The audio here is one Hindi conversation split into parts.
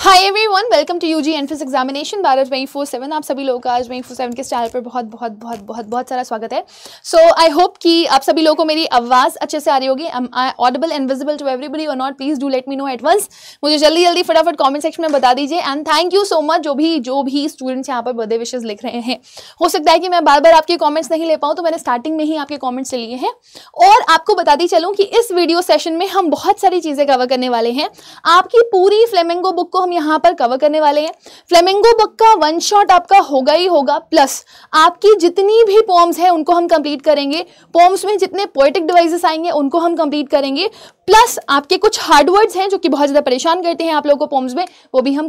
Hi everyone welcome to UG एनफिस एग्जामिनेशन बारह ट्वेंटी फोर सेवन आप सभी लोगों का आज ट्वेंटी फोर सेवन के चैनल पर बहुत बहुत बहुत बहुत बहुत सारा स्वागत है सो आई होप कि आप सभी लोगों को मेरी आवाज़ अच्छे से आ रही होगी am I audible and visible to everybody और not please do let me know at once मुझे जल्दी जल्दी फटाफट कॉमेंट सेक्शन में बता दीजिए and thank you so much जो भी जो भी स्टूडेंट्स यहाँ पर बर्थडे विशेज लिख रहे हैं हो सकता है कि मैं बार बार आपके कॉमेंट्स नहीं ले पाऊँ तो मैंने स्टार्टिंग में ही आपके कॉमेंट्स लिए हैं और आपको बताती चलूँ कि इस वीडियो सेशन में हम बहुत सारी चीज़ें कवर करने वाले हैं आपकी पूरी फ्लेमेंगो बुक को हम यहाँ पर कवर करने वाले हैं फ्लेमिंगो बुक का वन शॉट आपका होगा ही होगा प्लस आपकी जितनी भी पोम्स हैं उनको हम कंप्लीट करेंगे पोम्स में जितने पोइटिक डिवाइसेस आएंगे उनको हम कंप्लीट करेंगे प्लस आपके कुछ हार्ड वर्ड्स हैं जो कि बहुत ज़्यादा परेशान करते हैं आप लोगों को पोम्स में वो भी हम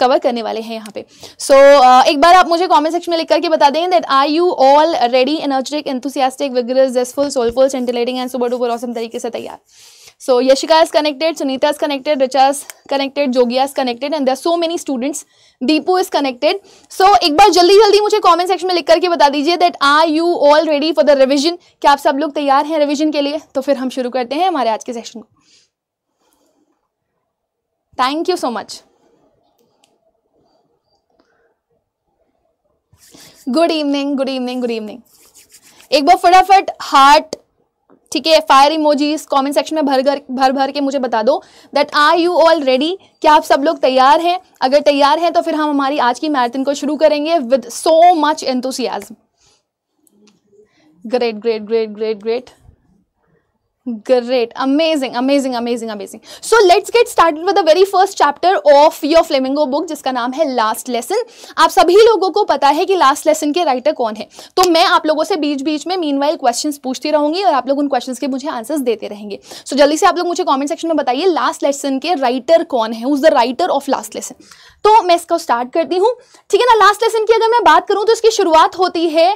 कवर करने वाले हैं यहाँ पे सो so, एक बार आप मुझे कॉमेंट सेक्शन में लिख करके बता दें that I you all ready energetic enthusiastic vigorous zestful soulful scintillating and super duper awesome तरीके से तैयार so Yashika is connected Sunita is connected रिचाज connected Jogiya is connected and there so many students Deepu is connected so एक बार जल्दी जल्दी मुझे कॉमेंट सेक्शन में लिख करके बता दीजिए that are you all ready for the revision क्या आप सब लोग तैयार हैं रिविजन के लिए तो फिर हम शुरू करते हैं हमारे आज के सेशन को thank you so much good evening good evening good evening एक बार फटाफट हार्ट ठीक है फायर इमोजीज कमेंट सेक्शन में भर भर भर भर के मुझे बता दो that are you all ready क्या आप सब लोग तैयार हैं अगर तैयार हैं तो फिर हम हमारी आज की मैराथन को शुरू करेंगे with so much enthusiasm great great great great great Great, amazing, amazing, amazing, amazing. So let's get started with the very first chapter of your Flamingo book जिसका नाम है Last Lesson. आप सभी लोगों को पता है कि Last Lesson के राइटर कौन है तो मैं आप लोगों से बीच बीच में मीन वाइल क्वेश्चन पूछती रहूंगी और आप लोग उन क्वेश्चन के मुझे आंसर्स देते रहेंगे सो so, जल्दी से आप लोग मुझे कॉमेंट सेक्शन में बताइए लास्ट लेसन के राइटर कौन है who's the writer of last lesson तो मैं इसको स्टार्ट करती हूँ ठीक है ना लास्ट लेसन की अगर मैं बात करूँ तो इसकी शुरुआत होती है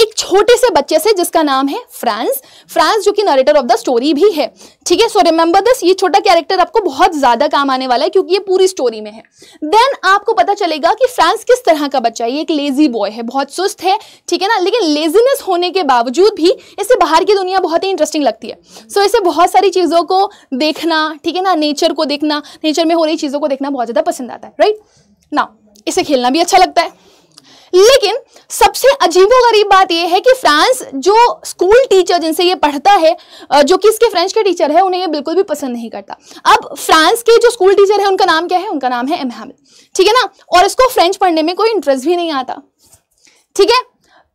एक छोटे से बच्चे से जिसका नाम है फ्रांस फ्रांस जो कि नरेटर ऑफ द स्टोरी भी है ठीक है सो रिमेंबर दिस ये छोटा कैरेक्टर आपको बहुत ज़्यादा काम आने वाला है क्योंकि ये पूरी स्टोरी में है देन आपको पता चलेगा कि फ्रांस किस तरह का बच्चा है ये एक लेज़ी बॉय है बहुत सुस्त है ठीक है ना लेकिन लेजीनेस होने के बावजूद भी इसे बाहर की दुनिया बहुत ही इंटरेस्टिंग लगती है सो so, इसे बहुत सारी चीज़ों को देखना ठीक है ना नेचर को देखना नेचर में हो रही चीज़ों को देखना बहुत ज़्यादा पसंद आता है राइट right? ना इसे खेलना भी अच्छा लगता है लेकिन सबसे गरीब बात यह है कि फ्रांस जो स्कूल टीचर जिनसे ये पढ़ता है जो कि इसके फ्रेंच के टीचर है उन्हें ये बिल्कुल भी पसंद नहीं करता अब फ्रांस के जो स्कूल टीचर है उनका नाम क्या है उनका नाम है एम ठीक है ना और इसको फ्रेंच पढ़ने में कोई इंटरेस्ट भी नहीं आता ठीक है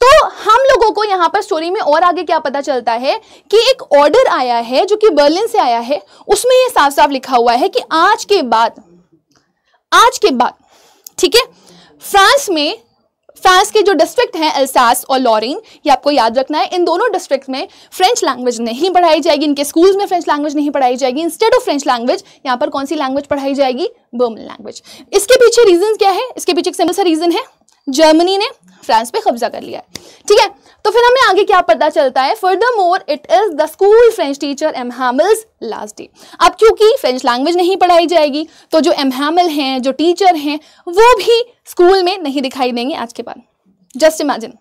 तो हम लोगों को यहां पर स्टोरी में और आगे क्या पता चलता है कि एक ऑर्डर आया है जो कि बर्लिन से आया है उसमें यह साफ साफ लिखा हुआ है कि आज के बाद आज के बाद ठीक है फ्रांस में फ्रांस के जो डिस्ट्रिक्ट हैं एल्सास और लॉरिन ये आपको याद रखना है इन दोनों डिस्ट्रिक्ट में फ्रेंच लैंग्वेज नहीं पढ़ाई जाएगी इनके स्कूल्स में फ्रेंच लैंग्वेज नहीं पढ़ाई जाएगी इंस्टेड ऑफ फ्रेंच लैंग्वेज यहाँ पर कौन सी लैंग्वेज पढ़ाई जाएगी बर्मन लैंग्वेज इसके पीछे रीजन क्या है इसके पीछे एक सिंपल सा रीजन है जर्मनी ने फ्रांस पे कब्जा कर लिया है ठीक है तो फिर हमें आगे क्या पता चलता है furthermore it is the school French teacher M Hamel's last day अब क्योंकि फ्रेंच लैंग्वेज नहीं पढ़ाई जाएगी तो जो एम हैमल हैं जो टीचर हैं वो भी स्कूल में नहीं दिखाई देंगे आज के बाद जस्ट इमेजिन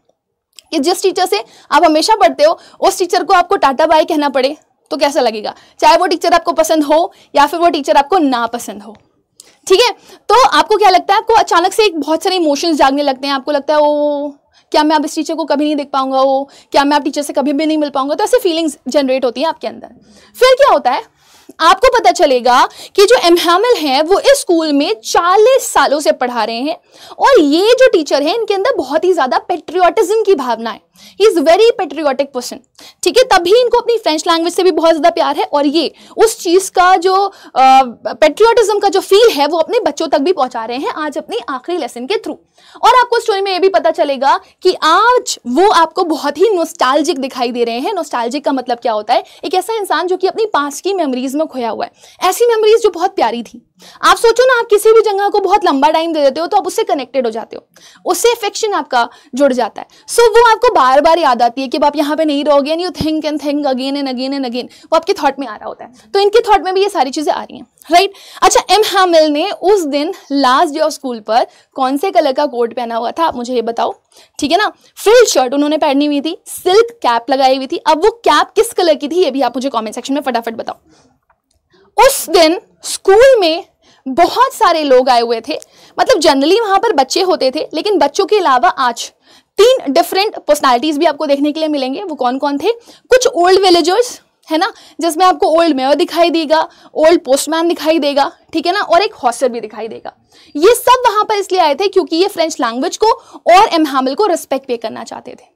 कि जिस टीचर से आप हमेशा पढ़ते हो उस टीचर को आपको टाटा बाय कहना पड़े तो कैसा लगेगा चाहे वो टीचर आपको पसंद हो या फिर वो टीचर आपको ना पसंद हो ठीक है तो आपको क्या लगता है आपको अचानक से एक बहुत सारे इमोशंस जागने लगते हैं आपको लगता है वो क्या मैं आप इस टीचर को कभी नहीं देख पाऊंगा वो क्या मैं आप टीचर से कभी भी नहीं मिल पाऊंगा तो ऐसे फीलिंग्स जनरेट होती हैं आपके अंदर फिर क्या होता है आपको पता चलेगा कि जो एम हैं वो इस स्कूल में 40 सालों से पढ़ा रहे हैं और ये जो टीचर हैं इनके अंदर बहुत ही ज़्यादा पेट्रियाटिज्म की भावना है he is very patriotic person ठीक है तभी इनको अपनी फ्रेंच लैंग्वेज से भी बहुत ज़्यादा प्यार है और ये उस चीज़ का जो पेट्रियाटिज्म का जो फील है वो अपने बच्चों तक भी पहुंचा रहे हैं आज अपनी आखिरी लेसन के थ्रू और आपको स्टोरी में ये भी पता चलेगा कि आज वो आपको बहुत ही नोस्टाल्जिक दिखाई दे रहे हैं नोस्टाल्जिक का मतलब क्या होता है एक ऐसा इंसान जो कि अपनी पास की मेमोरीज में खोया हुआ है ऐसी मेमोरीज जो बहुत प्यारी थी आप सोचो ना आप किसी भी जगह को बहुत लंबा टाइम दे देते हो तो आप उससे कनेक्टेड हो जाते हो उससे अफेक्शन आपका जुड़ जाता है सो so, वो आपको बार बार याद आती है कि आप यहाँ पे नहीं रहोगे and you think and think again and again and again वो आपके थॉट में आ रहा होता है तो इनके थॉट में भी ये सारी चीज़ें आ रही हैं राइट right? अच्छा एम हैमिल ने उस दिन लास्ट डे ऑफ स्कूल पर कौन से कलर का कोट पहना हुआ था आप मुझे ये बताओ ठीक है ना फुल शर्ट उन्होंने पहनी हुई थी सिल्क कैप लगाई हुई थी अब वो कैप किस कलर की थी ये भी आप मुझे कमेंट सेक्शन में फटाफट बताओ उस दिन स्कूल में बहुत सारे लोग आए हुए थे मतलब जनरली वहाँ पर बच्चे होते थे लेकिन बच्चों के अलावा आज तीन डिफरेंट पर्सनालिटीज़ भी आपको देखने के लिए मिलेंगे वो कौन कौन थे कुछ ओल्ड विलेजर्स है ना जिसमें आपको ओल्ड मेयर दिखाई देगा ओल्ड पोस्टमैन दिखाई देगा ठीक है ना और एक हॉस्टर भी दिखाई देगा ये सब वहां पर इसलिए आए थे क्योंकि ये फ्रेंच लैंग्वेज को और एम हामिल को रिस्पेक्ट पे करना चाहते थे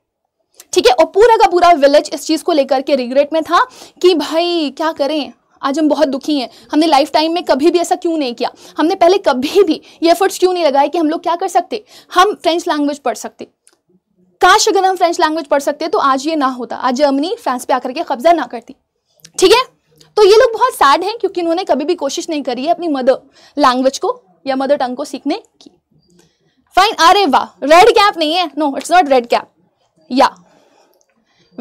ठीक है और पूरा का पूरा विलेज इस चीज़ को लेकर के रिग्रेट में था कि भाई क्या करें आज हम बहुत दुखी हैं हमने लाइफ टाइम में कभी भी ऐसा क्यों नहीं किया हमने पहले कभी भी ये एफर्ट्स क्यों नहीं लगाए कि हम लोग क्या कर सकते हम फ्रेंच लैंग्वेज पढ़ सकते काश अगर हम फ्रेंच लैंग्वेज पढ़ सकते तो आज ये ना होता आज जर्मनी फ्रांस पे आकर के कब्जा ना करती ठीक है तो ये लोग बहुत सैड हैं क्योंकि उन्होंने कभी भी कोशिश नहीं करी है अपनी मदर लैंग्वेज को या मदर टंग को सीखने की फाइन अरे वाह रेड कैप नहीं है no it's not red cap yeah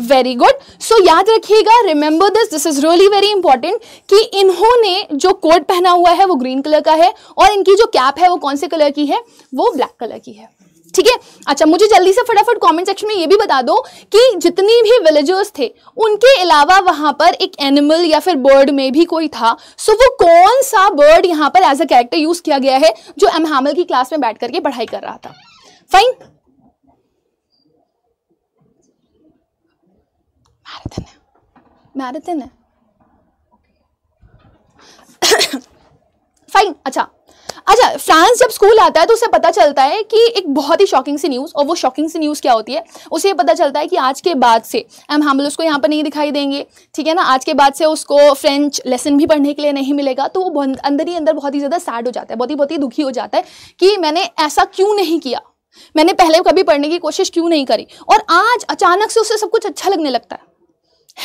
very good so याद रखिएगा remember this this is really very important कि इन्होंने जो कोट पहना हुआ है वो ग्रीन कलर का है और इनकी जो कैप है वो कौन से कलर की है वो ब्लैक कलर की है ठीक है अच्छा मुझे जल्दी से फटाफट कमेंट सेक्शन में ये भी बता दो कि जितनी भी विलेजर्स थे उनके अलावा वहां पर एक एनिमल या फिर बर्ड में भी कोई था सो वो कौन सा बर्ड यहाँ पर एज अ कैरेक्टर यूज किया गया है जो एम की क्लास में बैठ करके पढ़ाई कर रहा था फाइन मैराथन फाइन अच्छा अच्छा फ्रांस जब स्कूल आता है तो उसे पता चलता है कि एक बहुत ही शॉकिंग सी न्यूज़ और वो शॉकिंग सी न्यूज़ क्या होती है उसे पता चलता है कि आज के बाद से एम लोग उसको यहाँ पर नहीं दिखाई देंगे ठीक है ना आज के बाद से उसको फ्रेंच लेसन भी पढ़ने के लिए नहीं मिलेगा तो वो अंदर ही अंदर बहुत ही ज़्यादा सैड हो जाता है बहुत ही बहुत ही दुखी हो जाता है कि मैंने ऐसा क्यों नहीं किया मैंने पहले कभी पढ़ने की कोशिश क्यों नहीं करी और आज अचानक से उसे सब कुछ अच्छा लगने लगता है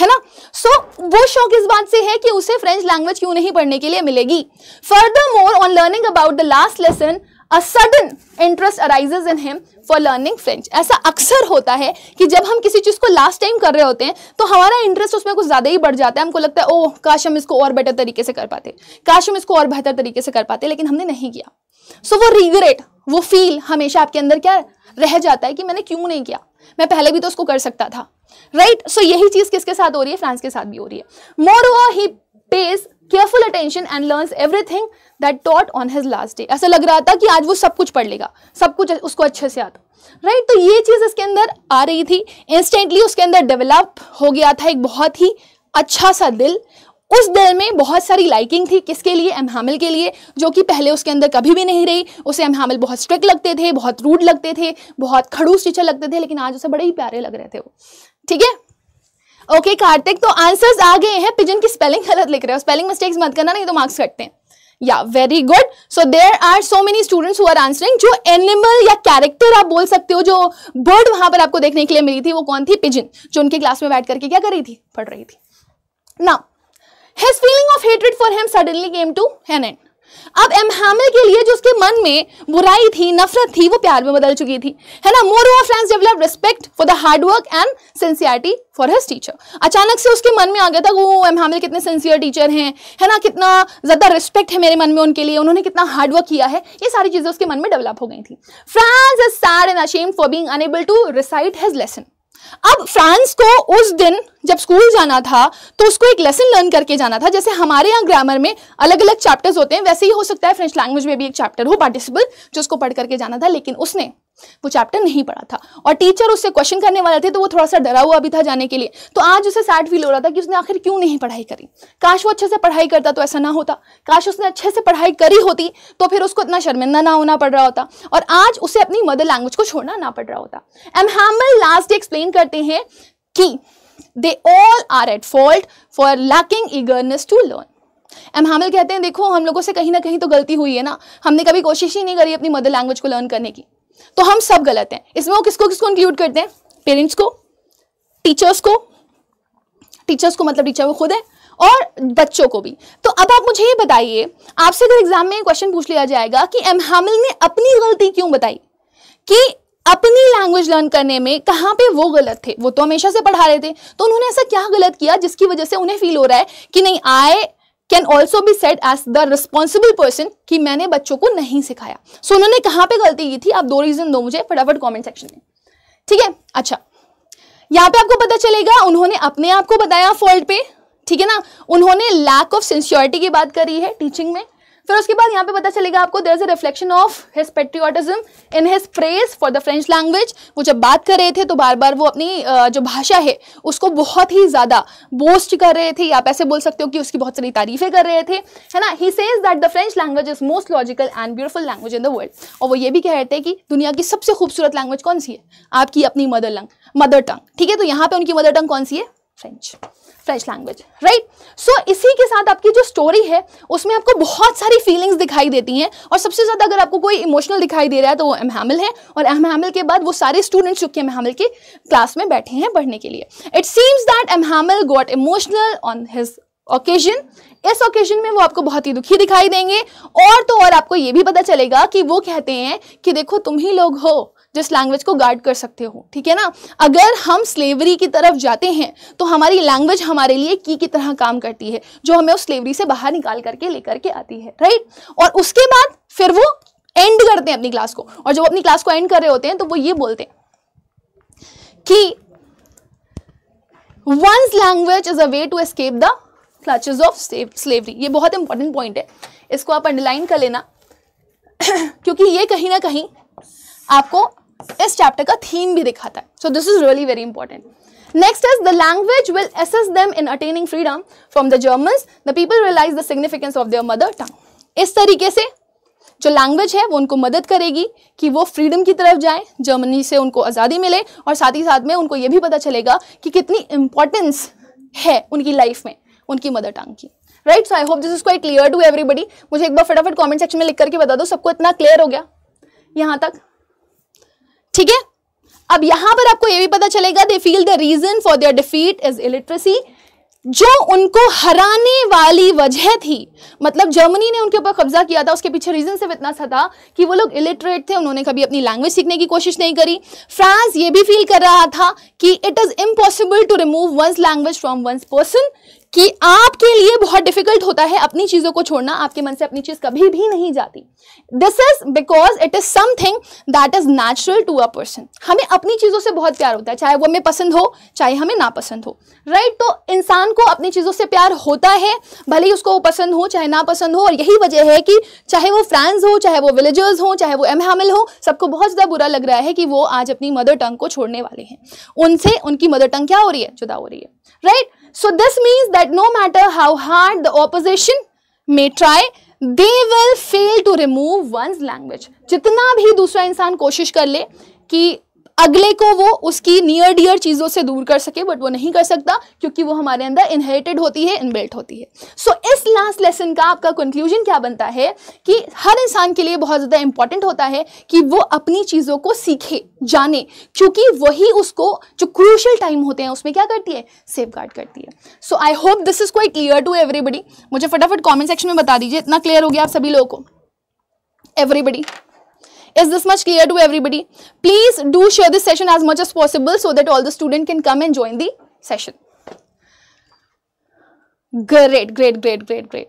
है ना सो so, वो शौक इस बात से है कि उसे फ्रेंच लैंग्वेज क्यों नहीं पढ़ने के लिए मिलेगी furthermore on learning about the last lesson a sudden interest arise in him for learning French ऐसा अक्सर होता है कि जब हम किसी चीज़ को लास्ट टाइम कर रहे होते हैं तो हमारा इंटरेस्ट उसमें कुछ ज़्यादा ही बढ़ जाता है हमको लगता है ओह काश हम इसको और बेटर तरीके से कर पाते काश हम इसको और बेहतर तरीके से कर पाते लेकिन हमने नहीं किया सो so, वो रिग्रेट वो फील हमेशा आपके अंदर क्या रह जाता है कि मैंने क्यों नहीं किया मैं पहले भी तो उसको कर सकता था राइट सो यही चीज किसके साथ हो रही है फ्रांस के साथ भी हो रही है moreover he pays careful attention and learns everything that taught on his last day ऐसा लग रहा था कि आज वो सब कुछ पढ़ लेगा सब कुछ उसको अच्छे से आता राइट right? तो ये चीज़ इसके अंदर आ रही थी इंस्टेंटली उसके अंदर डेवलप हो गया था एक बहुत ही अच्छा सा दिल उस दिल में बहुत सारी लाइकिंग थी किसके लिए एम हामिल के लिए जो कि पहले उसके अंदर कभी भी नहीं रही उसे एम हामिल बहुत स्ट्रिक्ट लगते थे बहुत रूड लगते थे बहुत खड़ूस टीचर लगते थे लेकिन आज उसे बड़े ही प्यारे लग रहे थे वो ठीक है ओके कार्तिक तो आंसर्स आ गए हैं पिजन की स्पेलिंग गलत लिख रहे हो स्पेलिंग मिस्टेक्स मत करना नहीं तो मार्क्स कटते हैं yeah very good so there are so many students who are answering जो एनिमल या कैरेक्टर आप बोल सकते हो जो बर्ड वहां पर आपको देखने के लिए मिली थी वो कौन थी पिजन जो उनके क्लास में बैठ करके क्या कर रही थी पढ़ रही थी ना his feeling of hatred for him suddenly came to an end अब एम के लिए जो उसके मन में बुराई थी नफरत थी वो प्यार में बदल चुकी थी है ना moreover Franz develop respect for the hard work and sincerity for his teacher अचानक से उसके मन में आ गया था वो एम हामिल कितने सिंसियर टीचर हैं है ना कितना ज़्यादा रिस्पेक्ट है मेरे मन में उनके लिए उन्होंने कितना हार्डवर्क किया है ये सारी चीज़ें उसके मन में डेवलप हो गई थी Franz is sad and ashamed for being unable to recite his lesson अब फ्रांस को उस दिन जब स्कूल जाना था तो उसको एक लेसन लर्न करके जाना था जैसे हमारे यहाँ ग्रामर में अलग अलग चैप्टर्स होते हैं वैसे ही हो सकता है फ्रेंच लैंग्वेज में भी एक चैप्टर हो पार्टिसिपल जो उसको पढ़ करके जाना था लेकिन उसने वो चैप्टर नहीं पढ़ा था और टीचर उससे क्वेश्चन करने वाले थे तो वो थोड़ा सा डरा हुआ भी था जाने के लिए तो आज उसे सैड फील हो रहा था कि उसने आखिर क्यों नहीं पढ़ाई करी काश वो अच्छे से पढ़ाई करता तो ऐसा ना होता काश उसने अच्छे से पढ़ाई करी होती तो फिर उसको इतना शर्मिंदा ना होना पड़ रहा होता और आज उसे अपनी मदर लैंग्वेज को छोड़ना ना पड़ रहा होता एम हैमल लास्ट एक्सप्लेन करते हैं कि they all are at fault for lacking eagerness to learn M Hamel कहते हैं देखो हम लोगों से कहीं ना कहीं तो गलती हुई है ना हमने कभी कोशिश ही नहीं करी अपनी मदर लैंग्वेज को लर्न करने की तो हम सब गलत हैं इसमें वो किसको किसको इंक्लूड करते हैं पेरेंट्स को टीचर्स को टीचर्स को मतलब टीचर वो खुद हैं और बच्चों को भी तो अब आप मुझे ये बताइए आपसे अगर एग्जाम में क्वेश्चन पूछ लिया जाएगा कि एम हामिल ने अपनी गलती क्यों बताई कि अपनी लैंग्वेज लर्न करने में कहाँ पे वो गलत थे वो तो हमेशा से पढ़ा रहे थे तो उन्होंने ऐसा क्या गलत किया जिसकी वजह से उन्हें फील हो रहा है कि नहीं I can also be said as the responsible person कि मैंने बच्चों को नहीं सिखाया सो so, उन्होंने कहाँ पे गलती की थी आप दो रीजन दो मुझे फटाफट कॉमेंट सेक्शन में ठीक है अच्छा यहाँ पे आपको पता चलेगा उन्होंने अपने आप को बताया फॉल्ट पे ठीक है ना उन्होंने लैक ऑफ सिंस्योरिटी की बात करी है टीचिंग में फिर उसके बाद यहाँ पे पता चलेगा आपको there is a reflection of his patriotism in his praise for the French language वो जब बात कर रहे थे तो बार बार वो अपनी जो भाषा है उसको बहुत ही ज़्यादा बोस्ट कर रहे थे या आप ऐसे बोल सकते हो कि उसकी बहुत सारी तारीफें कर रहे थे है ना he says that the French language is most logical and beautiful language in the world और वो ये भी कह रहे थे कि दुनिया की सबसे खूबसूरत लैंग्वेज कौन सी है आपकी अपनी मदर लंग मदर टंग ठीक है तो यहाँ पे उनकी मदर टंग कौन सी है French French language right so इसी के साथ आपकी जो स्टोरी है उसमें आपको बहुत सारी फीलिंग्स दिखाई देती हैं और सबसे ज़्यादा अगर आपको कोई इमोशनल दिखाई दे रहा है तो वो एम है और एम के बाद वो सारे स्टूडेंट्स चुके हैं एम के क्लास में बैठे हैं पढ़ने के लिए it seems that M got emotional on his occasion इस ओकेजन में वो आपको बहुत ही दुखी दिखाई देंगे और तो और आपको ये भी पता चलेगा कि वो कहते हैं कि देखो तुम ही लोग हो जिस लैंग्वेज को गार्ड कर सकते हो ठीक है ना अगर हम स्लेवरी की तरफ जाते हैं तो हमारी लैंग्वेज हमारे लिए की की तरह काम करती है जो हमें उस स्लेवरी से बाहर निकाल करके लेकर के आती है राइट और उसके बाद फिर वो एंड करते हैं अपनी क्लास को और जब अपनी क्लास को एंड कर रहे होते हैं तो वो ये बोलते हैं कि one's language is a way to escape the clutches of slavery ये बहुत इंपॉर्टेंट पॉइंट है इसको आप अंडरलाइन कर लेना क्योंकि ये कहीं ना कहीं आपको इस चैप्टर का थीम भी दिखाता है so this is really very important next is the language will assist them in attaining freedom from the German the people realize the significance of their mother tongue इस तरीके से जो लैंग्वेज है वो उनको मदद करेगी कि वो फ्रीडम की तरफ जाए जर्मनी से उनको आज़ादी मिले और साथ ही साथ में उनको ये भी पता चलेगा कि कितनी इंपॉर्टेंस है उनकी लाइफ में उनकी मदर टंग की right so I hope this is quite clear to everybody मुझे एक बार फटाफट कॉमेंट सेक्शन में लिख करके बता दो सबको इतना क्लियर हो गया यहाँ तक ठीक है अब यहां पर आपको यह भी पता चलेगा they feel the reason for their defeat is illiteracy जो उनको हराने वाली वजह थी मतलब जर्मनी ने उनके ऊपर कब्जा किया था उसके पीछे रीजन सिर्फ इतना सा था कि वो लोग इलिटरेट थे उन्होंने कभी अपनी लैंग्वेज सीखने की कोशिश नहीं करी फ्रांस ये भी फील कर रहा था कि it is impossible to remove one's language from one's person कि आपके लिए बहुत डिफिकल्ट होता है अपनी चीज़ों को छोड़ना आपके मन से अपनी चीज़ कभी भी नहीं जाती this is because it is something that is natural to a person हमें अपनी चीज़ों से बहुत प्यार होता है चाहे वो हमें पसंद हो चाहे हमें नापसंद हो राइट right? तो इंसान को अपनी चीज़ों से प्यार होता है भले ही उसको वो पसंद हो चाहे ना पसंद हो और यही वजह है कि चाहे वो फ्रेंड्स हो चाहे वो विलेजर्स हो चाहे वो एम हामिल हो सबको बहुत ज़्यादा बुरा लग रहा है कि वो आज अपनी मदर टंग को छोड़ने वाले हैं उनसे उनकी मदर टंग क्या हो रही है जुदा हो रही है right right? So this means that no matter how hard the opposition may try, they will fail to remove one's language jitna bhi dusra insaan koshish kar le ki अगले को वो उसकी नियर डियर चीज़ों से दूर कर सके बट वो नहीं कर सकता क्योंकि वो हमारे अंदर इनहेरिटेड होती है इनबिल्ट होती है सो so, इस लास्ट लेसन का आपका कंक्लूजन क्या बनता है कि हर इंसान के लिए बहुत ज़्यादा इंपॉर्टेंट होता है कि वो अपनी चीज़ों को सीखे जाने क्योंकि वही उसको जो क्रूशल टाइम होते हैं उसमें क्या करती है सेफ गार्ड करती है so I hope this is quite clear to everybody मुझे फटाफट कॉमेंट सेक्शन में बता दीजिए इतना क्लियर हो गया आप सभी लोगों को everybody is this much clear to everybody please do share this session as much as possible so that all the student can come and join the session great great great great great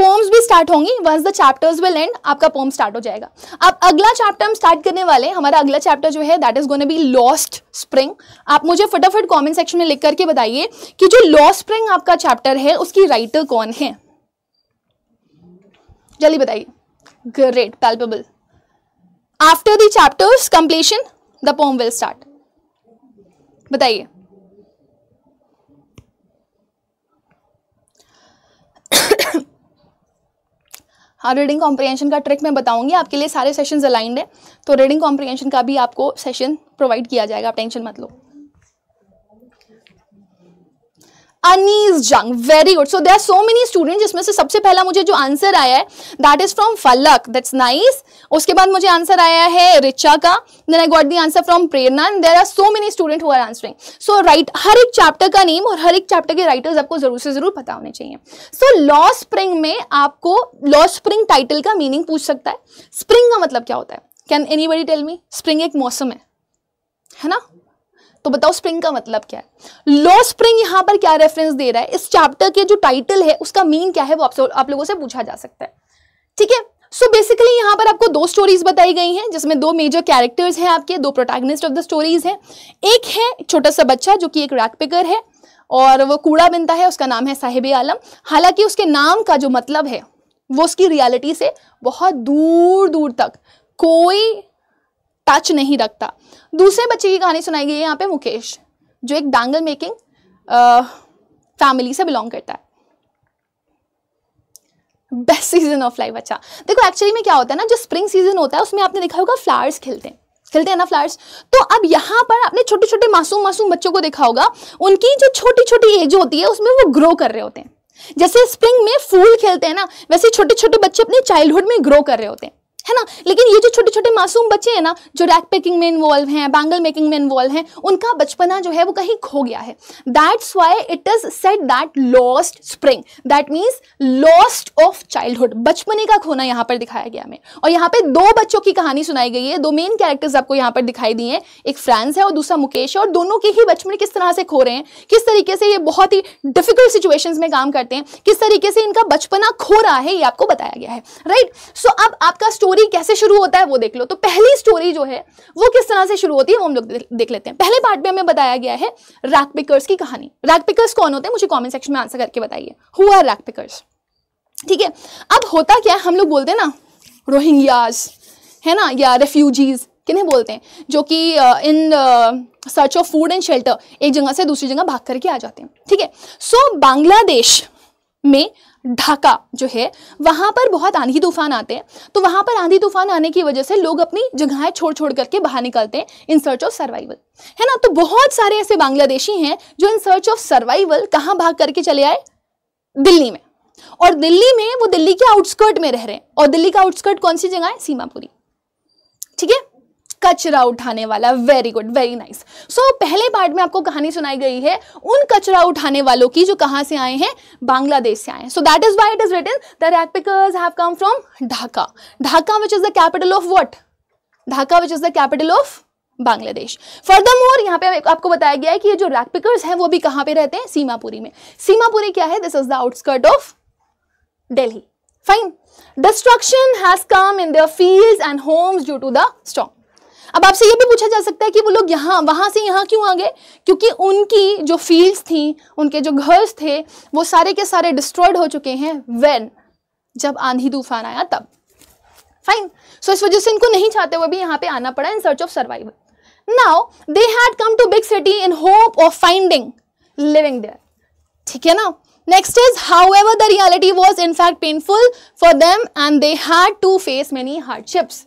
poems भी स्टार्ट होंगी once the chapters will end आपका पोम स्टार्ट हो जाएगा अब अगला चैप्टर हम स्टार्ट करने वाले हैं हमारा अगला चैप्टर जो है that is gonna be lost spring आप मुझे फटाफट कमेंट सेक्शन में लिख करके बताइए कि जो लॉस्ट स्प्रिंग आपका चैप्टर है उसकी राइटर कौन है जल्दी बताइए great palpable after the chapters completion the poem will start बताइए हाँ रीडिंग कॉम्प्रिहेंशन का ट्रिक मैं बताऊंगी आपके लिए सारे सेशंस अलाइंड है तो रीडिंग कॉम्प्रिहेंशन का भी आपको सेशन प्रोवाइड किया जाएगा आप टेंशन मत लो Anees Jung very good so they are so many student जिसमें से सबसे पहला मुझे जो आंसर आया है that is from Falak that's nice उसके बाद मुझे आंसर आया है रिचा का then I got the answer from Prerna and there are so many student who answering so right हर एक चैप्टर का नेम और हर एक चैप्टर के राइटर्स आपको जरूर से जरूर पता होने चाहिए सो लॉ स्प्रिंग में आपको लॉ स्प्रिंग टाइटल का मीनिंग पूछ सकता है स्प्रिंग का मतलब क्या होता है can anybody tell me spring एक मौसम है है ना तो बताओ स्प्रिंग का मतलब क्या है लो स्प्रिंग यहां पर क्या रेफरेंस दे रहा है इस चैप्टर के जो टाइटल है उसका मीन क्या है वो आप, आप लोगों से पूछा जा सकता है ठीक है सो बेसिकली यहाँ पर आपको दो स्टोरीज बताई गई हैं जिसमें दो मेजर कैरेक्टर्स हैं आपके दो प्रोटैगनिस्ट ऑफ द स्टोरीज हैं एक है छोटा सा बच्चा जो कि एक रैक पिकर है और वो कूड़ा बनता है उसका नाम है साहिब आलम हालांकि उसके नाम का जो मतलब है वो उसकी रियलिटी से बहुत दूर दूर तक कोई टच नहीं रखता दूसरे बच्चे की कहानी सुनाई गई है यहाँ पे मुकेश जो एक डांगल मेकिंग फैमिली से बिलोंग करता है बेस्ट सीजन ऑफ लाइफ अच्छा देखो एक्चुअली में क्या होता है ना जो स्प्रिंग सीजन होता है उसमें आपने देखा होगा फ्लावर्स खिलते हैं खिलते हैं ना फ्लावर्स तो अब यहाँ पर आपने छोटे छोटे मासूम मासूम बच्चों को देखा होगा उनकी जो छोटी छोटी एज होती है उसमें वो ग्रो कर रहे होते हैं जैसे स्प्रिंग में फूल खेलते हैं ना वैसे छोटे छोटे बच्चे अपने चाइल्डहुड में ग्रो कर रहे होते हैं है ना लेकिन ये जो छोटे छोटे मासूम बच्चे हैं ना जो रैक पैकिंग में इन्वॉल्व हैं बैंगल मेकिंग में इन्वॉल्व हैं उनका बचपना जो है वो कहीं खो गया है that's why it is said that lost spring that means lost of childhood बचपने का खोना यहाँ पर दिखाया गया हमें और यहाँ पे दो बच्चों की कहानी सुनाई गई है दो मेन कैरेक्टर्स आपको यहाँ पर दिखाई दिए हैं एक फ्रेंड्स है और दूसरा मुकेश है और दोनों के ही बचपन किस तरह से खो रहे हैं किस तरीके से ये बहुत ही डिफिकल्ट सिचुएशन में काम करते हैं किस तरीके से इनका बचपना खो रहा है ये आपको बताया गया है राइट right? सो so, अब आपका स्टोरी स्टोरी कैसे शुरू होता है वो देख लो तो पहली स्टोरी जो है वो किस तरह से शुरू होती है वो हम लोग देख लेते हैं पहले पार्ट में हमें बताया गया है रैक पिकर्स की कहानी रैक पिकर्स कौन होते हैं मुझे कॉमेंट सेक्शन में आंसर करके बताइए हु आर रैक पिकर्स ठीक है अब होता क्या है हम लोग बोलते हैं ना रोहिंग्याज है ना या रेफ्यूजीज किन्हें बोलते हैं जो कि in search of food and shelter एक जगह से दूसरी जगह भाग करके आ जाते हैं ठीक है सो बांग्लादेश में ढाका जो है वहाँ पर बहुत आंधी तूफान आते हैं तो वहाँ पर आंधी तूफान आने की वजह से लोग अपनी जगहें छोड़ छोड़ करके बाहर निकलते हैं इन सर्च ऑफ सर्वाइवल है ना तो बहुत सारे ऐसे बांग्लादेशी हैं जो इन सर्च ऑफ सर्वाइवल कहाँ भाग करके चले आए दिल्ली में और दिल्ली में वो दिल्ली के आउटस्कर्ट में रह रहे हैं और दिल्ली का आउटस्कर्ट कौन सी जगह है सीमापुरी ठीक है कचरा उठाने वाला very good very nice so पहले पार्ट में आपको कहानी सुनाई गई है उन कचरा उठाने वालों की जो कहां से आए हैं बांग्लादेश से आए हैं so that is why it is written the rag pickers have come from Dhaka Dhaka which is the capital of what Dhaka which is the capital of Bangladesh furthermore यहाँ पे आपको बताया गया है कि ये जो रैक पिकर्स हैं वो भी कहाँ पे रहते हैं सीमापुरी में सीमापुरी क्या है this is the outskirt of Delhi fine destruction has come in their field and homes due to the storm अब आपसे ये भी पूछा जा सकता है कि वो लोग यहाँ वहाँ से यहाँ क्यों आ गए क्योंकि उनकी जो फील्ड्स थी उनके जो घर्स थे वो सारे के सारे डिस्ट्रॉयड हो चुके हैं वेन जब आंधी तूफान आया तब फाइन सो इस वजह से इनको नहीं चाहते हुए भी यहाँ पे आना पड़ा in search of survival now they had come to big city in hope of finding living there ठीक है ना next is however the reality was in fact painful for them and they had to face many hardships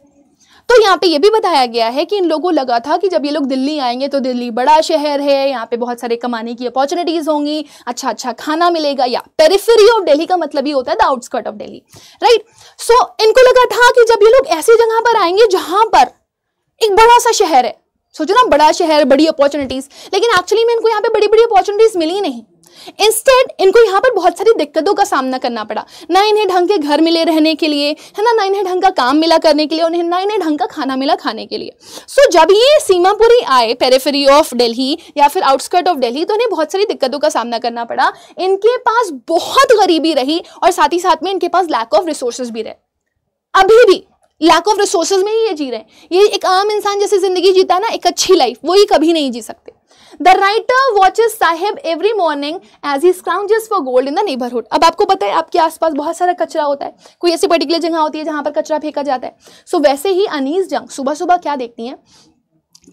तो यहाँ पे ये भी बताया गया है कि इन लोगों को लगा था कि जब ये लोग दिल्ली आएंगे तो दिल्ली बड़ा शहर है यहाँ पे बहुत सारे कमाने की अपॉर्चुनिटीज होंगी अच्छा अच्छा खाना मिलेगा या पेरिफेरी ऑफ डेली का मतलब ही होता है the outskirt of Delhi right so इनको लगा था कि जब ये लोग ऐसी जगह पर आएंगे जहां पर एक बड़ा सा शहर है सोचो ना बड़ा शहर बड़ी अपॉर्चुनिटीज लेकिन एक्चुअली में इनको यहाँ पे बड़ी बड़ी अपॉर्चुनिटीज मिली नहीं इंस्टेड इनको यहाँ पर बहुत सारी दिक्कतों का सामना करना पड़ा ना इन्हें ढंग के घर मिले रहने के लिए है ना ना इन्हें ढंग का काम मिला करने के लिए उन्हें ना इन्हें ढंग का खाना मिला खाने के लिए सो so, जब ये सीमापुरी आए पेरेफरी ऑफ डेली या फिर आउटस्कर्ट ऑफ डेली तो इन्हें बहुत सारी दिक्कतों का सामना करना पड़ा इनके पास बहुत गरीबी रही और साथ ही साथ में इनके पास लैक ऑफ रिसोर्सेज भी रहे अभी भी लैक ऑफ रिसोर्सेज में ही ये जी रहे हैं ये एक आम इंसान जैसे ज़िंदगी जीता ना एक अच्छी लाइफ वो ये कभी नहीं जी सकते the writer watches Saheb every morning as he scrounges for gold in the neighbourhood अब आपको पता है आपके आसपास बहुत सारा कचरा होता है कोई ऐसी पर्टिकुलर जगह होती है जहां पर कचरा फेंका जाता है सो so, वैसे ही अनीस जंग सुबह सुबह क्या देखती हैं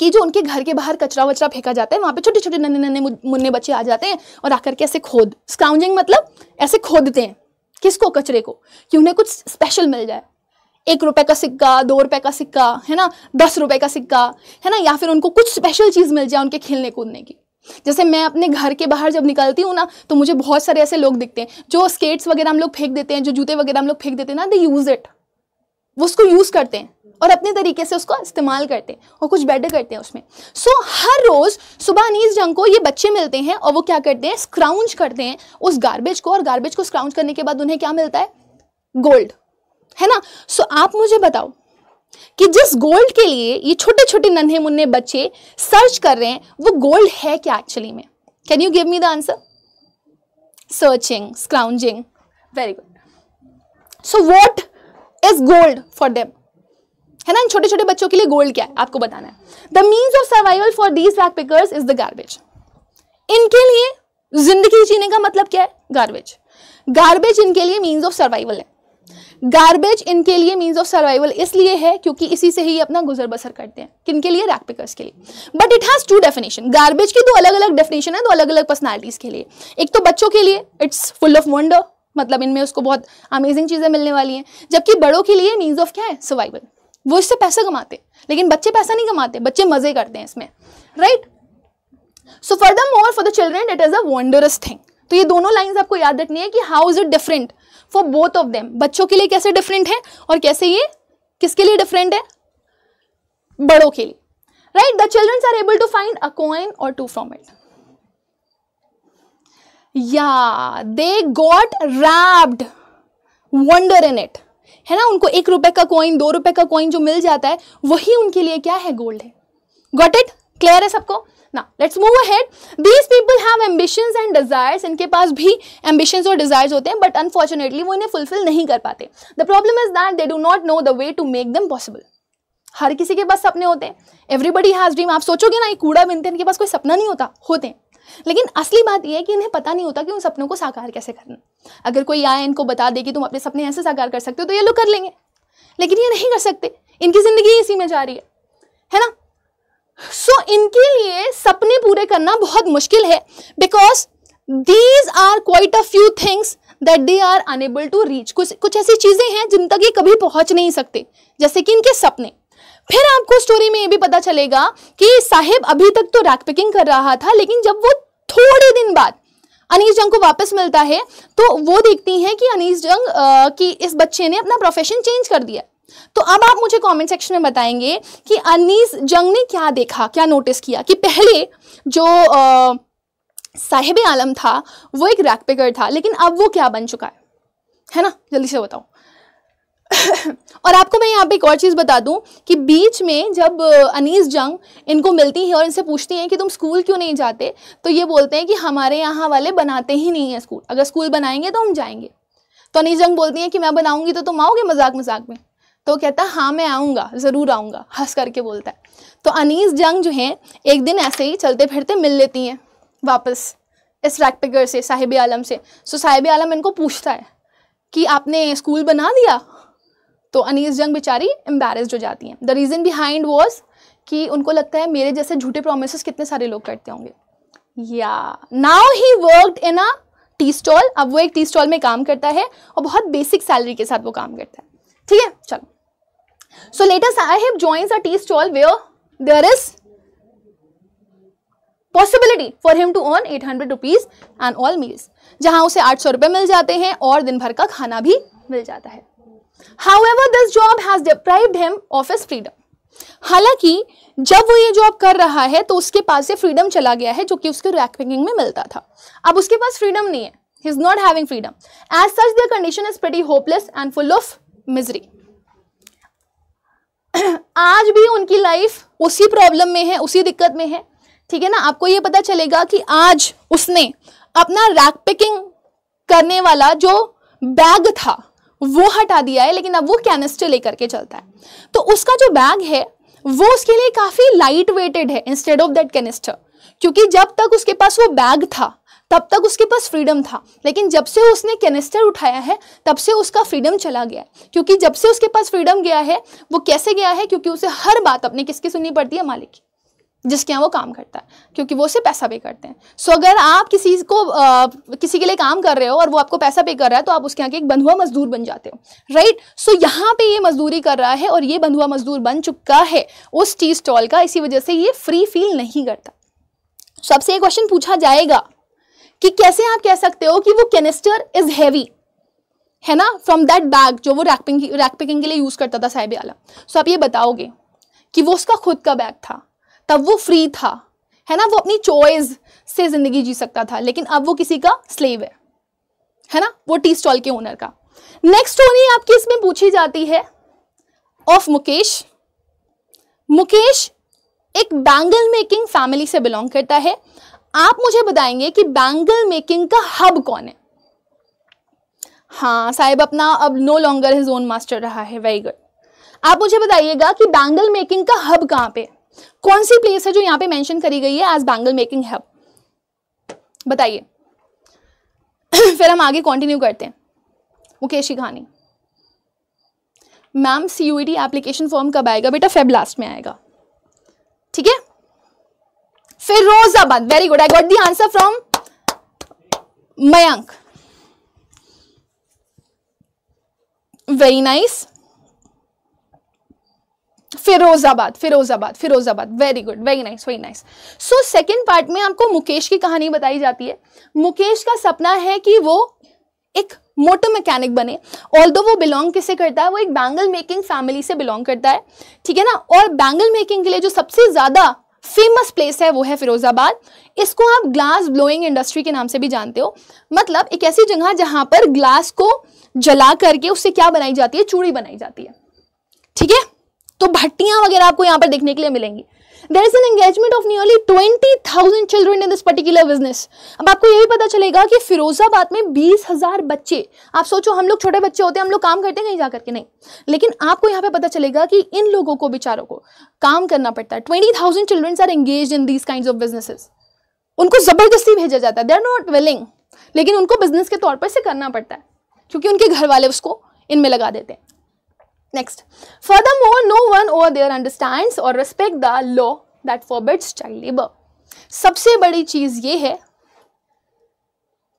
कि जो उनके घर के बाहर कचरा वचरा फेंका जाता है वहां पे छोटे छोटे नन्हे नन्हे मुन्ने बच्चे आ जाते हैं और आकर के ऐसे खोद स्क्राउंजिंग मतलब ऐसे खोदते हैं किसको कचरे को कि उन्हें कुछ स्पेशल मिल जाए एक रुपए का सिक्का दो रुपए का सिक्का है ना दस रुपए का सिक्का है ना या फिर उनको कुछ स्पेशल चीज़ मिल जाए उनके खेलने कूदने की जैसे मैं अपने घर के बाहर जब निकलती हूँ ना तो मुझे बहुत सारे ऐसे लोग दिखते हैं जो स्केट्स वगैरह हम लोग फेंक देते हैं जो जूते वगैरह हम लोग फेंक देते हैं ना दे यूज़ इट वो उसको यूज़ करते हैं और अपने तरीके से उसको इस्तेमाल करते हैं और कुछ बेटर करते हैं उसमें सो so, हर रोज़ सुबह नीज जंग को ये बच्चे मिलते हैं और वो क्या करते हैं स्क्राउंज करते हैं उस गार्बेज को और गार्बेज को स्क्राउंज करने के बाद उन्हें क्या मिलता है गोल्ड है ना सो आप मुझे बताओ कि जिस गोल्ड के लिए ये छोटे छोटे नन्हे मुन्ने बच्चे सर्च कर रहे हैं वो गोल्ड है क्या एक्चुअली में can you give me the answer searching scrounging very good so what is gold for them है ना इन छोटे छोटे बच्चों के लिए गोल्ड क्या है आपको बताना है the means of survival for these rag pickers is the garbage इनके लिए जिंदगी जीने का मतलब क्या है गार्बेज गार्बेज इनके लिए मीन्स ऑफ सर्वाइवल है गार्बेज इनके लिए मीन्स ऑफ सर्वाइवल इसलिए है क्योंकि इसी से ही अपना गुजर बसर करते हैं के लिए रैक पिकर्स के लिए but it has two definition garbage की दो अलग अलग डेफिनेशन है दो अलग अलग पर्सनैलिटीज़ के लिए एक तो बच्चों के लिए इट्स फुल ऑफ वंडर मतलब इनमें उसको बहुत अमेजिंग चीज़ें मिलने वाली हैं जबकि बड़ों के लिए मीन्स ऑफ क्या है सर्वाइवल वो इससे पैसा कमाते लेकिन बच्चे पैसा नहीं कमाते बच्चे मज़े करते हैं इसमें right so for the more for the children it is a wondrous thing तो ये दोनों लाइंस आपको याद रखनी है कि how is it different for both of them बच्चों के लिए कैसे डिफरेंट है और कैसे ये किसके लिए डिफरेंट है बड़ों के लिए right the childrens are able to find a coin और टू फ्रॉम इट या they got wrapped wonder in it है ना उनको एक रुपए का कॉइन दो रुपए का कॉइन जो मिल जाता है वही उनके लिए क्या है गोल्ड है गॉट इट क्लियर है सबको ना let's move ahead these people have ambitions and desires इनके पास भी एम्बिशंस और डिज़ायर्स होते हैं बट अनफॉर्चुनेटली वो इन्हें फुलफिल नहीं कर पाते the problem is that they do not know the way to make them possible हर किसी के पास सपने होते हैं एवरीबडी हैज़ ड्रीम आप सोचोगे ना ये कूड़ा बिनते इनके पास कोई सपना नहीं होता होते हैं लेकिन असली बात यह है कि इन्हें पता नहीं होता कि उन सपनों को साकार कैसे करना अगर कोई आए इनको बता दे कि तुम अपने सपने ऐसे साकार कर सकते हो तो ये लोग कर लेंगे लेकिन ये नहीं कर सकते इनकी ज़िंदगी इसी में जा रही है है ना सो so, इनके लिए सपने पूरे करना बहुत मुश्किल है because these are quite a few things that they are unable to reach कुछ कुछ ऐसी चीज़ें हैं जिन तक ये कभी पहुंच नहीं सकते जैसे कि इनके सपने फिर आपको स्टोरी में ये भी पता चलेगा कि साहेब अभी तक तो रैक पिकिंग कर रहा था लेकिन जब वो थोड़े दिन बाद अनीस जंग को वापस मिलता है तो वो देखती हैं कि अनीस जंग की इस बच्चे ने अपना प्रोफेशन चेंज कर दिया तो अब आप मुझे कमेंट सेक्शन में बताएंगे कि अनीस जंग ने क्या देखा क्या नोटिस किया कि पहले जो साहिब आलम था वो एक रैक पिकर था लेकिन अब वो क्या बन चुका है है ना जल्दी से बताओ और आपको मैं यहाँ पे एक और चीज़ बता दूँ कि बीच में जब अनीस जंग इनको मिलती है और इनसे पूछती हैं कि तुम स्कूल क्यों नहीं जाते तो ये बोलते हैं कि हमारे यहाँ वाले बनाते ही नहीं है स्कूल अगर स्कूल बनाएंगे तो हम जाएंगे तो अनीस जंग बोलती हैं कि मैं बनाऊँगी तो तुम आओगे मजाक मजाक में तो कहता है हाँ मैं आऊँगा ज़रूर आऊँगा हंस करके बोलता है तो अनीस जंग जो हैं एक दिन ऐसे ही चलते फिरते मिल लेती हैं वापस इस रैकपिकर से साहिब आलम से सो तो साहिब आलम इनको पूछता है कि आपने स्कूल बना दिया तो अनीस जंग बेचारी एम्बेरस्ड हो जाती हैं द रीज़न बिहाइंड वॉज कि उनको लगता है मेरे जैसे झूठे प्रोमिस कितने सारे लोग करते होंगे या now he worked in a tea stall अब वो एक टी स्टॉल में काम करता है और बहुत बेसिक सैलरी के साथ वो काम करता है ठीक है चलो So let us i have joins a tea stall where there is possibility for him to earn eight hundred rupees and all meals जहां उसे आठ सौ रुपये मिल जाते हैं और दिन भर का खाना भी मिल जाता है however this job has deprived him of is हालांकि जब वो ये जॉब कर रहा है तो उसके पास से फ्रीडम चला गया है जो कि उसके रैकपिंग में मिलता था अब उसके पास फ्रीडम नहीं है he is not having freedom as such the condition is pretty hopeless and full of misery आज भी उनकी लाइफ उसी प्रॉब्लम में है उसी दिक्कत में है ठीक है ना आपको ये पता चलेगा कि आज उसने अपना रैक पिकिंग करने वाला जो बैग था वो हटा दिया है लेकिन अब वो कैनिस्टर लेकर के चलता है तो उसका जो बैग है वो उसके लिए काफ़ी लाइट वेटेड है इंस्टेड ऑफ दैट कैनिस्टर क्योंकि जब तक उसके पास वो बैग था तब तक उसके पास फ्रीडम था लेकिन जब से उसने कैनिस्टर उठाया है तब से उसका फ्रीडम चला गया है क्योंकि जब से उसके पास फ्रीडम गया है वो कैसे गया है क्योंकि उसे हर बात अपने किसकी सुननी पड़ती है मालिक की जिसके यहाँ वो काम करता है क्योंकि वो उसे पैसा पे करते हैं सो so, अगर आप किसी को आ, किसी के लिए काम कर रहे हो और वो आपको पैसा पे कर रहा है तो आप उसके यहाँ के एक बंधुआ मजदूर बन जाते हो राइट सो so, यहाँ पे ये मजदूरी कर रहा है और ये बंधुआ मजदूर बन चुका है उस टी स्टॉल का इसी वजह से ये फ्री फील नहीं करता सबसे so, ये क्वेश्चन पूछा जाएगा कि कैसे आप कह सकते हो कि वो कैनिस्टर इज हैवी है ना फ्रॉम दैट बैग जो वो रैकपिंग रैकपिकिंग के लिए यूज़ करता था साहिब आलम सो आप ये बताओगे कि वो उसका खुद का बैग था तब वो फ्री था है ना वो अपनी चॉइस से ज़िंदगी जी सकता था लेकिन अब वो किसी का स्लेव है है ना वो टी स्टॉल के ओनर का नेक्स्ट स्टोरी आपकी इसमें पूछी जाती है ऑफ मुकेश मुकेश एक बैंगल मेकिंग फैमिली से बिलोंग करता है आप मुझे बताएंगे कि बैंगल मेकिंग का हब कौन है हाँ साहेब अपना अब no longer his own master रहा है वेरी गुड आप मुझे बताइएगा कि बैंगल मेकिंग का हब कहाँ पे कौन सी प्लेस है जो यहाँ पे मेंशन करी गई है एज बैंगल मेकिंग हब बताइए फिर हम आगे कंटिन्यू करते हैं मुकेशी कहानी ma'am see you application form कब आएगा बेटा फेब लास्ट में आएगा ठीक है Firozabad very good I got the answer from Mayank very nice Firozabad Firozabad Firozabad very good very nice very nice so second part में आपको मुकेश की कहानी बताई जाती है मुकेश का सपना है कि वो एक मोटर मैकेनिक बने ऑल वो बिलोंग किसे करता है वो एक बैंगल मेकिंग फैमिली से बिलोंग करता है ठीक है ना और बैंगल मेकिंग के लिए जो सबसे ज़्यादा फेमस प्लेस है वो है फिरोज़ाबाद इसको आप ग्लास ब्लोइंग इंडस्ट्री के नाम से भी जानते हो मतलब एक ऐसी जगह जहां पर ग्लास को जला करके उससे क्या बनाई जाती है चूड़ी बनाई जाती है ठीक है तो भट्टियां वगैरह आपको यहां पर देखने के लिए मिलेंगी there is an engagement of nearly twenty thousand children in this particular business अब आपको यही पता चलेगा कि फिरोजाबाद में बीस हजार बच्चे आप सोचो हम लोग छोटे बच्चे होते हैं हम लोग काम करते हैं कहीं जा के नहीं लेकिन आपको यहाँ पे पता चलेगा कि इन लोगों को बेचारों को काम करना पड़ता है twenty thousand children are engage in these kind of businesses उनको ज़बरदस्ती भेजा जाता है दे आर नॉट विलिंग लेकिन उनको बिजनेस के तौर पर से करना पड़ता है क्योंकि उनके घर वाले उसको इनमें लगा देते हैं Next, furthermore, no one over there understands or respect the law that forbids child labor. सबसे बड़ी चीज़ ये है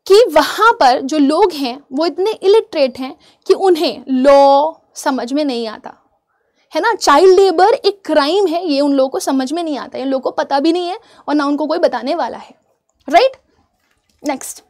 कि वहां पर जो लोग हैं वो इतने इलिटरेट हैं कि उन्हें लॉ समझ में नहीं आता है ना चाइल्ड लेबर एक क्राइम है ये उन लोगों को समझ में नहीं आता इन लोगों को पता भी नहीं है और ना उनको कोई बताने वाला है राइट नेक्स्ट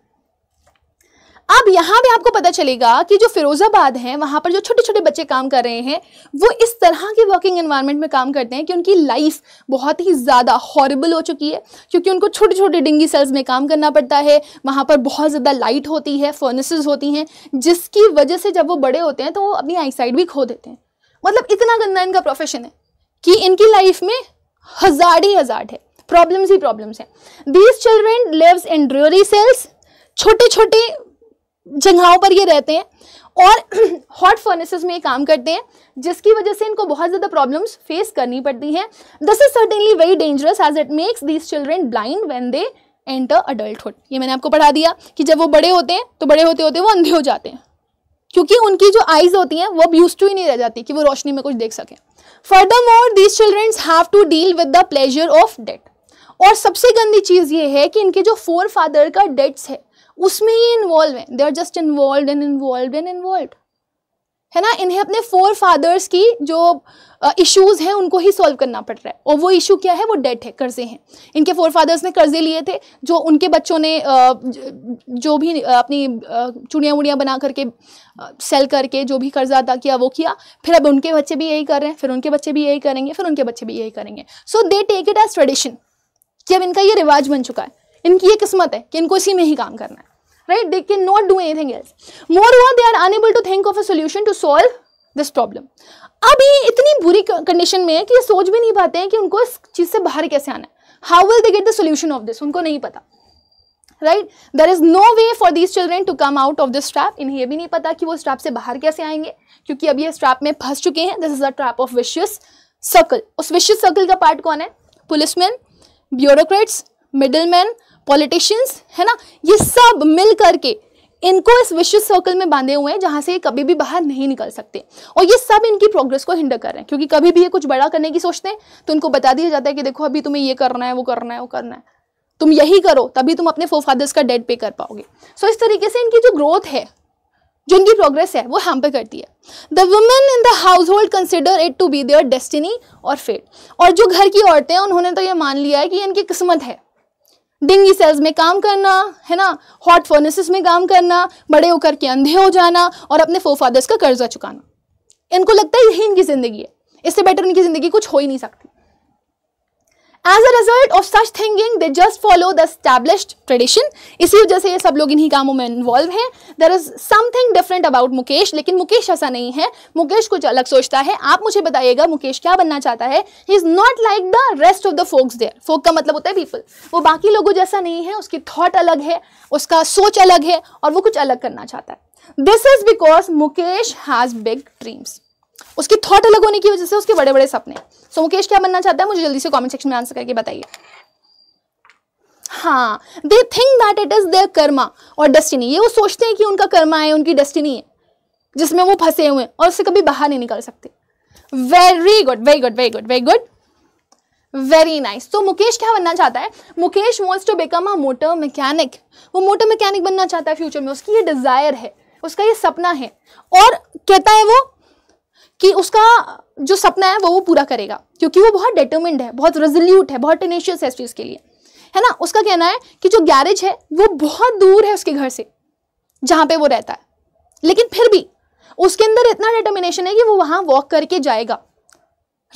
अब यहाँ भी आपको पता चलेगा कि जो फिरोजाबाद है वहाँ पर जो छोटे छोटे बच्चे काम कर रहे हैं वो इस तरह के वर्किंग एनवायरनमेंट में काम करते हैं कि उनकी लाइफ बहुत ही ज़्यादा हॉरेबल हो चुकी है क्योंकि उनको छोटे छोटे डिंगी सेल्स में काम करना पड़ता है वहाँ पर बहुत ज़्यादा लाइट होती है फर्निस होती हैं जिसकी वजह से जब वो बड़े होते हैं तो वो अपनी आईसाइड भी खो देते हैं मतलब इतना गंदा इनका प्रोफेशन है कि इनकी लाइफ में हज़ार ही हज़ार है प्रॉब्लम्स ही प्रॉब्लम्स हैं these children lives in dreary cells छोटे छोटे जगहों पर ये रहते हैं और हॉट फर्नेसेस में ये काम करते हैं जिसकी वजह से इनको बहुत ज़्यादा प्रॉब्लम्स फेस करनी पड़ती हैं this is certainly very dangerous as it makes these children blind when they enter adulthood ये मैंने आपको पढ़ा दिया कि जब वो बड़े होते हैं तो बड़े होते होते वो अंधे हो जाते हैं क्योंकि उनकी जो आइज़ होती हैं वो अब यूज टू ही नहीं रह जाती कि वो रोशनी में कुछ देख सकें furthermore these childrens have to deal with the pleasure of debt और सबसे गंदी चीज़ ये है कि इनके जो फोर फादर का डेट्स है उसमें ही इन्वॉल्व हैं they are just involve and involve and involve है ना इन्हें अपने फोर फादर्स की जो इश्यूज हैं उनको ही सॉल्व करना पड़ रहा है और वो इशू क्या है वो डेट है कर्जे हैं इनके फोर फादर्स ने कर्जे लिए थे जो उनके बच्चों ने जो भी अपनी चुड़ियाँ उड़ियाँ बना करके सेल करके जो भी कर्जा अदा किया वो किया फिर अब उनके बच्चे भी यही कर रहे हैं फिर उनके बच्चे भी यही करेंगे फिर उनके बच्चे भी यही करेंगे so they take it as tradition कि अब इनका ये रिवाज बन चुका है इनकी ये किस्मत है कि इनको इसी में ही काम करना है right they can not do anything else moreover they are unable to think of a solution to solve this problem अब ये इतनी बुरी कंडीशन में है कि ये सोच भी नहीं पाते हैं कि उनको इस चीज़ से बाहर कैसे आना है how will they get the solution of this उनको नहीं पता right there is no way for these children to come out of this trap इन्हें यह भी नहीं पता कि वो स्ट्रैप से बाहर कैसे आएंगे क्योंकि अब ये ट्रैप में फंस चुके हैं this is a trap of vicious circle उस विशियस सर्कल का पार्ट कौन है policeman bureaucrats middle man politicians है ना ये सब मिल करके इनको इस विश्व सर्कल में बांधे हुए हैं जहाँ से ये कभी भी बाहर नहीं निकल सकते और ये सब इनकी प्रोग्रेस को हिंडर कर रहे हैं क्योंकि कभी भी ये कुछ बड़ा करने की सोचते हैं तो इनको बता दिया जाता है कि देखो अभी तुम्हें ये करना है वो करना है वो करना है तुम यही करो तभी तुम अपने फोफादर्स का डेट पे कर पाओगे सो इस तरीके से इनकी जो ग्रोथ है जो इनकी प्रोग्रेस है वो हैम्पर करती है the women in the household consider it to be their destiny और फेट और जो घर की औरतें हैं उन्होंने तो ये मान लिया है कि इनकी किस्मत है डिंगी सेल्स में काम करना है ना हॉट फर्नेसिस में काम करना बड़े होकर के अंधे हो जाना और अपने फोफादर्स का कर्जा चुकाना इनको लगता है यही इनकी ज़िंदगी है इससे बेटर इनकी ज़िंदगी कुछ हो ही नहीं सकती as a result of such thinking they just follow the established tradition इसी वजह से ये सब लोग इन्हीं कामों में इन्वॉल्व हैं there is something different about Mukesh लेकिन मुकेश ऐसा नहीं है मुकेश कुछ अलग सोचता है आप मुझे बताइएगा मुकेश क्या बनना चाहता है he is not like the rest of the folks there folk का मतलब होता है पीपल वो बाकी लोगों जैसा नहीं है उसकी थॉट अलग है उसका सोच अलग है और वो कुछ अलग करना चाहता है this is because Mukesh has big dreams उसकी थॉट अलग होने की वजह से उसके बड़े बड़े सपने सो so, मुकेश क्या बनना चाहता है मुझे जल्दी से कमेंट सेक्शन में आंसर करके बताइए हाँ they think that it is their karma और डेस्टिनी ये वो सोचते हैं कि उनका कर्मा है उनकी डेस्टिनी है जिसमें वो फंसे हुए हैं और उससे कभी बाहर नहीं निकल सकते very good very good very good very good very nice तो मुकेश क्या बनना चाहता है Mukesh wants to become a motor mechanic वो मोटर मैकेनिक बनना चाहता है फ्यूचर में उसकी ये डिज़ायर है उसका ये सपना है और कहता है वो कि उसका जो सपना है वो वो पूरा करेगा क्योंकि वो बहुत डिटर्मिंड है बहुत रेजोल्यूट है बहुत टेनेशियस है इस चीज़ के लिए है ना उसका कहना है कि जो गैरेज है वो बहुत दूर है उसके घर से जहाँ पे वो रहता है लेकिन फिर भी उसके अंदर इतना डिटर्मिनेशन है कि वो वहाँ वॉक करके जाएगा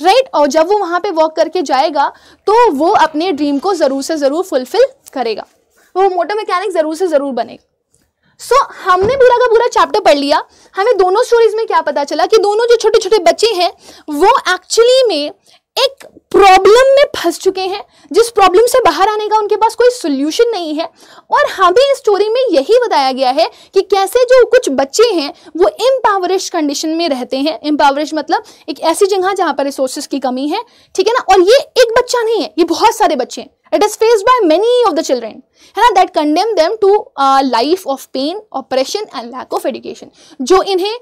राइट right? और जब वो वहाँ पे वॉक करके जाएगा तो वो अपने ड्रीम को ज़रूर से ज़रूर फुलफिल करेगा वो मोटर मैकेनिक ज़रूर से ज़रूर बनेगा सो so, हमने पूरा का पूरा चैप्टर पढ़ लिया हमें दोनों स्टोरीज में क्या पता चला कि दोनों जो छोटे छोटे बच्चे हैं वो एक्चुअली में एक प्रॉब्लम में फंस चुके हैं जिस प्रॉब्लम से बाहर आने का उनके पास कोई सोल्यूशन नहीं है और हमें इस स्टोरी में यही बताया गया है कि कैसे जो कुछ बच्चे हैं वो इम्पावरिश कंडीशन में रहते हैं इम्पावरिश मतलब एक ऐसी जगह जहाँ पर रिसोर्सेज की कमी है ठीक है ना और ये एक बच्चा नहीं है ये बहुत सारे बच्चे हैं that is faced by many of the children है ना that condemn them to a uh, life of pain, oppression and lack of education जो इन्हें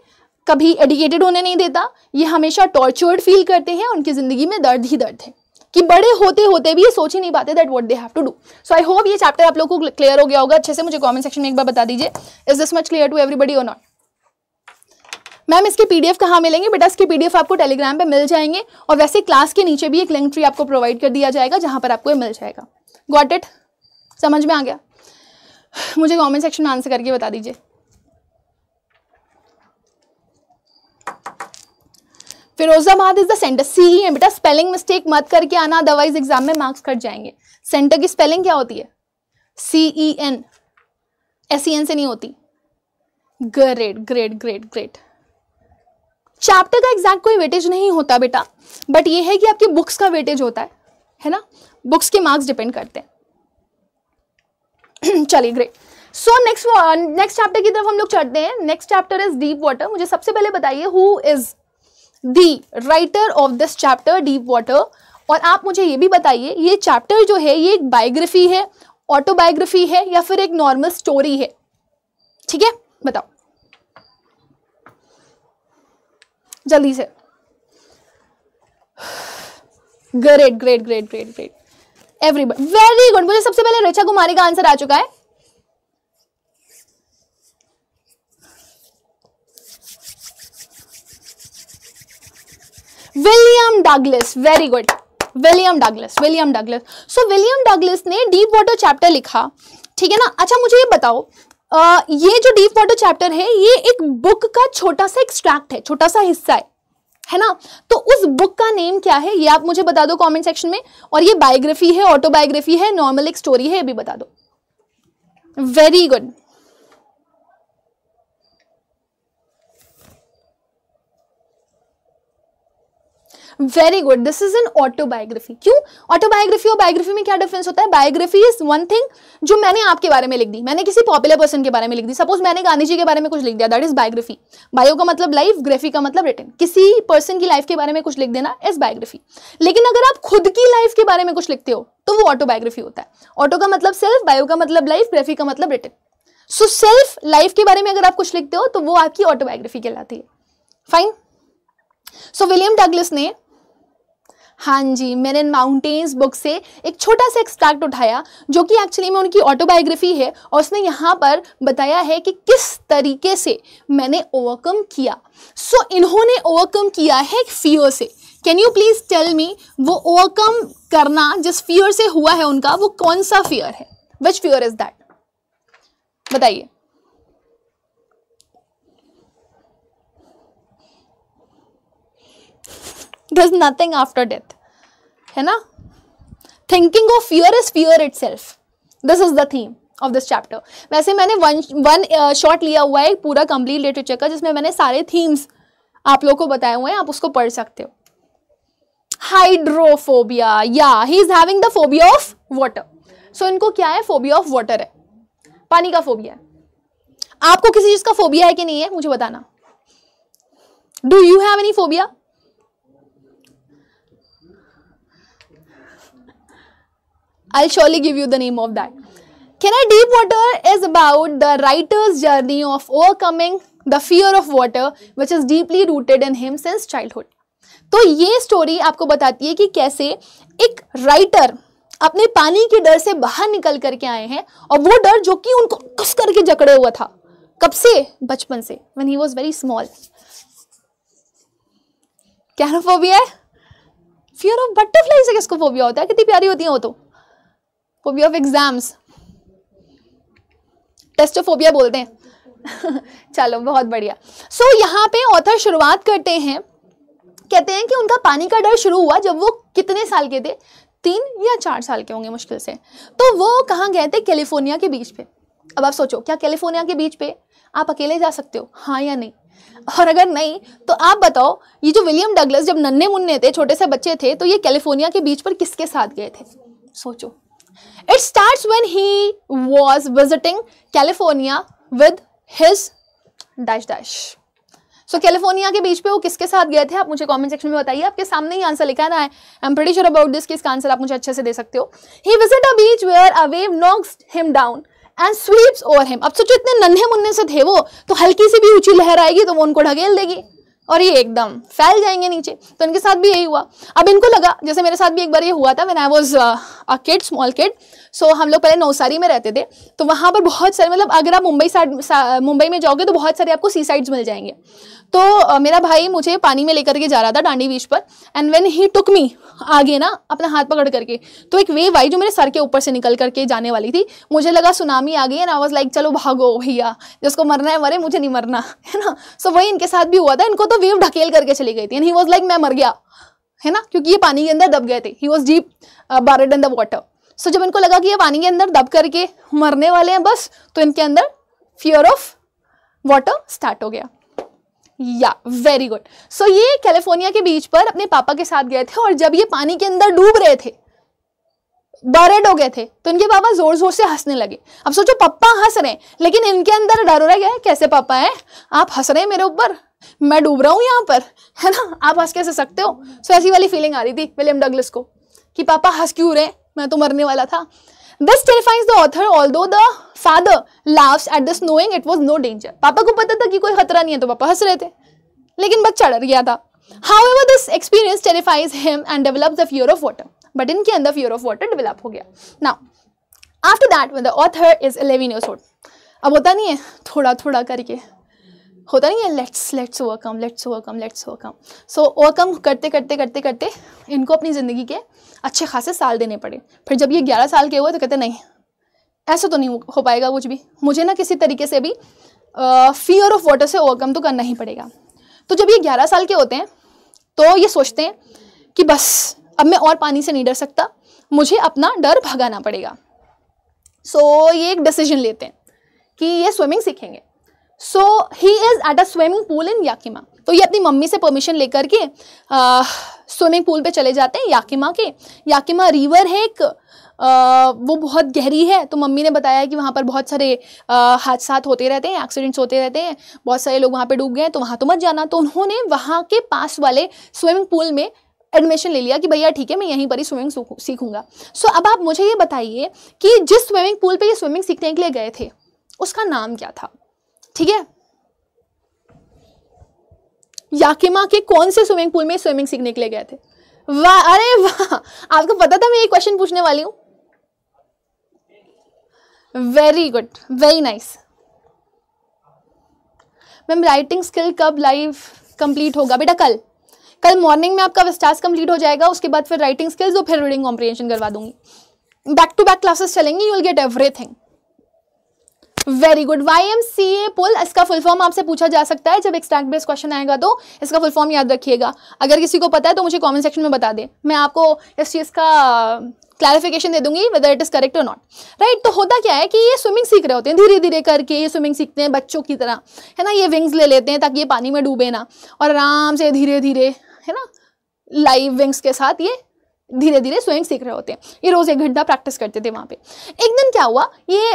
कभी एडुकेटेड होने नहीं देता ये हमेशा टॉर्चर्ड फील करते हैं उनकी ज़िंदगी में दर्द ही दर्द है कि बड़े होते होते भी ये सोच ही नहीं पाते that what they have to do so I hope ये चैप्टर आप लोग को क्लियर हो गया होगा अच्छे से मुझे कमेंट सेक्शन में एक बार बता दीजिए is this much clear to everybody और नॉट मैम इसके पीडीएफ कहाँ मिलेंगे बेटा इसके पीडीएफ आपको टेलीग्राम पे मिल जाएंगे और वैसे क्लास के नीचे भी एक लिंक ट्री आपको प्रोवाइड कर दिया जाएगा जहाँ पर आपको ये मिल जाएगा गॉट इट समझ में आ गया मुझे कमेंट सेक्शन में आंसर करके बता दीजिए Firozabad is the centre C ही है बेटा स्पेलिंग मिस्टेक मत करके आना अदरवाइज एग्जाम में मार्क्स कट जाएंगे सेंटर की स्पेलिंग क्या होती है C E N S E N से नहीं होती great great great great chapter का एग्जैक्ट कोई वेटेज नहीं होता बेटा बट ये है कि आपकी बुक्स का वेटेज होता है है ना बुक्स के मार्क्स डिपेंड करते हैं चलिए great so next next chapter की तरफ हम लोग चढ़ते हैं next chapter is deep water मुझे सबसे पहले बताइए who is the writer of this chapter deep water और आप मुझे ये भी बताइए ये चैप्टर जो है ये एक बायोग्राफी है ऑटोबायोग्राफी है या फिर एक नॉर्मल स्टोरी है ठीक है बताओ जल्दी से great great great great great everybody very good मुझे सबसे पहले रेचा कुमारी का आंसर आ चुका है William Douglas very good William Douglas William Douglas so William Douglas ने डीप वाटर चैप्टर लिखा ठीक है ना अच्छा मुझे ये बताओ आ, ये जो डीप वाटर चैप्टर है ये एक बुक का छोटा सा एक्सट्रैक्ट है छोटा सा हिस्सा है है ना तो उस बुक का नेम क्या है ये आप मुझे बता दो कमेंट सेक्शन में और ये बायोग्राफी है ऑटोबायोग्राफी है नॉर्मल एक स्टोरी है ये भी बता दो very good very good this is an autobiography क्यों ऑटोबायोग्राफी और बायोग्राफी में क्या डिफरेंस होता है बायोग्राफी इज वन थिंग जो मैंने आपके बारे में लिख दी मैंने किसी पॉपुलर पर्सन के बारे में लिख दी सपोज मैंने गांधी जी के बारे में कुछ लिख दिया दैट इज बायोग्राफी बायो का मतलब लाइफ ग्राफी का मतलब रिटर्न किसी पर्सन की लाइफ के बारे में कुछ लिख देना इज बायोग्राफी लेकिन अगर आप खुद की लाइफ के बारे में कुछ लिखते हो तो वो ऑटोबायोग्राफी होता है ऑटो का मतलब सेल्फ बायो का मतलब लाइफ ग्राफी का मतलब रिटर्न सो सेल्फ लाइफ के बारे में अगर आप कुछ लिखते हो तो वो आपकी ऑटोबायोग्राफी कहलाती है फाइन सो विलियम डगलिस ने हाँ जी मैंने माउंटेन्स बुक से एक छोटा सा एक्सट्रैक्ट उठाया जो कि एक्चुअली में उनकी ऑटोबायोग्राफी है और उसने यहाँ पर बताया है कि किस तरीके से मैंने ओवरकम किया सो so, इन्होंने ओवरकम किया है फियो से can you please tell me वो ओवरकम करना जिस फियर से हुआ है उनका वो कौन सा फियर है विच फियर इज़ दैट बताइए there's नथिंग आफ्टर डेथ है ना thinking of fear is fear itself this is the theme of this chapter वैसे मैंने वन वन शॉर्ट लिया हुआ है पूरा कंप्लीट लिटरेचर का जिसमें मैंने सारे थीम्स आप लोगों को बताए हुए हैं आप उसको पढ़ सकते हो हाइड्रोफोबिया या he is having the phobia of water so इनको क्या है फोबिया ऑफ वाटर है पानी का फोबिया है आपको किसी चीज का फोबिया है कि नहीं है मुझे बताना do you have any phobia I'll surely give you the name of that. can i Deep Water is about the writer's journey of overcoming the fear of water which is deeply rooted in him since childhood. तो ये स्टोरी आपको बताती है कि कैसे एक राइटर अपने पानी के डर से बाहर निकल करके आए हैं और वो डर जो कि उनको कस करके जकड़े हुआ था कब से बचपन से when he was very small क्या फोबिया है फियर ऑफ बटरफ्लाई से किसको फोबिया होता है कितनी प्यारी होती है वो तो फोबिया ऑफ एग्जाम्स टेस्टोफोबिया बोलते हैं चलो बहुत बढ़िया सो so, यहाँ पे ऑथर शुरुआत करते हैं कहते हैं कि उनका पानी का डर शुरू हुआ जब वो कितने साल के थे तीन या चार साल के होंगे मुश्किल से तो वो कहाँ गए थे कैलिफोर्निया के बीच पे अब आप सोचो क्या कैलिफोर्निया के बीच पे आप अकेले जा सकते हो हाँ या नहीं और अगर नहीं तो आप बताओ ये जो विलियम डगलस जब नन्हे मुन्ने थे छोटे से बच्चे थे तो ये कैलिफोर्निया के बीच पर किसके साथ गए थे सोचो It starts when he was visiting California with his dash dash. So California के बीच पे वो किसके साथ गए थे आप मुझे कॉमेंट सेक्शन में बताइए आपके सामने ही आंसर लिखा है am pretty sure about this कि आंसर आप मुझे अच्छे से दे सकते हो he visit a beach where a wave knocks him down and sweeps over him अब सोचो इतने नन्हे मुन्ने से थे वो तो हल्की सी भी ऊंची लहर आएगी तो वो उनको ढकेल देगी और ये एकदम फैल जाएंगे नीचे तो इनके साथ भी यही हुआ अब इनको लगा जैसे मेरे साथ भी एक बार ये हुआ था when I was kid small kid so हम लोग पहले नौसारी में रहते थे तो वहाँ पर बहुत सारे मतलब अगर आप मुंबई साइड मुंबई में जाओगे तो बहुत सारे आपको सी साइड्स मिल जाएंगे तो मेरा भाई मुझे पानी में लेकर के जा रहा था डांडी बीच पर एंड वेन ही टुक मी आगे ना अपना हाथ पकड़ करके तो एक वेव आई जो मेरे सर के ऊपर से निकल करके जाने वाली थी मुझे लगा सुनामी आ गई एंड आई वॉज लाइक चलो भागो भैया जिसको मरना है मरे मुझे नहीं मरना है ना सो so, वही इनके साथ भी हुआ था इनको तो वेव ढकेल करके चली गई थी एंड ही वॉज लाइक मैं मर गया है ना क्योंकि ये पानी के अंदर दब गए थे he was deep buried in the water so जब इनको लगा कि ये पानी के अंदर दब करके मरने वाले हैं बस तो इनके अंदर फियर ऑफ वाटर स्टार्ट हो गया या वेरी गुड सो ये कैलिफोर्निया के बीच पर अपने पापा के साथ गए थे और जब ये पानी के अंदर डूब रहे थे बरेड हो गए थे तो इनके पापा जोर जोर से हंसने लगे अब सोचो पापा हंस रहे हैं लेकिन इनके अंदर डर हो रहा है कैसे पापा है आप हंस रहे हैं मेरे ऊपर मैं डूब रहा हूँ यहाँ पर है ना आप हंस कैसे सकते हो सो so, ऐसी वाली फीलिंग आ रही थी विलियम डगलस को कि पापा हंस क्यों रहे हैं मैं तो मरने वाला था this terrifies the author although the father laughs at this knowing it was no danger पापा को पता था कि कोई खतरा नहीं है तो पापा हंस रहे थे लेकिन बच्चा डर गया था however this experience terrifies him and develop the fear of water but इनके अंदर फ्यूर ऑफ वाटर डेवलप हो गया now after that the author is eleven years old अब होता नहीं है थोड़ा थोड़ा करके होता नहीं है let's let's overcome let's overcome let's overcome so overcome करते करते करते करते इनको अपनी ज़िंदगी के अच्छे खासे साल देने पड़े फिर जब ये ग्यारह साल के हुए तो कहते नहीं ऐसा तो नहीं हो पाएगा कुछ भी मुझे ना किसी तरीके से भी फियर ऑफ वाटर से ओवरकम तो करना ही पड़ेगा तो जब ये ग्यारह साल के होते हैं तो ये सोचते हैं कि बस अब मैं और पानी से नहीं डर सकता मुझे अपना डर भगाना पड़ेगा सो so, ये एक डिसीजन लेते हैं कि ये स्विमिंग सीखेंगे so he is at a swimming pool in Yakima तो ये अपनी मम्मी से परमिशन लेकर के स्विमिंग पूल पे चले जाते हैं याकिमा के याकिमा रिवर है एक आ, वो बहुत गहरी है तो मम्मी ने बताया कि वहाँ पर बहुत सारे हादसा होते रहते हैं एक्सीडेंट्स होते रहते हैं बहुत सारे लोग वहाँ पे डूब गए तो वहाँ तो मत जाना तो उन्होंने वहाँ के पास वाले स्विमिंग पूल में एडमिशन ले लिया कि भैया ठीक है मैं यहीं पर ही स्विमिंग सीखूंगा सो अब आप मुझे ये बताइए कि जिस स्विमिंग पूल पर ये स्विमिंग सीखने के लिए गए थे उसका नाम क्या था ठीक है याकिमा के कौन से स्विमिंग पूल में स्विमिंग सीखने के लिए गए थे वाह अरे वाह आपको पता था मैं ये क्वेश्चन पूछने वाली हूं very good very nice ma'am writing skill कब लाइव कंप्लीट होगा बेटा कल कल मॉर्निंग में आपका विस्टार्स कंप्लीट हो जाएगा उसके बाद फिर राइटिंग स्किल्स और फिर रीडिंग कॉम्प्रिहेंशन करवा दूंगी बैक टू बैक क्लासेस चलेंगी you will get everything very good Y M C A pool इसका फुल फॉर्म आपसे पूछा जा सकता है जब एक्सटैक्ट बेस्ड क्वेश्चन आएगा तो इसका फुल फॉर्म याद रखिएगा अगर किसी को पता है तो मुझे कॉमेंट सेक्शन में बता दें मैं आपको इस चीज़ का क्लैरिफिकेशन दे दूंगी वेदर इट इज़ करेक्ट और नॉट राइट तो होता क्या है कि ये स्विमिंग सीख रहे होते हैं धीरे धीरे करके ये स्विमिंग सीखते हैं बच्चों की तरह है ना ये विंग्स ले लेते हैं ताकि ये पानी में डूबे ना और आराम से धीरे धीरे है ना लाइव विंग्स के साथ ये धीरे धीरे स्विमिंग सीख रहे होते हैं ये रोज़ एक घंटा प्रैक्टिस करते थे वहाँ पे एक दिन क्या हुआ ये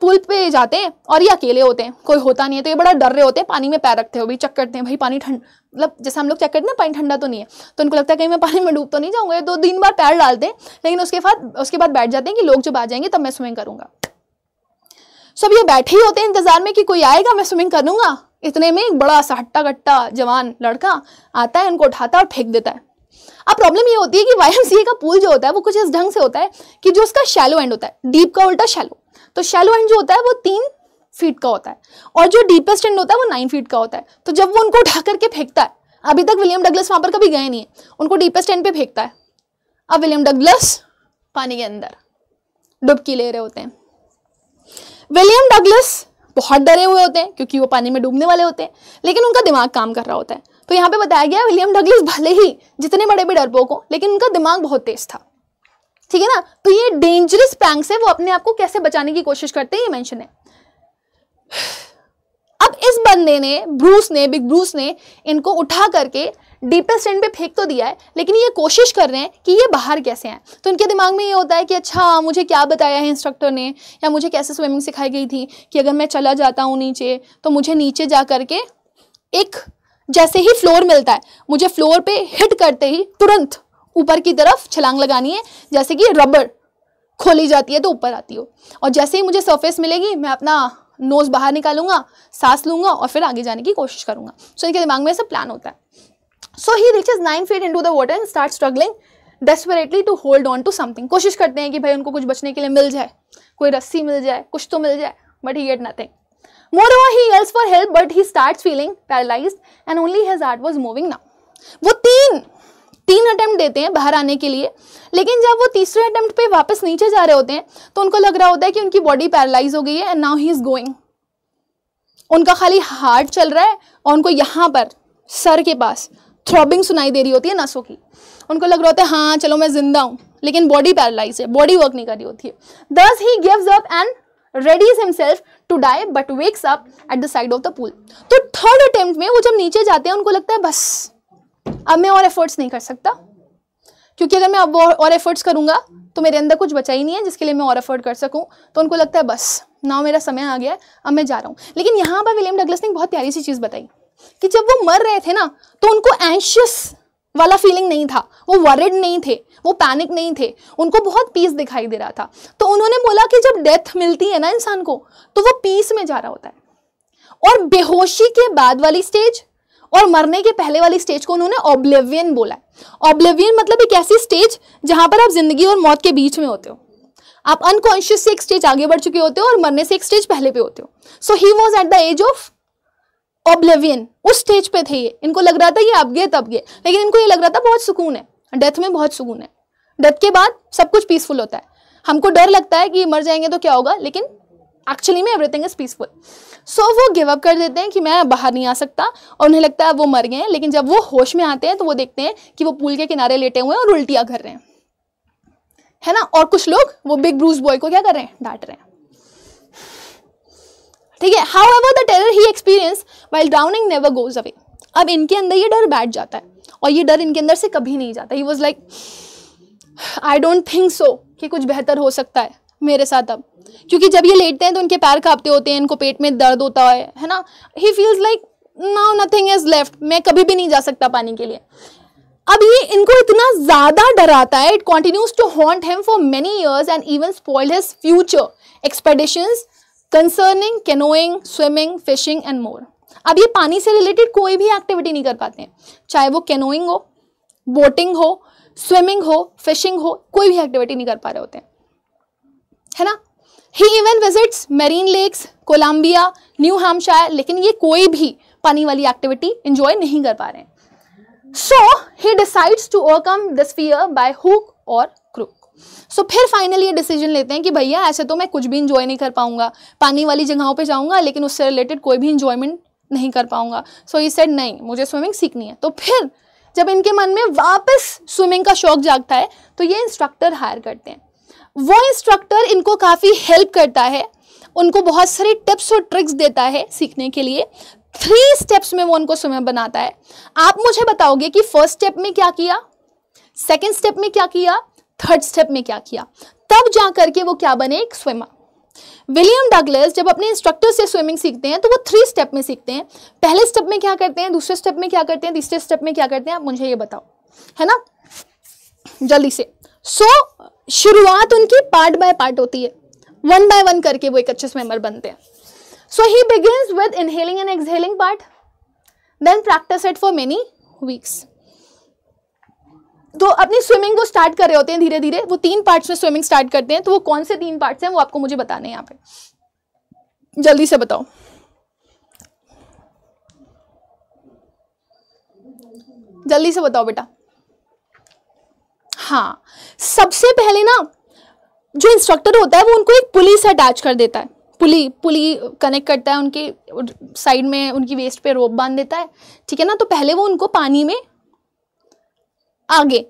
पुल पे जाते हैं और ये अकेले होते हैं कोई होता नहीं है तो ये बड़ा डर रहे होते हैं पानी में पैर रखते हो भी चेक करते हैं भाई पानी ठंड मतलब जैसे हम लोग चेक करते हैं ना पानी ठंडा तो नहीं है तो उनको लगता है कहीं मैं पानी में डूब तो नहीं जाऊँगा दो तीन बार पैर डालते हैं लेकिन उसके बाद उसके बाद बैठ जाते हैं कि लोग जब आ जाएंगे तब मैं स्विमिंग करूँगा सब ये बैठे ही होते हैं इंतजार में कि कोई आएगा मैं स्विमिंग करूँगा इतने में एक बड़ा सा हट्टा कट्टा जवान लड़का आता है उनको उठाता है और फेंक देता है अब प्रॉब्लम ये होती है कि वाई का पूल जो होता है वो कुछ इस ढंग से होता है कि जो उसका शैलो एंड होता है डीप का उल्टा शैलो तो शैलो एंड जो होता है वो तीन फीट का होता है और जो डीपेस्ट एंड होता है वो नाइन फीट का होता है तो जब वो उनको उठा करके फेंकता है अभी तक विलियम डगलस वहां पर कभी गए नहीं है उनको डीपेस्ट एंड पे फेंकता है अब विलियम डगलस पानी के अंदर डुबकी ले रहे होते हैं विलियम डगलस बहुत डरे हुए होते हैं क्योंकि वो पानी में डूबने वाले होते हैं लेकिन उनका दिमाग काम कर रहा होता है तो यहाँ पे बताया गया विलियम डगलिस भले ही जितने बड़े भी डरपोक हों लेकिन उनका दिमाग बहुत तेज था ठीक है ना तो ये डेंजरस प्रैंक से वो अपने आप को कैसे बचाने की कोशिश करते हैं ये मेंशन है अब इस बंदे ने ब्रूस ने बिग ब्रूस ने इनको उठा करके डीपेस्ट एंड पे फेंक तो दिया है लेकिन ये कोशिश कर रहे हैं कि ये बाहर कैसे आए तो इनके दिमाग में ये होता है कि अच्छा मुझे क्या बताया है इंस्ट्रक्टर ने या मुझे कैसे स्विमिंग सिखाई गई थी कि अगर मैं चला जाता हूँ नीचे तो मुझे नीचे जा करके एक जैसे ही फ्लोर मिलता है मुझे फ्लोर पे हिट करते ही तुरंत ऊपर की तरफ छलांग लगानी है जैसे कि रबड़ खोली जाती है तो ऊपर आती हो और जैसे ही मुझे सरफेस मिलेगी मैं अपना नोज़ बाहर निकालूंगा सांस लूंगा और फिर आगे जाने की कोशिश करूंगा सो so, इनके दिमाग में ऐसा प्लान होता है so he is nine feet in to the water and start struggling desperately to hold on to something कोशिश करते हैं कि भाई उनको कुछ बचने के लिए मिल जाए कोई रस्सी मिल जाए कुछ तो मिल जाए but he get nothing Moreover, he yells for help, but he starts feeling paralyzed and only his heart was moving now. वो तीन तीन अटेम्प्ट देते हैं बाहर आने के लिए लेकिन जब वो तीसरे अटेम्प्ट पे वापस नीचे जा रहे होते हैं तो उनको लग रहा होता है कि उनकी बॉडी पैरालाइज हो गई है and now he is going उनका खाली हार्ट चल रहा है और उनको यहाँ पर सर के पास थ्रॉबिंग सुनाई दे रही होती है नसों की उनको लग रहा होता है हाँ चलो मैं जिंदा हूँ लेकिन बॉडी पैरालाइज है बॉडी वर्क नहीं कर रही होती है thus he gives up and readies himself to die but wakes up at the side of the pool तो थर्ड अटेम्प्ट में वो जब नीचे जाते हैं उनको लगता है बस अब मैं और एफर्ट्स नहीं कर सकता क्योंकि अगर मैं अब और एफर्ट्स करूंगा तो मेरे अंदर कुछ बचा ही नहीं है जिसके लिए मैं और एफर्ट कर सकूं तो उनको लगता है बस ना मेरा समय आ गया है अब मैं जा रहा हूँ लेकिन यहाँ पर विलियम डगलस ने बहुत प्यारी सी चीज़ बताई कि जब वो मर रहे थे ना तो उनको एंशियस वाला फीलिंग नहीं था वो वरिड नहीं थे वो पैनिक नहीं थे उनको बहुत पीस दिखाई दे रहा था तो उन्होंने बोला कि जब डेथ मिलती है ना इंसान को तो वो पीस में जा रहा होता है और बेहोशी के बाद वाली स्टेज और मरने के पहले वाली स्टेज को उन्होंने ऑब्लेवियन बोला है ऑब्लेवियन मतलब एक ऐसी स्टेज जहां पर आप जिंदगी और मौत के बीच में होते हो आप अनकॉन्शियस से एक स्टेज आगे बढ़ चुके होते हो और मरने से एक स्टेज पहले पे होते हो so he was at the edge of oblivion उस स्टेज पे थे ये इनको लग रहा था ये अब गए तब गए लेकिन इनको ये लग रहा था बहुत सुकून है डेथ में बहुत सुकून है डेथ के बाद सब कुछ पीसफुल होता है हमको डर लगता है कि मर जाएंगे तो क्या होगा लेकिन एक्चुअली में एवरीथिंग इज पीसफुल सो वो गिव अप कर देते हैं कि मैं बाहर नहीं आ सकता और उन्हें लगता है वो मर गए हैं लेकिन जब वो होश में आते हैं तो वो देखते हैं कि वो पूल के किनारे लेटे हुए हैं और उल्टियाँ कर रहे हैं है ना और कुछ लोग वो बिग ब्रूस बॉय को क्या कर रहे हैं डांट रहे हैं ठीक है however the terror he experience while drowning never goes away अब इनके अंदर ये डर बैठ जाता है और ये डर इनके अंदर से कभी नहीं जाता he was like I don't think so कि कुछ बेहतर हो सकता है मेरे साथ अब क्योंकि जब ये लेटते हैं तो उनके पैर कांपते होते हैं इनको पेट में दर्द होता है है ना he feels like now nothing is left मैं कभी भी नहीं जा सकता पानी के लिए अब ये इनको इतना ज़्यादा डराता है it continues to haunt him for many years and even spoil his future expeditions concerning canoeing swimming fishing and more अब ये पानी से रिलेटेड कोई भी एक्टिविटी नहीं कर पाते हैं चाहे वो कैनोइंग हो बोटिंग हो स्विमिंग हो फिशिंग हो कोई भी एक्टिविटी नहीं कर पा रहे होते हैं है ना he even visits marine lakes Columbia New Hampshire लेकिन ये कोई भी पानी वाली एक्टिविटी इंजॉय नहीं कर पा रहे हैं so he decides to overcome this fear by hook और क्रूक सो so, फिर फाइनली ये डिसीजन लेते हैं कि भैया ऐसे तो मैं कुछ भी इंजॉय नहीं कर पाऊंगा पानी वाली जगहों पे जाऊंगा लेकिन उससे रिलेटेड कोई भी इंजॉयमेंट नहीं कर पाऊंगा सो ये सेड नहीं मुझे स्विमिंग सीखनी है तो फिर जब इनके मन में वापस स्विमिंग का शौक जागता है तो ये इंस्ट्रक्टर हायर करते हैं वो इंस्ट्रक्टर इनको काफ़ी हेल्प करता है उनको बहुत सारे टिप्स और ट्रिक्स देता है सीखने के लिए थ्री स्टेप्स में वो उनको स्विमर बनाता है आप मुझे बताओगे कि फर्स्ट स्टेप में क्या किया सेकेंड स्टेप में क्या किया थर्ड स्टेप में क्या किया तब जा करके वो क्या बने एक स्विमर विलियम डगलस जब अपने इंस्ट्रक्टर से स्विमिंग सीखते हैं तो वो थ्री स्टेप में सीखते हैं पहले स्टेप में क्या करते हैं दूसरे स्टेप में क्या करते हैं तीसरे स्टेप में क्या करते हैं आप मुझे ये बताओ है ना जल्दी से सो so, शुरुआत उनकी पार्ट बाय पार्ट होती है वन बाय वन करके वो एक अच्छे से बनते हैं so he begin with inhaling and exhaling part then practice it for many weeks तो अपनी स्विमिंग वो स्टार्ट कर रहे होते हैं धीरे धीरे वो तीन पार्ट्स में स्विमिंग स्टार्ट करते हैं तो वो कौन से तीन पार्ट्स हैं वो आपको मुझे बताने यहाँ पे जल्दी से बताओ जल्दी से बताओ बेटा हाँ सबसे पहले ना जो इंस्ट्रक्टर होता है वो उनको एक पुलिस अटैच कर देता है पुली पुली कनेक्ट करता है उनके साइड में उनकी वेस्ट पे रोप बांध देता है ठीक है ना तो पहले वो उनको पानी में आगे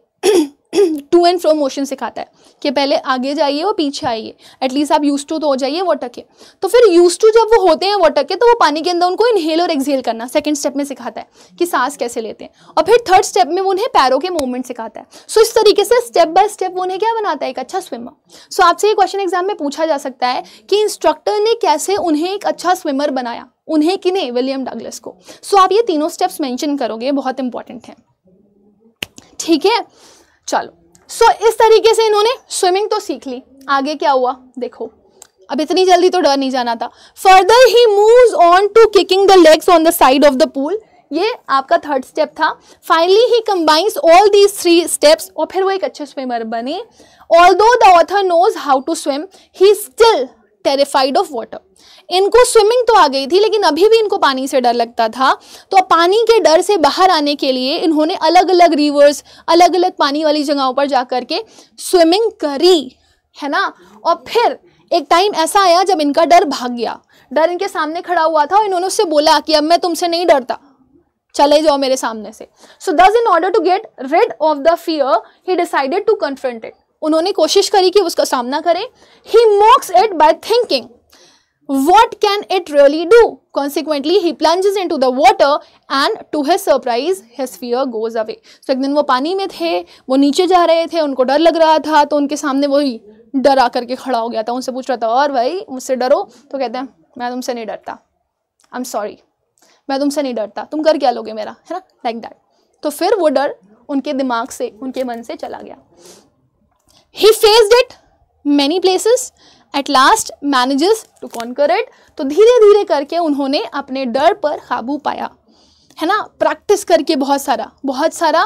टू एंड फ्रो मोशन सिखाता है कि पहले आगे जाइए और पीछे आइए एटलीस्ट आप यूज टू तो हो जाइए वाटर के तो फिर यूज टू जब वो होते हैं वाटर के तो वो पानी के अंदर उनको इनहेल और एक्सहेल करना सेकंड स्टेप में सिखाता है कि सांस कैसे लेते हैं और फिर थर्ड स्टेप में वो उन्हें पैरों के मूवमेंट सिखाता है सो इस तरीके से स्टेप बाय स्टेप वो उन्हें क्या बनाता है एक अच्छा स्विमर सो आपसे ये क्वेश्चन एग्जाम में पूछा जा सकता है कि इंस्ट्रक्टर ने कैसे उन्हें एक अच्छा स्विमर बनाया उन्हें नहीं विलियम डगलस को सो आप ये तीनों स्टेप्स मैंशन करोगे बहुत इंपॉर्टेंट हैं ठीक है चलो सो इस तरीके से इन्होंने स्विमिंग तो सीख ली आगे क्या हुआ देखो अब इतनी जल्दी तो डर नहीं जाना था further he move on to kicking the legs on the side of the pool ये आपका थर्ड स्टेप था finally he combines all these three steps और फिर वो एक अच्छे स्विमर बने although the author knows how to swim he still terrified of water इनको स्विमिंग तो आ गई थी लेकिन अभी भी इनको पानी से डर लगता था तो पानी के डर से बाहर आने के लिए इन्होंने अलग अलग रिवर्स अलग अलग पानी वाली जगहों पर जाकर के स्विमिंग करी है ना और फिर एक टाइम ऐसा आया जब इनका डर भाग गया डर इनके सामने खड़ा हुआ था और इन्होंने उससे बोला कि अब मैं तुमसे नहीं डरता चले जाओ मेरे सामने से so thus in order to get rid of the fear he decided to confront it उन्होंने कोशिश करी कि उसका सामना करें he mocks it by thinking what can it really do consequently he he in to the water and to his surprise his fear goes away तो एक दिन वो पानी में थे वो नीचे जा रहे थे उनको डर लग रहा था तो उनके सामने वही डर आकर करके खड़ा हो गया था उनसे पूछ रहा था और भाई मुझसे डरो तो कहते हैं मैं तुमसे नहीं डरता आई एम सॉरी मैं तुमसे नहीं डरता तुम कर क्या लोगे मेरा है ना लाइक like दैट तो फिर वो डर उनके दिमाग से उनके मन से चला गया he faced it many places at last manages to conquer it तो धीरे धीरे करके उन्होंने अपने डर पर काबू पाया है ना प्रैक्टिस करके बहुत सारा बहुत सारा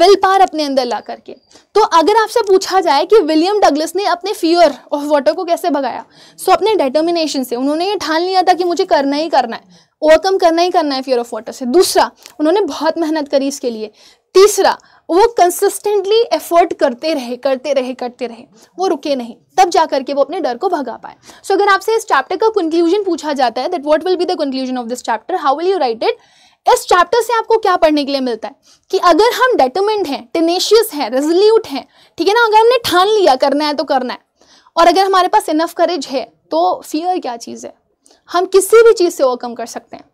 विल uh, पार अपने अंदर ला करके तो अगर आपसे पूछा जाए कि विलियम डगलस ने अपने फियर ऑफ वाटर को कैसे भगाया सो तो so, अपने डेटर्मिनेशन से उन्होंने ये ठान लिया था कि मुझे करना ही करना है ओवरकम करना ही करना है फियर ऑफ वाटर से दूसरा उन्होंने बहुत मेहनत करी इसके लिए तीसरा वो कंसिस्टेंटली एफर्ट करते रहे करते रहे करते रहे वो रुके नहीं तब जा करके वो अपने डर को भगा पाए सो so, अगर आपसे इस चैप्टर का कंक्लूजन पूछा जाता है that what will be the conclusion of this chapter how will you write it इस चैप्टर से आपको क्या पढ़ने के लिए मिलता है कि अगर हम डेटोमेंट हैं टेनेशियस हैं रेजोल्यूट हैं ठीक है ना अगर हमने ठान लिया करना है तो करना है और अगर हमारे पास इनफ करेज है तो फियर क्या चीज़ है हम किसी भी चीज़ से ओवरकम कर सकते हैं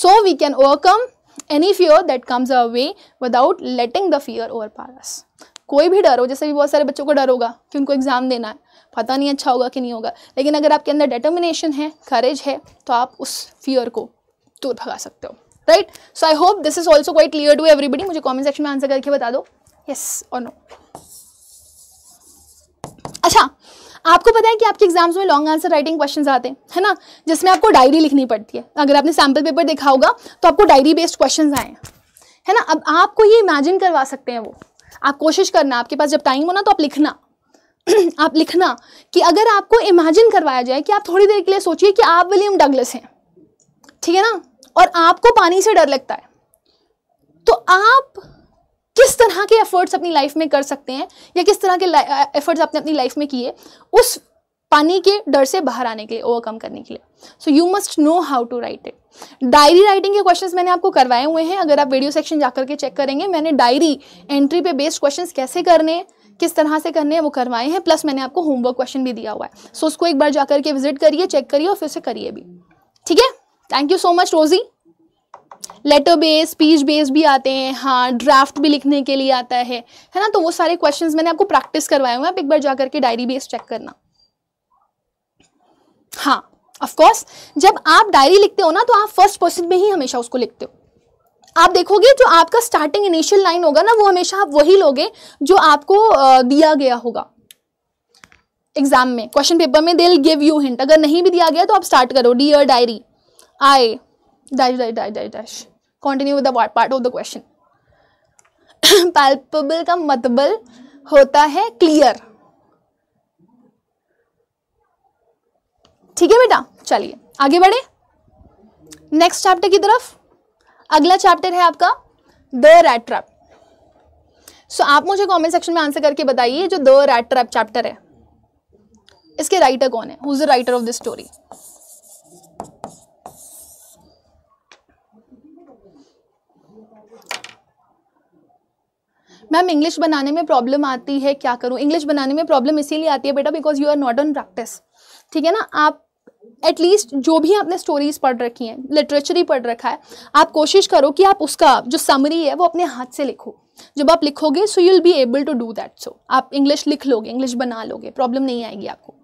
so we can overcome any fear that comes a way without letting the fear overpowers कोई भी डर हो जैसे भी बहुत सारे बच्चों को डर होगा कि उनको एग्ज़ाम देना है पता नहीं अच्छा होगा कि नहीं होगा लेकिन अगर आपके अंदर डिटर्मिनेशन है करेज है तो आप उस फियर को दूर भगा सकते हो right so I hope this is also quite clear to everybody मुझे कॉमेंट सेक्शन में आंसर करके बता दो येस और नो अच्छा आपको पता है कि आपके एग्जाम्स में लॉन्ग आंसर राइटिंग क्वेश्चन आते हैं है ना जिसमें आपको डायरी लिखनी पड़ती है अगर आपने सैम्पल पेपर देखा होगा तो आपको डायरी बेस्ड क्वेश्चन आए है ना अब आपको ये इमेजिन करवा सकते हैं वो आप कोशिश करना आपके पास जब टाइम हो ना तो आप लिखना आप लिखना कि अगर आपको इमेजिन करवाया जाए कि आप थोड़ी देर के लिए सोचिए कि आप विलियम डगलस हैं ठीक है ना और आपको पानी से डर लगता है तो आप किस तरह के एफर्ट्स अपनी लाइफ में कर सकते हैं या किस तरह के एफर्ट्स आपने अपनी लाइफ में किए उस पानी के डर से बाहर आने के लिए ओवरकम करने के लिए so you must know how to write it diary writing के क्वेश्चंस मैंने आपको करवाए हुए हैं अगर आप वीडियो सेक्शन जाकर के चेक करेंगे मैंने डायरी एंट्री पे बेस्ड क्वेश्चंस कैसे करने हैं किस तरह से करने हैं वो करवाए हैं प्लस मैंने आपको होमवर्क क्वेश्चन भी दिया हुआ है सो so, उसको एक बार जाकर के विजिट करिए चेक करिए और फिर से करिए भी ठीक है थैंक यू सो मच रोजी लेटर बेस स्पीच बेस भी आते हैं हाँ ड्राफ्ट भी लिखने के लिए आता है है ना तो वो सारे क्वेश्चंस मैंने आपको प्रैक्टिस करवाए हुए आप एक बार जा करके डायरी बेस चेक करना हाँ ऑफकोर्स जब आप डायरी लिखते हो ना तो आप फर्स्ट पर्सन में ही हमेशा उसको लिखते हो आप देखोगे जो आपका स्टार्टिंग इनिशियल लाइन होगा ना वो हमेशा आप वही लोगे जो आपको दिया गया होगा एग्जाम में क्वेश्चन पेपर में दे गिव यू हिंट अगर नहीं भी दिया गया तो आप स्टार्ट करो dear diary I dash dash dash dash dash continue with the part of the question palpable का मतबल होता है क्लियर ठीक है बेटा चलिए आगे बढ़े नेक्स्ट चैप्टर की तरफ अगला चैप्टर है आपका द रैट ट्रैप सो आप मुझे कमेंट सेक्शन में आंसर करके बताइए जो द रैट ट्रैप चैप्टर है इसके राइटर कौन है who is the writer of this story ma'am English बनाने में प्रॉब्लम आती है क्या करूँ इंग्लिश बनाने में प्रॉब्लम इसीलिए आती है बेटा because you are not on practice ठीक है ना आप एटलीस्ट जो भी आपने स्टोरीज पढ़ रखी हैं लिटरेचर ही पढ़ रखा है आप कोशिश करो कि आप उसका जो समरी है वो अपने हाथ से लिखो जब आप लिखोगे so you'll be able to do that so आप इंग्लिश लिख लोगे इंग्लिश बना लोगे प्रॉब्लम नहीं आएगी आपको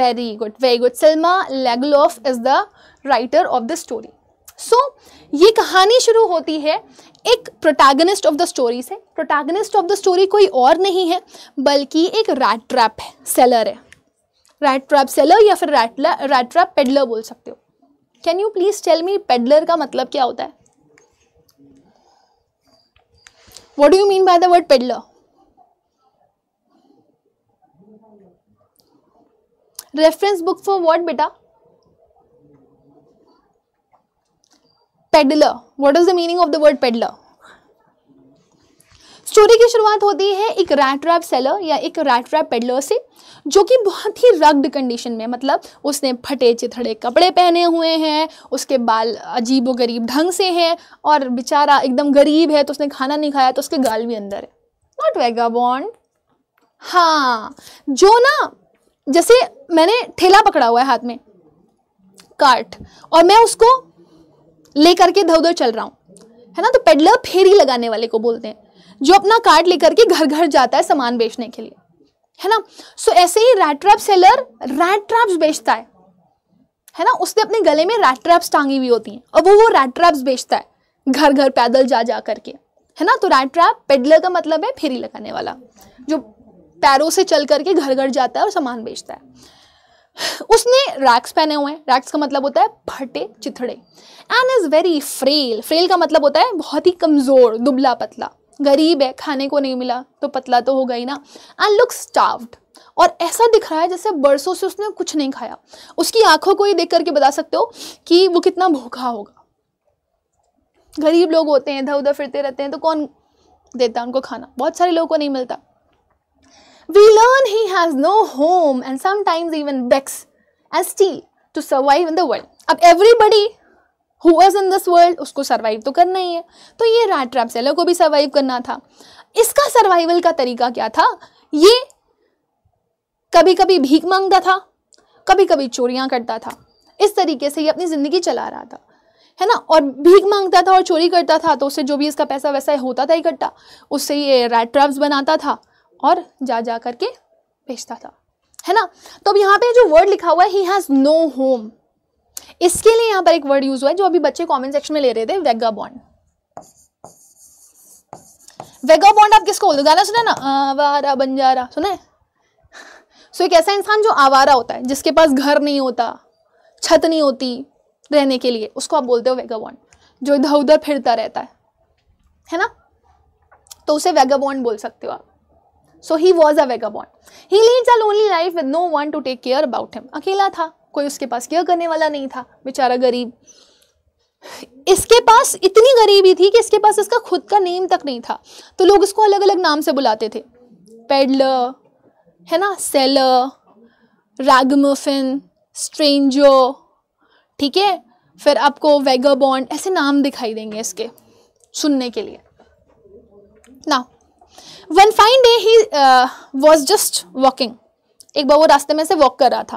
very good very good Selma Lagerlof is the writer of the story so so, ये कहानी शुरू होती है एक प्रोटैगनिस्ट ऑफ द स्टोरी से प्रोटैगनिस्ट ऑफ द स्टोरी कोई और नहीं है बल्कि एक रैट ट्रैप है सेलर है रैट ट्रैप सेलर या फिर रैट रैट ट्रैप पेडलर बोल सकते हो can you please tell me peddler का मतलब क्या होता है what do you mean by the word peddler reference book for what बेटा peddler what is the meaning of the word peddler story की शुरुआत होती है एक रैट रैप सेलर या एक रैट रैप पेडलर से जो कि बहुत ही रग्ड कंडीशन में मतलब उसने फटे चिथड़े कपड़े पहने हुए हैं उसके बाल अजीब व गरीब ढंग से हैं और बेचारा एकदम गरीब है तो उसने खाना नहीं खाया तो उसके गाल भी अंदर है नॉट वेगा बॉन्ड हाँ जो ना जैसे मैंने ठेला पकड़ा हुआ है हाथ में कार्ट और मैं उसको लेकर के इधर उधर चल रहा हूँ है ना तो पेडलर फेरी लगाने वाले को बोलते हैं जो अपना कार्ड लेकर के घर घर जाता है सामान बेचने के लिए है ना सो ऐसे ही rat trap seller rat traps बेचता है है ना उसने अपने गले में रैट ट्रैप्स टांगी हुई होती हैं और वो वो रैट ट्रैप्स बेचता है घर घर पैदल जा जा करके है ना तो रैट ट्रैप पेडलर का मतलब है फेरी लगाने वाला जो पैरों से चल करके घर घर जाता है और सामान बेचता है उसने रैक्स पहने हुए हैं रैक्स का मतलब होता है फटे चिथड़े and is very frail frail का मतलब होता है बहुत ही कमज़ोर दुबला पतला गरीब है खाने को नहीं मिला तो पतला तो हो गई ना एंड लुक स्टाफ्ड और ऐसा दिख रहा है जैसे बरसों से उसने कुछ नहीं खाया उसकी आंखों को ही देख करके बता सकते हो कि वो कितना भूखा होगा गरीब लोग होते हैं इधर उधर फिरते रहते हैं तो कौन देता है उनको खाना बहुत सारे लोगों को नहीं मिलता We learn he has no home and sometimes even begs and steal to survive in the world. ab everybody who was in this world usko survive to karna hi hai to ye rat trap seller को bhi survive karna tha iska survival ka tarika kya tha ye कभी कभी भीख मांगता था कभी कभी चोरियाँ करता था इस तरीके से ये अपनी ज़िंदगी चला रहा था है ना और भीख मांगता था और चोरी करता था तो उससे जो भी इसका पैसा वैसा होता था इकट्ठा उससे ये रैट ट्रैप्स बनाता था और जा जा करके भेजता था है ना तो अब यहाँ पे जो वर्ड लिखा हुआ है ही हैज़ नो होम इसके लिए यहाँ पर एक वर्ड यूज हुआ है जो अभी बच्चे कमेंट सेक्शन में ले रहे थे वेगा बॉन्ड वेगा बॉन्ड आप किसको बोलते गाना सुना ना आवारा बंजारा सुना सो एक ऐसा इंसान जो आवारा होता है जिसके पास घर नहीं होता छत नहीं होती रहने के लिए उसको आप बोलते हो वेगा बॉन्ड जो इधर उधर फिरता रहता है है ना तो उसे वेगा बॉन्ड बोल सकते हो आप so he was a vagabond he leads a lonely life with no one to take care about him अकेला था कोई उसके पास केयर करने वाला नहीं था बेचारा गरीब इसके पास इतनी गरीबी थी कि इसके पास इसका खुद का नेम तक नहीं था तो लोग इसको अलग अलग नाम से बुलाते थे पेडलर है ना सेलर रैगमोफिन स्ट्रेंजो ठीक है फिर आपको वेगा बॉन्ड ऐसे नाम दिखाई देंगे इसके सुनने के लिए ना one fine day he was just walking एक बार वो रास्ते में से वॉक कर रहा था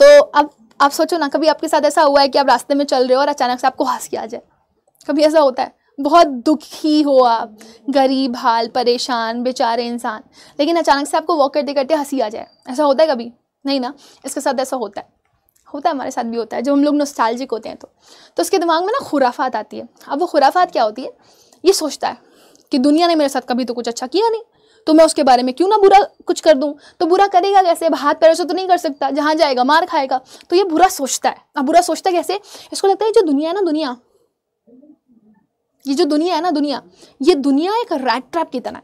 तो अब आप सोचो ना कभी आपके साथ ऐसा हुआ है कि आप रास्ते में चल रहे हो और अचानक से आपको हंसी आ जाए कभी ऐसा होता है बहुत दुखी हो आप गरीब हाल परेशान बेचारे इंसान लेकिन अचानक से आपको वॉक करते करते हंसी आ जाए ऐसा होता है कभी नहीं ना इसके साथ ऐसा होता है होता है हमारे साथ भी होता है जब हम लोग नोस्टालजिक होते हैं तो तो उसके दिमाग में ना खुराफात आती है अब वो खुराफात क्या होती है ये सोचता है कि दुनिया ने मेरे साथ कभी तो कुछ अच्छा किया नहीं तो मैं उसके बारे में क्यों ना बुरा कुछ कर दूं तो बुरा करेगा कैसे अब हाथ पैरों से तो नहीं कर सकता जहाँ जाएगा मार खाएगा तो ये बुरा सोचता है अब बुरा सोचता कैसे इसको लगता है जो दुनिया है ना दुनिया ये जो दुनिया है ना दुनिया ये दुनिया एक रैट ट्रैप की तरह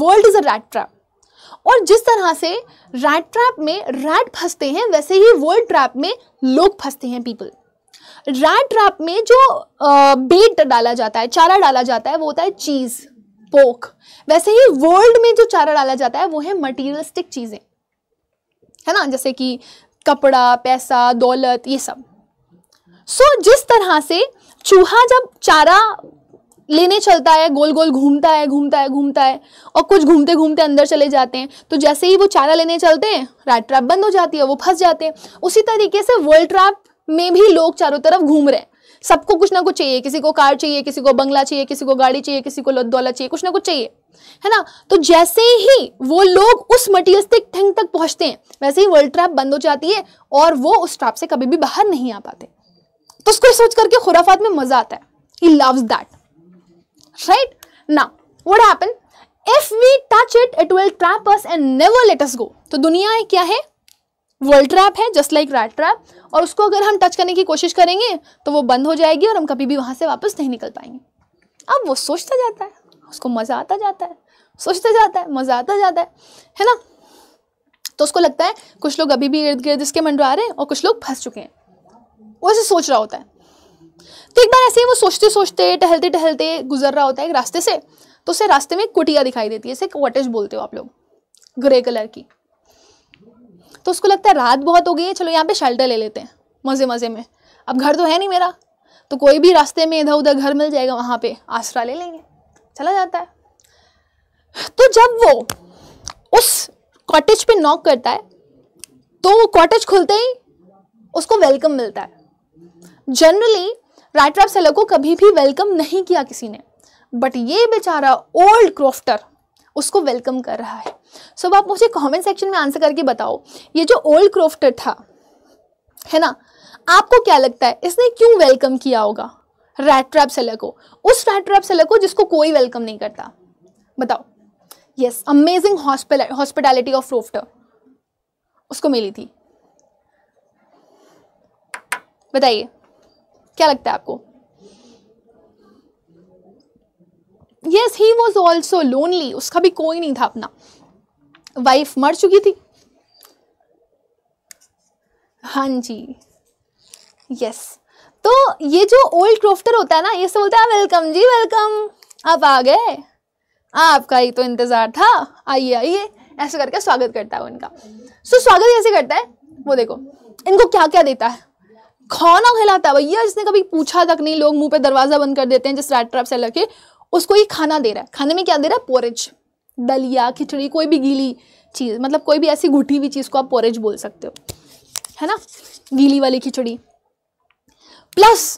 world is a rat trap और जिस तरह से रैट ट्रैप में रैट फंसते हैं वैसे ही वर्ल्ड ट्रैप में लोग फंसते हैं पीपल रैट ट्रैप में जो बेट डाला जाता है चारा डाला जाता है वो होता है चीज़ पोक वैसे ही वर्ल्ड में जो चारा डाला जाता है वो है मटीरियलिस्टिक चीज़ें है ना जैसे कि कपड़ा पैसा दौलत ये सब सो so, जिस तरह से चूहा जब चारा लेने चलता है गोल गोल घूमता है घूमता है घूमता है और कुछ घूमते घूमते अंदर चले जाते हैं तो जैसे ही वो चारा लेने चलते हैं रात ट्रैप बंद हो जाती है वो फंस जाते हैं उसी तरीके से वर्ल्ड ट्रैप में भी लोग चारों तरफ घूम रहे हैं सबको कुछ ना कुछ चाहिए किसी को कार चाहिए किसी को बंगला चाहिए किसी को गाड़ी चाहिए किसी को दौलत चाहिए कुछ ना कुछ चाहिए है ना तो जैसे ही वो लोग उस मटीरियलिस्टिक थिंग तक पहुंचते हैं वैसे ही वर्ल्ड ट्रैप बंद हो जाती है और वो उस ट्रैप से कभी भी बाहर नहीं आ पाते तो उसको सोच करके खुराफात में मजा आता है ही लव्स दैट राइट ना what happen if we touch it it will trap us and never let us go तो दुनिया क्या है वर्ल्ड ट्रैप है जस्ट लाइक रैट ट्रैप और उसको अगर हम टच करने की कोशिश करेंगे तो वो बंद हो जाएगी और हम कभी भी वहाँ से वापस नहीं निकल पाएंगे अब वो सोचता जाता है उसको मज़ा आता जाता है सोचता जाता है मज़ा आता जाता है है ना तो उसको लगता है कुछ लोग अभी भी इर्द गिर्द इसके मंडरा रहे हैं और कुछ लोग फंस चुके हैं वो ऐसे सोच रहा होता है तो एक बार ऐसे ही वो सोचते सोचते टहलते टहलते गुजर रहा होता है एक रास्ते से तो उसे रास्ते में कुटिया दिखाई देती है इसे कॉटेज बोलते हो आप लोग ग्रे कलर की तो उसको लगता है रात बहुत हो गई है चलो यहाँ पे शेल्टर ले लेते हैं मज़े मज़े में अब घर तो है नहीं मेरा तो कोई भी रास्ते में इधर उधर घर मिल जाएगा वहाँ पे आसरा ले लेंगे चला जाता है तो जब वो उस कॉटेज पे नॉक करता है तो वो कॉटेज खुलते ही उसको वेलकम मिलता है जनरली राइट्राफ सेलर को कभी भी वेलकम नहीं किया किसी ने बट ये बेचारा ओल्ड क्रॉफ्टर उसको वेलकम कर रहा है सो so, आप मुझे कमेंट सेक्शन में आंसर करके बताओ ये जो ओल्ड क्रोफ्टर था है ना आपको क्या लगता है इसने क्यों वेलकम किया होगा रैट्रैप ट्रैप सेलर को उस रैट्रैप ट्रैप सेलर को जिसको कोई वेलकम नहीं करता बताओ yes amazing hospitality of crofter उसको मिली थी बताइए क्या लगता है आपको yes he was also lonely उसका भी कोई नहीं था अपना वाइफ मर चुकी थी हाँ जी यस yes. तो ये जो ओल्ड क्रोफ्टर होता है ना ये सब बोलता है वेलकम जी वेलकम आप आ गए आपका ही तो इंतज़ार था आइए आइए ऐसे करके स्वागत करता है उनका सो so, स्वागत कैसे करता है वो देखो इनको क्या क्या देता है खाना खिलाता है भैया जिसने कभी पूछा तक नहीं लोग मुंह पे दरवाज़ा बंद कर देते हैं जिस रैट ट्रैप से लगे उसको ये खाना दे रहा है खाने में क्या दे रहा है पोरेज दलिया खिचड़ी कोई भी गीली चीज़ मतलब कोई भी ऐसी घुटी हुई चीज़ को आप पोरेज बोल सकते हो है ना गीली वाली खिचड़ी प्लस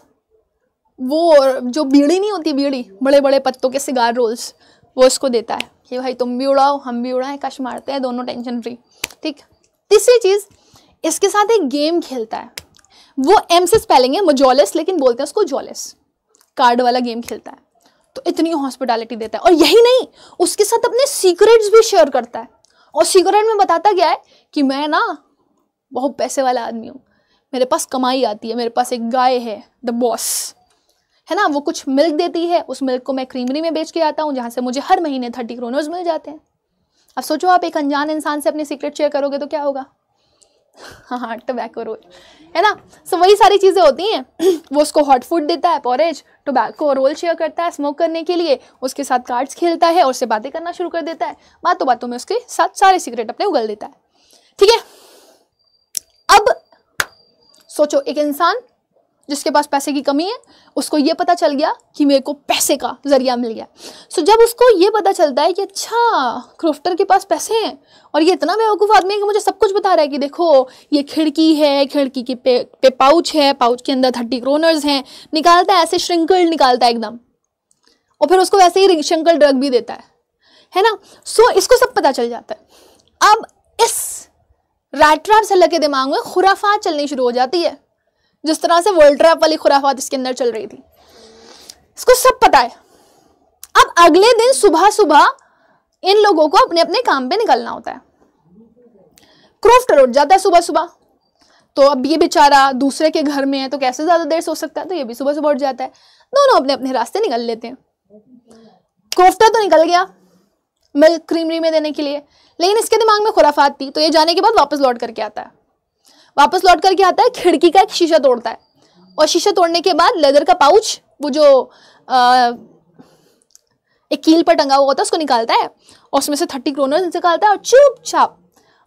वो जो बीड़ी नहीं होती बीड़ी बड़े बड़े पत्तों के सिगार रोल्स वो उसको देता है कि भाई तुम भी उड़ाओ हम भी उड़ाएं कश मारते हैं दोनों टेंशन फ्री ठीक तीसरी चीज़ इसके साथ एक गेम खेलता है वो एम से स्पेलिंग है मोजोलिस लेकिन बोलते हैं उसको जॉलिस कार्ड वाला गेम खेलता है तो इतनी हॉस्पिटैलिटी देता है और यही नहीं उसके साथ अपने सीक्रेट्स भी शेयर करता है और सीक्रेट में बताता गया है कि मैं ना बहुत पैसे वाला आदमी हूँ मेरे पास कमाई आती है मेरे पास एक गाय है द बॉस है ना वो कुछ मिल्क देती है उस मिल्क को मैं क्रीमरी में बेच के आता हूँ जहाँ से मुझे हर महीने थर्टी क्रोनर्स मिल जाते हैं अब सोचो आप एक अनजान इंसान से अपने सीक्रेट शेयर करोगे तो क्या होगा हाँ हाँ टबैको रोल है ना सो so, वही सारी चीज़ें होती हैं वो उसको हॉट फूड देता है पॉरेज टोबैको रोल शेयर करता है स्मोक करने के लिए उसके साथ कार्ड्स खेलता है और उससे बातें करना शुरू कर देता है बातों बातों में उसके साथ सारे सिगरेट अपने उगल देता है ठीक है अब सोचो एक इंसान जिसके पास पैसे की कमी है उसको ये पता चल गया कि मेरे को पैसे का ज़रिया मिल गया सो so, जब उसको ये पता चलता है कि अच्छा क्रोफ्टर के पास पैसे हैं और ये इतना बेवकूफ़ आदमी है कि मुझे सब कुछ बता रहा है कि देखो ये खिड़की है खिड़की के पे, पे पाउच है पाउच के अंदर थर्टी क्रोनर्स हैं निकालता है ऐसे श्रिंकल निकालता है एकदम और फिर उसको वैसे ही श्रिंकल ड्रग भी देता है है ना सो so, इसको सब पता चल जाता है अब इस रैट से लगे दिमाग में खुराफात चलनी शुरू हो जाती है जिस तरह से वर्ल्ड ट्रैप वाली खुराफात इसके अंदर चल रही थी इसको सब पता है अब अगले दिन सुबह सुबह इन लोगों को अपने अपने काम पे निकलना होता है क्रोफ्ट रोड जाता है सुबह सुबह तो अब ये बेचारा दूसरे के घर में है तो कैसे ज़्यादा देर सो सकता है तो ये भी सुबह सुबह उठ जाता है दोनों अपने अपने रास्ते निकल लेते हैं कोफ्ता तो निकल गया मिल्क क्रीमरी में देने के लिए लेकिन इसके दिमाग में खुराफात थी तो ये जाने के बाद वापस लौट करके आता है वापस लौट कर क्या आता है खिड़की का एक शीशा तोड़ता है और शीशा तोड़ने के बाद लेदर का पाउच वो जो आ, एक कील पर टंगा हुआ होता है उसको निकालता है और उसमें से थर्टी क्रोनर निकालता है और चुपचाप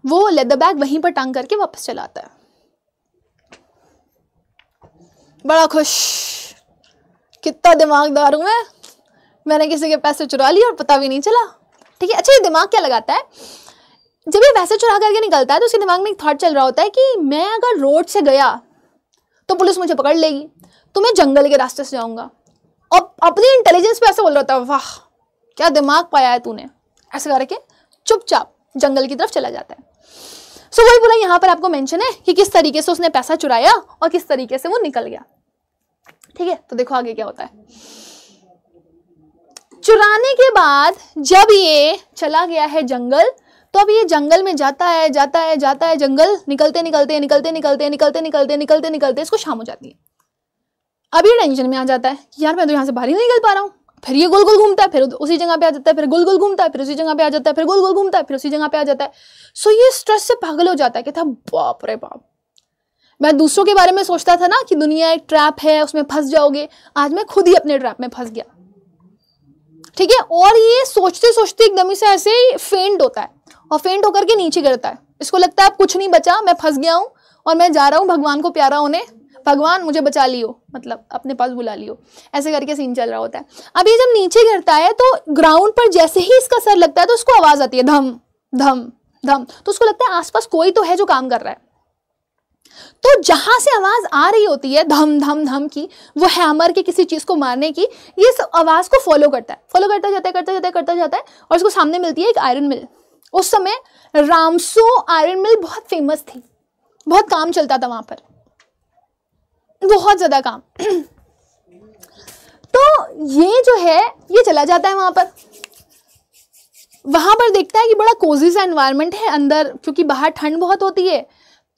वो लेदर बैग वहीं पर टांग करके वापस चला आता है बड़ा खुश कितना दिमागदार हूँ मैं मैंने किसी के पैसे चुरा लिए और पता भी नहीं चला ठीक है अच्छा ये दिमाग क्या लगाता है जब ये वैसे चुरा करके निकलता है तो उसके दिमाग में एक थॉट चल रहा होता है कि मैं अगर रोड से गया तो पुलिस मुझे पकड़ लेगी तो मैं जंगल के रास्ते से जाऊँगा और अपनी इंटेलिजेंस पे ऐसे बोल रहा होता है वाह क्या दिमाग पाया है तूने ऐसे करके चुपचाप जंगल की तरफ चला जाता है सो so, वही बोला यहाँ पर आपको मेंशन है कि किस तरीके से उसने पैसा चुराया और किस तरीके से वो निकल गया ठीक है तो देखो आगे क्या होता है चुराने के बाद जब ये चला गया है जंगल तो अब ये जंगल में जाता है जाता है जाता है जंगल निकलते निकलते निकलते निकलते निकलते निकलते निकलते निकलते इसको शाम हो जाती है अब ये टेंशन में आ जाता है कि यार मैं तो यहाँ से बाहर ही नहीं निकल पा रहा हूँ फिर ये गोल गोल घूमता है फिर उसी जगह पे आ जाता है फिर गोल गोल घूमता है फिर उसी जगह पे आ जाता है फिर गोल गोल घूमता है फिर उसी जगह पे आ जाता है सो ये स्ट्रेस से पागल हो जाता है था बाप रे बाप मैं दूसरों के बारे में सोचता था ना कि दुनिया एक ट्रैप है उसमें फंस जाओगे आज मैं खुद ही अपने ट्रैप में फंस गया ठीक है और ये सोचते सोचते एकदम ही से ऐसे ही फेंट होता है और फेंट होकर के नीचे गिरता है इसको लगता है अब कुछ नहीं बचा मैं फंस गया हूँ और मैं जा रहा हूँ भगवान को प्यारा होने भगवान मुझे बचा लियो मतलब अपने पास बुला लियो ऐसे करके सीन चल रहा होता है अब ये जब नीचे गिरता है तो ग्राउंड पर जैसे ही इसका सर लगता है तो उसको आवाज़ आती है धम धम धम तो उसको लगता है आसपास कोई तो है जो काम कर रहा है तो जहां से आवाज आ रही होती है धम धम धम की वो हैमर के किसी चीज को मारने की ये आवाज को फॉलो करता है फॉलो करता जाता है करता जाता है करता जाता है और उसको सामने मिलती है एक आयरन मिल उस समय रामसो आयरन मिल बहुत फेमस थी बहुत काम चलता था वहाँ पर बहुत ज़्यादा काम तो ये जो है ये चला जाता है वहाँ पर वहाँ पर देखता है कि बड़ा कोजी सा इन्वायरमेंट है अंदर क्योंकि बाहर ठंड बहुत होती है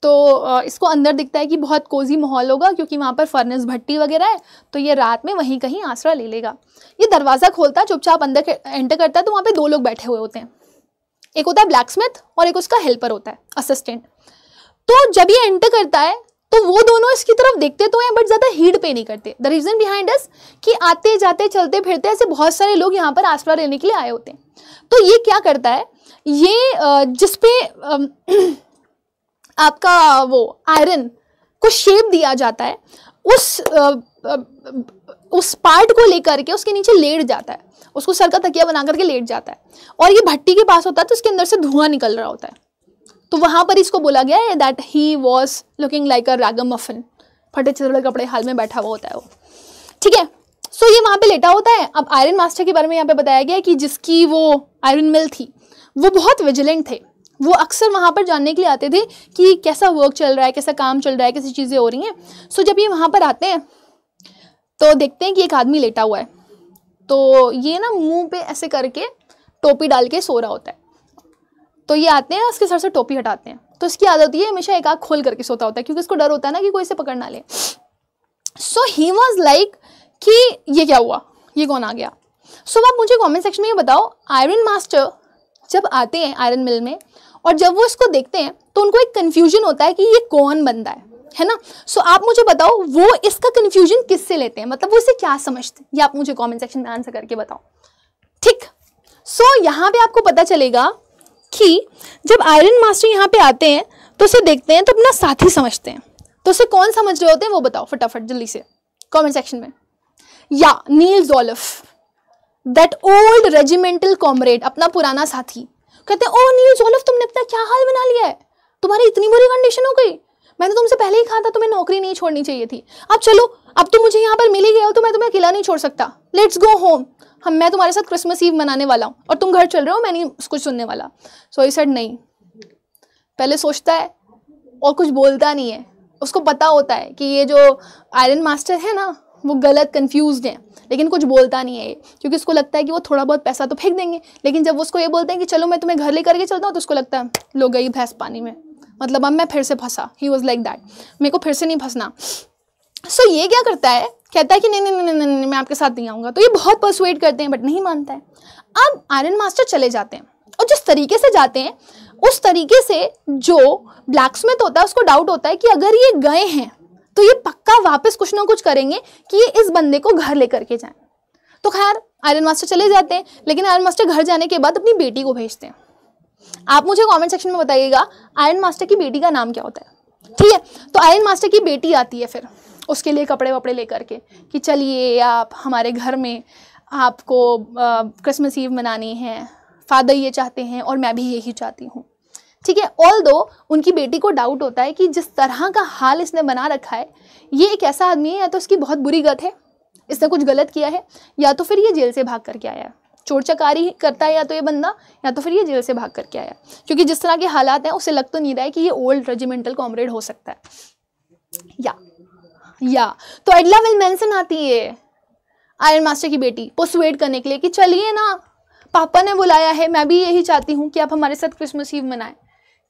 तो इसको अंदर दिखता है कि बहुत कोजी माहौल होगा क्योंकि वहाँ पर फर्नेस भट्टी वगैरह है तो ये रात में वहीं कहीं आसरा ले लेगा ये दरवाज़ा खोलता चुपचाप अंदर एंटर करता है तो वहाँ पे दो लोग बैठे हुए होते हैं एक होता है ब्लैक स्मिथ और एक उसका हेल्पर होता है असिस्टेंट तो जब ये एंटर करता है तो वो दोनों इसकी तरफ देखते तो हैं बट ज़्यादा हीड पे नहीं करते द रीज़न बिहाइंड अस कि आते जाते चलते फिरते ऐसे बहुत सारे लोग यहाँ पर आसपास रहने के लिए आए होते हैं तो ये क्या करता है ये जिसपे आपका वो आयरन को शेप दिया जाता है उस उस पार्ट को लेकर के उसके नीचे लेट जाता है उसको सर का तकिया बना करके लेट जाता है और ये भट्टी के पास होता है तो उसके अंदर से धुआं निकल रहा होता है तो वहां पर इसको बोला गया है that he was looking like a ragamuffin फटे चितड़े कपड़े हाल में बैठा हुआ होता है वो ठीक है सो ये वहाँ पे लेटा होता है अब आयरन मास्टर के बारे में यहाँ पे बताया गया कि जिसकी वो आयरन मिल थी वो बहुत विजिलेंट थे वो अक्सर वहाँ पर जानने के लिए आते थे कि कैसा वर्क चल रहा है कैसा काम चल रहा है कैसी चीज़ें हो रही हैं सो जब ये वहाँ पर आते हैं तो देखते हैं कि एक आदमी लेटा हुआ है तो ये ना मुंह पे ऐसे करके टोपी डाल के सो रहा होता है तो ये आते हैं उसके सर से टोपी हटाते हैं तो इसकी आदत ये हमेशा एक आँख खोल करके सोता होता है क्योंकि इसको डर होता है ना कि कोई इसे पकड़ ना ले सो ही वॉज लाइक कि ये क्या हुआ ये कौन आ गया सो so, आप मुझे कमेंट सेक्शन में ये बताओ आयरन मास्टर जब आते हैं आयरन मिल में और जब वो इसको देखते हैं तो उनको एक कन्फ्यूजन होता है कि ये कौन बंदा है है ना सो so, आप मुझे बताओ वो इसका कन्फ्यूजन किससे लेते हैं मतलब वो इसे क्या समझते हैं ये आप मुझे कमेंट सेक्शन में आंसर करके बताओ ठीक सो so, यहाँ पे आपको पता चलेगा कि जब आयरन मास्टर यहाँ पे आते हैं तो उसे देखते हैं तो अपना साथी समझते हैं तो उसे कौन समझ रहे होते हैं वो बताओ फटाफट जल्दी से कॉमेंट सेक्शन में या Nils Olof that old regimental comrade अपना पुराना साथी कहते हैं ओ नील जोलफ तुमने अपना क्या हाल बना लिया है तुम्हारी इतनी बुरी कंडीशन हो गई मैंने तुमसे पहले ही कहा था तुम्हें नौकरी नहीं छोड़नी चाहिए थी अब चलो अब तुम मुझे यहाँ पर मिल ही गए हो तो मैं तुम्हें अकेला नहीं छोड़ सकता लेट्स गो होम हम मैं तुम्हारे साथ क्रिसमस ईव मनाने वाला हूँ और तुम घर चल रहे हो मैं नहीं कुछ सुनने वाला सो आई सेड नहीं पहले सोचता है और कुछ बोलता नहीं है उसको पता होता है कि ये जो आयरन मास्टर है ना वो गलत कन्फ्यूज हैं लेकिन कुछ बोलता नहीं है क्योंकि उसको लगता है कि वो थोड़ा बहुत पैसा तो फेंक देंगे लेकिन जब उसको ये बोलते हैं कि चलो मैं तुम्हें घर लेकर के चलता हूँ तो उसको लगता है लो गई भैंस पानी में मतलब अब मैं फिर से फंसा ही वॉज लाइक दैट मेरे को फिर से नहीं फंसना सो so, ये क्या करता है कहता है कि नहीं नहीं नहीं नहीं नहीं मैं आपके साथ नहीं आऊँगा तो ये बहुत परसुएट करते हैं बट नहीं मानता है अब आयरन मास्टर चले जाते हैं और जिस तरीके से जाते हैं उस तरीके से जो ब्लैक स्मिथ होता है उसको डाउट होता है कि अगर ये गए हैं तो ये पक्का वापस कुछ ना कुछ करेंगे कि ये इस बंदे को घर लेकर के जाएं तो खैर आयरन मास्टर चले जाते हैं लेकिन आयरन मास्टर घर जाने के बाद अपनी बेटी को भेजते हैं आप मुझे कमेंट सेक्शन में बताइएगा आयरन मास्टर की बेटी का नाम क्या होता है ठीक है तो आयरन मास्टर की बेटी आती है फिर उसके लिए कपड़े वपड़े लेकर के कि चलिए आप हमारे घर में आपको क्रिसमस ईव मनानी है फादर ये चाहते हैं और मैं भी यही चाहती हूँ ठीक है ऑल दो उनकी बेटी को डाउट होता है कि जिस तरह का हाल इसने बना रखा है ये एक ऐसा आदमी है या तो उसकी बहुत बुरी गत है इसने कुछ गलत किया है या तो फिर ये जेल से भाग करके आया है चोर चकारी करता है या तो ये बंदा या तो फिर ये जेल से भाग करके आया क्योंकि जिस तरह के हालात हैं उसे लग तो नहीं रहा है कि ये ओल्ड रेजिमेंटल कॉमरेड हो सकता है या या तो एडला विल मेंशन आती है आयरन मास्टर की बेटी पोसुएट करने के लिए कि चलिए ना पापा ने बुलाया है मैं भी यही चाहती हूँ कि आप हमारे साथ क्रिसमस ईव मनाएं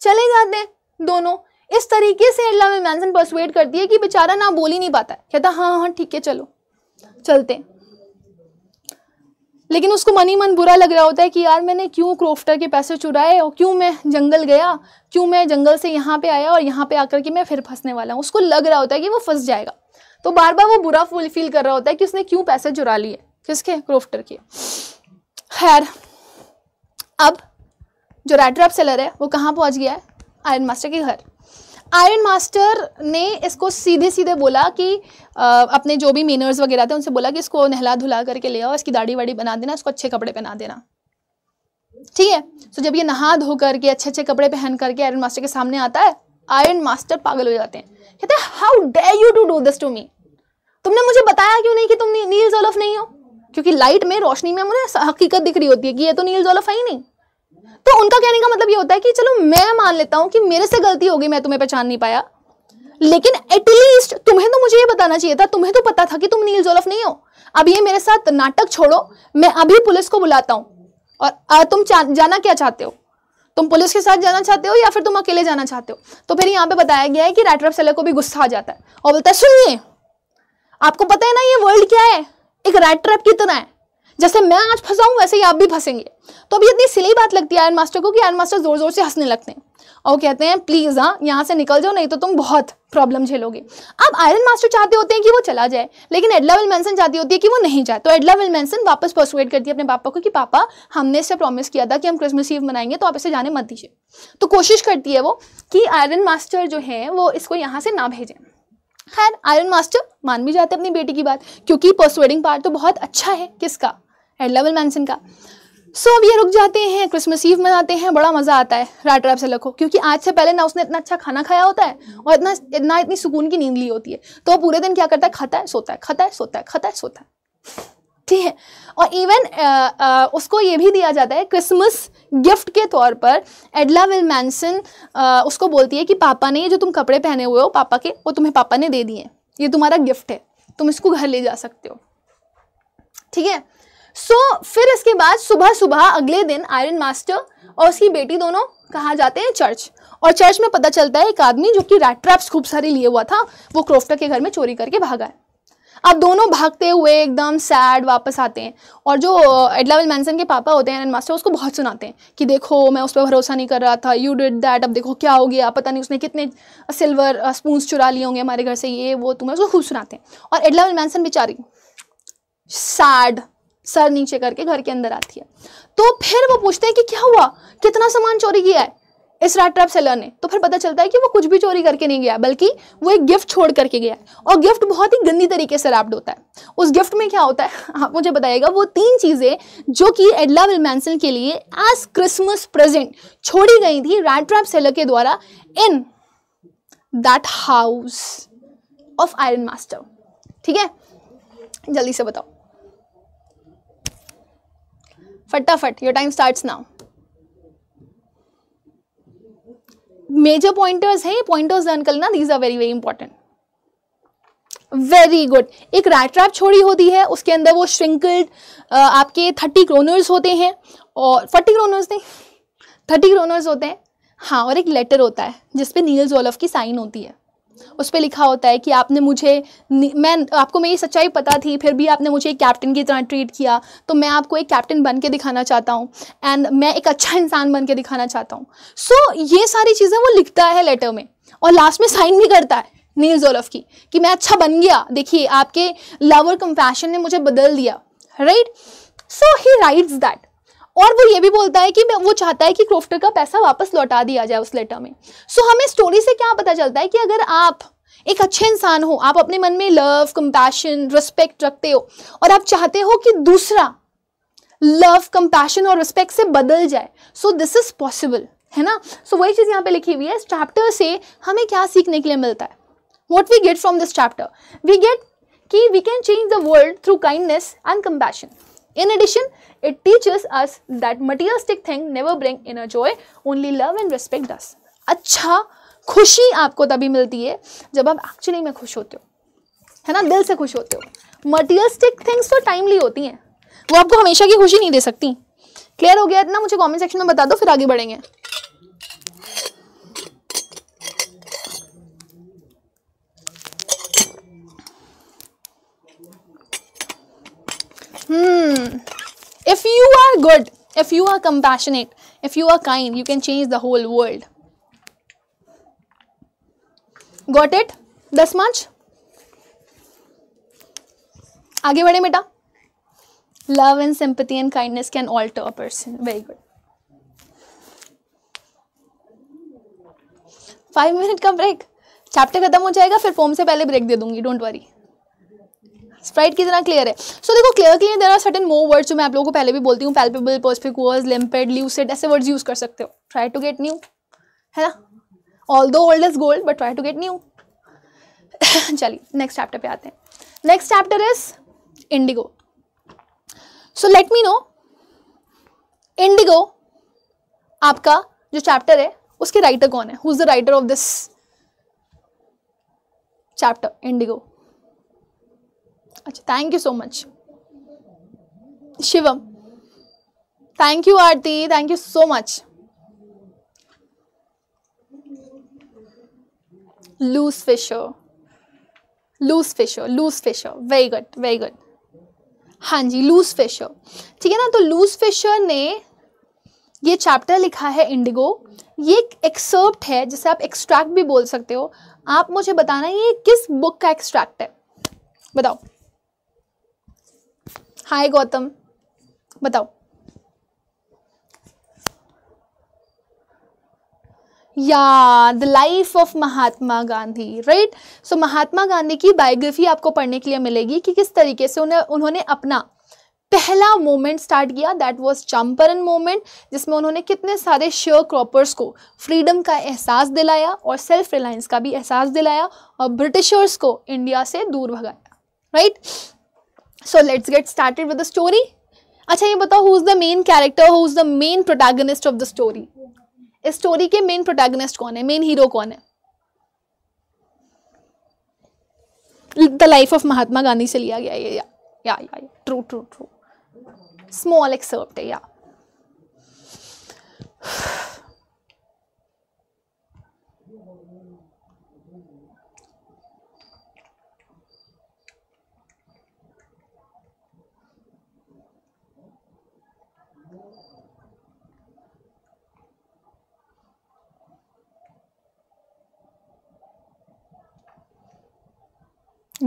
चले जाते हैं दोनों इस तरीके से एडला में मैंसन परसुएट करती है कि बेचारा ना बोल ही नहीं पाता कहता हाँ हाँ ठीक है चलो चलते हैं लेकिन उसको मन ही मन बुरा लग रहा होता है कि यार मैंने क्यों क्रोफ्टर के पैसे चुराए और क्यों मैं जंगल गया क्यों मैं जंगल से यहाँ पे आया और यहाँ पे आकर के मैं फिर फंसने वाला हूँ उसको लग रहा होता है कि वो फंस जाएगा तो बार बार वो बुरा फील कर रहा होता है कि उसने क्यों पैसे चुरा लिए किसके क्रोफ्टर के खैर अब जो रैट सेलर है वो कहाँ पहुँच गया है आयरन मास्टर के घर आयरन मास्टर ने इसको सीधे सीधे बोला कि आ, अपने जो भी मीनर्स वगैरह थे उनसे बोला कि इसको नहला धुला करके ले आओ इसकी दाढ़ी वाड़ी बना देना इसको अच्छे कपड़े पहना देना ठीक है सो जब ये नहा धो करके अच्छे अच्छे कपड़े पहन करके आयरन मास्टर के सामने आता है आयरन मास्टर पागल हो जाते हैं कहते हैं how dare you to do this to me तुमने मुझे बताया क्यों नहीं कि तुम नील जोलफ नहीं हो क्योंकि लाइट में रोशनी में मुझे हकीकत दिख रही होती है कि ये तो नील जोलफ है ही नहीं तो उनका कहने का मतलब ये होता है कि चलो मैं मान लेता हूं कि मेरे से गलती होगी मैं तुम्हें पहचान नहीं पाया लेकिन एटलीस्ट तुम्हें तो मुझे ये बताना चाहिए था तुम्हें तो पता था कि तुम नील जोलफ नहीं हो अब ये मेरे साथ नाटक छोड़ो मैं अभी पुलिस को बुलाता हूं और तुम जाना क्या चाहते हो तुम पुलिस के साथ जाना चाहते हो या फिर तुम अकेले जाना चाहते हो तो फिर यहाँ पे बताया गया है कि ऑफ सेलर को भी गुस्सा आ जाता है और बोलता है सुनिए आपको पता है ना ये वर्ल्ड क्या है एक रैटरअप की तरह है जैसे मैं आज फंसा वैसे ही आप भी फंसेंगे तो अभी इतनी सिली बात लगती है आयरन मास्टर को कि आयरन मास्टर जोर जोर से हंसने लगते हैं और कहते हैं प्लीज़ हाँ यहाँ से निकल जाओ नहीं तो तुम बहुत प्रॉब्लम झेलोगे अब आयरन मास्टर चाहते होते हैं कि वो चला जाए लेकिन एडला विल मैंसन चाहती होती है कि वो नहीं जाए तो एडला विल मैंसन वापस परसुएट करती है अपने पापा को कि पापा हमने इससे प्रॉमिस किया था कि हम क्रिसमस ईव मनाएंगे तो आप इसे जाने मत दीजिए तो कोशिश करती है वो कि आयरन मास्टर जो है वो इसको यहाँ से ना भेजें खैर आयरन मास्टर मान भी जाते अपनी बेटी की बात क्योंकि पर्सुएडिंग पार्ट तो बहुत अच्छा है किसका एड लेवल मैंसन का सो अब ये रुक जाते हैं क्रिसमस ईव मनाते हैं बड़ा मज़ा आता है रात रात से लखो क्योंकि आज से पहले ना उसने इतना अच्छा खाना खाया होता है और इतना इतना इतनी सुकून की नींद ली होती है तो वो पूरे दिन क्या करता है खाता है सोता है खाता है सोता है खाता है सोता है ठीक है और इवन उसको ये भी दिया जाता है क्रिसमस गिफ्ट के तौर पर एडला विल मैंसन उसको बोलती है कि पापा ने ये जो तुम कपड़े पहने हुए हो पापा के वो तुम्हें पापा ने दे दिए ये तुम्हारा गिफ्ट है तुम इसको घर ले जा सकते हो ठीक है सो so, फिर इसके बाद सुबह सुबह अगले दिन आयरन मास्टर और उसकी बेटी दोनों कहा जाते हैं चर्च और चर्च में पता चलता है एक आदमी जो कि रैट ट्रैप्स खूब सारे लिए हुआ था वो क्रोफ्टर के घर में चोरी करके भागा है अब दोनों भागते हुए एकदम सैड वापस आते हैं और जो एडलावल uh, मैनसन के पापा होते हैं आयरन मास्टर उसको बहुत सुनाते हैं कि देखो मैं उस पर भरोसा नहीं कर रहा था यू डिड दैट अब देखो क्या हो गया पता नहीं उसने कितने सिल्वर uh, स्पून्स uh, चुरा लिए होंगे हमारे घर से ये वो तुम्हें उसको खूब सुनाते हैं और एडलावल मैनसन बेचारी सैड सर नीचे करके घर के अंदर आती है तो फिर वो पूछते हैं कि क्या हुआ कितना सामान चोरी किया है इस रैट ट्रैप सेलर ने तो फिर पता चलता है कि वो कुछ भी चोरी करके नहीं गया बल्कि वो एक गिफ्ट छोड़ करके गया है और गिफ्ट बहुत ही गंदी तरीके से रैप्ड होता है उस गिफ्ट में क्या होता है आप मुझे बताइएगा वो तीन चीज़ें जो कि एडला विलमैनसन के लिए एज क्रिसमस प्रेजेंट छोड़ी गई थी रैट ट्रैप सेलर के द्वारा in that house of iron master ठीक है जल्दी से बताओ फटाफट your time start now major pointers है पॉइंटर्स लर्न करना these are very very important very good एक रैट छोड़ी होती है उसके अंदर वो श्रिंकल्ड आपके थर्टी क्रोनर्स होते हैं और फोर्टी क्रोनर्स नहीं थर्टी क्रोनर्स होते हैं हाँ और एक लेटर होता है जिसपे नील जोलफ की साइन होती है उस पर लिखा होता है कि आपने मुझे मैं आपको मेरी सच्चाई पता थी फिर भी आपने मुझे एक कैप्टन की तरह ट्रीट किया तो मैं आपको एक कैप्टन बन के दिखाना चाहता हूँ एंड मैं एक अच्छा इंसान बन के दिखाना चाहता हूँ सो so, ये सारी चीज़ें वो लिखता है लेटर में और लास्ट में साइन भी करता है नील जोलफ की कि मैं अच्छा बन गया देखिए आपके लव और कंपैशन ने मुझे बदल दिया right so he writes that और वो ये भी बोलता है कि मैं वो चाहता है कि क्रोफ्टर का पैसा वापस लौटा दिया जाए उस लेटर में सो so, हमें स्टोरी से क्या पता चलता है कि अगर आप एक अच्छे इंसान हो आप अपने मन में लव कंपैशन रिस्पेक्ट रखते हो और आप चाहते हो कि दूसरा लव कंपैशन और रिस्पेक्ट से बदल जाए सो दिस इज पॉसिबल है ना सो so, वही चीज़ यहाँ पे लिखी हुई है इस चैप्टर से हमें क्या सीखने के लिए मिलता है what we get from this chapter we get कि we can change the world through kindness and compassion in addition it teaches us that that materialistic thing never bring inner joy, only love and respect does. अच्छा खुशी आपको तभी मिलती है जब आप एक्चुअली में खुश होते हो है ना दिल से खुश होते हो मटीरियलिस्टिक थिंग्स तो टाइमली होती हैं वो आपको हमेशा की खुशी नहीं दे सकती क्लियर हो गया इतना मुझे कमेंट सेक्शन में बता दो फिर आगे बढ़ेंगे hmm if you are good if you are compassionate if you are kind you can change the whole world got it this much आगे बढ़े बेटा love and sympathy and kindness can alter a person very good five minute का ब्रेक चैप्टर खत्म हो जाएगा फिर फॉर्म से पहले ब्रेक दे दूंगी डोंट वरी स्प्राइट कितना क्लियर है सो so, देखो clear clear there are certain more words जो मैं आप लोगों को पहले भी बोलती हूँ palpable perspicuous word limpid lucid ऐसे वर्ड्स यूज कर सकते हो ट्राई टू गेट न्यू है ना although old is gold but try to get new चलिए नेक्स्ट चैप्टर पे आते हैं next chapter is indigo so let me know indigo आपका जो चैप्टर है उसके राइटर कौन है who is the writer of this chapter indigo अच्छा thank you so much Shivam thank you Aarti thank you so much Louis Fischer Louis हो लूज हो वेरी गुड वेरी गुड हाँ जी लूज फिशर ठीक है ना तो लूज फिशर ने ये चैप्टर लिखा है इंडिगो ये एक एक्सर्प्ट है जिसे आप एक्सट्रैक्ट भी बोल सकते हो आप मुझे बताना ये किस बुक का एक्सट्रैक्ट है बताओ हाय गौतम बताओ या the life of Mahatma Gandhi right so Mahatma Gandhi की बायोग्राफी आपको पढ़ने के लिए मिलेगी कि किस तरीके से उन्हें उन्होंने अपना पहला मोमेंट स्टार्ट किया दैट वाज चंपरन मोमेंट जिसमें उन्होंने कितने सारे शेयर क्रॉपर्स को फ्रीडम का एहसास दिलाया और सेल्फ रिलायंस का भी एहसास दिलाया और ब्रिटिशर्स को इंडिया से दूर भगाया right right? So let's get started with the story अच्छा ये बताओ who is the main character who is the main protagonist of the story इस स्टोरी के मेन प्रोटैगनिस्ट कौन है मेन हीरो कौन है the life of Mahatma Gandhi से लिया गया ये या या या true true true small excerpt है या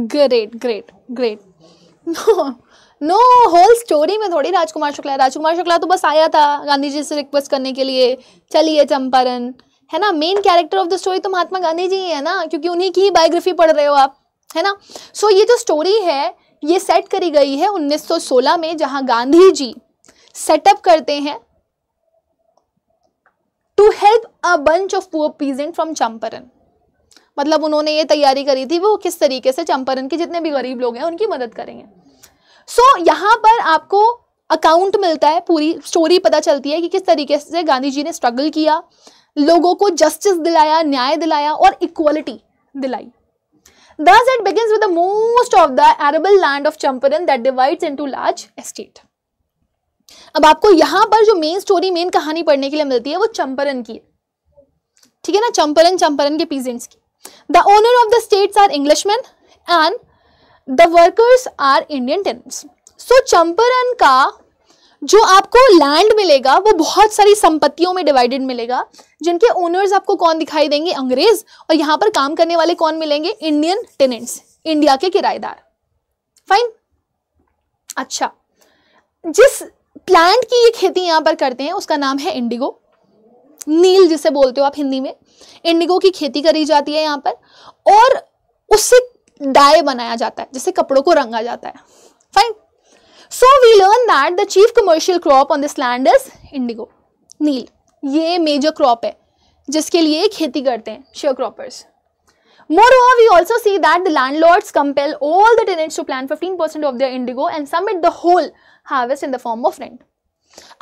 great great great no no whole story में थोड़ी राजकुमार शुक्ला राजकुमार शुक्ला तो बस आया था गांधी जी से रिक्वेस्ट करने के लिए चलिए चंपारण है ना main character of the story तो महात्मा गांधी जी ही है ना क्योंकि उन्हीं की ही बायोग्राफी पढ़ रहे हो आप है ना सो so, ये जो स्टोरी है ये सेट करी गई है 1916 में जहां गांधी जी सेटअप करते हैं to help a bunch of poor peasant from Champaran मतलब उन्होंने ये तैयारी करी थी वो किस तरीके से चंपारण के जितने भी गरीब लोग हैं उनकी मदद करेंगे सो so, यहाँ पर आपको अकाउंट मिलता है पूरी स्टोरी पता चलती है कि किस तरीके से गांधी जी ने स्ट्रगल किया लोगों को जस्टिस दिलाया न्याय दिलाया और इक्वलिटी दिलाई thus it begin with the most of the arable land of Champaran that divides into large estate अब आपको यहां पर जो मेन स्टोरी मेन कहानी पढ़ने के लिए मिलती है वो चंपरन की है ठीक है ना चंपरन चंपरन के पीजेंट्स की The owner of the states are Englishmen and the workers are Indian tenants. So Champaran का जो आपको लैंड मिलेगा वो बहुत सारी संपत्तियों में डिवाइडेड मिलेगा जिनके ओनर्स आपको कौन दिखाई देंगे अंग्रेज और यहां पर काम करने वाले कौन मिलेंगे इंडियन टेनेंट्स इंडिया के किराएदार फाइन अच्छा जिस प्लांट की ये खेती यहां पर करते हैं उसका नाम है इंडिगो नील जिसे बोलते हो आप हिंदी में इंडिगो की खेती करी जाती है यहाँ पर और उससे डाई बनाया जाता है जिससे कपड़ों को रंगा जाता है fine so we learn that the chief commercial crop on this land is indigo नील ये मेजर क्रॉप है जिसके लिए खेती करते हैं share croppers more Moreover, we also see that the landlords compel all the to plan fifteen percent of the indigo and submit the whole harvest in the form of rent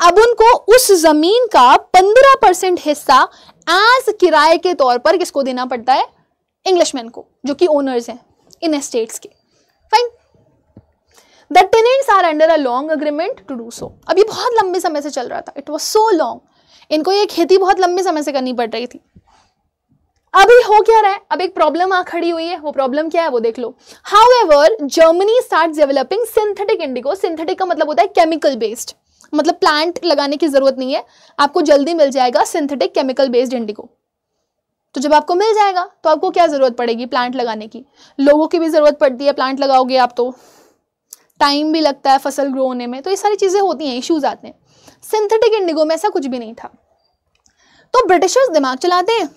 अब उनको उस जमीन का पंद्रह परसेंट हिस्सा एज किराए के तौर पर किसको देना पड़ता है इंग्लिशमैन को जो कि ओनर्स हैं इन एस्टेट्स के fine the tenants are under a long agreement to do so अब ये बहुत लंबे समय से चल रहा था इट वॉज सो लॉन्ग इनको ये खेती बहुत लंबे समय से करनी पड़ रही थी अभी हो क्या रहा है अब एक प्रॉब्लम आ खड़ी हुई है वो प्रॉब्लम क्या है वो देख लो however Germany start developing synthetic indigo synthetic का मतलब होता है केमिकल बेस्ड मतलब प्लांट लगाने की ज़रूरत नहीं है आपको जल्दी मिल जाएगा सिंथेटिक केमिकल बेस्ड इंडिगो तो जब आपको मिल जाएगा तो आपको क्या ज़रूरत पड़ेगी प्लांट लगाने की लोगों की भी ज़रूरत पड़ती है प्लांट लगाओगे आप तो टाइम भी लगता है फसल ग्रो होने में तो ये सारी चीज़ें होती हैं इश्यूज आते हैं सिंथेटिक इंडिगो में ऐसा कुछ भी नहीं था तो ब्रिटिशर्स दिमाग चलाते हैं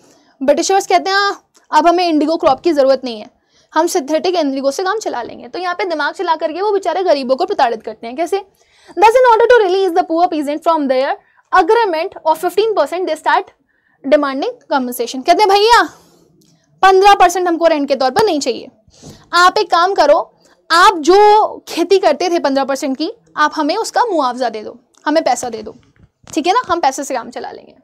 ब्रिटिशर्स कहते हैं हाँ, अब हमें इंडिगो क्रॉप की ज़रूरत नहीं है हम सिंथेटिक इंडिगो से काम चला लेंगे तो यहाँ पे दिमाग चला करके वो बेचारे गरीबों को प्रताड़ित करते हैं कैसे Thus, in order to release the poor peasant from their agreement of 15%, they start demanding compensation. कहते हैं भैया 15% हमको रेंट के तौर पर नहीं चाहिए आप एक काम करो आप जो खेती करते थे 15% की आप हमें उसका मुआवजा दे दो हमें पैसा दे दो ठीक है ना हम पैसे से काम चला लेंगे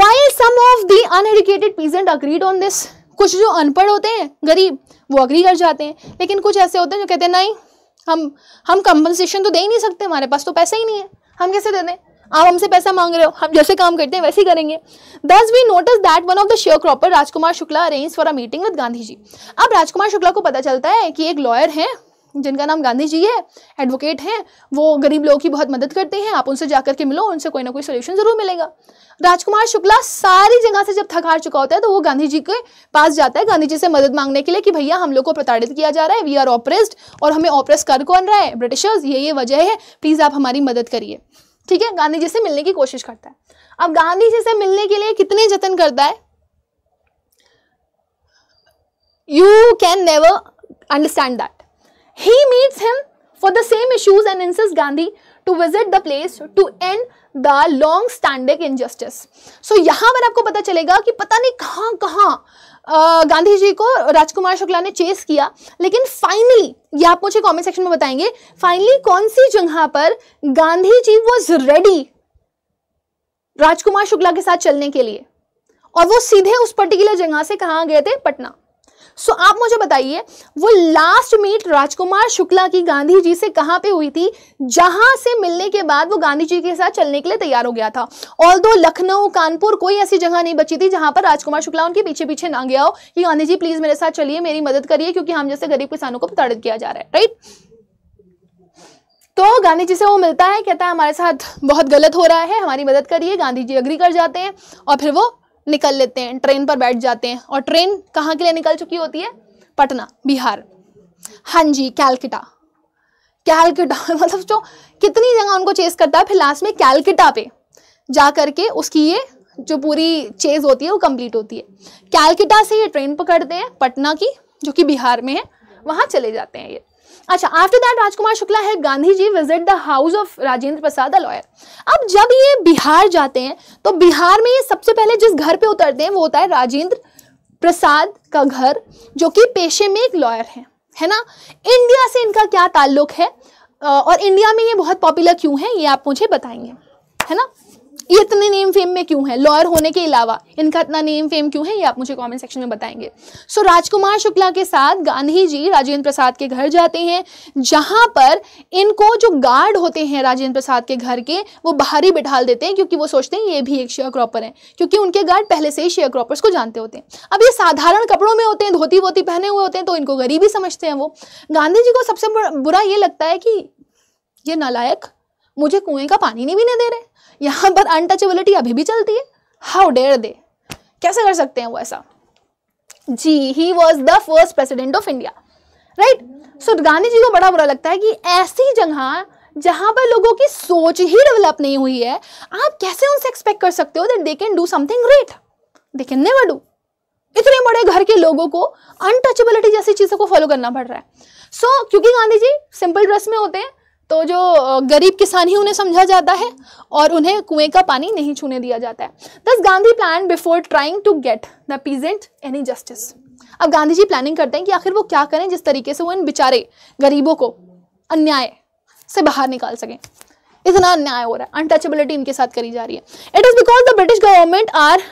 why some of the uneducated peasant agreed on this कुछ जो अनपढ़ होते हैं गरीब वो अग्री कर जाते हैं लेकिन कुछ ऐसे होते हैं जो कहते हैं नहीं हम हम कंपनसेशन तो दे ही नहीं सकते हमारे पास तो पैसा ही नहीं है हम कैसे दे दें आप हमसे पैसा मांग रहे हो हम जैसे काम करते हैं वैसे ही करेंगे thus we notice that one of the share cropper Rajkumar Shukla arrange for a meeting with Gandhi ji अब राजकुमार शुक्ला को पता चलता है कि एक लॉयर हैं जिनका नाम गांधी जी है एडवोकेट हैं वो गरीब लोगों की बहुत मदद करते हैं आप उनसे जाकर के मिलो उनसे कोई ना कोई सोल्यूशन ज़रूर मिलेगा राजकुमार शुक्ला सारी जगह से जब थक हार चुका होता है तो वो गांधी जी के पास जाता है गांधी जी से मदद मांगने के लिए कि भैया हम लोग को प्रताड़ित किया जा रहा है वी आर ऑपरेस्ड और हमें ऑपरेस कर कौन रहा है ब्रिटिशर्स ये ये वजह है प्लीज़ आप हमारी मदद करिए ठीक है गांधी जी से मिलने की कोशिश करता है अब गांधी जी से मिलने के लिए कितने जतन करता है you can never understand that He meets him for the same issues and insists Gandhi to visit the place to end the long standing injustice. So यहाँ पर आपको पता चलेगा कि पता नहीं कहाँ कहाँ गांधी जी को राजकुमार शुक्ला ने चेस किया लेकिन फाइनली ये आप मुझे कमेंट सेक्शन में बताएंगे फाइनली कौन सी जगह पर गांधी जी वॉज रेडी राजकुमार शुक्ला के साथ चलने के लिए और वो सीधे उस पर्टिकुलर जगह से कहाँ गए थे पटना सो so, आप मुझे बताइए वो लास्ट मीट राजकुमार शुक्ला की गांधी जी से कहां पे हुई थी जहां से मिलने के बाद वो गांधी जी के साथ चलने के लिए तैयार हो गया था ऑल लखनऊ कानपुर कोई ऐसी जगह नहीं बची थी जहां पर राजकुमार शुक्ला उनके पीछे पीछे ना गया हो कि गांधी जी प्लीज़ मेरे साथ चलिए मेरी मदद करिए क्योंकि हम जैसे गरीब किसानों को प्रताड़ित किया जा रहा है राइट तो गांधी जी से वो मिलता है कहता है हमारे साथ बहुत गलत हो रहा है हमारी मदद करिए गांधी जी अग्री कर जाते हैं और फिर वो निकल लेते हैं ट्रेन पर बैठ जाते हैं और ट्रेन कहाँ के लिए निकल चुकी होती है पटना बिहार हाँ जी कैलकटा कैलकटा मतलब जो कितनी जगह उनको चेस करता है फिर लास्ट में कैलकटा पे जा करके उसकी ये जो पूरी चेज होती है वो कंप्लीट होती है कैलकटा से ये ट्रेन पकड़ते हैं पटना की जो कि बिहार में है वहाँ चले जाते हैं ये अच्छा आफ्टर दैट राजकुमार शुक्ला है Gandhi ji visit the house of Rajendra Prasad lawyer अब जब ये बिहार जाते हैं तो बिहार में ये सबसे पहले जिस घर पे उतरते हैं वो होता है राजेंद्र प्रसाद का घर जो कि पेशे में एक लॉयर है है ना इंडिया से इनका क्या ताल्लुक है और इंडिया में ये बहुत पॉपुलर क्यों है ये आप मुझे बताएंगे है ना ये इतने नेम फेम में क्यों है लॉयर होने के अलावा इनका इतना नेम फेम क्यों है ये आप मुझे कमेंट सेक्शन में बताएंगे सो so, राजकुमार शुक्ला के साथ गांधी जी राजेंद्र प्रसाद के घर जाते हैं जहां पर इनको जो गार्ड होते हैं राजेंद्र प्रसाद के घर के वो बाहर ही बिठाल देते हैं क्योंकि वो सोचते हैं ये भी एक शेयर क्रॉपर है क्योंकि उनके गार्ड पहले से ही शेयर क्रॉपर्स को जानते होते हैं अब ये साधारण कपड़ों में होते हैं धोती वोती पहने हुए होते हैं तो इनको गरीबी समझते हैं वो गांधी जी को सबसे बुरा ये लगता है कि ये नालायक मुझे कुएं का पानी नहीं भी नहीं दे रहे यहाँ पर अनटचेबिलिटी अभी भी चलती है हाउ डेयर दे कैसे कर सकते हैं वो ऐसा जी he was the first president of India right so Gandhi ji को बड़ा बुरा लगता है कि ऐसी जगह जहां पर लोगों की सोच ही डेवलप नहीं हुई है आप कैसे उनसे एक्सपेक्ट कर सकते हो that they can do something great they can never do इतने बड़े घर के लोगों को अनटचेबिलिटी जैसी चीज़ों को फॉलो करना पड़ रहा है सो so, क्योंकि गांधी जी सिंपल ड्रेस में होते हैं तो जो गरीब किसान ही उन्हें समझा जाता है और उन्हें कुएं का पानी नहीं छूने दिया जाता है thus Gandhi plan before trying to get the peasant any justice अब गांधी जी प्लानिंग करते हैं कि आखिर वो क्या करें जिस तरीके से वो इन बेचारे गरीबों को अन्याय से बाहर निकाल सकें इतना अन्याय हो रहा है अनटचेबिलिटी इनके साथ करी जा रही है it is because the British government are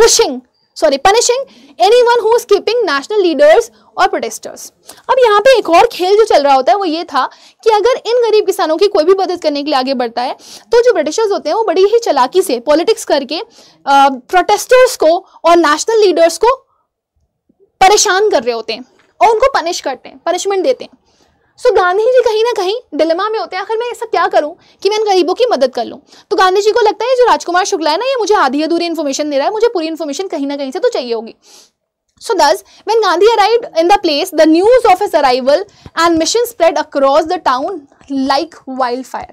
pushing sorry punishing any one who is keeping national leaders और प्रोटेस्टर्स अब यहाँ पे एक और खेल जो चल रहा होता है वो ये था कि अगर इन गरीब किसानों की कोई भी मदद करने के लिए आगे बढ़ता है तो जो ब्रिटिशर्स होते हैं वो बड़ी ही चलाकी से पॉलिटिक्स करके प्रोटेस्टर्स को और नेशनल लीडर्स को परेशान कर रहे होते हैं और उनको पनिश करते हैं पनिशमेंट देते हैं सो so, गांधी जी कहीं ना कहीं डिलेमा में होते हैं आखिर मैं ऐसा क्या करूं कि मैं इन गरीबों की मदद कर लूं तो गांधी जी को लगता है जो राजकुमार शुक्ला है ना ये मुझे आधी अधूरी इन्फॉर्मेशन दे रहा है मुझे पूरी इन्फॉर्मेशन कहीं ना कहीं से तो चाहिए होगी So thus, when Gandhi arrived in the place, the news of his arrival and mission spread across the town like wildfire.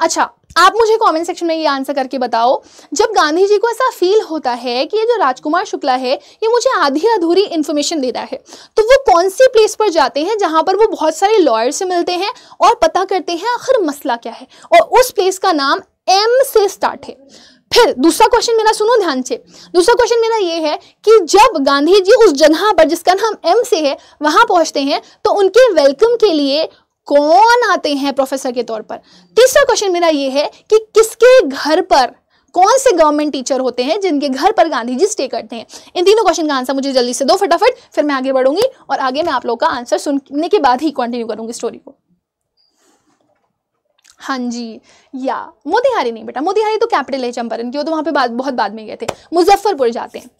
acha अच्छा, आप मुझे कमेंट सेक्शन में ये आंसर करके बताओ जब गांधी जी को ऐसा फील होता है कि ये जो राजकुमार शुक्ला है ये मुझे आधी अधूरी इन्फॉर्मेशन दे रहा है तो वो कौन सी प्लेस पर जाते हैं जहाँ पर वो बहुत सारे लॉयर से मिलते हैं और पता करते हैं आखिर मसला क्या है और उस प्लेस का नाम एम से स्टार्ट है फिर दूसरा क्वेश्चन मेरा सुनो ध्यान से दूसरा क्वेश्चन मेरा ये है कि जब गांधी जी उस जगह पर जिसका नाम एम से है वहां पहुंचते हैं तो उनके वेलकम के लिए कौन आते हैं प्रोफेसर के तौर पर तीसरा क्वेश्चन मेरा ये है कि किसके घर पर कौन से गवर्नमेंट टीचर होते हैं जिनके घर पर गांधी जी स्टे करते हैं इन तीनों क्वेश्चन का आंसर मुझे जल्दी से दो फटाफट फिर मैं आगे बढ़ूंगी और आगे मैं आप लोग का आंसर सुनने के बाद ही कंटिन्यू करूंगी स्टोरी को हाँ जी या मोतिहारी नहीं बेटा मोतिहारी तो कैपिटल है चंपारण की वो तो वहाँ पे बाद बहुत बाद में गए थे मुजफ्फरपुर जाते हैं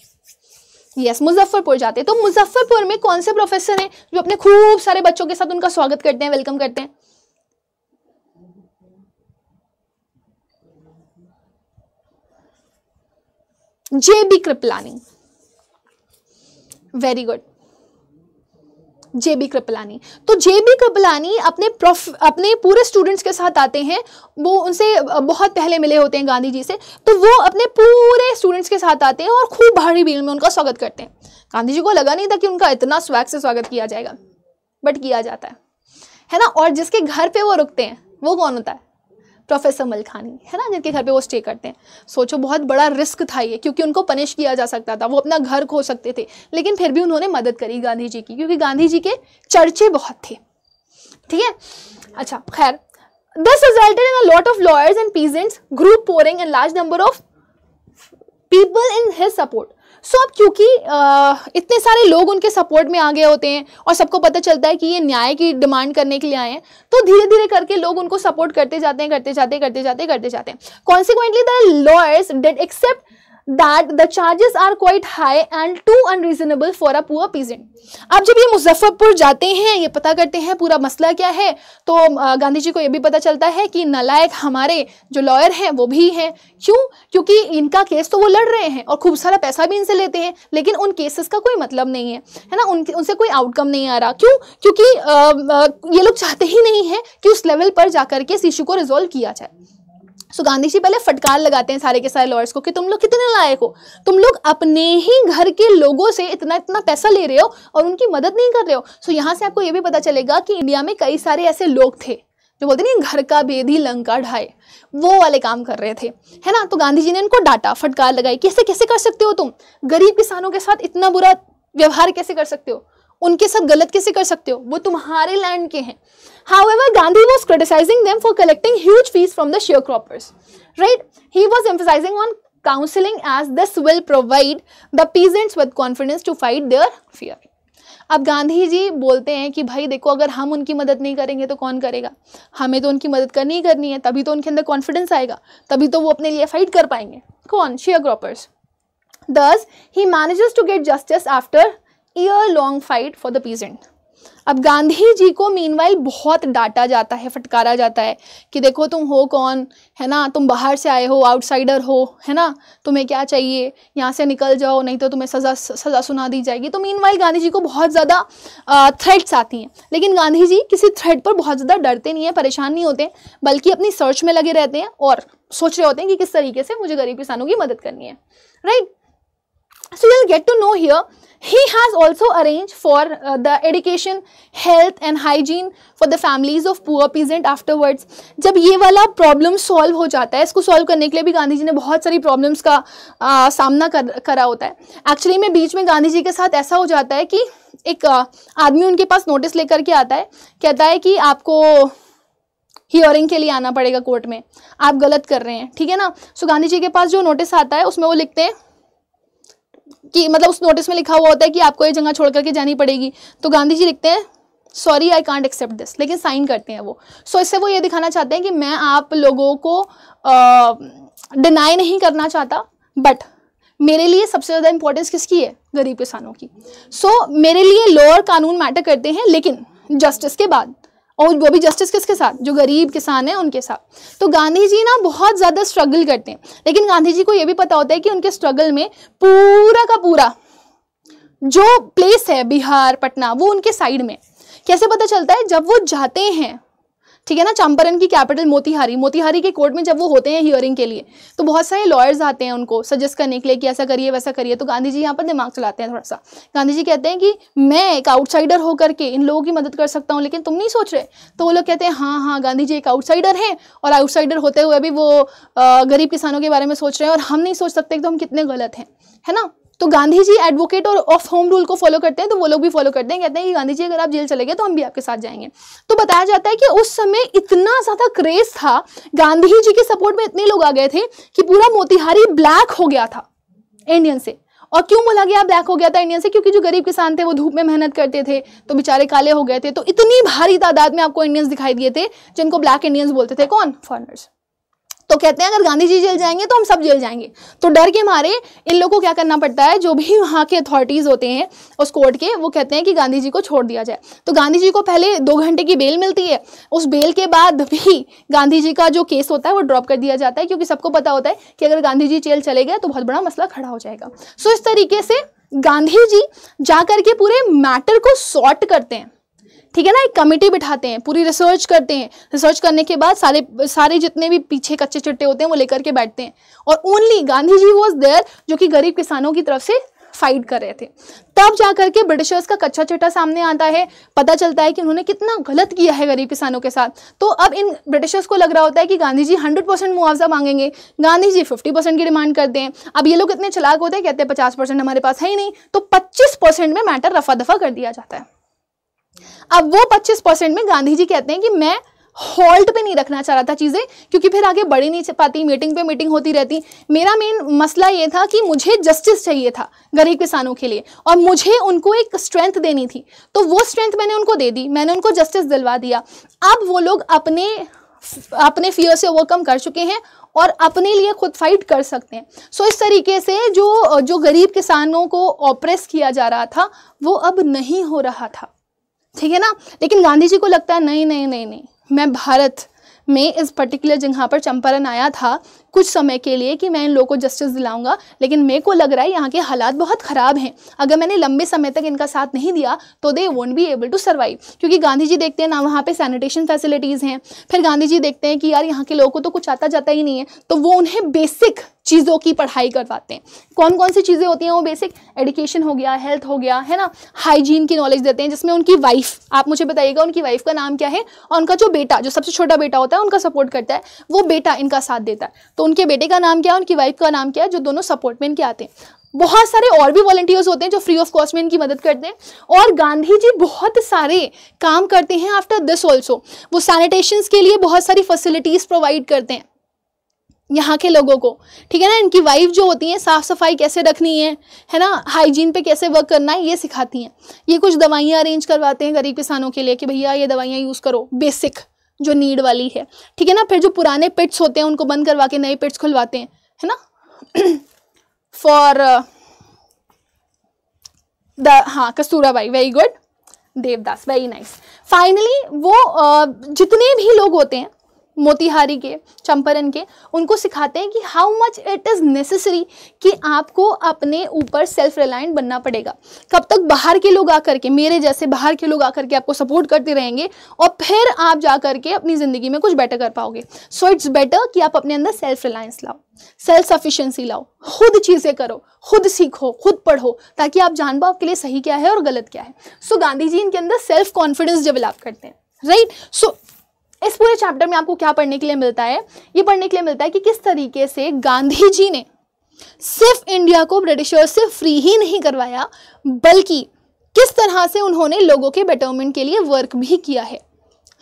यस yes, मुजफ्फरपुर जाते हैं तो मुजफ्फरपुर में कौन से प्रोफेसर हैं जो अपने खूब सारे बच्चों के साथ उनका स्वागत करते हैं वेलकम करते हैं J B Kripalani very good JB Kripalani तो जेबी कृपलानी अपने प्रोफ अपने पूरे स्टूडेंट्स के साथ आते हैं वो उनसे बहुत पहले मिले होते हैं गांधी जी से तो वो अपने पूरे स्टूडेंट्स के साथ आते हैं और खूब भारी भीड़ में उनका स्वागत करते हैं गांधी जी को लगा नहीं था कि उनका इतना स्वैग से स्वागत किया जाएगा बट किया जाता है है ना और जिसके घर पर वो रुकते हैं वो कौन होता है प्रोफेसर मलखानी है ना जिनके घर पे वो स्टे करते हैं सोचो बहुत बड़ा रिस्क था ये क्योंकि उनको पनिश किया जा सकता था वो अपना घर खो सकते थे लेकिन फिर भी उन्होंने मदद करी गांधी जी की क्योंकि गांधी जी के चर्चे बहुत थे ठीक है अच्छा खैर this resulted in a lot of lawyers and peasants group pouring and large number of people in his support so अब क्योंकि इतने सारे लोग उनके सपोर्ट में आ गए होते हैं और सबको पता चलता है कि ये न्याय की डिमांड करने के लिए आए हैं तो धीरे धीरे करके लोग उनको सपोर्ट करते जाते हैं करते जाते करते जाते करते जाते हैं consequently the lawyers date accept that the charges are quite high and too unreasonable for a poor peasant अब जब ये मुजफ्फरपुर जाते हैं ये पता करते हैं पूरा मसला क्या है तो गांधी जी को ये भी पता चलता है कि नलायक हमारे जो लॉयर हैं वो भी हैं क्यों क्योंकि इनका केस तो वो लड़ रहे हैं और खूब सारा पैसा भी इनसे लेते हैं लेकिन उन केसेस का कोई मतलब नहीं है है ना उन उनसे कोई आउटकम नहीं आ रहा क्यों क्योंकि आ, आ, ये लोग चाहते ही नहीं है कि उस लेवल पर जाकर के इस इशू को रिजोल्व किया जाए सो गांधी जी पहले फटकार लगाते हैं सारे के सारे लॉयर्स को कि तुम लोग कितने लायक हो तुम लोग अपने ही घर के लोगों से इतना इतना पैसा ले रहे हो और उनकी मदद नहीं कर रहे हो सो यहाँ से आपको ये भी पता चलेगा कि इंडिया में कई सारे ऐसे लोग थे जो बोलते नहीं घर का बेदी लंका ढाए वो वाले काम कर रहे थे है ना तो गांधी जी ने इनको डांटा फटकार लगाई कैसे कैसे कर सकते हो तुम गरीब किसानों के साथ इतना बुरा व्यवहार कैसे कर सकते हो उनके साथ गलत कैसे कर सकते हो वो तुम्हारे लैंड के हैं However, Gandhi was criticizing them for collecting huge fees from the sharecroppers, right? He was emphasizing on counseling as this will provide the peasants with confidence to fight their fear. अब गांधी जी बोलते हैं कि भाई देखो अगर हम उनकी मदद नहीं करेंगे तो कौन करेगा हमें तो उनकी मदद करनी ही करनी है तभी तो उनके अंदर कॉन्फिडेंस आएगा तभी तो वो अपने लिए फाइट कर पाएंगे कौन sharecroppers thus he manages to get justice after year long fight for the peasant अब गांधी जी को मीनवाइल बहुत डांटा जाता है फटकारा जाता है कि देखो तुम हो कौन है ना तुम बाहर से आए हो आउटसाइडर हो है ना तुम्हें क्या चाहिए यहाँ से निकल जाओ नहीं तो तुम्हें सज़ा सज़ा सुना दी जाएगी तो मीनवाइल गांधी जी को बहुत ज़्यादा थ्रेट्स आती हैं लेकिन गांधी जी किसी थ्रेट पर बहुत ज़्यादा डरते नहीं हैं परेशान नहीं होते बल्कि अपनी सर्च में लगे रहते हैं और सोच रहे होते हैं कि किस तरीके से मुझे गरीब किसानों की मदद करनी है right So you'll get to know here he has also arranged for uh, the education health and hygiene for the families of poor peasant afterwards जब ये वाला problem solve हो जाता है इसको solve करने के लिए भी गांधी जी ने बहुत सारी problems का आ, सामना कर करा होता है एक्चुअली में बीच में गांधी जी के साथ ऐसा हो जाता है कि एक आदमी उनके पास नोटिस लेकर के आता है कहता है कि आपको हियरिंग के लिए आना पड़ेगा कोर्ट में आप गलत कर रहे हैं ठीक है ना सो so, गांधी जी के पास जो नोटिस आता है उसमें वो लिखते हैं कि मतलब उस नोटिस में लिखा हुआ होता है कि आपको ये जगह छोड़ करके जानी पड़ेगी तो गांधी जी लिखते हैं sorry I can't accept this लेकिन साइन करते हैं वो सो so, इससे वो ये दिखाना चाहते हैं कि मैं आप लोगों को डिनाई नहीं करना चाहता बट मेरे लिए सबसे ज़्यादा इंपॉर्टेंस किसकी है गरीब किसानों की सो so, मेरे लिए लोअर कानून मैटर करते हैं लेकिन जस्टिस के बाद और वो भी जस्टिस किसके साथ जो गरीब किसान हैं उनके साथ तो गांधी जी ना बहुत ज़्यादा स्ट्रगल करते हैं लेकिन गांधी जी को ये भी पता होता है कि उनके स्ट्रगल में पूरा का पूरा जो प्लेस है बिहार पटना वो उनके साइड में कैसे पता चलता है जब वो जाते हैं ठीक है ना चंपारण की कैपिटल मोतिहारी मोतिहारी के कोर्ट में जब वो होते हैं हियरिंग के लिए तो बहुत सारे लॉयर्स आते हैं उनको सजेस्ट करने के लिए कि ऐसा करिए वैसा करिए तो गांधी जी यहाँ पर दिमाग चलाते हैं थोड़ा सा गांधी जी कहते हैं कि मैं एक आउटसाइडर होकर के इन लोगों की मदद कर सकता हूँ लेकिन तुम नहीं सोच रहे तो वो लोग कहते हैं हाँ हाँ गांधी जी एक आउटसाइडर हैं और आउटसाइडर होते हुए भी वो गरीब किसानों के बारे में सोच रहे हैं और हम नहीं सोच सकते कि तो हम कितने गलत हैं है ना तो गांधी जी एडवोकेट और ऑफ होम रूल को फॉलो करते हैं तो वो लोग भी फॉलो करते हैं कहते हैं कि गांधी जी अगर आप जेल चले गए तो हम भी आपके साथ जाएंगे तो बताया जाता है कि उस समय इतना ज़्यादा क्रेज था गांधी जी के सपोर्ट में इतने लोग आ गए थे कि पूरा मोतिहारी ब्लैक हो गया था इंडियन से और क्यों बोला गया ब्लैक हो गया था इंडियन से क्योंकि जो गरीब किसान थे वो धूप में मेहनत करते थे तो बेचारे काले हो गए थे तो इतनी भारी तादाद में आपको इंडियंस दिखाई दिए थे जिनको ब्लैक इंडियंस बोलते थे कौन फॉरनर्स तो कहते हैं अगर गांधी जी जेल जाएंगे तो हम सब जेल जाएंगे तो डर के मारे इन लोगों को क्या करना पड़ता है जो भी वहाँ के अथॉरिटीज़ होते हैं उस कोर्ट के वो कहते हैं कि गांधी जी को छोड़ दिया जाए तो गांधी जी को पहले दो घंटे की बेल मिलती है उस बेल के बाद भी गांधी जी का जो केस होता है वो ड्रॉप कर दिया जाता है क्योंकि सबको पता होता है कि अगर गांधी जी जेल चले गए तो बहुत बड़ा मसला खड़ा हो जाएगा सो इस तरीके से गांधी जी जा के पूरे मैटर को सॉर्ट करते हैं ठीक है ना एक कमेटी बिठाते हैं पूरी रिसर्च करते हैं रिसर्च करने के बाद सारे सारे जितने भी पीछे कच्चे चिट्टे होते हैं वो लेकर के बैठते हैं और only Gandhi ji was there जो कि गरीब किसानों की तरफ से फाइट कर रहे थे तब जा करके ब्रिटिशर्स का कच्चा चिट्टा सामने आता है पता चलता है कि उन्होंने कितना गलत किया है गरीब किसानों के साथ तो अब इन ब्रिटिशर्स को लग रहा होता है कि गांधी जी हंड्रेड परसेंट मुआवजा मांगेंगे गांधी जी फिफ्टी परसेंट की डिमांड करते हैं अब ये लोग इतने चलाक होते हैं कहते हैं पचास परसेंट हमारे पास है ही नहीं तो पच्चीस परसेंट में मैटर रफा दफा कर दिया जाता है अब वो 25 परसेंट में गांधी जी कहते हैं कि मैं हॉल्ट पे नहीं रखना चाह रहा था चीज़ें क्योंकि फिर आगे बढ़ी नहीं पाती मीटिंग पे मीटिंग होती रहती मेरा मेन मसला ये था कि मुझे जस्टिस चाहिए था गरीब किसानों के लिए और मुझे उनको एक स्ट्रेंथ देनी थी तो वो स्ट्रेंथ मैंने उनको दे दी मैंने उनको जस्टिस दिलवा दिया अब वो लोग अपने अपने फियर से ओवरकम कर चुके हैं और अपने लिए खुद फाइट कर सकते हैं सो so, इस तरीके से जो जो गरीब किसानों को ऑप्रेस किया जा रहा था वो अब नहीं हो रहा था ठीक है ना लेकिन गांधी जी को लगता है नहीं नहीं नहीं नहीं मैं भारत में इस पर्टिकुलर जगह पर चंपारण आया था कुछ समय के लिए कि मैं इन लोगों को जस्टिस दिलाऊंगा लेकिन मेरे को लग रहा है यहाँ के हालात बहुत ख़राब हैं अगर मैंने लंबे समय तक इनका साथ नहीं दिया तो they won't be able to survive क्योंकि गांधी जी देखते हैं ना वहाँ पर सैनिटेशन फैसिलिटीज़ हैं फिर गांधी जी देखते हैं कि यार यहाँ के लोगों को तो कुछ आता जाता ही नहीं है तो वो उन्हें बेसिक चीज़ों की पढ़ाई करवाते हैं कौन कौन सी चीज़ें होती हैं वो बेसिक एडुकेशन हो गया हेल्थ हो गया है ना हाइजीन की नॉलेज देते हैं जिसमें उनकी वाइफ आप मुझे बताइएगा उनकी वाइफ का नाम क्या है और उनका जो बेटा जो सबसे छोटा बेटा होता है उनका सपोर्ट करता है वो बेटा इनका साथ देता है तो उनके बेटे का नाम क्या है उनकी वाइफ का नाम क्या है जो दोनों सपोर्ट में इनके आते हैं बहुत सारे और भी वॉल्टियर्स होते हैं जो फ्री ऑफ कॉस्ट में इनकी मदद करते हैं और गांधी जी बहुत सारे काम करते हैं आफ्टर दिस ऑल्सो वो सैनिटेशन के लिए बहुत सारी फैसिलिटीज़ प्रोवाइड करते हैं यहाँ के लोगों को ठीक है ना इनकी वाइफ जो होती है साफ़ सफाई कैसे रखनी है है ना हाइजीन पे कैसे वर्क करना है ये सिखाती हैं ये कुछ दवाइयाँ अरेंज करवाते हैं गरीब किसानों के लिए कि भैया ये दवाइयाँ यूज़ करो बेसिक जो नीड वाली है ठीक है ना फिर जो पुराने पिट्स होते हैं उनको बंद करवा के नए पिट्स खुलवाते हैं है ना फॉर द uh, हाँ Kasturabai very good Devdas very nice finally वो uh, जितने भी लोग होते हैं मोतिहारी के चंपारण के उनको सिखाते हैं कि how much it is necessary कि आपको अपने ऊपर सेल्फ रिलायंट बनना पड़ेगा कब तक बाहर के लोग आकर के मेरे जैसे बाहर के लोग आकर के आपको सपोर्ट करते रहेंगे और फिर आप जा कर के अपनी ज़िंदगी में कुछ बेटर कर पाओगे सो इट्स बेटर कि आप अपने अंदर सेल्फ रिलायंस लाओ सेल्फ सफिशेंसी लाओ खुद चीज़ें करो खुद सीखो खुद पढ़ो ताकि आप जान पाओ आपके लिए सही क्या है और गलत क्या है सो so, गांधी जी इनके अंदर सेल्फ कॉन्फिडेंस डेवलप करते हैं राइट right? सो so, इस पूरे चैप्टर में आपको क्या पढ़ने के लिए मिलता है ये पढ़ने के लिए मिलता है कि किस तरीके से गांधी जी ने सिर्फ इंडिया को ब्रिटिशर्स से फ्री ही नहीं करवाया बल्कि किस तरह से उन्होंने लोगों के बेटरमेंट के लिए वर्क भी किया है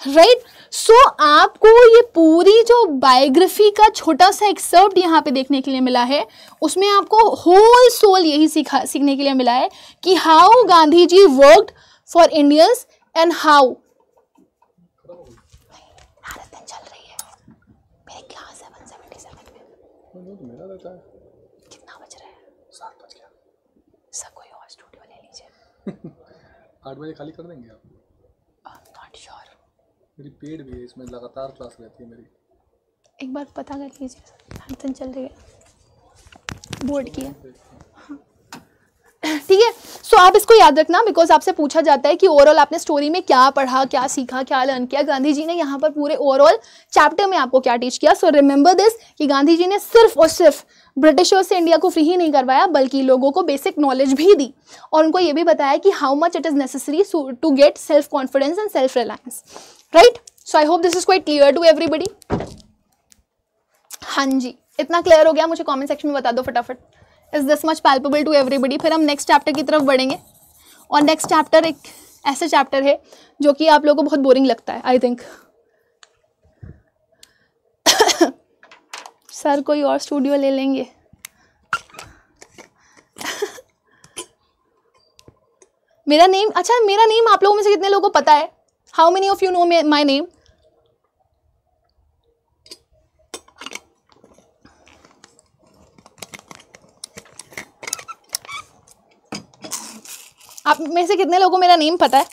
राइट right? सो so, आपको ये पूरी जो बायोग्राफी का छोटा सा एक्सर्प्ट यहाँ पे देखने के लिए मिला है उसमें आपको होल सोल यही सीखा सीखने के लिए मिला है कि how Gandhi ji worked for Indians and how रहता है कितना बज रहा है सात बज गया सर कोई और स्टूडियो ले लीजिए आठ बजे खाली कर देंगे आप नॉट श्योर मेरी पेड़ भी है इसमें लगातार क्लास रहती है मेरी एक बार पता कर लीजिए सर हाँ, तो चल रही है बोर्ड की है ठीक है सो आप इसको याद रखना बिकॉज आपसे पूछा जाता है कि ओवरऑल आपने स्टोरी में क्या पढ़ा क्या सीखा क्या लर्न किया गांधी जी ने यहाँ पर पूरे ओवरऑल चैप्टर में आपको क्या टीच किया सो रिमेंबर दिस कि गांधी जी ने सिर्फ और सिर्फ ब्रिटिशर्स से इंडिया को फ्री ही नहीं करवाया बल्कि लोगों को बेसिक नॉलेज भी दी और उनको ये भी बताया कि how much it is necessary to get self confidence and self reliance right so I hope this is quite clear to everybody हाँ जी इतना क्लियर हो गया मुझे कॉमेंट सेक्शन में बता दो फटाफट is this much palpable to everybody फिर हम नेक्स्ट चैप्टर की तरफ बढ़ेंगे और नेक्स्ट चैप्टर एक ऐसा चैप्टर है जो कि आप लोगों को बहुत बोरिंग लगता है आई थिंक सर कोई और स्टूडियो ले लेंगे मेरा नेम अच्छा मेरा नेम आप लोगों में से कितने लोगों को पता है how many of you know my name आप में से कितने लोगों मेरा नेम पता है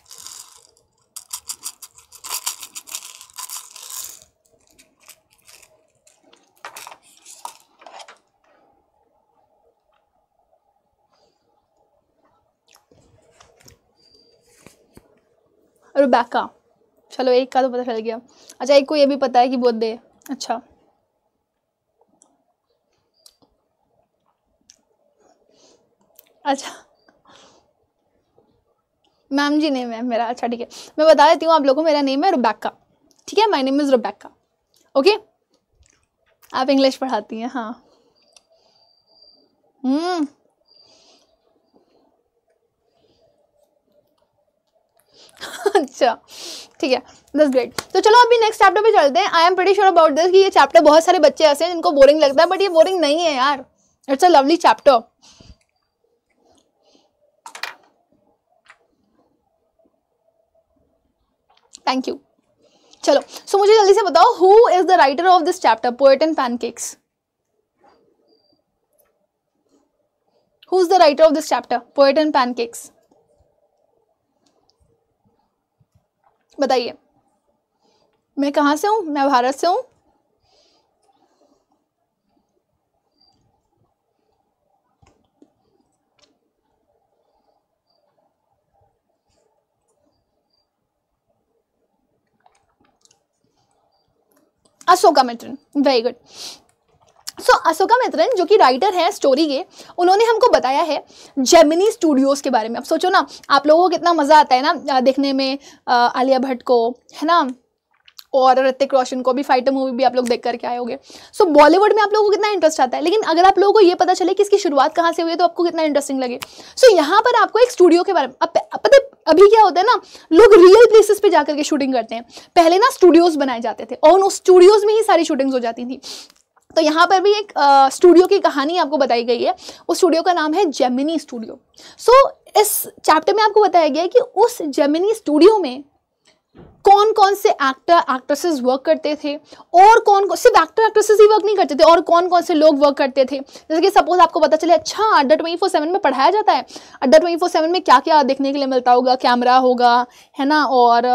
रुबैका चलो एक का तो पता चल गया अच्छा एक को ये भी पता है कि बोधे अच्छा अच्छा मैम जी नेम है मेरा अच्छा ठीक है मैं बता देती हूँ आप लोगों को मेरा नेम है रुबैक्का ठीक है my name is Rebecca okay आप इंग्लिश पढ़ाती हैं हाँ हम्म अच्छा ठीक है दस ग्रेट तो चलो अभी नेक्स्ट चैप्टर पे चलते हैं I am pretty sure about this कि ये चैप्टर बहुत सारे बच्चे ऐसे हैं जिनको बोरिंग लगता है बट ये बोरिंग नहीं है यार it's a lovely chapter thank you चलो सो मुझे जल्दी से बताओ who is the writer of this chapter poet and pancakes who is the writer of this chapter poet and pancakes बताइए मैं कहाँ से हूँ मैं भारत से हूँ Ashokamitran very good so Ashokamitran जो कि राइटर हैं स्टोरी के उन्होंने हमको बताया है जेमिनी स्टूडियोज़ के बारे में अब सोचो ना आप लोगों को कितना मज़ा आता है ना देखने में आलिया भट्ट को है ना और ऋतिक रोशन को भी फाइटर मूवी भी आप लोग देख करके आए होंगे सो बॉलीवुड में आप लोगों को कितना इंटरेस्ट आता है लेकिन अगर आप लोगों को ये पता चले कि इसकी शुरुआत कहाँ से हुई है तो आपको कितना इंटरेस्टिंग लगे सो so, यहाँ पर आपको एक स्टूडियो के बारे में अब पता अभी क्या होता है ना लोग रियल प्लेसेस पे जाकर के शूटिंग करते हैं पहले ना स्टूडियोज़ बनाए जाते थे और उन स्टूडियोज़ में ही सारी शूटिंग्स हो जाती थी तो यहाँ पर भी एक स्टूडियो की कहानी आपको बताई गई है उस स्टूडियो का नाम है जेमिनी स्टूडियो सो so, इस चैप्टर में आपको बताया गया है कि उस जेमिनी स्टूडियो में कौन कौन से एक्टर एक्ट्रेसेस वर्क करते थे और कौन कौन सिर्फ एक्टर एक्ट्रेसेस ही वर्क नहीं करते थे और कौन कौन से लोग वर्क करते थे जैसे कि सपोज आपको पता चले अच्छा अड्डा ट्वेंटी फोर सेवन में पढ़ाया जाता है अड्डा ट्वेंटी फोर सेवन में क्या क्या देखने के लिए मिलता होगा कैमरा होगा है ना और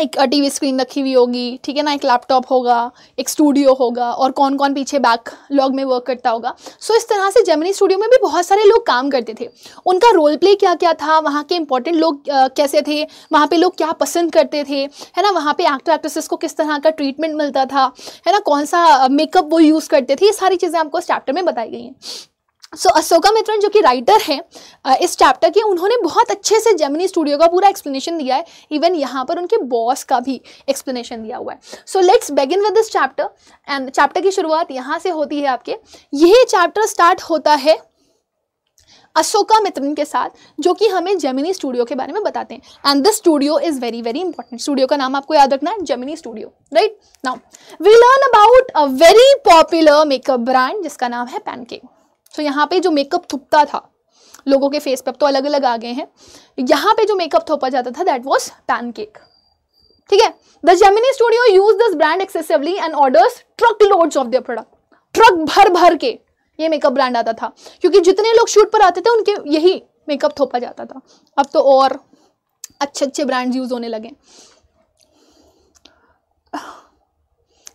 एक टी वी स्क्रीन रखी हुई होगी ठीक है ना एक लैपटॉप होगा एक स्टूडियो होगा और कौन कौन पीछे बैक लॉग में वर्क करता होगा सो so, इस तरह से जर्मनी स्टूडियो में भी बहुत सारे लोग काम करते थे उनका रोल प्ले क्या क्या था वहाँ के इंपॉर्टेंट लोग कैसे थे वहाँ पे लोग क्या पसंद करते थे है ना वहाँ पे एक्टर एक्ट्रेसेस को किस तरह का ट्रीटमेंट मिलता था है ना कौन सा मेकअप वो यूज़ करते थे ये सारी चीज़ें आपको इस चैप्टर में बताई गई हैं सो so, अशोका मित्रन जो कि राइटर हैं uh, इस चैप्टर के उन्होंने बहुत अच्छे से जेमिनी स्टूडियो का पूरा एक्सप्लेनेशन दिया है इवन यहाँ पर उनके बॉस का भी एक्सप्लेनेशन दिया हुआ है so let's begin with this chapter and chapter की शुरुआत यहाँ से होती है आपके ये चैप्टर स्टार्ट होता है अशोका मित्रन के साथ जो कि हमें जेमिनी स्टूडियो के बारे में बताते हैं and this studio is very very important studio का नाम आपको याद रखना है Gemini studio right now we learn about a very popular makeup brand जिसका नाम है पैनकेक सो तो यहाँ पे जो मेकअप थुपता था लोगों के फेस पे अब तो अलग अलग आ गए हैं यहाँ पे जो मेकअप थोपा जाता था दैट वॉज पैनकेक ठीक है the Gemini studio use this brand excessively and orders truck loads of their product truck भर भर के ये मेकअप ब्रांड आता था क्योंकि जितने लोग शूट पर आते थे उनके यही मेकअप थोपा जाता था अब तो और अच्छे अच्छे ब्रांड्स यूज होने लगे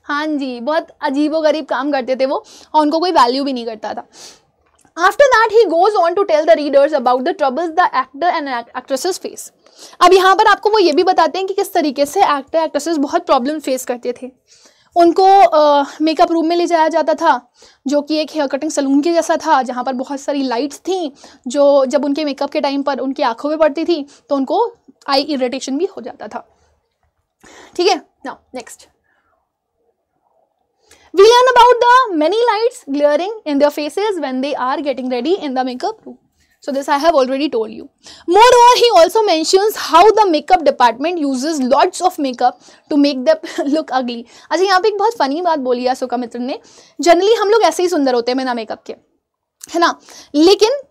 हाँ जी बहुत अजीबोगरीब गरीब काम करते थे वो और उनको कोई वैल्यू भी नहीं करता था after that he goes on to tell the readers about the troubles the actor and actresses face अब यहाँ पर आपको वो ये भी बताते हैं कि किस तरीके से एक्टर एक्ट्रेसेस बहुत प्रॉब्लम फेस करते थे उनको मेकअप रूम में ले जाया जाता था जो कि एक हेयर कटिंग सलून के जैसा था जहाँ पर बहुत सारी लाइट्स थी जो जब उनके मेकअप के टाइम पर उनकी आँखों में पड़ती थी तो उनको आई इरिटेशन भी हो जाता था ठीक है now next We learn about the many lights glaring in their faces when they are getting ready in the makeup room. So this I have already told you. Moreover, he also mentions how the makeup department uses lots of makeup to make them look ugly. acha yahan pe ek bahut funny baat boli hai asoka mitra ne generally hum log aise hi sundar hote hain bina makeup ke hai na lekin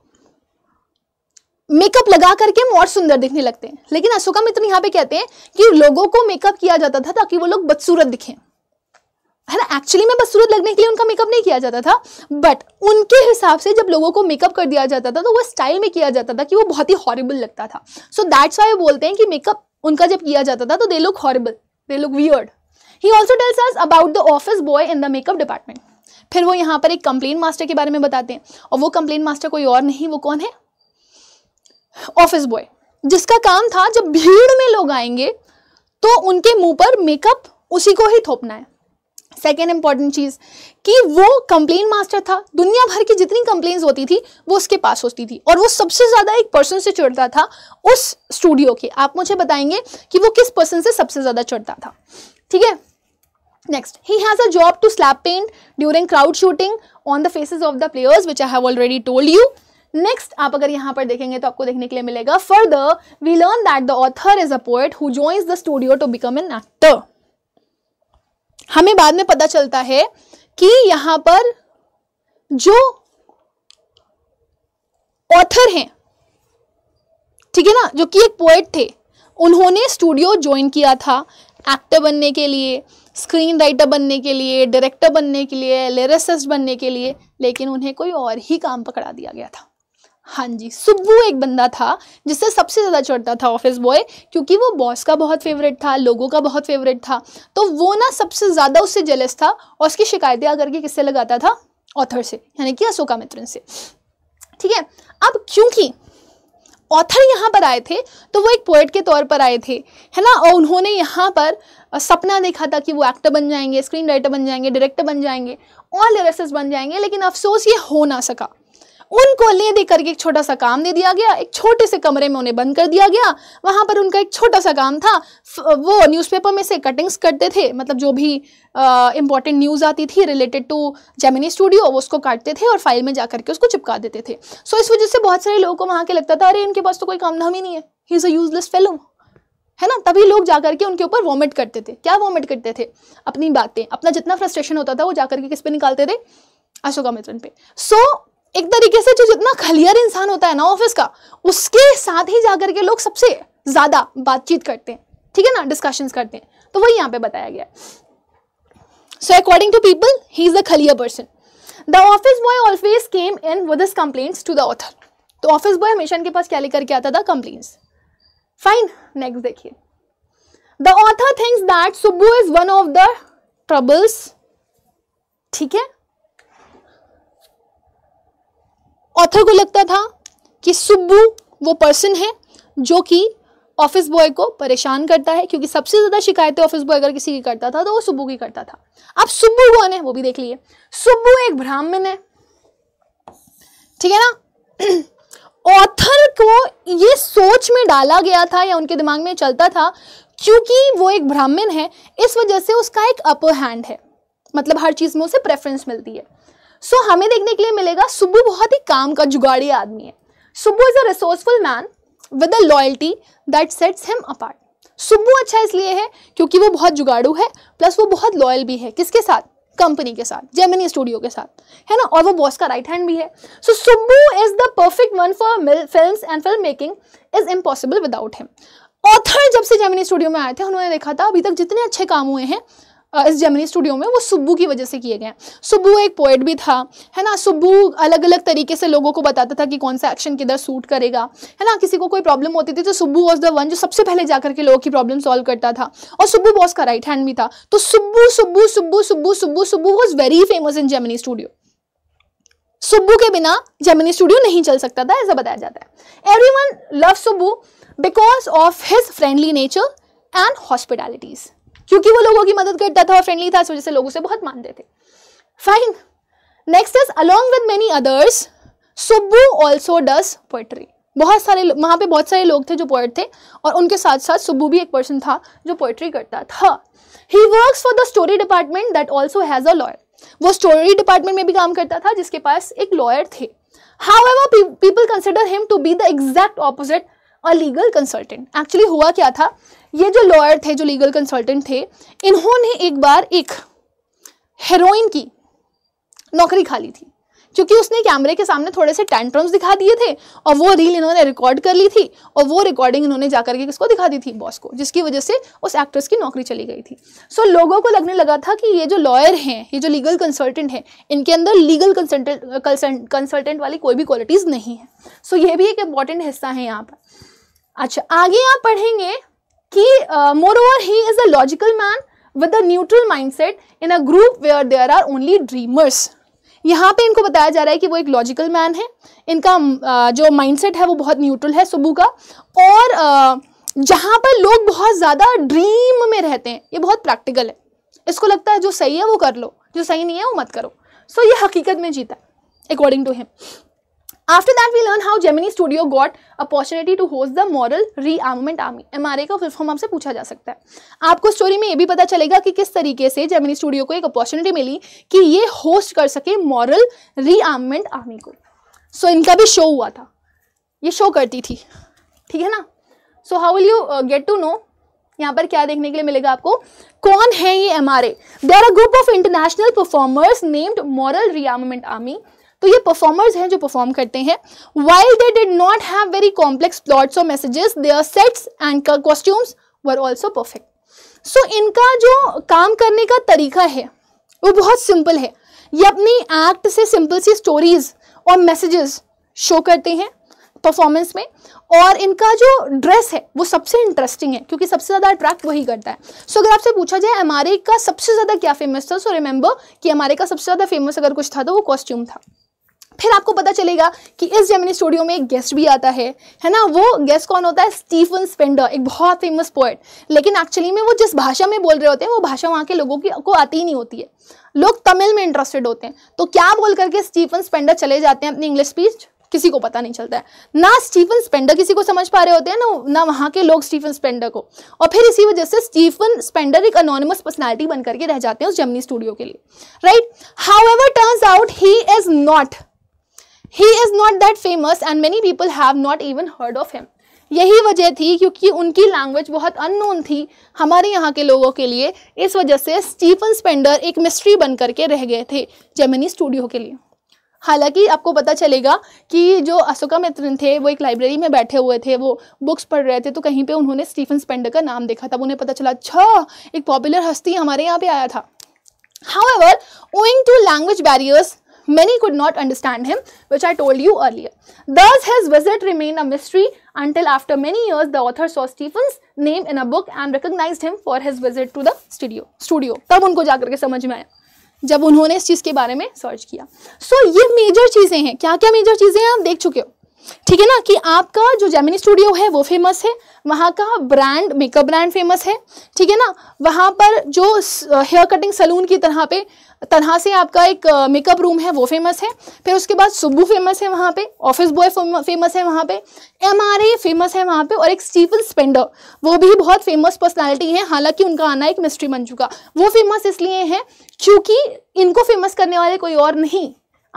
makeup लगा करके हम और सुंदर दिखने लगते हैं लेकिन अशोका मित्र यहाँ पे कहते हैं कि लोगों को मेकअप किया जाता था ताकि वो लोग बदसूरत दिखें है ना एक्चुअली में बदसूरत लगने के लिए उनका मेकअप नहीं किया जाता था बट उनके हिसाब से जब लोगों को मेकअप कर दिया जाता था तो वो स्टाइल में किया जाता था कि वो बहुत ही हॉरेबल लगता था सो दैट्स वाई बोलते हैं कि मेकअप उनका जब किया जाता था तो they look horrible they look weird he also tells us about the office boy in the makeup department फिर वो यहाँ पर एक कंप्लेन मास्टर के बारे में बताते हैं और वो कंप्लेन मास्टर कोई और नहीं वो कौन है ऑफिस बॉय जिसका काम था जब भीड़ में लोग आएंगे तो उनके मुंह पर मेकअप उसी को ही थोपना है सेकेंड इंपॉर्टेंट चीज़ कि वो कंप्लेन मास्टर था दुनिया भर की जितनी कंप्लेन होती थी वो उसके पास होती थी और वो सबसे ज़्यादा एक पर्सन से चढ़ता था उस स्टूडियो के आप मुझे बताएंगे कि वो किस पर्सन से सबसे ज़्यादा चढ़ता था ठीक है next he has a job to slap paint during crowd shooting on the faces of the players which I have already told you next आप अगर यहाँ पर देखेंगे तो आपको देखने के लिए मिलेगा further we learn that the author is a poet who joins the studio to become an actor हमें बाद में पता चलता है कि यहाँ पर जो ऑथर हैं ठीक है ना जो कि एक पोएट थे उन्होंने स्टूडियो ज्वाइन किया था एक्टर बनने के लिए स्क्रीन राइटर बनने के लिए डायरेक्टर बनने के लिए लिरिसिस्ट बनने के लिए लेकिन उन्हें कोई और ही काम पकड़ा दिया गया था हाँ जी सुबू एक बंदा था जिससे सबसे ज़्यादा चढ़ता था ऑफिस बॉय क्योंकि वो बॉस का बहुत फेवरेट था लोगों का बहुत फेवरेट था तो वो ना सबसे ज़्यादा उससे जेलस था और उसकी शिकायतें आकर के किससे लगाता था ऑथर से यानी कि अशोका मित्रन से ठीक है अब क्योंकि ऑथर यहाँ पर आए थे तो वो एक पोइट के तौर पर आए थे है ना और उन्होंने यहाँ पर सपना देखा था कि वो एक्टर बन जाएंगे स्क्रीन राइटर बन जाएंगे डायरेक्टर बन जाएंगे और लिरिसिस बन जाएंगे लेकिन अफसोस ये हो ना सका उनको ले दे करके एक छोटा सा काम दे दिया गया एक छोटे से कमरे में उन्हें बंद कर दिया गया वहाँ पर उनका एक छोटा सा काम था वो न्यूज़पेपर में से कटिंग्स करते थे मतलब जो भी इंपॉर्टेंट न्यूज़ आती थी रिलेटेड टू जेमिनी स्टूडियो वो उसको काटते थे और फाइल में जाकर के उसको चिपका देते थे सो so, इस वजह से बहुत सारे लोगों को वहाँ के लगता था अरे इनके पास तो कोई काम धाम ही नहीं है he is a useless fellow है ना तभी लोग जाकर के उनके ऊपर वॉमिट करते थे क्या वॉमिट करते थे अपनी बातें अपना जितना फ्रस्ट्रेशन होता था वो जा करके किस पे निकालते थे अशोका मित्रन पे सो so, एक तरीके से जो जितना खलियर इंसान होता है ना ऑफिस का उसके साथ ही जाकर के लोग सबसे ज़्यादा बातचीत करते हैं ठीक है ना डिस्कशंस करते हैं तो वही यहाँ पे बताया गया so according to people he is a खलियर person the office boy always came in with his complaints to the author तो ऑफिस बॉय हमेशा इनके पास क्या लेकर के आता था कंप्लेंट्स फाइन नेक्स्ट देखिए the author thinks that Subbu is one of the troubles ठीक है ऑथर को लगता था कि सुब्बू वो पर्सन है जो कि ऑफिस बॉय को परेशान करता है क्योंकि सबसे ज़्यादा शिकायतें ऑफिस बॉय अगर किसी की करता था तो वो सुब्बू की करता था अब सुब्बू कौन है वो भी देख लिए सुब्बू एक ब्राह्मण है ठीक है ना ऑथर को ये सोच में डाला गया था या उनके दिमाग में चलता था क्योंकि वो एक ब्राह्मण है इस वजह से उसका एक अपर हैंड है मतलब हर चीज़ में उसे प्रेफरेंस मिलती है सो so, हमें देखने के लिए मिलेगा सुबू बहुत ही काम का जुगाड़ी आदमी है Subbu is a resourceful man with a loyalty that sets him apart Subbu अच्छा इसलिए है क्योंकि वो बहुत जुगाड़ू है प्लस वो बहुत लॉयल भी है किसके साथ कंपनी के साथ जेमिनी स्टूडियो के साथ है ना और वो बॉस का राइट हैंड भी है so Subbu is the perfect one for film and film making is impossible without him author जब से जेमिनी स्टूडियो में आए थे उन्होंने देखा था अभी तक जितने अच्छे काम हुए हैं इस जर्मनी स्टूडियो में वो सुब्बू की वजह से किए गए हैं सुब्बू एक पोइट भी था है ना सुब्बू अलग अलग तरीके से लोगों को बताता था कि कौन सा एक्शन किधर सूट करेगा है ना किसी को कोई प्रॉब्लम होती थी तो सुब्बू वॉज द वन जो सबसे पहले जाकर के लोगों की प्रॉब्लम सॉल्व करता था और सुब्बू बॉस का राइट हैंड भी था तो Subbu Subbu Subbu Subbu Subbu Subbu was very famous in Gemini studio Subbu के बिना जर्मनी स्टूडियो नहीं चल सकता था ऐसा बताया जाता है every one love Subbu because of his friendly nature and hospitalities क्योंकि वो लोगों की मदद करता था और फ्रेंडली था इस वजह से लोग उसे बहुत मानते थे fine next is along with many others Subbu also does poetry बहुत सारे वहाँ पे बहुत सारे लोग थे जो पोइट थे और उनके साथ साथ सुब्बू भी एक पर्सन था जो पोइट्री करता था he work for the story department that also has a lawyer वो स्टोरी डिपार्टमेंट में भी काम करता था जिसके पास एक लॉयर थे however people consider him to be the exact opposite a legal consultant actually हुआ क्या था ये जो लॉयर थे जो लीगल कंसल्टेंट थे इन्होंने एक बार एक हेरोइन की नौकरी खा ली थी क्योंकि उसने कैमरे के सामने थोड़े से टेंट्रम्स दिखा दिए थे और वो रील इन्होंने रिकॉर्ड कर ली थी और वो रिकॉर्डिंग इन्होंने जाकर के किसको दिखा दी थी बॉस को जिसकी वजह से उस एक्ट्रेस की नौकरी चली गई थी सो so, लोगों को लगने लगा था कि ये जो लॉयर हैं ये जो लीगल कंसल्टेंट हैं इनके अंदर लीगल कंसल्टेंट वाली कोई भी क्वालिटीज़ नहीं है सो so, ये भी एक इम्पॉर्टेंट हिस्सा है यहाँ पर अच्छा आगे आप पढ़ेंगे कि he is a logical man with a neutral mind set in a group where there are only dreamers यहाँ पे इनको बताया जा रहा है कि वो एक लॉजिकल मैन है इनका uh, जो माइंडसेट है वो बहुत न्यूट्रल है सुबह का और uh, जहाँ पर लोग बहुत ज़्यादा ड्रीम में रहते हैं ये बहुत प्रैक्टिकल है इसको लगता है जो सही है वो कर लो जो सही नहीं है वो मत करो सो so, ये हकीकत में जीता है according to him After that, we learn how Gemini Studio got opportunity to host the moral rearmament army MRA का फुल फॉर्म आपसे पूछा जा सकता है आपको स्टोरी में ये भी पता चलेगा कि किस तरीके से जेमिनी स्टूडियो को एक अपॉर्चुनिटी मिली कि ये होस्ट कर सके मॉरल रीआर्ममेंट आर्मी को सो so, इनका भी शो हुआ था ये शो करती थी ठीक है ना so how will you get to know यहाँ पर क्या देखने के लिए मिलेगा आपको कौन है ये M R A they are group of international performers named moral rearmament army तो ये परफॉर्मर्स हैं जो परफॉर्म करते हैं while they did not have very complex plots और messages their sets and costumes were also perfect so इनका जो काम करने का तरीका है वो बहुत सिंपल है ये अपनी एक्ट से सिंपल सी स्टोरीज और मैसेजेस शो करते हैं परफॉर्मेंस में और इनका जो ड्रेस है वो सबसे इंटरेस्टिंग है क्योंकि सबसे ज़्यादा अट्रैक्ट वही करता है सो so, अगर आपसे पूछा जाए हमारे का सबसे ज़्यादा क्या फेमस था सो रिमेंबर कि हमारे का सबसे ज़्यादा फेमस अगर कुछ था तो वो कॉस्ट्यूम था फिर आपको पता चलेगा कि इस जेमिनी स्टूडियो में एक गेस्ट भी आता है है ना वो गेस्ट कौन होता है स्टीफन स्पेंडर एक बहुत फेमस पोएट लेकिन एक्चुअली में वो जिस भाषा में बोल रहे होते हैं वो भाषा वहाँ के लोगों की को आती ही नहीं होती है लोग तमिल में इंटरेस्टेड होते हैं तो क्या बोल करके स्टीफन स्पेंडर चले जाते हैं अपनी इंग्लिश स्पीच किसी को पता नहीं चलता है ना स्टीफन स्पेंडर किसी को समझ पा रहे होते हैं ना ना वहाँ के लोग स्टीफन स्पेंडर को और फिर इसी वजह से स्टीफन स्पेंडर एक अनोनमस पर्सनैलिटी बनकर के रह जाते हैं उस जमनी स्टूडियो के लिए right however turns out he is not he is not that famous and many people have not even heard of him यही वजह थी क्योंकि उनकी लैंग्वेज बहुत अननोन थी हमारे यहाँ के लोगों के लिए इस वजह से स्टीफन स्पेंडर एक मिस्ट्री बन करके रह गए थे जेमिनी स्टूडियो के लिए हालांकि आपको पता चलेगा कि जो अशोका मित्रन थे वो एक लाइब्रेरी में बैठे हुए थे वो बुक्स पढ़ रहे थे तो कहीं पे उन्होंने स्टीफन स्पेंडर का नाम देखा तब उन्हें पता चला अच्छा एक पॉपुलर हस्ती हमारे यहाँ पे आया था however owing to language barriers Many could not understand him, which I told you earlier. Thus, his visit remained a mystery until after many years, the author saw Stephen's name in a book and recognized him for his visit to the studio. Studio. तब उनको जाकर के समझ में आया जब उन्होंने इस चीज़ के बारे में सर्च किया सो so, ये मेजर चीज़ें हैं क्या क्या मेजर चीज़ें हैं आप देख चुके हो ठीक है ना कि आपका जो जेमिनी स्टूडियो है वो फेमस है वहाँ का ब्रांड मेकअप ब्रांड फेमस है ठीक है ना वहाँ पर जो हेयर कटिंग सलून की तरह पे तरह से आपका एक मेकअप रूम है वो फेमस है फिर उसके बाद सुब्बू फेमस है वहाँ पे ऑफिस बॉय फेमस है वहाँ पे एम फेमस है वहाँ पे और एक स्टीफन स्पेंडर वो भी बहुत फेमस पर्सनैलिटी है हालांकि उनका आना एक मिस्ट्री बन चुका वो फेमस इसलिए है क्योंकि इनको फेमस करने वाले कोई और नहीं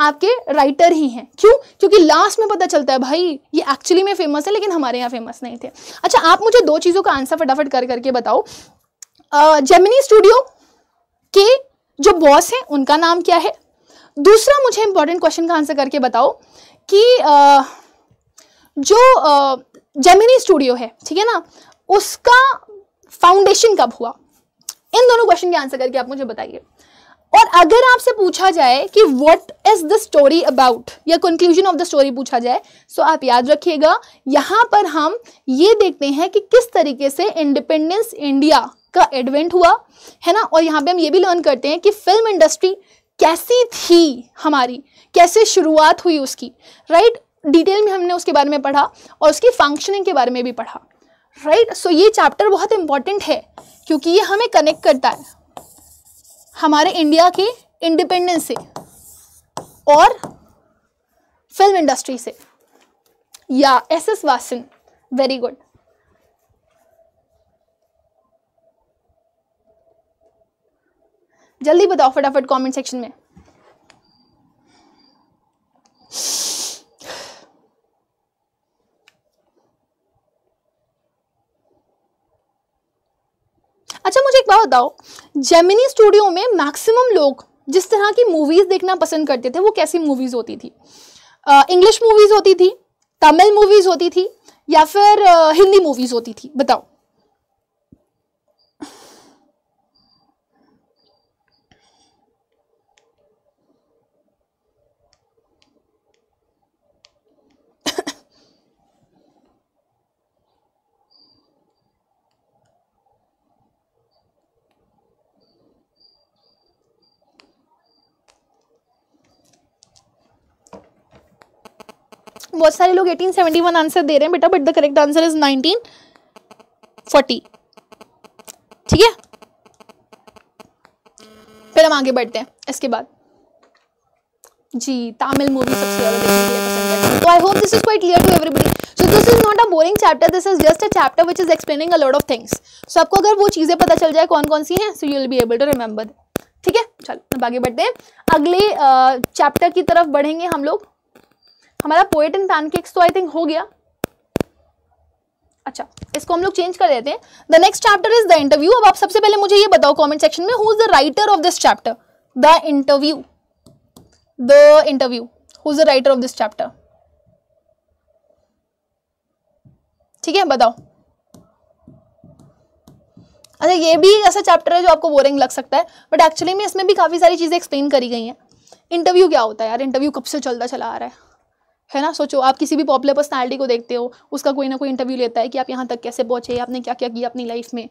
आपके राइटर ही हैं क्यों क्योंकि लास्ट में पता चलता है भाई ये एक्चुअली में फेमस है लेकिन हमारे यहाँ फेमस नहीं थे अच्छा आप मुझे दो चीज़ों का आंसर फटाफट कर करके बताओ जेमिनी स्टूडियो के जो बॉस हैं उनका नाम क्या है दूसरा मुझे इंपॉर्टेंट क्वेश्चन का आंसर करके बताओ कि जो जेमिनी स्टूडियो है ठीक है ना उसका फाउंडेशन कब हुआ इन दोनों क्वेश्चन के आंसर करके आप मुझे बताइए और अगर आपसे पूछा जाए कि what is the story about या कंक्लूजन ऑफ द स्टोरी पूछा जाए सो आप याद रखिएगा यहां पर हम ये देखते हैं कि किस तरीके से इंडिपेंडेंस इंडिया का एडवेंट हुआ है ना और यहाँ पे हम ये भी लर्न करते हैं कि फिल्म इंडस्ट्री कैसी थी हमारी कैसे शुरुआत हुई उसकी राइट right? डिटेल में हमने उसके बारे में पढ़ा और उसकी फंक्शनिंग के बारे में भी पढ़ा राइट right? सो so, ये चैप्टर बहुत इंपॉर्टेंट है क्योंकि ये हमें कनेक्ट करता है हमारे इंडिया के इंडिपेंडेंस से और फिल्म इंडस्ट्री से या S S Vasan very good जल्दी बताओ फटाफट कमेंट सेक्शन में अच्छा मुझे एक बात बताओ जेमिनी स्टूडियो में मैक्सिमम लोग जिस तरह की मूवीज़ देखना पसंद करते थे वो कैसी मूवीज़ होती थी इंग्लिश uh, मूवीज़ होती थी तमिल मूवीज़ होती थी या फिर uh, हिंदी मूवीज़ होती थी बताओ बहुत सारे लोग 1871 आंसर दे रहे हैं बेटा but the correct answer is 1940 ठीक है फिर हम आगे बढ़ते हैं इसके बाद जी तमिल मूवी सबसे ज़्यादा देखने के लिए पसंद है तो I hope this is quite clear to everybody so this is not a boring chapter this is just a chapter which is explaining a lot of things so आपको अगर वो चीज़ें पता चल जाए कौन कौन सी हैं so you will be able to remember ठीक है चलो अब आगे बढ़ते हैं अगले चैप्टर की तरफ बढ़ेंगे हम लोग हमारा पोएट एंड पैनकेक्स तो आई थिंक हो गया अच्छा इसको हम लोग चेंज कर देते हैं the next chapter is the interview अब आप सबसे पहले मुझे ये बताओ कमेंट सेक्शन में who is the writer of this chapter the interview the interview who is the writer of this chapter ठीक है बताओ अच्छा ये भी ऐसा चैप्टर है जो आपको बोरिंग लग सकता है बट एक्चुअली में इसमें भी काफ़ी सारी चीज़ें एक्सप्लेन करी गई हैं इंटरव्यू क्या होता है यार इंटरव्यू कब से चलता चला आ रहा है है ना सोचो आप किसी भी पॉपुलर पर्सनैलिटी को देखते हो उसका कोई ना कोई इंटरव्यू लेता है कि आप यहाँ तक कैसे पहुँचे आपने क्या क्या किया अपनी लाइफ में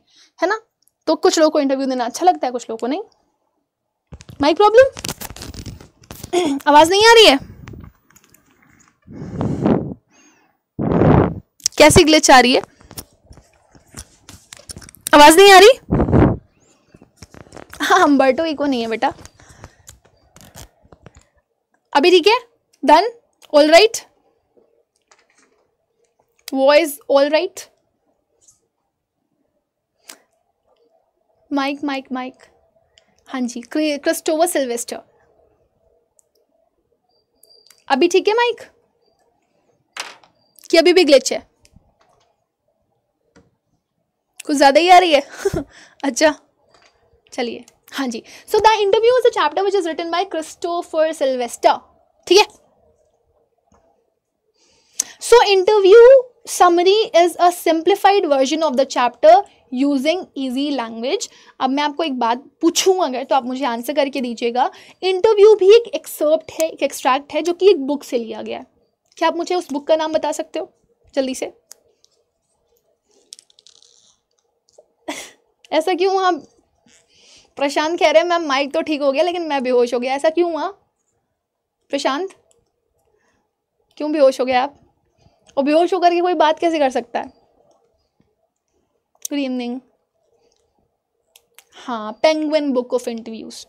है ना तो कुछ लोगों को इंटरव्यू देना अच्छा लगता है कुछ लोगों को नहीं माई प्रॉब्लम आवाज़ नहीं आ रही है कैसी ग्लिच आ रही है आवाज़ नहीं आ रही हाँ बर्टो इको नहीं है बेटा अभी ठीक है done right right voice all right mike mike mike हाँ जी क्रिस्टोवर सिल्वेस्टर अभी ठीक है माइक कि अभी भी ग्लिच है कुछ ज़्यादा ही आ रही है अच्छा चलिए हाँ जी so the interview is a chapter which is written by Christopher Silvester ठीक है so interview summary is a simplified version of the chapter using easy language अब मैं आपको एक बात पूछूँ अगर तो आप मुझे आंसर करके दीजिएगा इंटरव्यू भी एक एक्सर्प्ट है एक एक्सट्रैक्ट है जो कि एक बुक से लिया गया है क्या आप मुझे उस बुक का नाम बता सकते हो जल्दी से ऐसा क्यों हुआ प्रशांत कह रहे हैं मैम माइक तो ठीक हो गया लेकिन मैं बेहोश हो गया ऐसा क्यों हुआ प्रशांत क्यों बेहोश हो गया आप और बेहोश होकर के कोई बात कैसे कर सकता है गुड इवनिंग हाँ Penguin book of interviews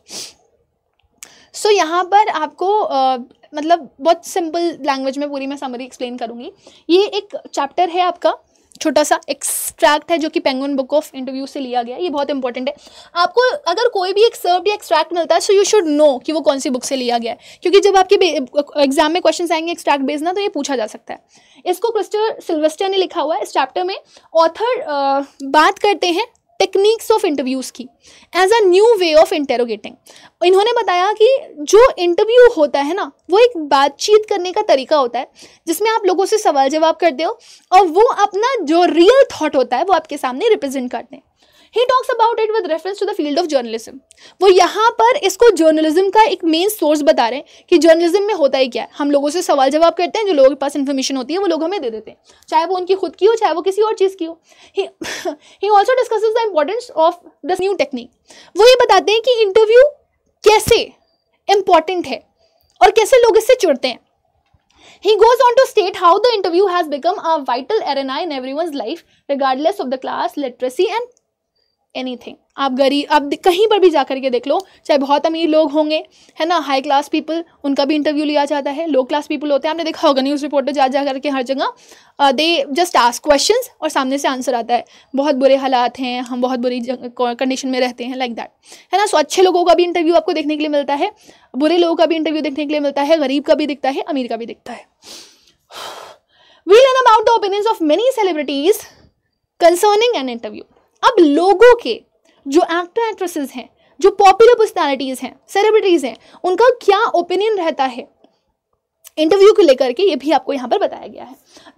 so यहाँ पर आपको आ, मतलब बहुत सिंपल लैंग्वेज में पूरी मैं समरी एक्सप्लेन करूँगी ये एक चैप्टर है आपका छोटा सा एक्सट्रैक्ट है जो कि पेंगुइन बुक ऑफ इंटरव्यू से लिया गया ये बहुत इंपॉर्टेंट है आपको अगर कोई भी एक्सर्व या एक्सट्रैक्ट मिलता है सो यू शुड नो कि वो कौन सी बुक से लिया गया है क्योंकि जब आपके एग्जाम में क्वेश्चन आएंगे एक्सट्रैक्ट बेस ना तो ये पूछा जा सकता है इसको क्रिस्टर सिल्वेस्टर ने लिखा हुआ है इस चैप्टर में ऑथर uh, बात करते हैं टेक्निक्स ऑफ इंटरव्यूज़ की as a new way of interrogating इन्होंने बताया कि जो इंटरव्यू होता है ना वो एक बातचीत करने का तरीका होता है जिसमें आप लोगों से सवाल जवाब करते हो और वो अपना जो रियल थाट होता है वो आपके सामने रिप्रेजेंट करते हैं he talks about it with reference to the field of journalism वो यहाँ पर इसको जर्नलिज्म का एक मेन सोर्स बता रहे हैं कि जर्नलिज्म में होता ही क्या है हम लोगों से सवाल जवाब करते हैं जो लोगों के पास इन्फॉर्मेशन होती है वो लोग हमें दे देते हैं चाहे वो उनकी खुद की हो चाहे वो किसी और चीज़ की हो he also discuss the importance of the new technique वो ये बताते हैं कि इंटरव्यू कैसे इम्पॉर्टेंट है और कैसे लोग इससे चुड़ते हैं He goes on to state how the interview has become a vital arena in everyone's life, regardless of the class, literacy, and anything आप गरीब आप कहीं पर भी जा कर के देख लो चाहे बहुत अमीर लोग होंगे है ना हाई क्लास पीपल उनका भी इंटरव्यू लिया जाता है लो क्लास पीपल होते हैं आपने देखा होगा न्यूज़ रिपोर्टर जा जा करके हर जगह दे जस्ट आस्क क्वेश्चन और सामने से आंसर आता है बहुत बुरे हालात हैं हम बहुत बुरी कंडीशन में रहते हैं लाइक like दैट है ना सो so, अच्छे लोगों का भी इंटरव्यू आपको देखने के लिए मिलता है बुरे लोगों का भी इंटरव्यू देखने के लिए मिलता है गरीब का भी दिखता है अमीर का भी दिखता है we learn about the opinions of many celebrities concerning an interview अब लोगों के जो एक्टर एक्ट्रेसेस हैं जो पॉपुलर पर्सनैलिटीज़ हैं सेलिब्रिटीज़ हैं उनका क्या ओपिनियन रहता है इंटरव्यू को लेकर के ये भी आपको यहाँ पर बताया गया है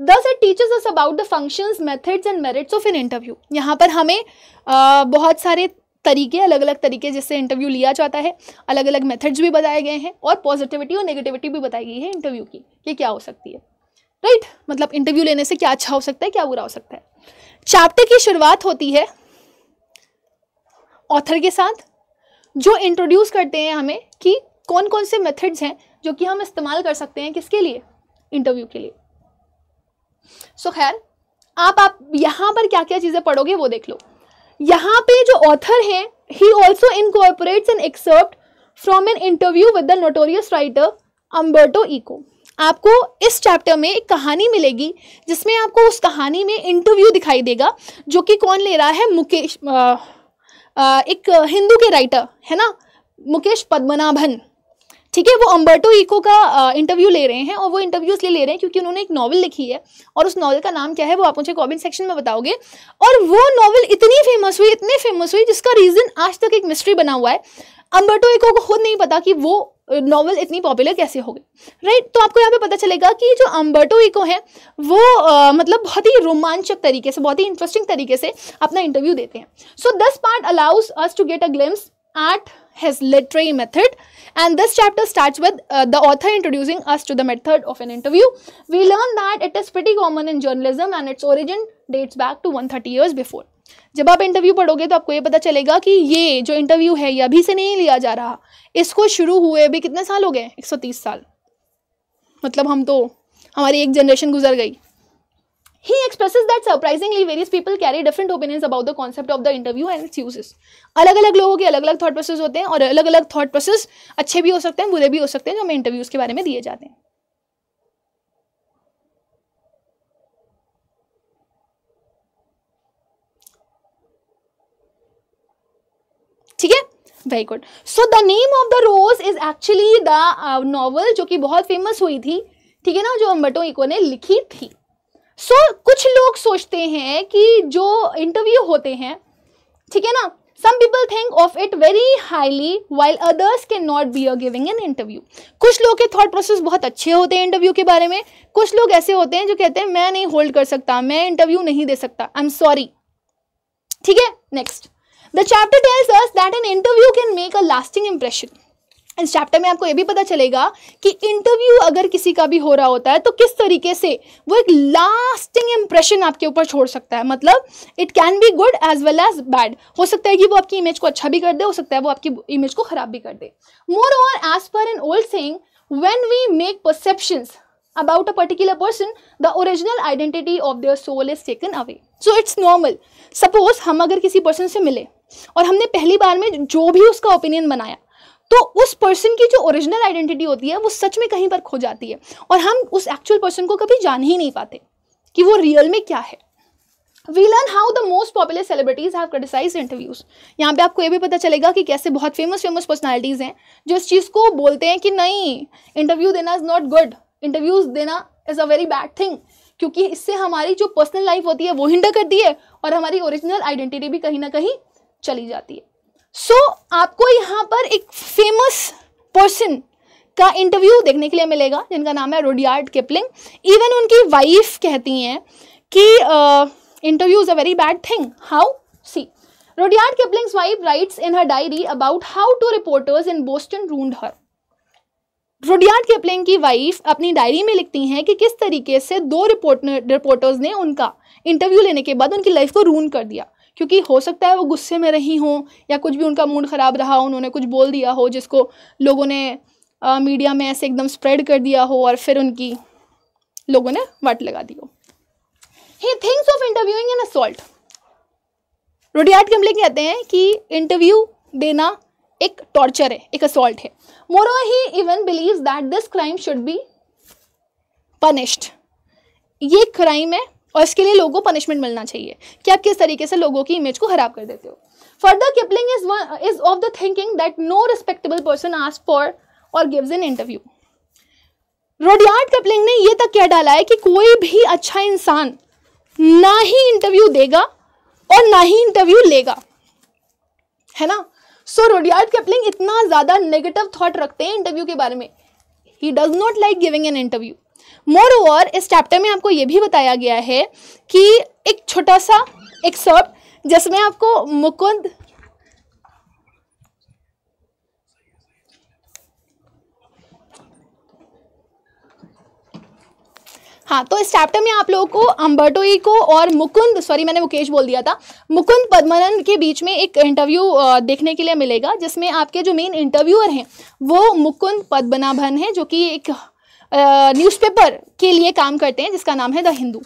thus it teaches us about the functions methods and merits of an interview यहाँ पर हमें आ, बहुत सारे तरीके अलग अलग तरीके जिससे इंटरव्यू लिया जाता है अलग अलग मेथड्स भी बताए गए हैं और पॉजिटिविटी और नेगेटिविटी भी बताई गई है इंटरव्यू की कि क्या हो सकती है राइट right? मतलब इंटरव्यू लेने से क्या अच्छा हो सकता है क्या बुरा हो सकता है चैप्टर की शुरुआत होती है ऑथर के साथ जो इंट्रोड्यूस करते हैं हमें कि कौन कौन से मेथड्स हैं जो कि हम इस्तेमाल कर सकते हैं किसके लिए इंटरव्यू के लिए सो so, खैर आप आप यहाँ पर क्या क्या चीज़ें पढ़ोगे वो देख लो यहाँ पे जो ऑथर हैं he also incorporates an excerpt from an interview with the notorious writer Umberto Eco आपको इस चैप्टर में एक कहानी मिलेगी जिसमें आपको उस कहानी में इंटरव्यू दिखाई देगा जो कि कौन ले रहा है मुकेश आ, एक हिंदू के राइटर है ना मुकेश पद्मनाभन ठीक है वो अम्बर्टो इको का इंटरव्यू ले रहे हैं और वो इंटरव्यू इसलिए ले रहे हैं क्योंकि उन्होंने एक नॉवल लिखी है और उस नॉवल का नाम क्या है वो आप मुझे कॉमेंट सेक्शन में बताओगे और वो नॉवल इतनी फेमस हुई इतनी फेमस हुई जिसका रीज़न आज तक एक मिस्ट्री बना हुआ है अम्बरटो इको को खुद नहीं पता कि वो नॉवल इतनी पॉपुलर कैसे हो गई राइट तो आपको यहाँ पे पता चलेगा कि जो अम्बरटो इको है वो uh, मतलब बहुत ही रोमांचक तरीके से बहुत ही इंटरेस्टिंग तरीके से अपना इंटरव्यू देते हैं so this part allows us to get a glimpse at his literary method and this chapter start with the author introducing us to the method of an interview we learn that it is very common in journalism and its origin dates back to one thirty years before जब आप इंटरव्यू पढ़ोगे तो आपको ये पता चलेगा कि ये जो इंटरव्यू है ये अभी से नहीं लिया जा रहा इसको शुरू हुए अभी कितने साल हो गए 130 साल मतलब हम तो हमारी एक जनरेशन गुजर गई He expresses that surprisingly various people carry different opinions about the concept of the interview and its uses. अलग अलग लोगों के अलग अलग थॉट प्रोसेस होते हैं और अलग अलग थॉट प्रोसेस अच्छे भी हो सकते हैं बुरे भी हो सकते हैं जो हमें इंटरव्यूज़ के बारे में दिए जाते हैं ठीक है very good so the name of the rose is actually the novel जो कि बहुत फेमस हुई थी ठीक है ना जो अम्बटो इको ने लिखी थी सो so, कुछ लोग सोचते हैं कि जो इंटरव्यू होते हैं ठीक है ना some people think of it very highly while others can not be a giving an interview कुछ लोग के थॉट प्रोसेस बहुत अच्छे होते हैं इंटरव्यू के बारे में कुछ लोग ऐसे होते हैं जो कहते हैं मैं नहीं होल्ड कर सकता मैं इंटरव्यू नहीं दे सकता आई एम सॉरी ठीक है next the chapter tells us that an interview can make a lasting impression इस चैप्टर में आपको ये भी पता चलेगा कि इंटरव्यू अगर किसी का भी हो रहा होता है तो किस तरीके से वो एक लास्टिंग इंप्रेशन आपके ऊपर छोड़ सकता है मतलब it can be good as well as bad हो सकता है कि वो आपकी इमेज को अच्छा भी कर दे हो सकता है वो आपकी इमेज को खराब भी कर दे moreover as per an old thing when we make perception about a particular person the original identity of their soul is taken away so it's normal suppose हम अगर किसी पर्सन से मिले और हमने पहली बार में जो भी उसका ओपिनियन बनाया तो उस पर्सन की जो ओरिजिनल आइडेंटिटी होती है वो सच में कहीं पर खो जाती है और हम उस एक्चुअल पर्सन को कभी जान ही नहीं पाते कि वो रियल में क्या है we learn how the most popular celebrities have criticise interviews यहाँ पे आपको ये भी पता चलेगा कि कैसे बहुत फेमस फेमस पर्सनैलिटीज हैं जो इस चीज़ को बोलते हैं कि नहीं इंटरव्यू देना इज़ नॉट गुड इंटरव्यूज़ देना is a very bad thing क्योंकि इससे हमारी जो पर्सनल लाइफ होती है वो हिंडर करती है और हमारी ओरिजिनल आइडेंटिटी भी कहीं ना कहीं चली जाती है सो so, आपको यहाँ पर एक फेमस पर्सन का इंटरव्यू देखने के लिए मिलेगा जिनका नाम है रोडियार्ड किपलिंग इवन उनकी वाइफ कहती हैं कि interview is a very bad thing how see Rudyard Kipling's wife writes in her diary about how two reporters in Boston ruined her Rudyard Kipling की वाइफ अपनी डायरी में लिखती हैं कि किस तरीके से दो रिपोर्टर रिपोर्टर्स ने उनका इंटरव्यू लेने के बाद उनकी लाइफ को रून कर दिया क्योंकि हो सकता है वो गुस्से में रही हों या कुछ भी उनका मूड ख़राब रहा हो उन्होंने कुछ बोल दिया हो जिसको लोगों ने आ, मीडिया में ऐसे एकदम स्प्रेड कर दिया हो और फिर उनकी लोगों ने वाट लगा दी हो he thinks of interviewing an assault Rudyard कमले कहते हैं कि इंटरव्यू देना एक टॉर्चर है एक असॉल्ट है moreover he even believe that this crime should be punished ये क्राइम है और इसके लिए लोगों को पनिशमेंट मिलना चाहिए कि आप किस तरीके से लोगों की इमेज को खराब कर देते हो further Kipling is is of the thinking that no respectable person ask for और gives an interview Rudyard Kipling ने यह तक कह डाला है कि कोई भी अच्छा इंसान ना ही इंटरव्यू देगा और ना ही इंटरव्यू लेगा है ना सो रोडियार्ड कपलिंग इतना ज़्यादा नेगेटिव थॉट रखते हैं इंटरव्यू के बारे में he does not like giving an interview moreover इस चैप्टर में आपको ये भी बताया गया है कि एक छोटा सा एक्सर्प्ट जिसमें आपको मुकुंद हाँ तो इस चैप्टर में आप लोगों को अम्बर्टोई को और मुकुंद सॉरी मैंने मुकेश बोल दिया था मुकुंद पद्मानंद के बीच में एक इंटरव्यू देखने के लिए मिलेगा जिसमें आपके जो मेन इंटरव्यूअर हैं वो मुकुंद पद्मनाभन हैं जो कि एक न्यूज़पेपर के लिए काम करते हैं जिसका नाम है द हिंदू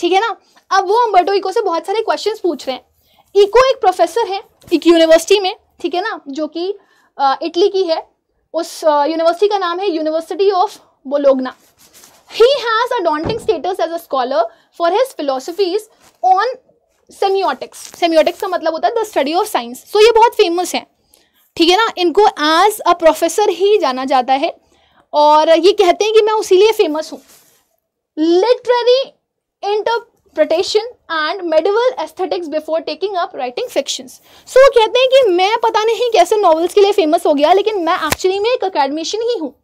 ठीक है ना अब वो अम्बर्टो इको से बहुत सारे क्वेश्चन पूछ रहे हैं इको एक प्रोफेसर है एक यूनिवर्सिटी में ठीक है ना जो कि इटली की है उस यूनिवर्सिटी का नाम है university of Bologna he has a daunting status as a scholar for his philosophies on semiotics semiotics का मतलब होता है the study of science so ये बहुत फेमस है ठीक है ना इनको एज अ प्रोफेसर ही जाना जाता है और ये कहते हैं कि मैं उसी लिए फेमस हूँ literary interpretation and medieval aesthetics before taking up writing fictions so वो कहते हैं कि मैं पता नहीं कैसे नॉवेल्स के लिए फेमस हो गया लेकिन मैं एक्चुअली में एक अकेडमिशियन ही हूँ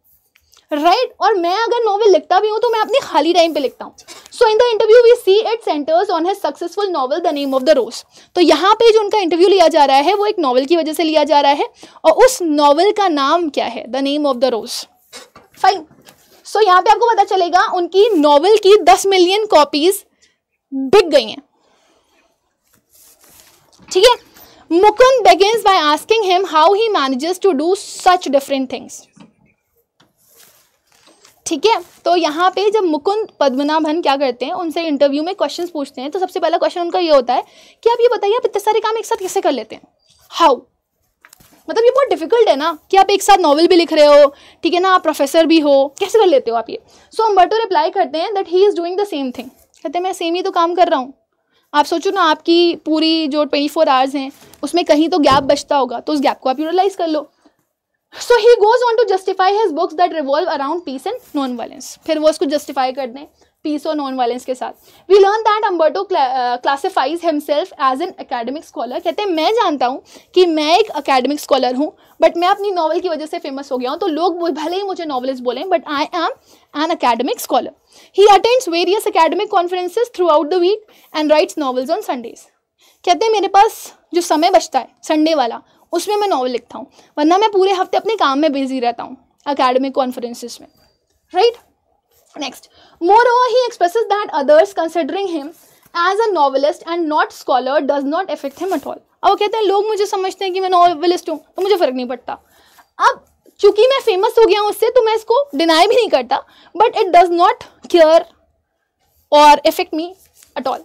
राइट right? और मैं अगर नॉवल लिखता भी हूँ तो मैं अपने खाली टाइम पे लिखता हूँ so in the interview we see it centers on his successful novel the name of the rose तो यहाँ पे जो उनका इंटरव्यू लिया जा रहा है वो एक नॉवल की वजह से लिया जा रहा है और उस नॉवल का नाम क्या है the name of the rose fine so यहाँ पे आपको पता चलेगा उनकी नॉवल की दस मिलियन कॉपीज बिक गई हैं ठीक है Mukund begins by asking him how he manages to do such different things ठीक है तो यहाँ पे जब मुकुंद पद्मनाभन क्या करते हैं उनसे इंटरव्यू में क्वेश्चंस पूछते हैं तो सबसे पहला क्वेश्चन उनका ये होता है कि आप ये बताइए आप इतने सारे काम एक साथ कैसे कर लेते हैं हाउ मतलब ये बहुत डिफिकल्ट है ना कि आप एक साथ नॉवल भी लिख रहे हो ठीक है ना आप प्रोफेसर भी हो कैसे कर लेते हो आप ये सो so, अम्बर्टो रिप्लाई करते हैं that he is doing the same thing कहते हैं मैं सेम ही तो काम कर रहा हूँ आप सोचो ना आपकी पूरी जो ट्वेंटी फोर आवर्स हैं उसमें कहीं तो गैप बचता होगा तो उस गैप को आप यूटिलाइज कर लो so he goes on to justify his books that revolve around peace and non violence फिर वो उसको जस्टिफाई कर दें पीस और नॉन वायलेंस के साथ we learn that Umberto classifies himself as an academic scholar कहते हैं मैं जानता हूँ कि मैं एक अकेडमिक स्कॉलर हूँ बट मैं अपनी नॉवल की वजह से फेमस हो गया हूँ तो लोग भले ही मुझे नॉवलिस्ट बोलें but I am an academic scholar he attends various academic conferences throughout the week and writes novels on Sundays कहते हैं मेरे पास जो समय बचता है संडे वाला उसमें मैं नॉवल लिखता हूँ वरना मैं पूरे हफ्ते अपने काम में बिजी रहता हूँ अकेडमिक कॉन्फ्रेंसेस में right right? Next, moreover, he expresses that others considering him as a novelist and not scholar does not affect him at all अब वो कहते हैं लोग मुझे समझते हैं कि मैं नॉवलिस्ट हूँ तो मुझे फ़र्क नहीं पड़ता अब चूंकि मैं फेमस हो गया हूँ उससे तो मैं इसको डिनाई भी नहीं करता but it does not care और affect me at all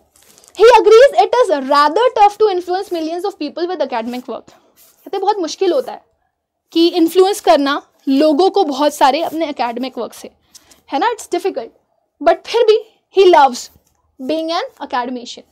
he agrees it is rather tough to influence millions of people with academic work कहते बहुत मुश्किल होता है कि इन्फ्लुएंस करना लोगों को बहुत सारे अपने अकेडमिक वर्क से है ना इट्स डिफिकल्ट बट फिर भी ही लव्स एन अकेडमिशियन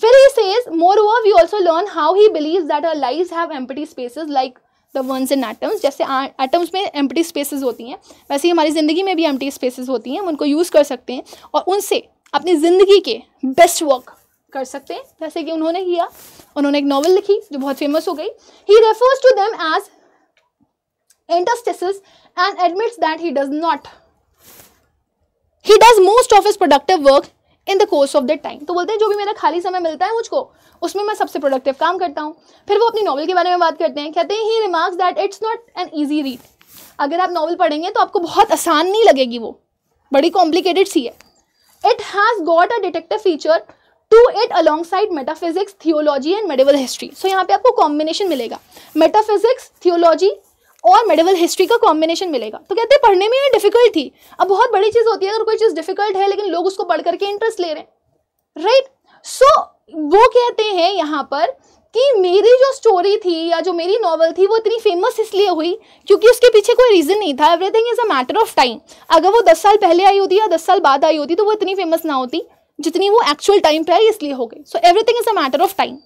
फिर he says moreover we also learn how he believe that our live have empty spaces like the ones in atoms जैसे एटम्स में एम्पटी स्पेसिस होती हैं वैसे ही हमारी ज़िंदगी में भी एम्पटी स्पेसिस होती हैं हम उनको यूज़ कर सकते हैं और उनसे अपनी ज़िंदगी के बेस्ट वर्क कर सकते हैं जैसे कि उन्होंने किया उन्होंने एक नॉवल लिखी जो बहुत फेमस हो गई he refers to them as interstices and admits that he does not he does most of his productive work in the course of the time तो बोलते हैं जो भी मेरा खाली समय मिलता है मुझको उसमें मैं सबसे प्रोडक्टिव काम करता हूँ फिर वो अपनी नॉवल के बारे में बात करते हैं कहते हैं he remarks that it's not an easy read अगर आप नॉवल पढ़ेंगे तो आपको बहुत आसान नहीं लगेगी वो बड़ी कॉम्प्लिकेटेड सी है it has got a detective feature to it alongside metaphysics theology and medieval history so यहाँ पे आपको कॉम्बिनेशन मिलेगा मेटाफिजिक्स थियोलॉजी और मेडिवल हिस्ट्री का कॉम्बिनेशन मिलेगा तो कहते हैं पढ़ने में ये डिफिकल्ट थी अब बहुत बड़ी चीज़ होती है अगर कोई चीज़ डिफिकल्ट है लेकिन लोग उसको पढ़ करके इंटरेस्ट ले रहे हैं राइट सो so, वो कहते हैं यहाँ पर कि मेरी जो स्टोरी थी या जो मेरी नॉवल थी वो इतनी फेमस इसलिए हुई क्योंकि उसके पीछे कोई रीज़न नहीं था everything is a matter of time अगर वो दस साल पहले आई होती या दस साल बाद आई होती तो वो इतनी फेमस ना होती जितनी वो एक्चुअल टाइम पे आई इसलिए हो गई so everything is a matter of time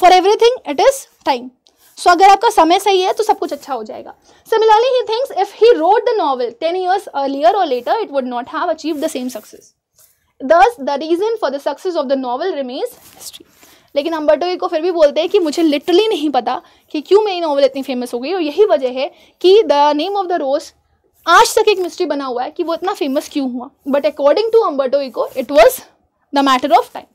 for everything it is time so so, अगर आपका समय सही है तो सब कुछ अच्छा हो जाएगा similarly he thinks if he wrote the novel ten years earlier और later it would not have achieve the same success thus the reason for the success of the novel remains history लेकिन अम्बर्टो को फिर भी बोलते हैं कि मुझे लिटरली नहीं पता कि क्यों मेरी नॉवल इतनी फेमस हो गई और यही वजह है कि the name of the rose आज तक एक मिस्ट्री बना हुआ है कि वो इतना फेमस क्यों हुआ but according to Umberto Eco it was the matter of time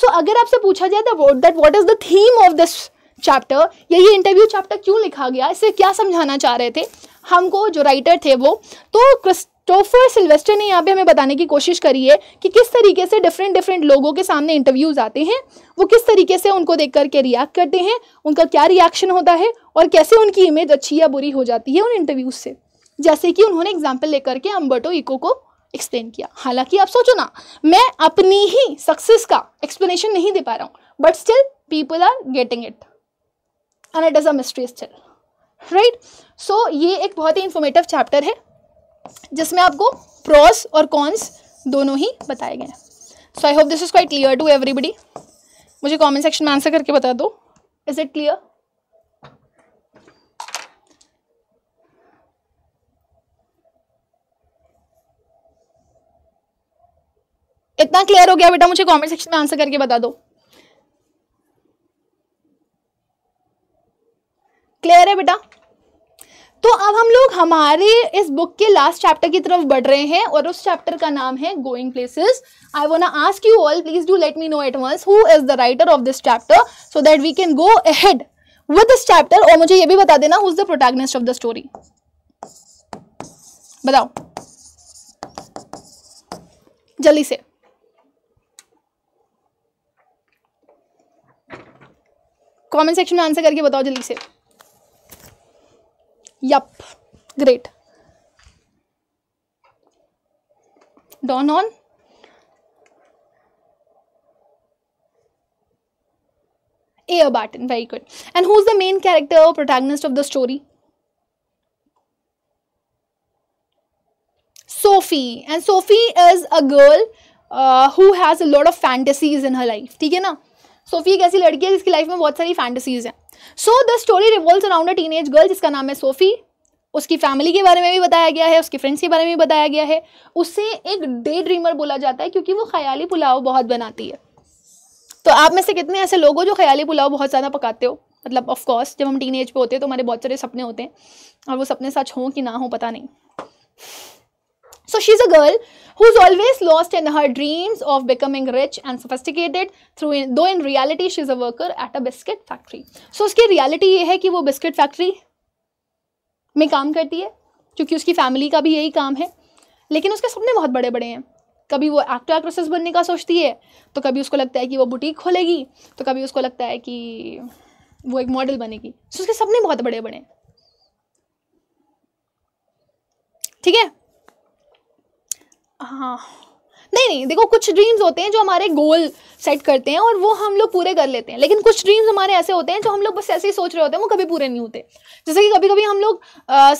so अगर आपसे पूछा जाए that what is the theme of this chapter या ये इंटरव्यू चैप्टर क्यों लिखा गया इसे क्या समझाना चाह रहे थे हमको जो राइटर थे वो तो क्रिस्टोफर सिल्वेस्टर ने यहाँ पे हमें बताने की कोशिश करी है कि किस तरीके से डिफरेंट डिफरेंट लोगों के सामने इंटरव्यूज आते हैं वो किस तरीके से उनको देख करके रिएक्ट करते हैं उनका क्या रिएक्शन होता है और कैसे उनकी इमेज अच्छी या बुरी हो जाती है उन इंटरव्यूज से जैसे कि उन्होंने एग्जाम्पल लेकर के अम्बर्टो इको को एक्सप्लेन किया हालांकि आप सोचो ना मैं अपनी ही सक्सेस का एक्सप्लेनेशन नहीं दे पा रहा हूँ but still people are getting it and it is a mystery still right so ये एक बहुत ही इन्फॉर्मेटिव चैप्टर है जिसमें आपको प्रॉस और कॉन्स दोनों ही बताए गए हैं so I hope this is quite clear to everybody मुझे कॉमेंट सेक्शन में आंसर करके बता दो इज़ इट क्लियर इतना क्लियर हो गया बेटा मुझे कमेंट सेक्शन में आंसर करके बता दो क्लियर है बेटा तो अब हम लोग हमारे इस बुक के लास्ट चैप्टर की तरफ बढ़ रहे हैं और उस चैप्टर का नाम है going places I wanna ask you all please do let me know at once who is the writer of this chapter so that we can go ahead with this chapter और मुझे ये भी बता देना who is the protagonist of the story बताओ जल्दी से कमेंट सेक्शन में आंसर करके बताओ जल्दी से Yup. Great. Dawn on. Air Barton. Very good. And who's the main character or protagonist of the story? Sophie. And Sophie is a girl uh, who has a lot of fantasies in her life. ठीक है ना? सोफी एक ऐसी लड़की है जिसकी लाइफ में बहुत सारी फैंटेसीज हैं so the story revolve around a teenage girl जिसका नाम है सोफी उसकी फैमिली के बारे में भी बताया गया है उसके फ्रेंड्स के बारे में भी बताया गया है उसे एक डे ड्रीमर बोला जाता है क्योंकि वो ख्याली पुलाव बहुत बनाती है तो आप में से कितने ऐसे लोग हो जो ख्याली पुलाव बहुत ज़्यादा पकाते हो मतलब ऑफ कोर्स जब हम टीन एज पे होते हैं तो हमारे बहुत सारे सपने होते हैं और वो सपने सच हों कि ना हो पता नहीं So she's a girl who's always lost in her dreams of becoming rich and sophisticated through in, though in reality she's a worker at a biscuit factory. So उसकी reality ये है कि वो biscuit factory में काम करती है क्योंकि उसकी family का भी यही काम है लेकिन उसके सपने बहुत बड़े बड़े हैं कभी वो एक्टर एक्ट्रेसेस बनने का सोचती है तो कभी उसको लगता है कि वो बुटीक खोलेगी तो कभी उसको लगता है कि वो एक मॉडल बनेगी सो उसके सपने बहुत बड़े बड़े हैं ठीक है हाँ नहीं नहीं देखो कुछ ड्रीम्स होते हैं जो हमारे गोल सेट करते हैं और वो हम लोग पूरे कर लेते हैं लेकिन कुछ ड्रीम्स हमारे ऐसे होते हैं जो हम लोग बस ऐसे ही सोच रहे होते हैं वो कभी पूरे नहीं होते जैसे कि कभी कभी हम लोग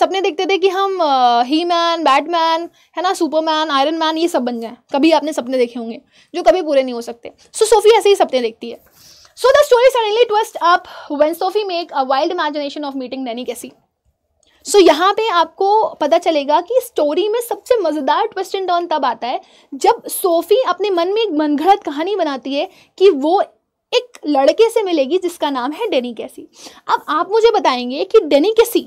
सपने देखते थे कि हम ही मैन बैटमैन है ना सुपरमैन आयरन मैन ये सब बन जाएं कभी आपने सपने देखे होंगे जो कभी पूरे नहीं हो सकते सो so, सोफी ऐसे ही सपने देखती है so the story suddenly twist up when Sophie make a wild imagination of meeting Danny Casey so so, यहाँ पे आपको पता चलेगा कि स्टोरी में सबसे मज़ेदार ट्विस्ट एंड टर्न तब आता है जब सोफ़ी अपने मन में एक मनगढ़ंत कहानी बनाती है कि वो एक लड़के से मिलेगी जिसका नाम है डेनी कैसी अब आप मुझे बताएंगे कि डेनी कैसी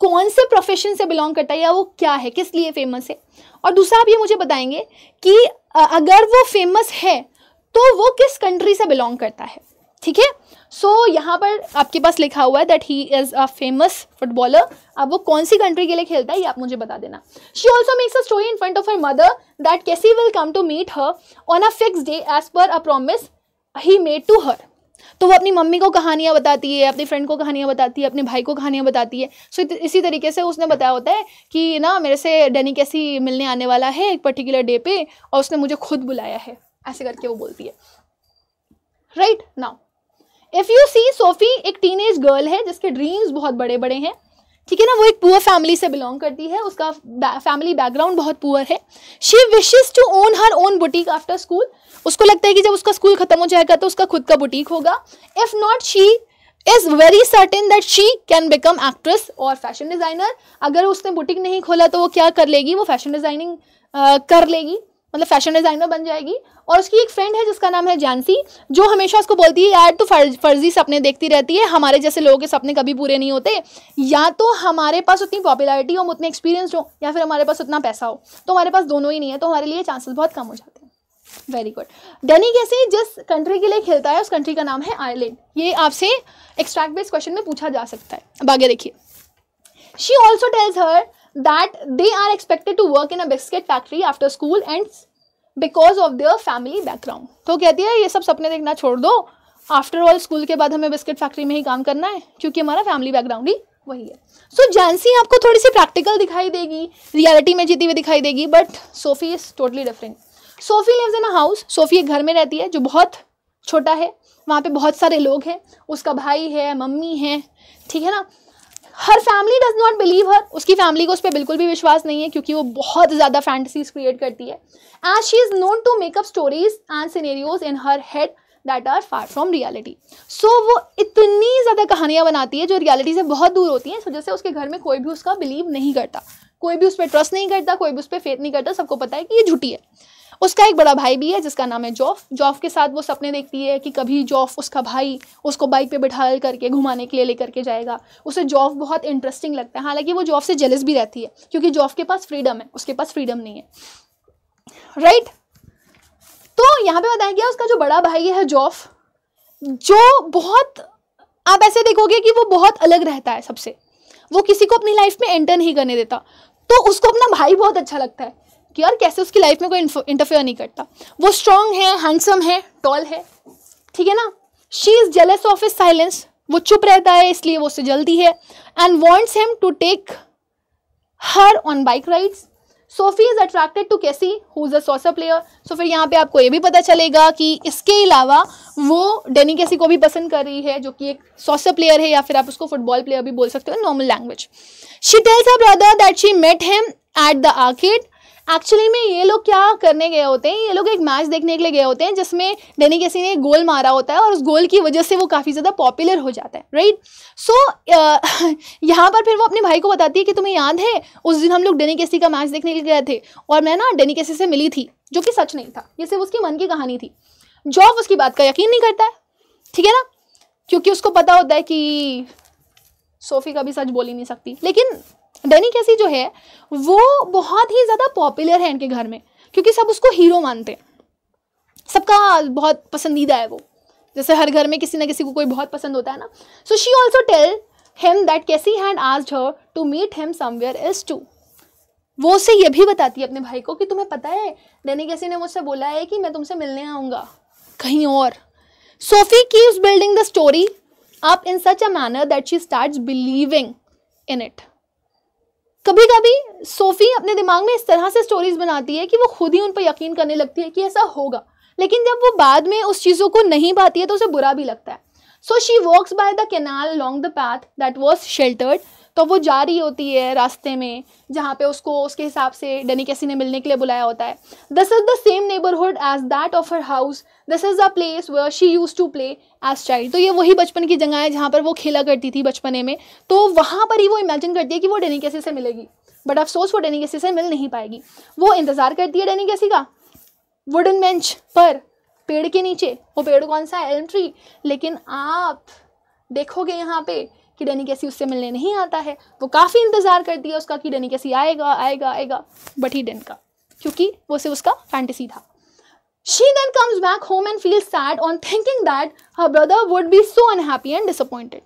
कौन से प्रोफेशन से बिलोंग करता है या वो क्या है किस लिए फेमस है और दूसरा आप ये मुझे बताएंगे कि अगर वो फेमस है तो वो किस कंट्री से बिलोंग करता है ठीक है सो so, यहाँ पर आपके पास लिखा हुआ है that he is a famous footballer अब वो कौन सी कंट्री के लिए खेलता है ये आप मुझे बता देना she also makes a story in front of her mother that कैसी will come to meet her on a fix day as per a promise he made to her तो वो अपनी मम्मी को कहानियाँ बताती है अपने फ्रेंड को कहानियाँ बताती है अपने भाई को कहानियाँ बताती है सो so, इसी तरीके से उसने बताया होता है कि ना मेरे से डैनी कैसी मिलने आने वाला है एक पर्टिकुलर डे पे और उसने मुझे खुद बुलाया है ऐसे करके वो बोलती है right right? Now if you see Sophie एक टीन गर्ल है जिसके ड्रीम्स बहुत बड़े बड़े हैं ठीक है ना वो एक पुअर फैमिली से बिलोंग करती है उसका फैमिली बैकग्राउंड बहुत पुअर है she wishes to own her own boutique after school उसको लगता है कि जब उसका स्कूल खत्म हो जाएगा तो उसका खुद का बुटीक होगा if not she is very certain that she can become actress और फैशन डिज़ाइनर अगर उसने बुटीक नहीं खोला तो वो क्या कर लेगी वो फैशन डिज़ाइनिंग कर लेगी मतलब फैशन डिज़ाइनर बन जाएगी और उसकी एक फ्रेंड है जिसका नाम है जानसी जो हमेशा उसको बोलती है यार तो फर्ज फर्जी सपने देखती रहती है हमारे जैसे लोगों के सपने कभी पूरे नहीं होते या तो हमारे पास उतनी पॉपुलैरिटी हो हम उतने एक्सपीरियंस हो या फिर हमारे पास उतना पैसा हो तो हमारे पास दोनों ही नहीं है तो हमारे लिए चांसेस बहुत कम हो जाते हैं वेरी गुड डेनी कैसे जिस कंट्री के लिए खेलता है उस कंट्री का नाम है आयरलैंड ये आपसे एक्सट्रैक्ट बेस्ड क्वेश्चन में पूछा जा सकता है अब आगे देखिए she also tells her that they are expected to work in a biscuit factory after school and because of their family background तो कहती है ये सब सपने देखना छोड़ दो आफ्टर ऑल स्कूल के बाद हमें बिस्किट फैक्ट्री में ही काम करना है क्योंकि हमारा फैमिली बैकग्राउंड ही वही है सो so, जैनसी आपको थोड़ी सी प्रैक्टिकल दिखाई देगी रियलिटी में जीती हुई दिखाई देगी but Sophie is totally different Sophie lives in a house Sophie एक घर में रहती है जो बहुत छोटा है वहाँ पे बहुत सारे लोग हैं उसका भाई है मम्मी है ठीक है ना her family does not believe her उसकी फैमिली को उस पर बिल्कुल भी विश्वास नहीं है क्योंकि वो बहुत ज़्यादा फैंटसीज क्रिएट करती है as she is known to make up stories and scenarios in her head that are far from reality so वो इतनी ज़्यादा कहानियाँ बनाती है जो रियलिटी से बहुत दूर होती हैं इस वजह से उसके घर में कोई भी उसका बिलीव नहीं करता कोई भी उस पर ट्रस्ट नहीं करता कोई भी उस पर फेथ नहीं करता सबको पता है कि ये झूठी है उसका एक बड़ा भाई भी है जिसका नाम है जॉफ जॉफ के साथ वो सपने देखती है कि कभी जॉफ उसका भाई उसको बाइक पे बिठा करके घुमाने के लिए लेकर के जाएगा उसे जॉफ बहुत इंटरेस्टिंग लगता है हालांकि वो जॉफ से जेलस भी रहती है क्योंकि जॉफ के पास फ्रीडम है उसके पास फ्रीडम नहीं है राइट तो यहाँ पे बताया गया उसका जो बड़ा भाई है जॉफ जो बहुत आप ऐसे देखोगे कि वो बहुत अलग रहता है सबसे वो किसी को अपनी लाइफ में एंटर नहीं करने देता तो उसको अपना भाई बहुत अच्छा लगता है कि यार कैसे उसकी लाइफ में कोई इंटरफेयर नहीं करता वो स्ट्रांग है हैंडसम है टॉल है ठीक है ना she is jealous of his silence वो चुप रहता है इसलिए वो उससे जल्दी है and wants him to take her on bike rides Sophie is attracted to Cassie who is a soccer player so फिर यहाँ पे आपको ये भी पता चलेगा कि इसके अलावा वो डेनी कैसी को भी पसंद कर रही है जो कि एक सोसर प्लेयर है या फिर आप उसको फुटबॉल प्लेयर भी बोल सकते हो normal language she tells a brother that she met him at the arcade actually में ये लोग क्या करने गए होते हैं ये लोग एक मैच देखने के लिए गए होते हैं जिसमें डेनी कैसी ने गोल मारा होता है और उस गोल की वजह से वो काफ़ी ज़्यादा पॉपुलर हो जाता है राइट सो so, uh, यहाँ पर फिर वो अपने भाई को बताती है कि तुम्हें याद है उस दिन हम लोग डेनी कैसी का मैच देखने के लिए गए थे और मैं ना डेनी कैसी से मिली थी जो कि सच नहीं था ये सिर्फ उसकी मन की कहानी थी जॉब उसकी बात का यकीन नहीं करता है ठीक है ना क्योंकि उसको पता होता है कि सोफ़ी कभी सच बोल ही नहीं सकती लेकिन कैसी जो है वो बहुत ही ज़्यादा पॉपुलर है इनके घर में क्योंकि सब उसको हीरो मानते हैं सबका बहुत पसंदीदा है वो जैसे हर घर में किसी ना किसी को कोई बहुत पसंद होता है ना so she also tell him that Cassie had आज her to meet him somewhere is to वो उसे ये भी बताती है अपने भाई को कि तुम्हें पता है डेनी कैसी ने मुझसे बोला है कि मैं तुमसे मिलने आऊँगा कहीं और Sophie keeps building the story up in such a manner that she start believing in it कभी कभी सोफी अपने दिमाग में इस तरह से स्टोरीज बनाती है कि वो खुद ही उन पर यकीन करने लगती है कि ऐसा होगा लेकिन जब वो बाद में उस चीज़ों को नहीं पाती है तो उसे बुरा भी लगता है so she walks by the canal long the path that was sheltered तो वो जा रही होती है रास्ते में जहाँ पे उसको उसके हिसाब से डनी कैसी ने मिलने के लिए बुलाया होता है this is the same neighbourhood as that of her house this is the place where she use to play as child तो ये वही बचपन की जगह है जहाँ पर वो खेला करती थी बचपने में तो वहाँ पर ही वो इमेजिन करती है कि वो डनी कैसी से मिलेगी बट अफसोस वो डनी कैसी से मिल नहीं पाएगी वो इंतज़ार करती है डनी कैसी का वुडन बेंच पर पेड़ के नीचे वो पेड़ कौन सा है एल्म ट्री लेकिन आप देखोगे यहाँ पे कि डैनी कैसी उससे मिलने नहीं आता है वो काफ़ी इंतज़ार करती है उसका कि डैनी कैसी आएगा आएगा आएगा बट ही डेन का क्योंकि वो सिर्फ उसका फैंटेसी था she then comes back home and feel sad on thinking that her brother would be so unhappy and disappointed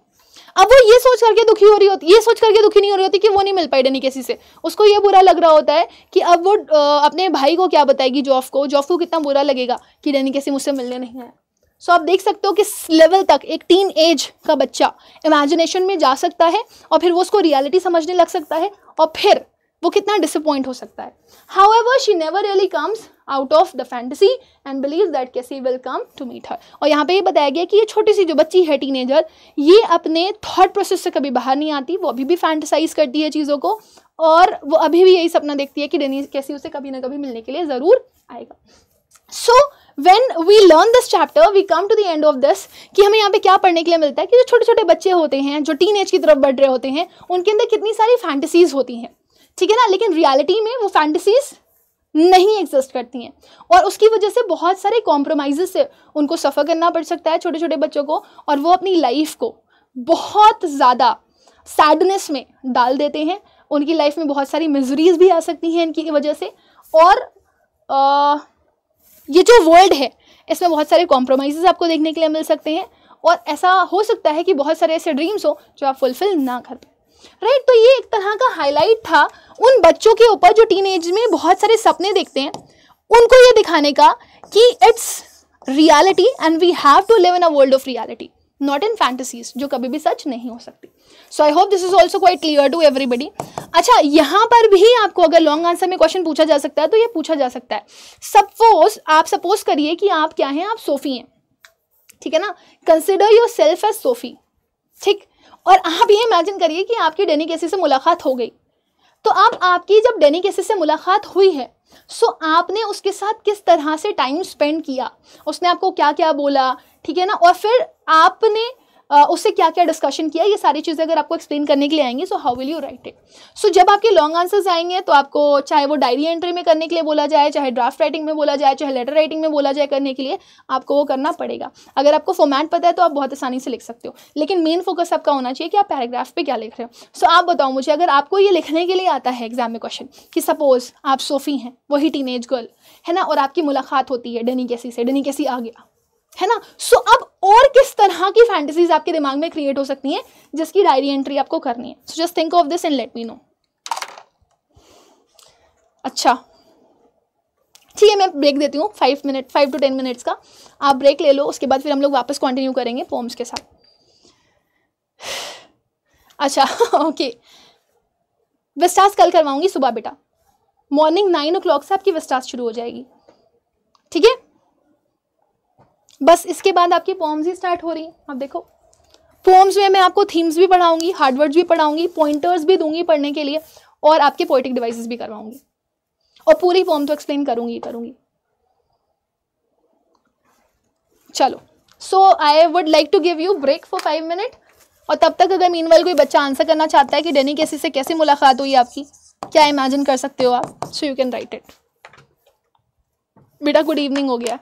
अब वो ये सोच करके दुखी हो रही होती ये सोच करके दुखी नहीं हो रही होती कि वो नहीं मिल पाई डनी कैसी से उसको ये बुरा लग रहा होता है कि अब वो अपने भाई को क्या बताएगी जॉफ को जॉफ को कितना बुरा लगेगा कि डनी कैसी मुझसे मिलने नहीं आया सो so, आप देख सकते हो किस लेवल तक एक टीन एज का बच्चा इमेजिनेशन में जा सकता है और फिर वो उसको रियलिटी समझने लग सकता है और फिर वो कितना डिसअपॉइंट हो सकता है however she never really comes out of the fantasy and believe that कैसी will come to meet her और यहाँ पे ये बताया गया कि ये छोटी सी जो बच्ची है टीनेजर ये अपने थॉट प्रोसेस से कभी बाहर नहीं आती वो अभी भी फैंटिसाइज करती है चीज़ों को और वो अभी भी यही सपना देखती है कि डेनी कैसी उसे कभी ना कभी मिलने के लिए ज़रूर आएगा so so, when we learn this chapter we come to the end of this कि हमें यहाँ पे क्या पढ़ने के लिए मिलता है कि जो छोटे छोटे बच्चे होते हैं जो टीन की तरफ बढ़ रहे होते हैं उनके अंदर कितनी सारी फैंटसीज़ होती हैं ठीक है ना लेकिन रियलिटी में वो फैंटसीज़ नहीं एग्जिस्ट करती हैं और उसकी वजह से बहुत सारे कॉम्प्रोमाइज़ से उनको सफ़र करना पड़ सकता है छोटे छोटे बच्चों को और वो अपनी लाइफ को बहुत ज़्यादा सैडनेस में डाल देते हैं उनकी लाइफ में बहुत सारी मिजरीज भी आ सकती हैं इनकी वजह से और आ, ये जो वर्ल्ड है इसमें बहुत सारे कॉम्प्रोमाइज़ आपको देखने के लिए मिल सकते हैं और ऐसा हो सकता है कि बहुत सारे ऐसे ड्रीम्स हो जो आप फुलफिल ना कर पाए राइट तो ये एक तरह का हाईलाइट था उन बच्चों के ऊपर जो टीन में बहुत सारे सपने देखते हैं उनको ये दिखाने का कि it's reality and we have to live in a world of reality not in fantasies जो कभी भी सच नहीं हो सकती so I hope this is also quite clear to everybody अच्छा यहाँ पर भी आपको अगर लॉन्ग आंसर में क्वेश्चन पूछा जा सकता है तो ये पूछा जा सकता है सपोज आप सपोज करिए कि आप क्या हैं आप सोफी हैं ठीक है ना consider yourself as Sophie ठीक और आप ये इमेजिन करिए कि आपकी डेनी केसी से मुलाकात हो गई तो अब आपकी जब डेनी केसी से मुलाकात हुई है सो so, आपने उसके साथ किस तरह से टाइम स्पेंड किया उसने आपको क्या क्या बोला ठीक है ना और फिर आपने उससे क्या क्या डिस्कशन किया ये सारी चीज़ें अगर आपको एक्सप्लेन करने के लिए आएंगे so how will you write it so जब आपके लॉन्ग आंसर्स आएंगे तो आपको चाहे वो डायरी एंट्री में करने के लिए बोला जाए चाहे ड्राफ्ट राइटिंग में बोला जाए चाहे लेटर राइटिंग में बोला जाए करने के लिए आपको वो करना पड़ेगा अगर आपको फॉर्मेट पता है तो आप बहुत आसानी से लिख सकते हो लेकिन मेन फोकस आपका होना चाहिए कि आप पैराग्राफ पर क्या लिख रहे हो सो आप बताओ मुझे अगर आपको ये लिखने के लिए आता है एग्जाम में क्वेश्चन कि सपोज़ आप सोफ़ी हैं वही टीन गर्ल है ना और आपकी मुलाकात होती है डनी कैसी से डनी कैसी आ गया है ना सो so, अब और किस तरह की फैंटेसीज आपके दिमाग में क्रिएट हो सकती हैं जिसकी डायरी एंट्री आपको करनी है so just think of this and let me know अच्छा ठीक है मैं ब्रेक देती हूँ five minute five to ten minutes का आप ब्रेक ले लो उसके बाद फिर हम लोग वापस कंटिन्यू करेंगे पोम्स के साथ अच्छा ओके विस्टास कल करवाऊंगी सुबह बेटा मॉर्निंग नाइन ओ क्लॉक से आपकी विस्टास शुरू हो जाएगी ठीक है बस इसके बाद आपकी पोम्स ही स्टार्ट हो रही हैं आप देखो पोम्स में मैं आपको थीम्स भी पढ़ाऊंगी हार्डवर्ड्स भी पढ़ाऊंगी पॉइंटर्स भी दूंगी पढ़ने के लिए और आपके पोइटिक डिवाइसेस भी करवाऊंगी और पूरी पोम तो एक्सप्लेन करूंगी ही करूंगी चलो so I would like to give you break for five minute और तब तक अगर मीन कोई बच्चा आंसर करना चाहता है कि डेनी कैसी से कैसे मुलाकात हुई आपकी क्या इमेजिन कर सकते हो आप so you can write it बेटा गुड इवनिंग हो गया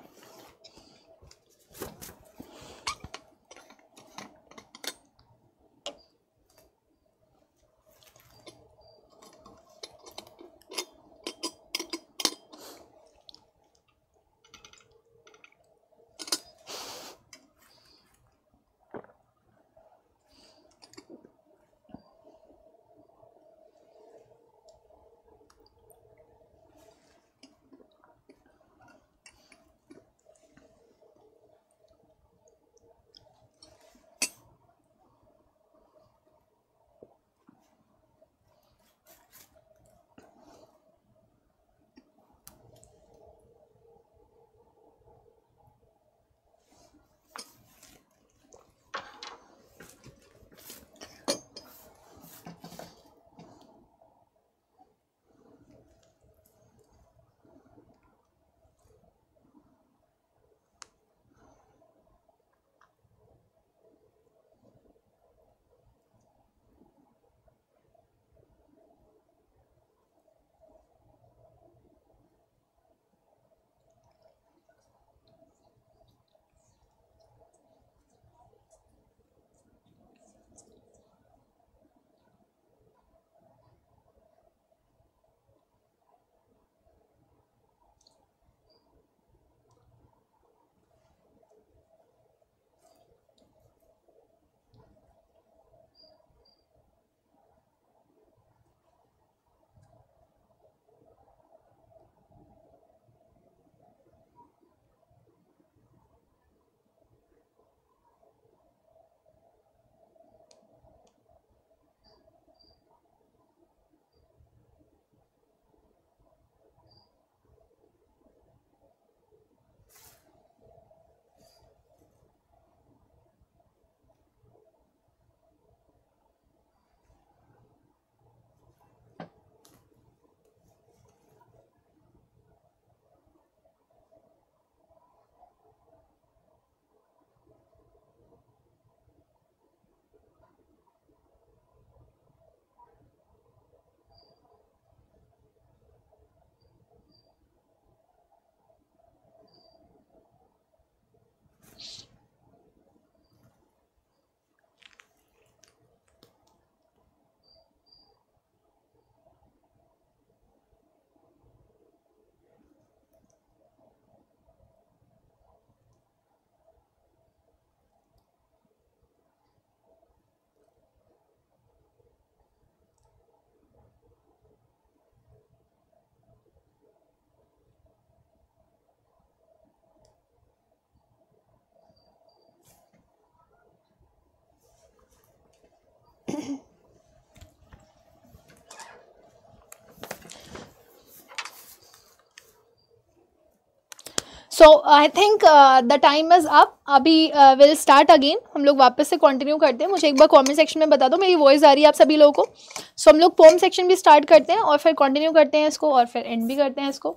so I think the time is up अभी विल स्टार्ट अगेन हम लोग वापस से कंटिन्यू करते हैं मुझे एक बार कमेंट सेक्शन में बता दो मेरी वॉइस आ रही है आप सभी लोगों को सो so, हम लोग पोम सेक्शन भी स्टार्ट करते हैं और फिर कंटिन्यू करते हैं इसको और फिर एंड भी करते हैं इसको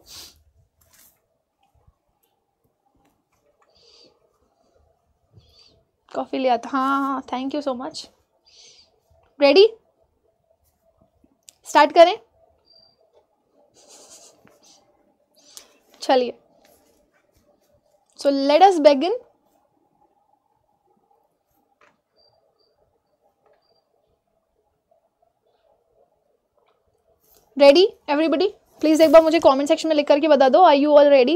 कॉफ़ी लिया था हाँ thank you so much ready start करें चलिए So let us begin. Ready everybody please एक बार मुझे कमेंट सेक्शन में लिख करके बता दो I you all ready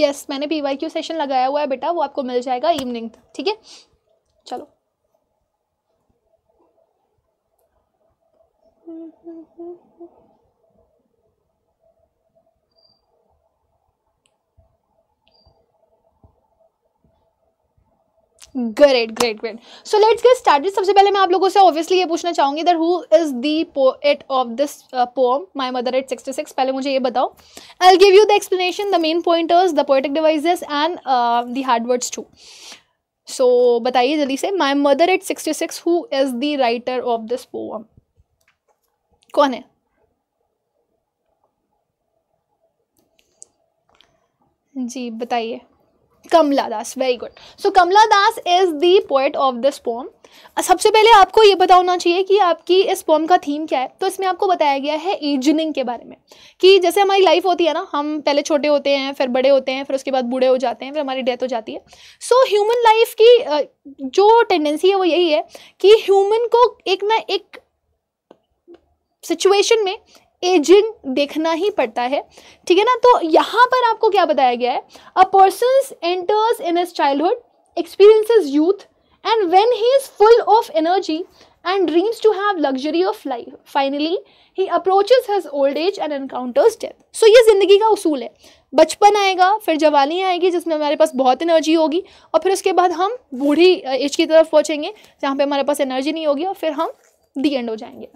yes मैंने पी वाई क्यू सेशन लगाया हुआ है बेटा वो आपको मिल जाएगा इवनिंग तक ठीक है चलो hmm hmm hmm great great great so let's get started सबसे पहले मैं आप लोगों से ऑब्वियसली ये पूछना चाहूँगी there who is the poet of this poem my mother at sixty six पहले मुझे ये बताओ I give you the explanation the main pointers the poetic devices and the hard words too so बताइए जल्दी से my mother at sixty six who is the writer of this poem कौन है जी बताइए Kamala Das very good so Kamala Das is the poet of this poem सबसे पहले आपको ये पता होना चाहिए कि आपकी इस पोम का थीम क्या है तो इसमें आपको बताया गया है एजनिंग के बारे में कि जैसे हमारी लाइफ होती है ना हम पहले छोटे होते हैं फिर बड़े होते हैं फिर उसके बाद बूढ़े हो जाते हैं फिर हमारी डेथ हो जाती है सो ह्यूमन लाइफ की uh, जो टेंडेंसी है वो यही है कि ह्यूमन को एक ना एक सिचुएशन में एजिंग देखना ही पड़ता है ठीक है ना तो यहाँ पर आपको क्या बताया गया है a person enters in his childhood his youth and when he is full of energy and dreams to have luxury of life finally he approaches his old age and encounters death so ये ज़िंदगी का उसूल है बचपन आएगा फिर जवानी आएगी जिसमें हमारे पास बहुत एनर्जी होगी और फिर उसके बाद हम बूढ़ी एज की तरफ पहुँचेंगे जहाँ पे हमारे पास एनर्जी नहीं होगी और फिर हम दी एंड हो जाएंगे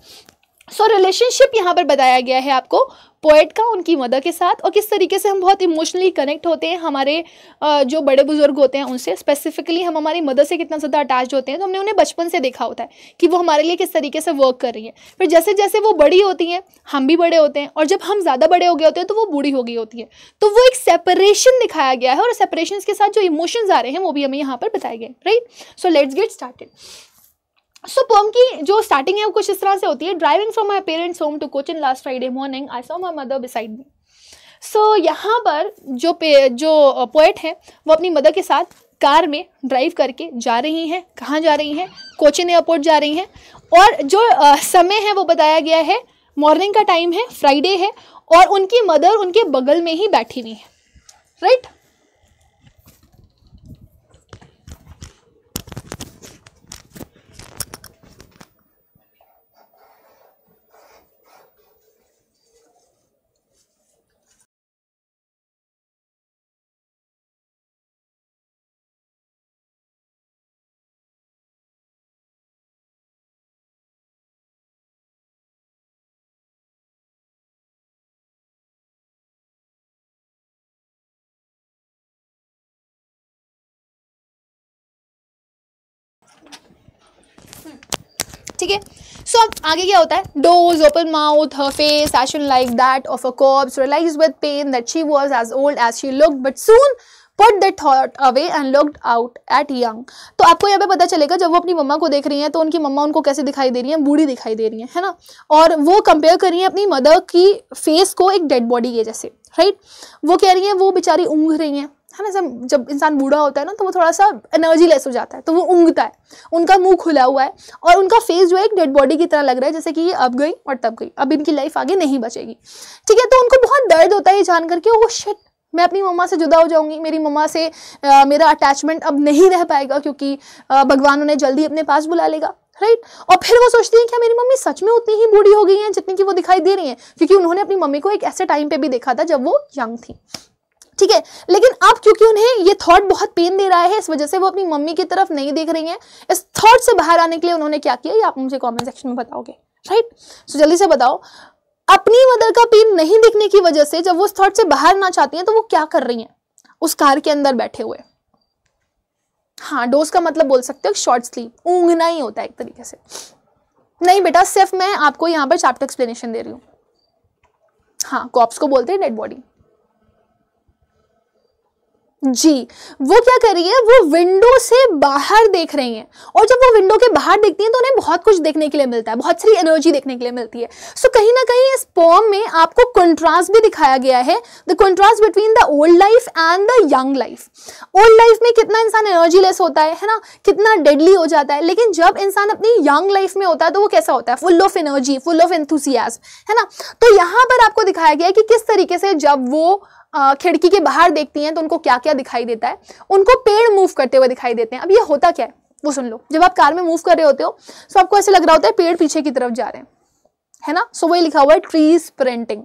सो रिलेशनशिप यहाँ पर बताया गया है आपको पोएट का उनकी मदर के साथ और किस तरीके से हम बहुत इमोशनली कनेक्ट होते हैं हमारे जो बड़े बुजुर्ग होते हैं उनसे स्पेसिफिकली हम हमारी मदर से कितना ज़्यादा अटैच होते हैं तो हमने उन्हें बचपन से देखा होता है कि वो हमारे लिए किस तरीके से वर्क कर रही है फिर जैसे जैसे वो बड़ी होती हैं हम भी बड़े होते हैं और जब हम ज़्यादा बड़े हो गए होते हैं तो वो बूढ़ी हो गई होती है तो वो एक सेपरेशन दिखाया गया है और सेपरेशन के साथ जो इमोशंस आ रहे हैं वो भी हमें यहाँ पर बताए गए right so let's get started so poem की जो स्टार्टिंग है वो कुछ इस तरह से होती है driving from my parents home to Cochin last Friday morning I saw my mother beside me so यहाँ पर जो पे जो पोएट uh, हैं वो अपनी मदर के साथ कार में ड्राइव करके जा रही हैं कहाँ जा रही हैं कोचिन एयरपोर्ट जा रही हैं और जो आ, uh, समय है वो बताया गया है मॉर्निंग का टाइम है फ्राइडे है और उनकी मदर उनके बगल में ही बैठी हुई है राइट ठीक है सो अब आगे क्या होता है doze open mouth her face ashen like that of a corpse realise with pain that she was as old as she look but soon put the thought away and looked out at young तो आपको यहाँ पे पता चलेगा जब वो अपनी मम्मा को देख रही हैं तो उनकी मम्मा उनको कैसे दिखाई दे रही हैं बूढ़ी दिखाई दे रही हैं है ना और वो कंपेयर कर रही हैं अपनी मदर की फेस को एक डेड बॉडी के जैसे राइट वो कह रही हैं वो बेचारी ऊँघ रही हैं है ना जब जब इंसान बूढ़ा होता है ना तो वो थोड़ा सा एनर्जी लेस हो जाता है तो वो उंगता है उनका मुंह खुला हुआ है और उनका फेस जो है एक डेड बॉडी की तरह लग रहा है जैसे कि ये अब गई और तब गई अब इनकी लाइफ आगे नहीं बचेगी ठीक है तो उनको बहुत दर्द होता है ये जान करके वो शिट मैं अपनी मम्मा से जुदा हो जाऊंगी मेरी मम्मा से आ, मेरा अटैचमेंट अब नहीं रह पाएगा क्योंकि भगवान उन्हें जल्दी अपने पास बुला लेगा राइट right? और फिर वो सोचती हैं क्या मेरी मम्मी सच में उतनी ही बूढ़ी हो गई हैं जितनी कि वो दिखाई दे रही हैं क्योंकि उन्होंने अपनी मम्मी को एक ऐसे टाइम पे भी देखा था जब वो यंग थी ठीक है लेकिन अब क्योंकि उन्हें ये थॉट बहुत पेन दे रहा है इस वजह से वो अपनी मम्मी की तरफ नहीं देख रही हैं इस थॉट से बाहर आने के लिए उन्होंने क्या किया ये आप मुझे कमेंट सेक्शन में बताओगे राइट सो जल्दी से बताओ अपनी मदर का पेन नहीं दिखने की वजह से जब वो इस थॉट से बाहर ना चाहती हैं तो वो क्या कर रही हैं उस कार के अंदर बैठे हुए हाँ डोज का मतलब बोल सकते हो शॉर्ट स्लीप ऊँघना ही होता है एक तरीके से नहीं बेटा सिर्फ मैं आपको यहाँ पर चैप्टर एक्सप्लेनेशन दे रही हूँ हाँ कॉप्स को बोलते हैं डेड बॉडी जी वो क्या कर रही है वो विंडो से बाहर देख रही हैं और जब वो विंडो के बाहर देखती हैं तो उन्हें बहुत कुछ देखने के लिए मिलता है बहुत सारी एनर्जी देखने के लिए मिलती है सो so, कहीं ना कहीं इस पॉम में आपको कंट्रास्ट भी दिखाया गया है the contrast between the old life and the young life old life में कितना इंसान एनर्जी लेस होता है है ना कितना डेडली हो जाता है लेकिन जब इंसान अपनी यंग लाइफ में होता है तो वो कैसा होता है full of energy full of enthusiasm है ना तो यहाँ पर आपको दिखाया गया है कि किस तरीके से जब वो खिड़की के बाहर देखती हैं तो उनको क्या क्या दिखाई देता है उनको पेड़ मूव करते हुए दिखाई देते हैं अब ये होता क्या है वो सुन लो जब आप कार में मूव कर रहे होते हो सो तो आपको ऐसे लग रहा होता है पेड़ पीछे की तरफ जा रहे हैं है ना सो वही लिखा हुआ है ट्री स्प्रिंटिंग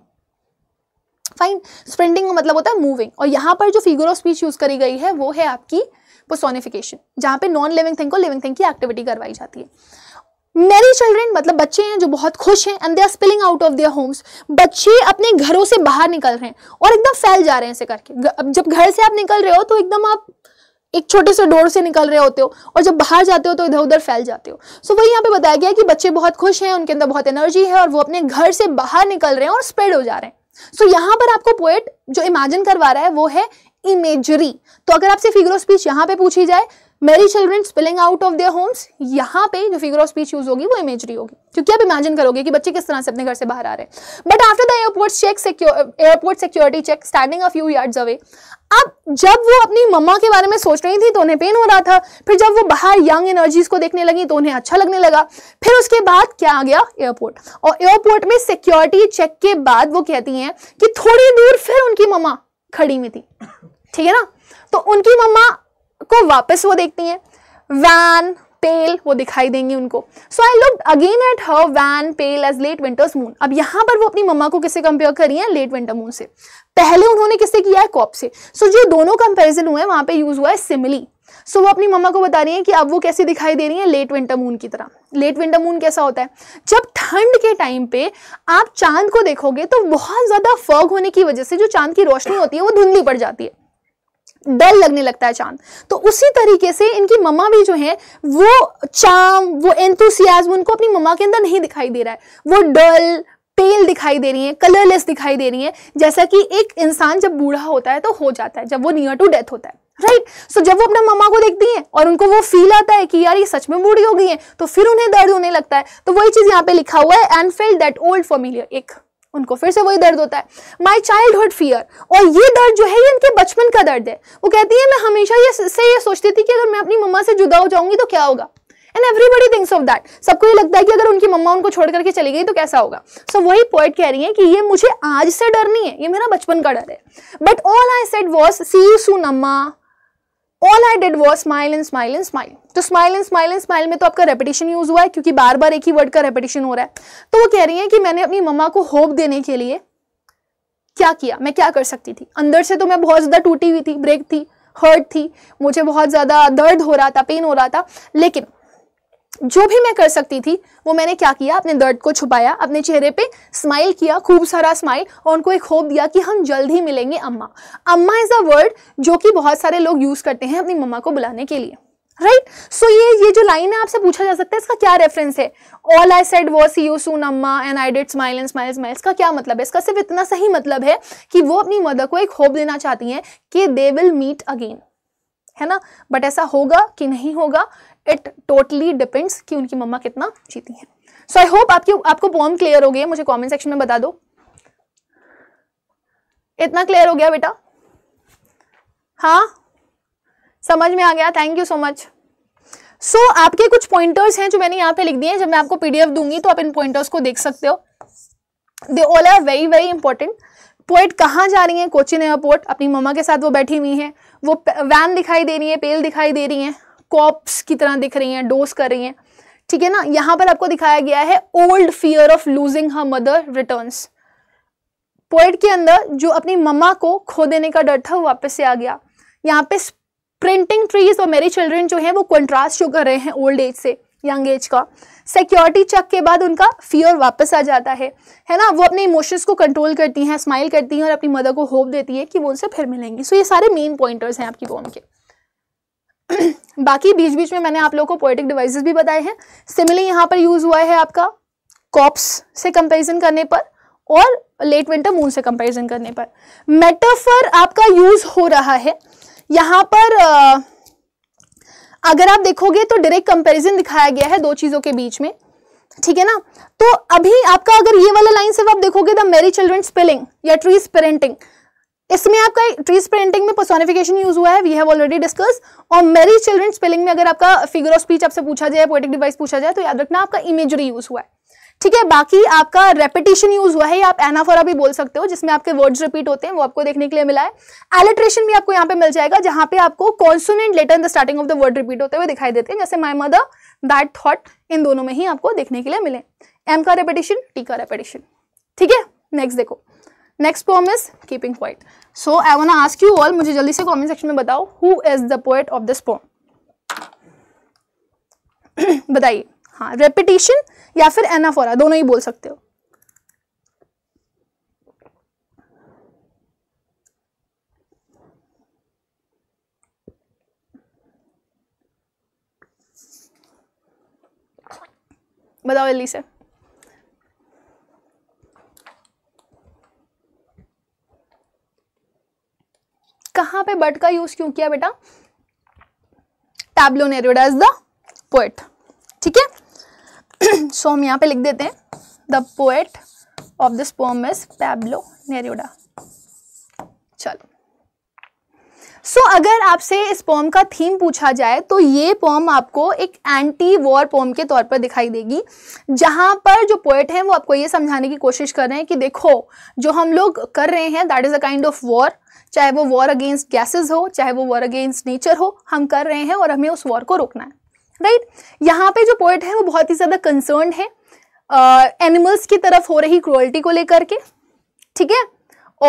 फाइन स्प्रिंटिंग का मतलब होता है मूविंग और यहाँ पर जो फिगर ऑफ स्पीच यूज करी गई है वो है आपकी पोसोनिफिकेशन जहाँ पे नॉन लिविंग थिंग को लिविंग थिंग की एक्टिविटी करवाई जाती है मेरी चिल्ड्रेन मतलब बच्चे हैं जो बहुत खुश हैं and they are spilling out of their homes बच्चे अपने घरों से बाहर निकल रहे हैं और एकदम फैल जा रहे हैं ऐसे करके अब जब घर से आप निकल रहे हो तो एकदम आप एक छोटे से डोर से निकल रहे होते हो और जब बाहर जाते हो तो इधर उधर फैल जाते हो सो so, वही यहाँ पे बताया गया कि बच्चे बहुत खुश हैं उनके अंदर बहुत एनर्जी है और वो अपने घर से बाहर निकल रहे हैं और स्प्रेड हो जा रहे हैं सो so, यहाँ पर आपको पोएट जो इमेजिन करवा रहा है वो है इमेजरी तो अगर आपसे फिगर ऑफ स्पीच यहाँ पे पूछी जाए merry children spilling out of their homes यहाँ पे जो फिगर ऑफ स्पीच यूज होगी वो इमेजरी होगी क्योंकि आप इमेजिन करोगे कि बच्चे किस तरह से अपने घर से बाहर आ रहे हैं but after the airport check airport security check standing a few yards away अब जब वो अपनी मम्मा के बारे में सोच रही थी तो उन्हें पेन हो रहा था फिर जब वो बाहर यंग एनर्जीज को देखने लगी तो उन्हें अच्छा लगने लगा फिर उसके बाद क्या आ गया एयरपोर्ट और एयरपोर्ट में सिक्योरिटी चेक के बाद वो कहती हैं कि थोड़ी दूर फिर उनकी मम्मा खड़ी में थी ठीक है ना तो उनकी मम्मा को वापस वो देखती हैं वैन पेल वो दिखाई देंगी उनको so I look again at her wan pale as late winter's moon अब यहाँ पर वो अपनी मम्मा को किससे कंपेयर करी है लेट विंटर मून से पहले उन्होंने किससे किया है कॉप से सो so, जो दोनों कंपेरिजन हुए हैं वहाँ पे यूज हुआ है सिमिली सो so, वो अपनी मम्मा को बता रही हैं कि अब वो कैसी दिखाई दे रही हैं लेट विंटर मून की तरह लेट विंटर मून कैसा होता है जब ठंड के टाइम पे आप चांद को देखोगे तो बहुत ज़्यादा फर्ग होने की वजह से जो चांद की रोशनी होती है वो धुंधली पड़ जाती है डर लगने लगता है चांद तो उसी तरीके से इनकी मम्मा भी जो है वो चाम वो एंथुसियाज्म उनको अपनी मम्मा के अंदर नहीं दिखाई दे रहा है वो डल पेल दिखाई दे रही है कलरलेस दिखाई दे रही है जैसा कि एक इंसान जब बूढ़ा होता है तो हो जाता है जब वो नियर टू डेथ होता है राइट right? सो so, जब वो अपने मम्मा को देखती हैं और उनको वो फील आता है कि यार ये सच में बूढ़ी हो गई है तो फिर उन्हें दर्द होने लगता है तो वही चीज़ यहाँ पे लिखा हुआ है and felt that old familiar ache उनको फिर से वही दर्द होता है माई चाइल्ड हुड फियर और ये दर्द जो है ये इनके बचपन का दर्द है वो कहती है मैं हमेशा ये से ये सोचती थी कि अगर मैं अपनी मम्मा से जुदा हो जाऊंगी तो क्या होगा and everybody thinks of that सबको ये लगता है कि अगर उनकी मम्मा उनको छोड़ करके चली गई तो कैसा होगा सो so, वही पॉइंट कह रही है कि ये मुझे आज से डर नहीं है ये मेरा बचपन का डर है but all I said was see you soon Amma all I did was smile and smile and smile तो smile and smile and smile में तो आपका रेपिटेशन यूज हुआ है क्योंकि बार बार एक ही वर्ड का रेपिटेशन हो रहा है तो वो कह रही है कि मैंने अपनी मम्मा को होप देने के लिए क्या किया मैं क्या कर सकती थी अंदर से तो मैं बहुत ज़्यादा टूटी हुई थी ब्रेक थी हर्ट थी मुझे बहुत ज़्यादा दर्द हो रहा था पेन हो रहा था लेकिन जो भी मैं कर सकती थी वो मैंने क्या किया अपने दर्द को छुपाया अपने चेहरे पे स्माइल किया खूब सारा स्माइल और उनको एक होप दिया कि हम जल्द ही मिलेंगे अम्मा अम्मा इज़ अ वर्ड जो कि बहुत सारे लोग यूज़ करते हैं अपनी मम्मा को बुलाने के लिए राइट right? सो so, ये ये जो लाइन है आपसे पूछा जा सकता है इसका क्या रेफरेंस है all I said was you soon Amma and I did smile and smile smile इसका क्या मतलब है इसका सिर्फ इतना सही मतलब है कि वो अपनी मदर को एक होप देना चाहती हैं कि दे विल मीट अगेन है ना बट ऐसा होगा कि नहीं होगा इट टोटली डिपेंड्स कि उनकी मम्मा कितना जीती हैं सो आई होप आपकी आपको पोम क्लियर हो गई है मुझे कॉमेंट सेक्शन में बता दो इतना क्लियर हो गया बेटा हाँ समझ में आ गया thank you so much so आपके कुछ पॉइंटर्स हैं जो मैंने यहाँ पे लिख दिए हैं जब मैं आपको पीडीएफ दूंगी तो आप इन पॉइंटर्स को देख सकते हो they all are very very important poet कहाँ जा रही हैं कोचिन एयरपोर्ट अपनी मम्मा के साथ वो बैठी हुई हैं वो वैन दिखाई दे रही है पेल दिखाई दे रही हैं कॉप्स की तरह दिख रही हैं डोज कर रही हैं ठीक है ना यहां पर आपको दिखाया गया है old fear of losing her mother returns poet के अंदर जो अपनी मम्मा को खो देने का डर था वो वापस से आ गया यहाँ पे प्रिंटिंग ट्रीज और मेरी चिल्ड्रेन जो है वो कंट्रास्ट शो कर रहे हैं ओल्ड एज से यंग एज का सिक्योरिटी चेक के बाद उनका फियर वापस आ जाता है है ना वो अपने इमोशंस को कंट्रोल करती हैं स्माइल करती हैं और अपनी मदर को होप देती है कि वो उनसे फिर मिलेंगी सो so, ये सारे मेन पॉइंटर्स हैं आपकी बॉम के बाकी बीच बीच में मैंने आप लोगों को पोएटिक डिवाइसेस भी बताए हैं सिमिलर यहाँ पर यूज हुआ है आपका कॉप्स से कंपेरिजन करने पर और लेट विंटर मून से कंपेरिजन करने पर मेटाफर आपका यूज हो रहा है यहाँ पर अगर आप देखोगे तो डायरेक्ट कंपैरिजन दिखाया गया है दो चीज़ों के बीच में ठीक है ना तो अभी आपका अगर ये वाला लाइन सिर्फ आप देखोगे द मेरी चिल्ड्रन स्पेलिंग या ट्रीज पेरेंटिंग इसमें आपका ट्रीज प्रिंटिंग में पर्सोनिफिकेशन यूज हुआ है वी हैव ऑलरेडी डिस्कस और मेरी चिल्ड्रन स्पेलिंग में अगर आपका फिगर ऑफ स्पीच आपसे पूछा जाए पोइटिक डिवाइस पूछा जाए तो याद रखना आपका इमेजरी यूज हुआ है ठीक है बाकी आपका रेपिटेशन यूज हुआ है या आप एनाफोरा भी बोल सकते हो जिसमें आपके वर्ड्स रिपीट होते हैं वो आपको देखने के लिए मिला है एलिट्रेशन भी आपको यहाँ पे मिल जाएगा जहां पे आपको consonant letter in the starting of the word repeat होते हुए दिखाई देते हैं जैसे माई मदर दैट थॉट इन दोनों में ही आपको देखने के लिए मिले एम का रेपिटेशन टी का रेपिटेशन ठीक है नेक्स्ट देखो next poem is keeping point so I want ask you all मुझे जल्दी से कॉमेंट सेक्शन में बताओ who is the poet of this poem बताइए हाँ रेपिटेशन या फिर एनाफोरा दोनों ही बोल सकते हो बताओ जल्दी से कहां पे बट का यूज क्यों किया बेटा Pablo Neruda is the poet ठीक है सो हम यहां पे लिख देते हैं the poet of this poem is Pablo Neruda चलो सो so, अगर आपसे इस पोम का थीम पूछा जाए तो ये पोम आपको एक एंटी वॉर पोम के तौर पर दिखाई देगी जहां पर जो पोएट हैं वो आपको ये समझाने की कोशिश कर रहे हैं कि देखो जो हम लोग कर रहे हैं that is a kind of war चाहे वो वॉर अगेंस्ट गैसेस हो चाहे वो वॉर अगेंस्ट नेचर हो हम कर रहे हैं और हमें उस वॉर को रोकना है राइट right? यहाँ पे जो पॉइंट है वो बहुत ही ज़्यादा कंसर्न है एनिमल्स uh, की तरफ हो रही क्रोअल्टी को लेकर के ठीक है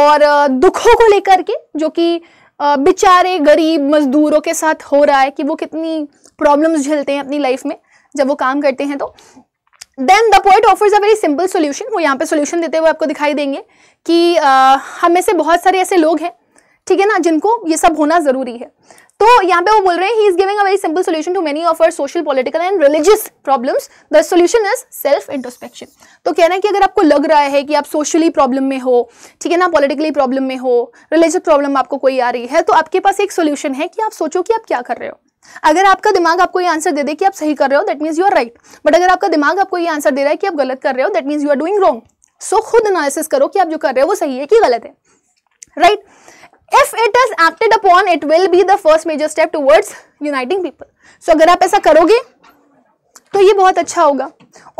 और uh, दुखों को लेकर के जो कि uh, बेचारे गरीब मजदूरों के साथ हो रहा है कि वो कितनी प्रॉब्लम्स झेलते हैं अपनी लाइफ में जब वो काम करते हैं तो then the point offers a very simple solution वो यहाँ पे सोल्यूशन देते हुए आपको दिखाई देंगे कि uh, हम में से बहुत सारे ऐसे लोग हैं ठीक है ना जिनको ये सब होना जरूरी है तो यहाँ पे वो बोल रहे हैं he is giving a very simple solution to many of our social political and religious problems the solution is self introspection तो कहना है कि अगर आपको लग रहा है कि आप सोशली प्रॉब्लम में हो ठीक है ना पॉलिटिकली प्रॉब्लम में हो रिलीजियस प्रॉब्लम आपको कोई आ रही है तो आपके पास एक सोल्यूशन है कि आप सोचो कि आप क्या कर रहे हो अगर आपका दिमाग आपको ये आंसर दे दे कि आप सही कर रहे हो that means you are right but अगर आपका दिमाग आपको ये आंसर दे रहा है कि आप गलत कर रहे हो that means you are doing wrong so खुद एनालिसिस करो कि आप जो कर रहे हो वो सही है कि गलत है right right? If it is acted upon, it will be the first major step towards uniting people. So, so अगर आप ऐसा करोगे तो ये बहुत अच्छा होगा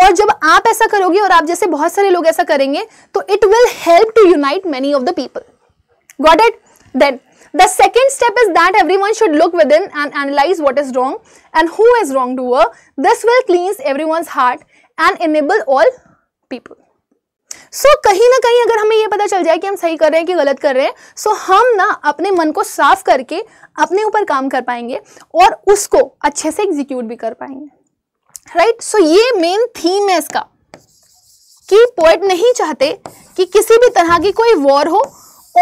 और जब आप ऐसा करोगे और आप जैसे बहुत सारे लोग ऐसा करेंगे तो it will help to unite many of the people got it then the second step is that everyone should look within and analyze what is wrong and who is wrongdoer this will cleanse everyone's heart and enable all people so so, कहीं ना कहीं अगर हमें यह पता चल जाए कि हम सही कर रहे हैं कि गलत कर रहे हैं सो so हम ना अपने मन को साफ करके अपने ऊपर काम कर पाएंगे और उसको अच्छे से एग्जीक्यूट भी कर पाएंगे राइट right? सो so, ये मेन थीम है इसका कि पोइट नहीं चाहते कि किसी भी तरह की कोई वॉर हो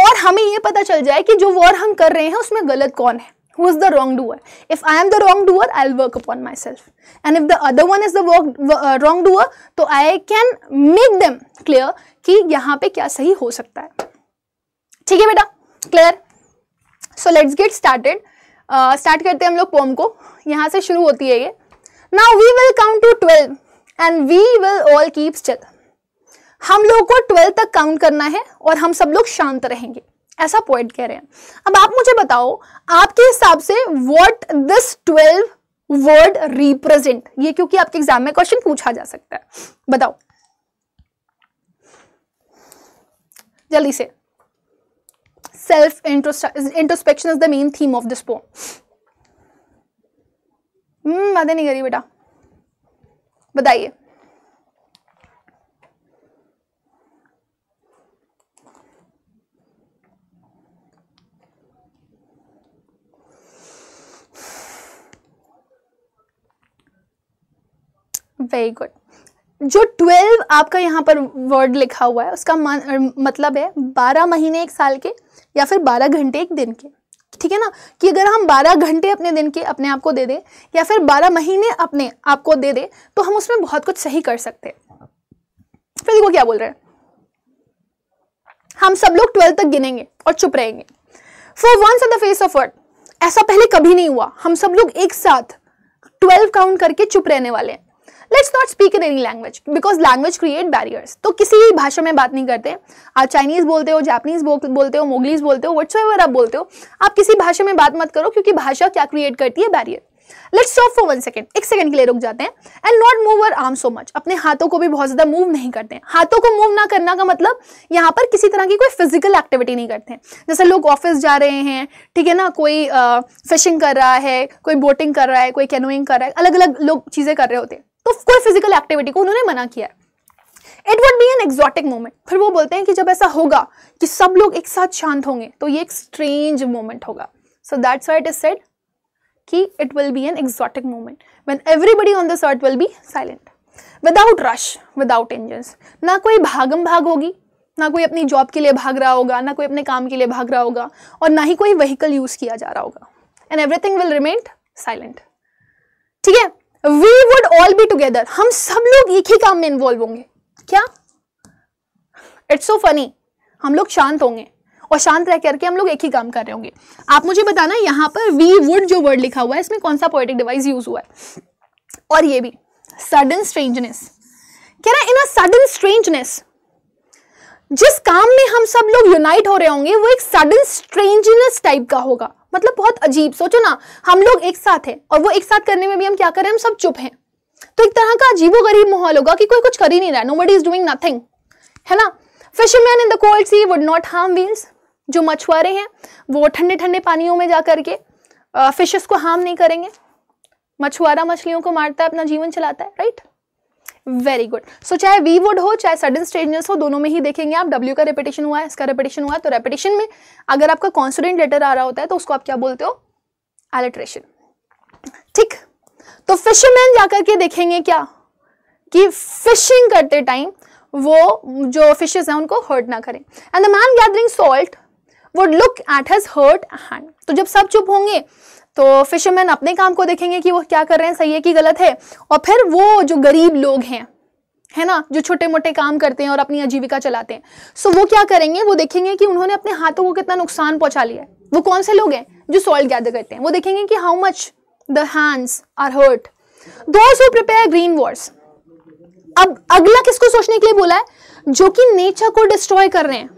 और हमें यह पता चल जाए कि जो वॉर हम कर रहे हैं उसमें गलत कौन है who is the wrongdoer if i am the wrongdoer i'll work upon myself and if the other one is the work, uh, wrongdoer तो i can make them clear कि यहाँ पे क्या सही हो सकता है ठीक है बेटा clear so let's get started start करते हैं हम लोग पोम को यहाँ से शुरू होती है ये now we will count to twelve and we will all keep still हम लोग को ट्वेल्व तक काउंट करना है और हम सब लोग शांत रहेंगे ऐसा पॉइंट कह रहे हैं अब आप मुझे बताओ आपके हिसाब से what this twelve word represent ये क्योंकि आपके एग्जाम में क्वेश्चन पूछा जा सकता है बताओ जल्दी से सेल्फ इंट्रोस्ट introspection is the main theme of this poem बातें नहीं करी बेटा बताइए वेरी गुड जो ट्वेल्व आपका यहाँ पर वर्ड लिखा हुआ है उसका मतलब है बारह महीने एक साल के या फिर बारह घंटे एक दिन के ठीक है ना कि अगर हम बारह घंटे अपने दिन के अपने आप को दे दें या फिर बारह महीने अपने आप को दे दें तो हम उसमें बहुत कुछ सही कर सकते हैं फिर देखो क्या बोल रहे हैं हम सब लोग ट्वेल्थ तक गिनेंगे और चुप रहेंगे for once on the face of word ऐसा पहले कभी नहीं हुआ हम सब लोग एक साथ ट्वेल्व काउंट करके चुप रहने वाले हैं let's not speak in any language because language create barriers तो किसी भी भाषा में बात नहीं करते आप चाइनीज़ बोलते हो जापनीज बोलते हो मोगलीज बोलते हो वट्स आप बोलते हो आप किसी भाषा में बात मत करो क्योंकि भाषा क्या क्रिएट करती है barrier let's stop for one second एक सेकेंड के लिए रुक जाते हैं and not move our arm so much अपने हाथों को भी बहुत ज़्यादा मूव नहीं करते हैं हाथों को मूव ना करना का मतलब यहाँ पर किसी तरह की कोई फिजिकल एक्टिविटी नहीं करते हैं जैसे लोग ऑफिस जा रहे हैं ठीक है ना कोई फिशिंग कर रहा है कोई बोटिंग कर रहा है कोई कैनोइंग कर रहा है अलग अलग लोग चीज़ें कर रहे होते हैं तो कोई फिजिकल एक्टिविटी को उन्होंने मना किया है it would be an exotic moment फिर वो बोलते हैं कि जब ऐसा होगा कि सब लोग एक साथ शांत होंगे तो ये एक स्ट्रेंज मोमेंट होगा so that's why it is said कि it will be an exotic moment when everybody on this earth will be silent without rush without engines ना कोई भागम भाग होगी ना कोई अपनी जॉब के लिए भाग रहा होगा ना कोई अपने काम के लिए भाग रहा होगा और ना ही कोई व्हीकल यूज़ किया जा रहा होगा and everything will remain silent ठीक है we would all be together हम सब लोग एक ही काम में इन्वॉल्व होंगे क्या इट्स सो फनी हम लोग शांत होंगे और शांत रह करके हम लोग एक ही काम कर रहे होंगे आप मुझे बताना यहां पर वी वुड जो वर्ड लिखा हुआ है इसमें कौन सा पोइटिक डिवाइस यूज हुआ है और ये भी सडन स्ट्रेंजनेस कह रहा है इन अ सडन स्ट्रेंजनेस जिस काम में हम सब लोग यूनाइट हो रहे होंगे वो एक सडन स्ट्रेंजनेस टाइप का होगा मतलब बहुत अजीब सोचो ना हम लोग एक साथ हैं और वो एक साथ करने में भी हम क्या करें हम सब चुप हैं तो एक तरह का अजीबो गरीब माहौल होगा कि कोई कुछ कर ही नहीं रहा nobody is doing nothing है ना fisherman in the cold sea would not harm whales जो मछुआरे हैं वो ठंडे ठंडे पानियों में जा करके फिशेस को हार्म नहीं करेंगे मछुआरा मछलियों को मारता है अपना जीवन चलाता है राइट वेरी गुड सो चाहे वी वुड हो चाहे सडन स्टेजनेस हो दोनों में ही देखेंगे आप W का रेपिटेशन हुआ है इसका रेपिटेशन हुआ है तो रेपिटेशन में अगर आपका कॉन्सोनेंट लेटर आ रहा होता है तो उसको आप क्या बोलते हो एलिट्रेशन ठीक तो फिशरमैन जाकर के देखेंगे क्या कि फिशिंग करते टाइम वो जो फिशेज हैं उनको हर्ट ना करें and the man gathering salt would look at his hurt hand तो जब सब चुप होंगे तो फिशरमैन अपने काम को देखेंगे कि वो क्या कर रहे हैं सही है कि गलत है और फिर वो जो गरीब लोग हैं है ना जो छोटे मोटे काम करते हैं और अपनी आजीविका चलाते हैं सो वो क्या करेंगे वो देखेंगे कि उन्होंने अपने हाथों को कितना नुकसान पहुंचा लिया है वो कौन से लोग हैं जो सॉल्ट गैदर करते हैं वो देखेंगे कि how much the hands are hurt those who prepare green wars अब अगला किसको सोचने के लिए बोला है जो कि नेचर को डिस्ट्रॉय कर रहे हैं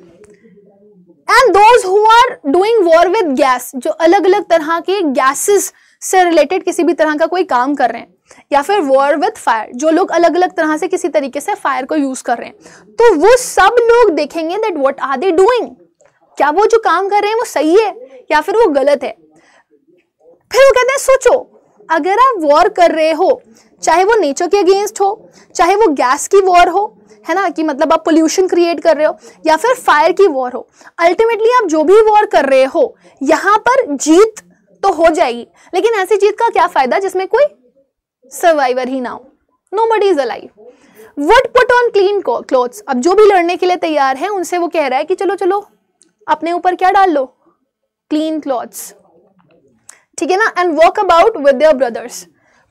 and those who are doing war with gas जो अलग अलग तरह के गैसेस से रिलेटेड किसी भी तरह का कोई काम कर रहे हैं या फिर वॉर विद फायर जो लोग अलग अलग तरह से किसी तरीके से फायर को यूज कर रहे हैं तो वो सब लोग देखेंगे that what are they doing क्या वो जो काम कर रहे हैं वो सही है या फिर वो गलत है फिर वो कहते हैं सोचो अगर आप वॉर कर रहे हो चाहे वो नेचर के अगेंस्ट हो चाहे वो गैस की वॉर हो है ना कि मतलब आप पोल्यूशन क्रिएट कर रहे हो या फिर फायर की वॉर हो अल्टीमेटली आप जो भी वॉर कर रहे हो यहां पर जीत तो हो जाएगी लेकिन ऐसी जीत का क्या फायदा जिसमें कोई सर्वाइवर ही ना हो nobody is alive what put on clean clothes अब जो भी लड़ने के लिए तैयार है उनसे वो कह रहा है कि चलो चलो अपने ऊपर क्या डाल लो क्लीन क्लॉथ्स ठीक है ना and walk about with your brothers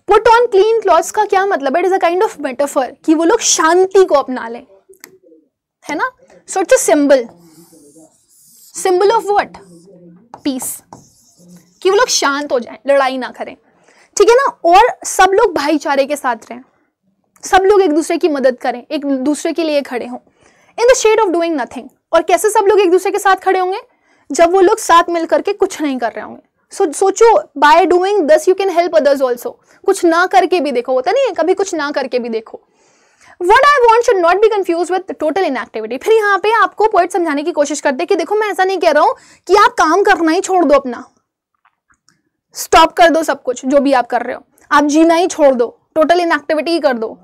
put on clean clothes का क्या मतलब it is a kind of metaphor कि वो लोग शांति को अपना लें है ना so it's a symbol symbol of what peace कि वो लोग शांत हो जाएं लड़ाई ना करें ठीक है ना और सब लोग भाईचारे के साथ रहें सब लोग एक दूसरे की मदद करें एक दूसरे के लिए खड़े हों in the shade of doing nothing और कैसे सब लोग एक दूसरे के साथ खड़े होंगे जब वो लोग साथ मिल करके कुछ नहीं कर रहे होंगे सो so, सोचो by doing this you can help others also कुछ ना करके भी देखो होता नहीं है कभी कुछ ना करके भी देखो what I want should not be confuse with total inactivity फिर यहाँ पे आपको पॉइंट समझाने की कोशिश करते हैं कि देखो मैं ऐसा नहीं कह रहा हूं कि आप काम करना ही छोड़ दो अपना स्टॉप कर दो सब कुछ जो भी आप कर रहे हो आप जीना ही छोड़ दो टोटल इनएक्टिविटी ही कर दो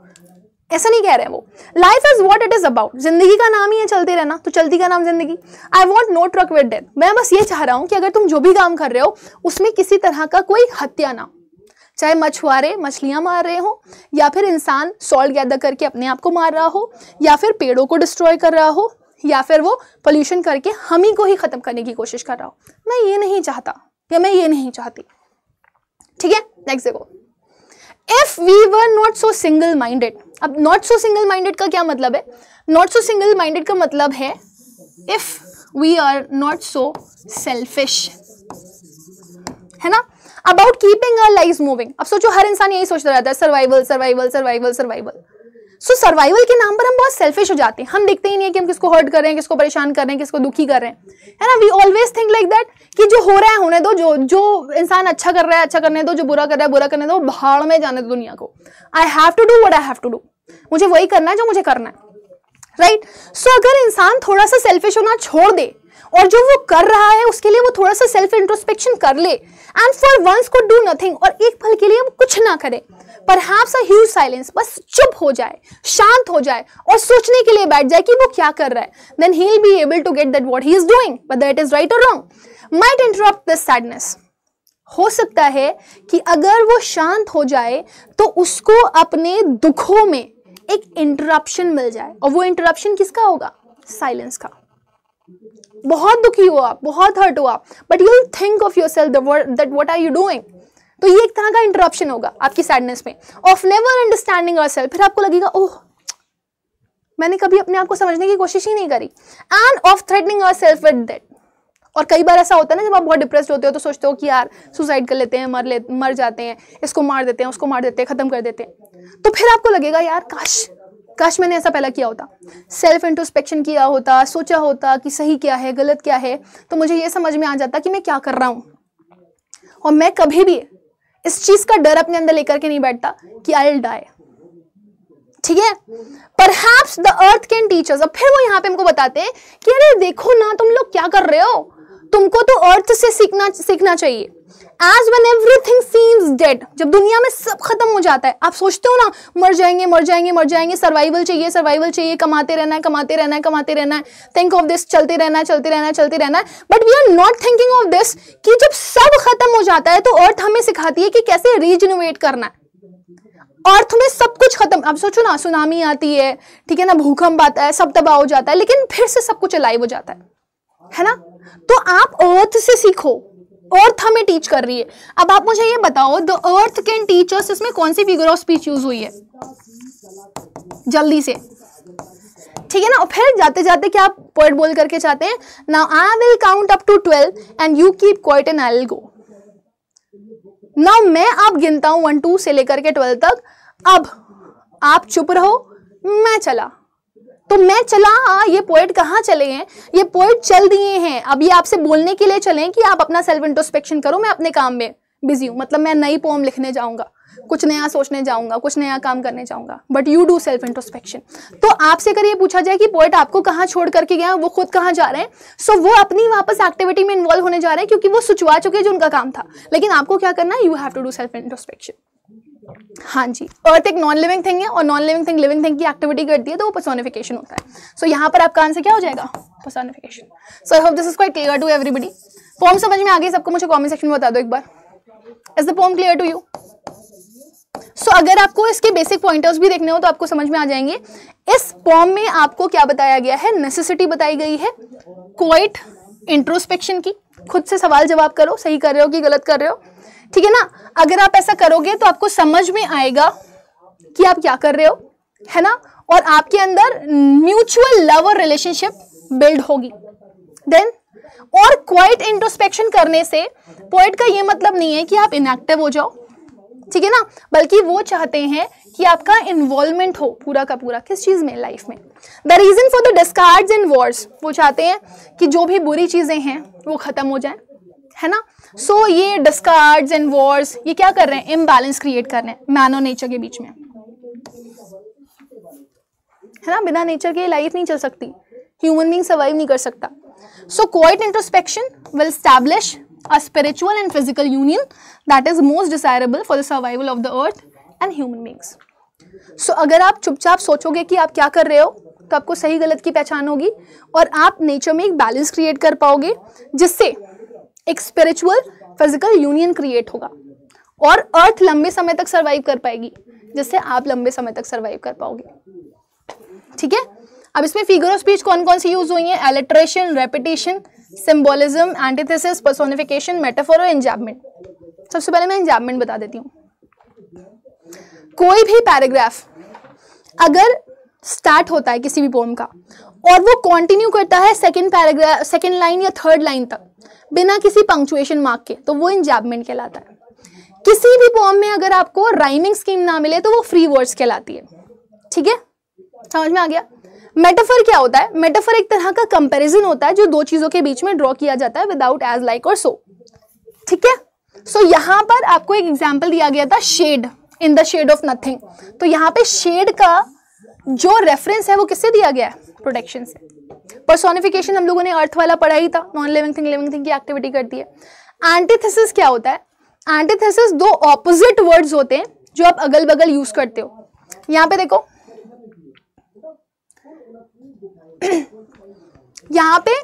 ऐसा नहीं कह रहे हैं वो life is what it is about जिंदगी का नाम ही है चलते रहना तो चलती का नाम जिंदगी I want no truck with death मैं बस ये चाह रहा हूं कि अगर तुम जो भी काम कर रहे हो उसमें किसी तरह का कोई हत्या ना चाहे मछुआरे मछलियाँ मार रहे हों या फिर इंसान सॉल्ट गैदर करके अपने आप को मार रहा हो या फिर पेड़ों को डिस्ट्रॉय कर रहा हो या फिर वो पोल्यूशन करके हम ही को ही ख़त्म करने की कोशिश कर रहा हो मैं ये नहीं चाहता या मैं ये नहीं चाहती ठीक है नेक्स्ट देखो if we were not so single minded अब नॉट सो सिंगल माइंडेड का क्या मतलब है नॉट सो सिंगल माइंडेड का मतलब है if we are not so selfish है ना about keeping our life moving अब सोचो हर इंसान यही सोचता रहता है survival survival survival survival so survival के नाम पर हम बहुत सेल्फिश हो जाते हैं हम देखते ही नहीं है कि हम किसको हर्ट कर रहे हैं किसको परेशान कर रहे हैं किसको दुखी कर रहे हैं है ना we always think like that कि जो हो रहा है होने दो जो जो इंसान अच्छा कर रहा है अच्छा करने दो जो बुरा कर रहा है बुरा करने दो भाड़ में जाने दो दुनिया को I have to do what I have to do मुझे वही करना है जो मुझे करना है राइट right? सो so, अगर इंसान थोड़ा सा सेल्फिश होना छोड़ दे और जो वो कर रहा है उसके लिए वो थोड़ा सा सेल्फ इंट्रोस्पेक्शन कर ले एंड फॉर वंस को डू नथिंग और एक पल के लिए हम कुछ ना करें पर हाफ सा ह्यूज साइलेंस बस चुप हो जाए शांत हो जाए और सोचने के लिए बैठ जाए कि वो क्या कर रहा है then he will be able to get that what he is doing but that is right और wrong might interrupt this sadness हो सकता है कि अगर वो शांत हो जाए तो उसको अपने दुखों में एक इंटरप्शन मिल जाए और वो इंटरप्शन किसका होगा साइलेंस का बहुत दुखी हुआ बहुत हर्ट हुआ but you think of yourself that what are you doing तो ये एक तरह का इंटरप्शन होगा आपकी सैडनेस में of never understanding our self फिर आपको लगेगा ओह मैंने कभी अपने आप को समझने की कोशिश ही नहीं करी and of threatening our self with death और कई बार ऐसा होता है ना जब आप बहुत डिप्रेस्ड होते हो तो सोचते हो कि यार सुसाइड कर लेते हैं मर ले मर जाते हैं इसको मार देते हैं उसको मार देते हैं ख़त्म कर देते हैं तो फिर आपको लगेगा यार काश काश मैंने ऐसा पहला किया होता सेल्फ इंट्रोस्पेक्शन किया होता सोचा होता कि सही क्या है गलत क्या है तो मुझे ये समझ में आ जाता कि मैं क्या कर रहा हूँ और मैं कभी भी इस चीज़ का डर अपने अंदर लेकर के नहीं बैठता कि आई विल डाई ठीक है पर द अर्थ कैन टीचर्स अब फिर वो यहां पे हमको बताते हैं कि अरे देखो ना तुम लोग क्या कर रहे हो तुमको तो अर्थ से सीखना सीखना चाहिए as when everything seems dead जब दुनिया में सब खत्म हो जाता है आप सोचते हो ना मर जाएंगे मर जाएंगे मर जाएंगे सर्वाइवल चाहिए सर्वाइवल चाहिए कमाते रहना है कमाते रहना है कमाते रहना है थिंक ऑफ दिस चलते रहना है चलते रहना है चलते रहना है but we are not thinking of this कि जब सब खत्म हो जाता है तो अर्थ हमें सिखाती है कि कैसे रिजनोवेट करना है अर्थ में सब कुछ खत्म आप सोचो ना सुनामी आती है ठीक है ना भूकंप आता है सब तबाह हो जाता है लेकिन फिर से सब कुछ अलाइव हो जाता है है ना तो आप अर्थ से सीखो अर्थ हमें टीच कर रही है अब आप मुझे ये बताओ the earth can teach us इसमें कौन सी फिगर ऑफ स्पीच यूज हुई है जल्दी से ठीक है ना और फिर जाते जाते क्या आप पोइट बोल करके चाहते हैं now I will count up to twelve and you keep quiet and I will go now मैं आप गिनता हूं वन टू से लेकर के ट्वेल्व तक अब आप चुप रहो मैं चला तो मैं चला हाँ ये पोइट कहाँ चले हैं ये पोइट चल दिए हैं अब ये आपसे बोलने के लिए चले कि आप अपना सेल्फ इंट्रोस्पेक्शन करो मैं अपने काम में बिजी हूँ मतलब मैं नई पोम लिखने जाऊँगा कुछ नया सोचने जाऊँगा कुछ नया काम करने जाऊँगा but you do self introspection तो आपसे अगर ये पूछा जाए कि पोइट आपको कहाँ छोड़ करके गया वो खुद कहाँ जा रहे हैं सो so, वो अपनी वापस एक्टिविटी में इन्वॉल्व होने जा रहे हैं क्योंकि वो सुचवा चुके जो उनका काम था लेकिन आपको क्या करना है you have to do self introspection हाँ जी अर्थ एक नॉन लिविंग थिंग है और non living thing living thing की एक्टिविटी करती है तो वो पर्सोनिफिकेशन होता है सो so, यहाँ पर आपका आंसर क्या हो जाएगा personification so I hope this is quite clear to everybody form समझ में आ गई सबको मुझे कॉमेंट सेक्शन में बता दो एक बार is the form clear to you so so, अगर आपको इसके बेसिक पॉइंटर्स भी देखने हो तो आपको समझ में आ जाएंगे इस फॉर्म में आपको क्या बताया गया है नेसेसिटी बताई गई है क्वाइट इंट्रोस्पेक्शन की खुद से सवाल जवाब करो सही कर रहे हो कि गलत कर रहे हो ठीक है ना अगर आप ऐसा करोगे तो आपको समझ में आएगा कि आप क्या कर रहे हो है ना और आपके अंदर म्यूचुअल लव और रिलेशनशिप बिल्ड होगी देन और क्वाइट इंट्रोस्पेक्शन करने से पोइट का ये मतलब नहीं है कि आप इनएक्टिव हो जाओ ठीक है ना बल्कि वो चाहते हैं कि आपका इन्वॉल्वमेंट हो पूरा का पूरा किस चीज़ में लाइफ में the reason for the discards in words वो चाहते हैं कि जो भी बुरी चीज़ें हैं वो ख़त्म हो जाएं है ना सो so, ये डिस्कार्ड्स एंड वॉर्स ये क्या कर रहे हैं इम्बैलेंस क्रिएट कर रहे हैं मैन और नेचर के बीच में है ना बिना नेचर के लाइफ नहीं चल सकती ह्यूमन बींग सर्वाइव नहीं कर सकता so quiet introspection will establish a spiritual and physical union that is most desirable for the survival of the earth and human beings so अगर आप चुपचाप सोचोगे कि आप क्या कर रहे हो तो आपको सही गलत की पहचान होगी और आप नेचर में एक बैलेंस क्रिएट कर पाओगे जिससे एक स्पिरिचुअल फिजिकल यूनियन क्रिएट होगा और अर्थ लंबे समय तक सर्वाइव कर पाएगी जिससे आप लंबे समय तक सर्वाइव कर पाओगे ठीक है अब इसमें फिगर ऑफ स्पीच कौन कौन सी यूज हुई है alliteration repetition symbolism antithesis personification metaphor और एंजाबमेंट सबसे पहले मैं एंजाबमेंट बता देती हूँ कोई भी पैराग्राफ अगर स्टार्ट होता है किसी भी पोम का और वो कंटिन्यू करता है सेकेंड पैराग्राफ सेकेंड लाइन या थर्ड लाइन तक बिना किसी पंक्चुएशन मार्क के तो वो इंजाबमेंट कहलाता है किसी भी पॉम में अगर आपको राइमिंग स्कीम ना मिले तो वो फ्री वर्ड्स कहलाती है ठीक है समझ में आ गया मेटाफर क्या होता है मेटाफर एक तरह का कंपैरिजन होता है जो दो चीजों के बीच में ड्रॉ किया जाता है विदाउट एज लाइक और सो ठीक है सो यहां पर आपको एक एग्जाम्पल दिया गया था shade in the shade of nothing तो यहाँ पे शेड का जो रेफरेंस है वो किससे दिया गया है प्रोटेक्शन से पर्सोनिफिकेशन हम लोगों ने अर्थ वाला पढ़ा ही था non living thing living thing की एक्टिविटी करती है एंटीथेसिस क्या होता है एंटीथेसिस दो ऑपोजिट वर्ड्स होते हैं जो आप अगल बगल यूज करते हो यहाँ पे देखो यहाँ पे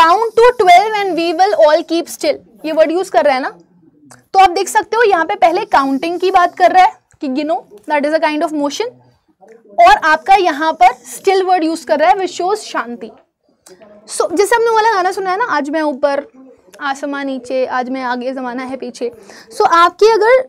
count to twelve and we will all keep still ये वर्ड यूज कर रहा है ना तो आप देख सकते हो यहाँ पे पहले काउंटिंग की बात कर रहा है कि गिनो that is a kind of motion और आपका यहाँ पर स्टिल वर्ड यूज कर रहा है विशोज शांति सो so, जैसे हमने वाला गाना सुना है ना आज मैं ऊपर आसमान नीचे आज मैं आगे ज़माना है पीछे सो so, आपकी अगर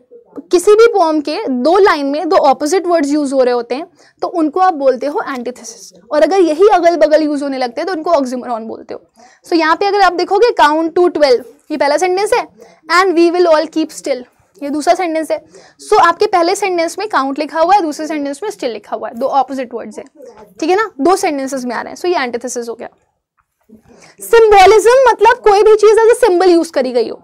किसी भी पोम के दो लाइन में दो ऑपोजिट वर्ड्स यूज़ हो रहे होते हैं तो उनको आप बोलते हो एंटीथेसिस और अगर यही अगल बगल यूज़ होने लगते हैं तो उनको ऑक्सीमरॉन बोलते हो सो so, यहाँ पे अगर आप देखोगे काउंट टू ट्वेल्व ये पहला सेंटेंस है and we will all keep still ये दूसरा सेंटेंस है सो so, आपके पहले सेंटेंस में काउंट लिखा हुआ है दूसरे सेंटेंस में स्टिल लिखा हुआ है दो ऑपोजिट वर्ड्स है ठीक है ना दो सेंटेंसेस में आ रहे हैं सो so, ये एंटीथेसिस हो गया सिंबोलिज्म मतलब कोई भी चीज एज ए सिंबल यूज करी गई हो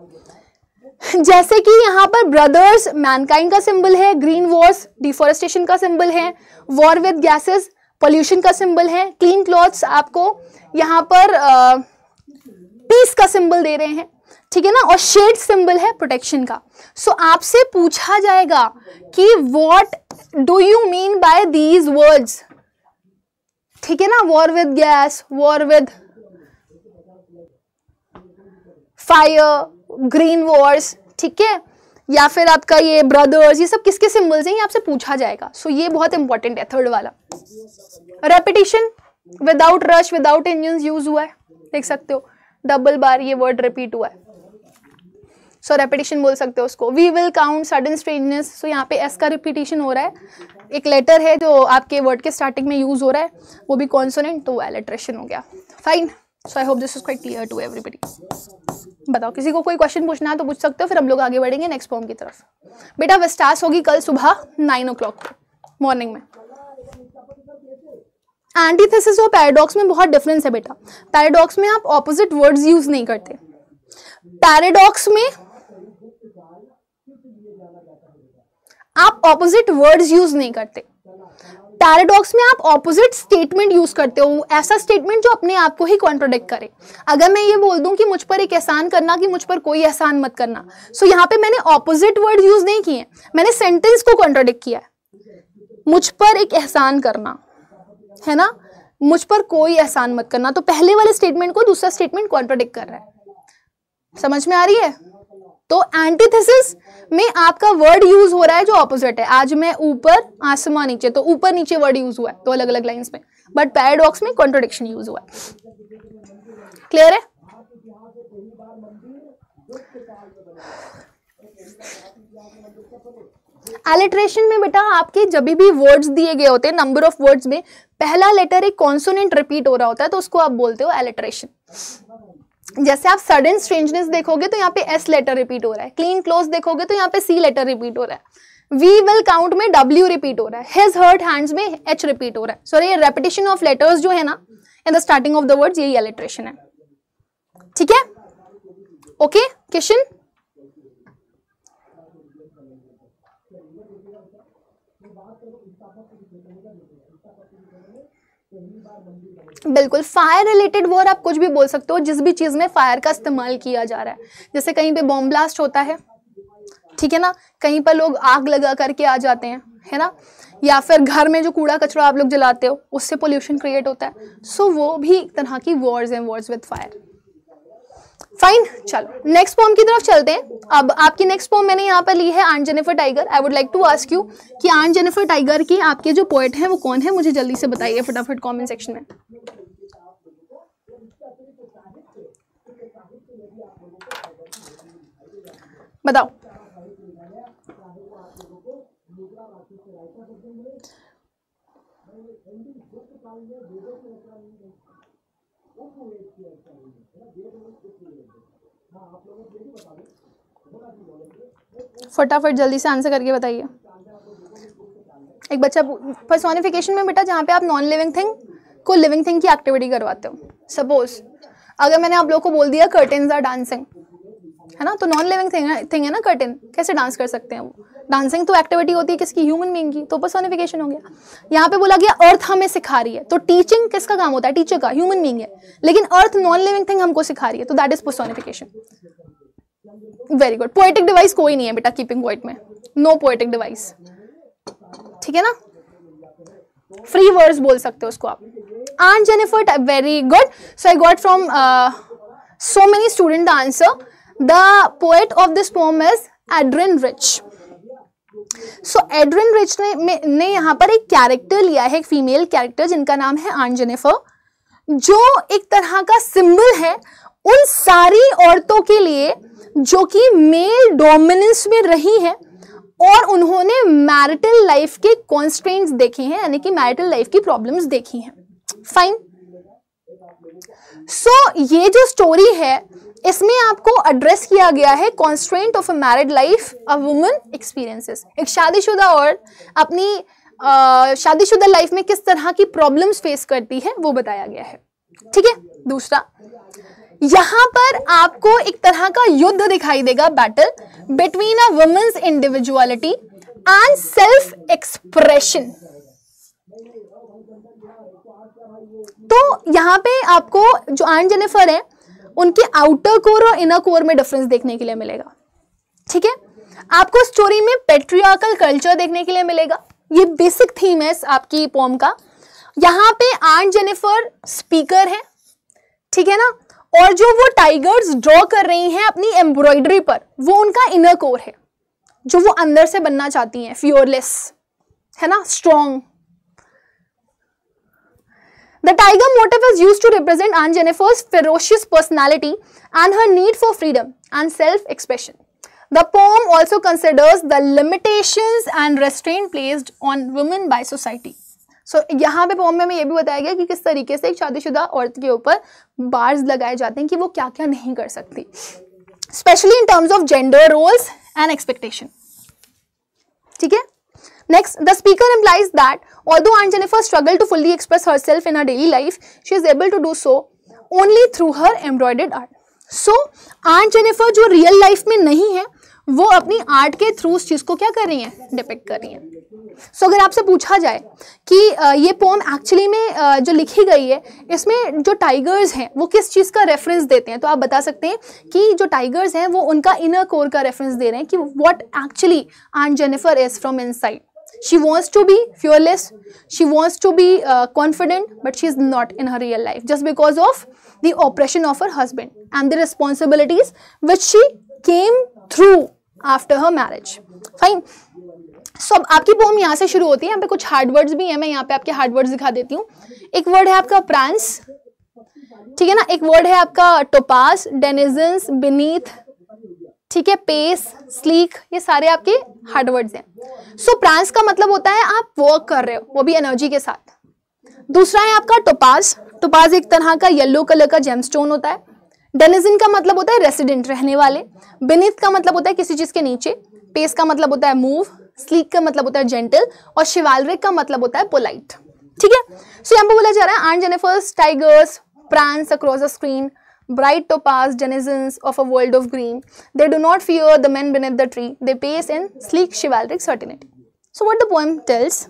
जैसे कि यहाँ पर ब्रदर्स मैनकाइंड का सिंबल है ग्रीन वॉर्स डिफोरेस्टेशन का सिंबल है वॉर विद गैसेस पॉल्यूशन का सिंबल है क्लीन क्लॉथ्स आपको यहाँ पर पीस का सिंबल दे रहे हैं ठीक है ना और शेड सिंबल है प्रोटेक्शन का सो so, आपसे पूछा जाएगा कि what do you mean by these words ठीक है ना war with gas war with fire green wars ठीक है या फिर आपका ये ब्रदर्स ये सब किसके सिंबल्स हैं ये आपसे पूछा जाएगा सो so, ये बहुत इंपॉर्टेंट है थर्ड वाला repetition without rush without engine use हुआ है देख सकते हो डबल बार ये वर्ड रिपीट हुआ है सो रेपिटेशन बोल सकते हो उसको we will count sudden strangeness so यहाँ पे एस का रिपीटेशन हो रहा है एक लेटर है जो आपके वर्ड के स्टार्टिंग में यूज़ हो रहा है वो भी कॉन्सोनेंट तो एलेट्रेशन हो गया fine so I hope this is quite clear to everybody बताओ किसी को कोई क्वेश्चन पूछना है तो पूछ सकते हो फिर हम लोग आगे बढ़ेंगे नेक्स्ट फॉर्म की तरफ बेटा विस्टास होगी कल सुबह नाइन ओ क्लॉक मॉर्निंग में एंटीथेसिस और पैराडॉक्स में बहुत डिफरेंस है बेटा पैराडॉक्स में आप ऑपोजिट वर्ड्स यूज नहीं करते पैराडॉक्स में आप ऑपोजिट वर्ड्स यूज नहीं करते पैराडॉक्स में आप ऑपोजिट स्टेटमेंट यूज करते हो ऐसा स्टेटमेंट जो अपने आप को ही कॉन्ट्रोडिक्ट करे अगर मैं ये बोल दूं कि मुझ पर एक एहसान करना कि मुझ पर कोई एहसान मत करना सो so, यहाँ पे मैंने ऑपोजिट वर्ड यूज नहीं किए मैंने सेंटेंस को कॉन्ट्रोडिक्ट किया है मुझ पर एक एहसान करना है ना मुझ पर कोई एहसान मत करना तो पहले वाले स्टेटमेंट को दूसरा स्टेटमेंट कॉन्ट्रोडिक्ट कर रहा है समझ में आ रही है तो एंटीथेसिस में आपका वर्ड यूज हो रहा है जो ऑपोजिट है आज मैं ऊपर आसमान नीचे तो ऊपर नीचे वर्ड यूज हुआ है तो अलग अलग लाइन में बट पैराडॉक्स में कॉन्ट्रोडिक्शन यूज हुआ है क्लियर है एलिट्रेशन में बेटा आपके जब भी वर्ड्स दिए गए होते हैं नंबर ऑफ वर्ड्स में पहला लेटर एक कॉन्सोनेंट रिपीट हो रहा होता है तो उसको आप बोलते हो एलिट्रेशन जैसे आप सडन स्ट्रेंजनेस देखोगे तो यहाँ पे एस लेटर रिपीट हो रहा है क्लीन क्लोज देखोगे तो यहाँ पे सी लेटर रिपीट हो रहा है वी विल काउंट में डब्ल्यू रिपीट हो रहा है हिज हर्ट हैंड्स में एच रिपीट हो रहा है सॉरी ये रेपिटेशन ऑफ लेटर्स जो है ना in the starting of the word यही एलिट्रेशन है ठीक है ओके क्वेश्चन बिल्कुल फायर रिलेटेड वॉर आप कुछ भी बोल सकते हो जिस भी चीज़ में फायर का इस्तेमाल किया जा रहा है जैसे कहीं पे बॉम्ब ब्लास्ट होता है ठीक है ना कहीं पर लोग आग लगा करके आ जाते हैं है ना या फिर घर में जो कूड़ा कचरा आप लोग जलाते हो उससे पोल्यूशन क्रिएट होता है सो so, वो भी एक तरह की wars and wars with fire fine चलो नेक्स्ट फॉर्म की तरफ चलते हैं अब आपकी नेक्स्ट फॉर्म मैंने यहाँ पर ली है aunt Jennifer tiger I would like to ask you कि आंट जेनिफर टाइगर की आपके जो पोएट हैं वो कौन है मुझे जल्दी से बताइए फटाफट कमेंट सेक्शन में बताओ फटाफट जल्दी से आंसर करके बताइए एक बच्चा पर्सोनिफिकेशन में बेटा जहाँ पे आप नॉन लिविंग थिंग को लिविंग थिंग की एक्टिविटी करवाते हो सपोज अगर मैंने आप लोगों को बोल दिया कर्टेन्स आर डांसिंग है ना तो नॉन लिविंग थिंग है थिंग है ना कर्टिन कैसे डांस कर सकते हैं वो डांसिंग तो एक्टिविटी होती है किसकी ह्यूमन बींग की तो पर्सोनिफिकेशन हो गया यहाँ पे बोला गया अर्थ हमें सिखा रही है तो टीचिंग किसका काम होता है टीचर का ह्यूमन बींग है लेकिन अर्थ नॉन लिविंग थिंग हमको सिखा रही है तो that is personification very good poetic device कोई नहीं है बेटा कीपिंग वाइट में नो पोएटिक डिवाइस ठीक है ना फ्री वर्ड्स बोल सकते हो उसको आप aunt Jennifer very good so I got from so many student answer the poet of this poem is Adrienne Rich so Adrienne Rich ने ने यहाँ पर एक कैरेक्टर लिया है एक फीमेल कैरेक्टर जिनका नाम है आन जो एक तरह का सिंबल है उन सारी औरतों के लिए जो कि मेल डोमिनेंस में रही हैं और उन्होंने मैरिटल लाइफ के कॉन्स्टेंट देखे हैं यानी कि मैरिटल लाइफ की प्रॉब्लम्स देखी हैं फाइन सो so, ये जो स्टोरी है इसमें आपको एड्रेस किया गया है constraint of a married life a woman experiences एक शादीशुदा और अपनी शादीशुदा लाइफ में किस तरह की प्रॉब्लम्स फेस करती है वो बताया गया है ठीक है दूसरा यहां पर आपको एक तरह का युद्ध दिखाई देगा battle between a women's individuality and self expression तो यहां पे आपको जो आन जेनिफर है उनके आउटर कोर और इनर कोर में डिफरेंस देखने के लिए मिलेगा ठीक है आपको स्टोरी में पेट्रियाकल कल्चर देखने के लिए मिलेगा ये बेसिक थीम है आपकी पॉम का यहाँ पे आंट जेनिफर स्पीकर है ठीक है ना और जो वो टाइगर्स ड्रॉ कर रही हैं अपनी एम्ब्रॉयडरी पर वो उनका इनर कोर है जो वो अंदर से बनना चाहती हैं फ्योरलेस है ना strong The tiger motif is used to represent Anne Jennifer's ferocious personality and her need for freedom and self-expression. The poem also considers the limitations and restraint placed on women by society. So so, यहाँ पे पोम में हमें ये भी बताया गया कि किस तरीके से एक शादीशुदा औरत के ऊपर बार्स लगाए जाते हैं कि वो क्या क्या नहीं कर सकती specially in terms of gender roles and expectation ठीक है next the speaker implies that Although Aunt Jennifer struggled to fully express herself in her daily life, she is able to do so only through her embroidered art. So aunt Jennifer जो रियल लाइफ में नहीं है वो अपनी आर्ट के थ्रू उस चीज़ को क्या कर रही हैं डिपेक्ट कर रही हैं सो so, अगर आपसे पूछा जाए कि ये पोम एक्चुअली में जो लिखी गई है इसमें जो टाइगर्स हैं वो किस चीज़ का रेफरेंस देते हैं तो आप बता सकते हैं कि जो टाइगर्स हैं वो उनका इनर कोर का रेफरेंस दे रहे हैं कि what actually aunt Jennifer is from inside she wants to be fearless she wants to be uh, confident but she is not in her real life just because of the oppression of her husband and the responsibilities which she came through after her marriage fine so अब आपकी पोम यहाँ से शुरू होती है यहाँ पे कुछ हार्ड वर्ड्स भी हैं मैं यहाँ पे आपके हार्ड वर्ड्स दिखा देती हूँ एक वर्ड है आपका प्रांस ठीक है ना एक वर्ड है आपका टोपास डेनिजन्स बिनीथ ठीक है पेस स्लीक ये सारे आपके हार्ड वर्ड्स हैं सो प्रांस का मतलब होता है आप वर्क कर रहे हो वो भी एनर्जी के साथ दूसरा है आपका टोपाज टोपाज एक तरह का येलो कलर का जेमस्टोन होता है डेनिजन का मतलब होता है रेसिडेंट रहने वाले बिनिथ का मतलब होता है किसी चीज़ के नीचे पेस का मतलब होता है मूव स्लीक का मतलब होता है जेंटल और शिवालरिक का मतलब होता है पोलाइट ठीक है सो यहां पर बोला जा रहा है aunt Jennifer's tigers prance across the screen bright topaz denizens of a world of green. They do not fear the men beneath the tree. They pace in sleek chivalric certainty. So what the poem tells,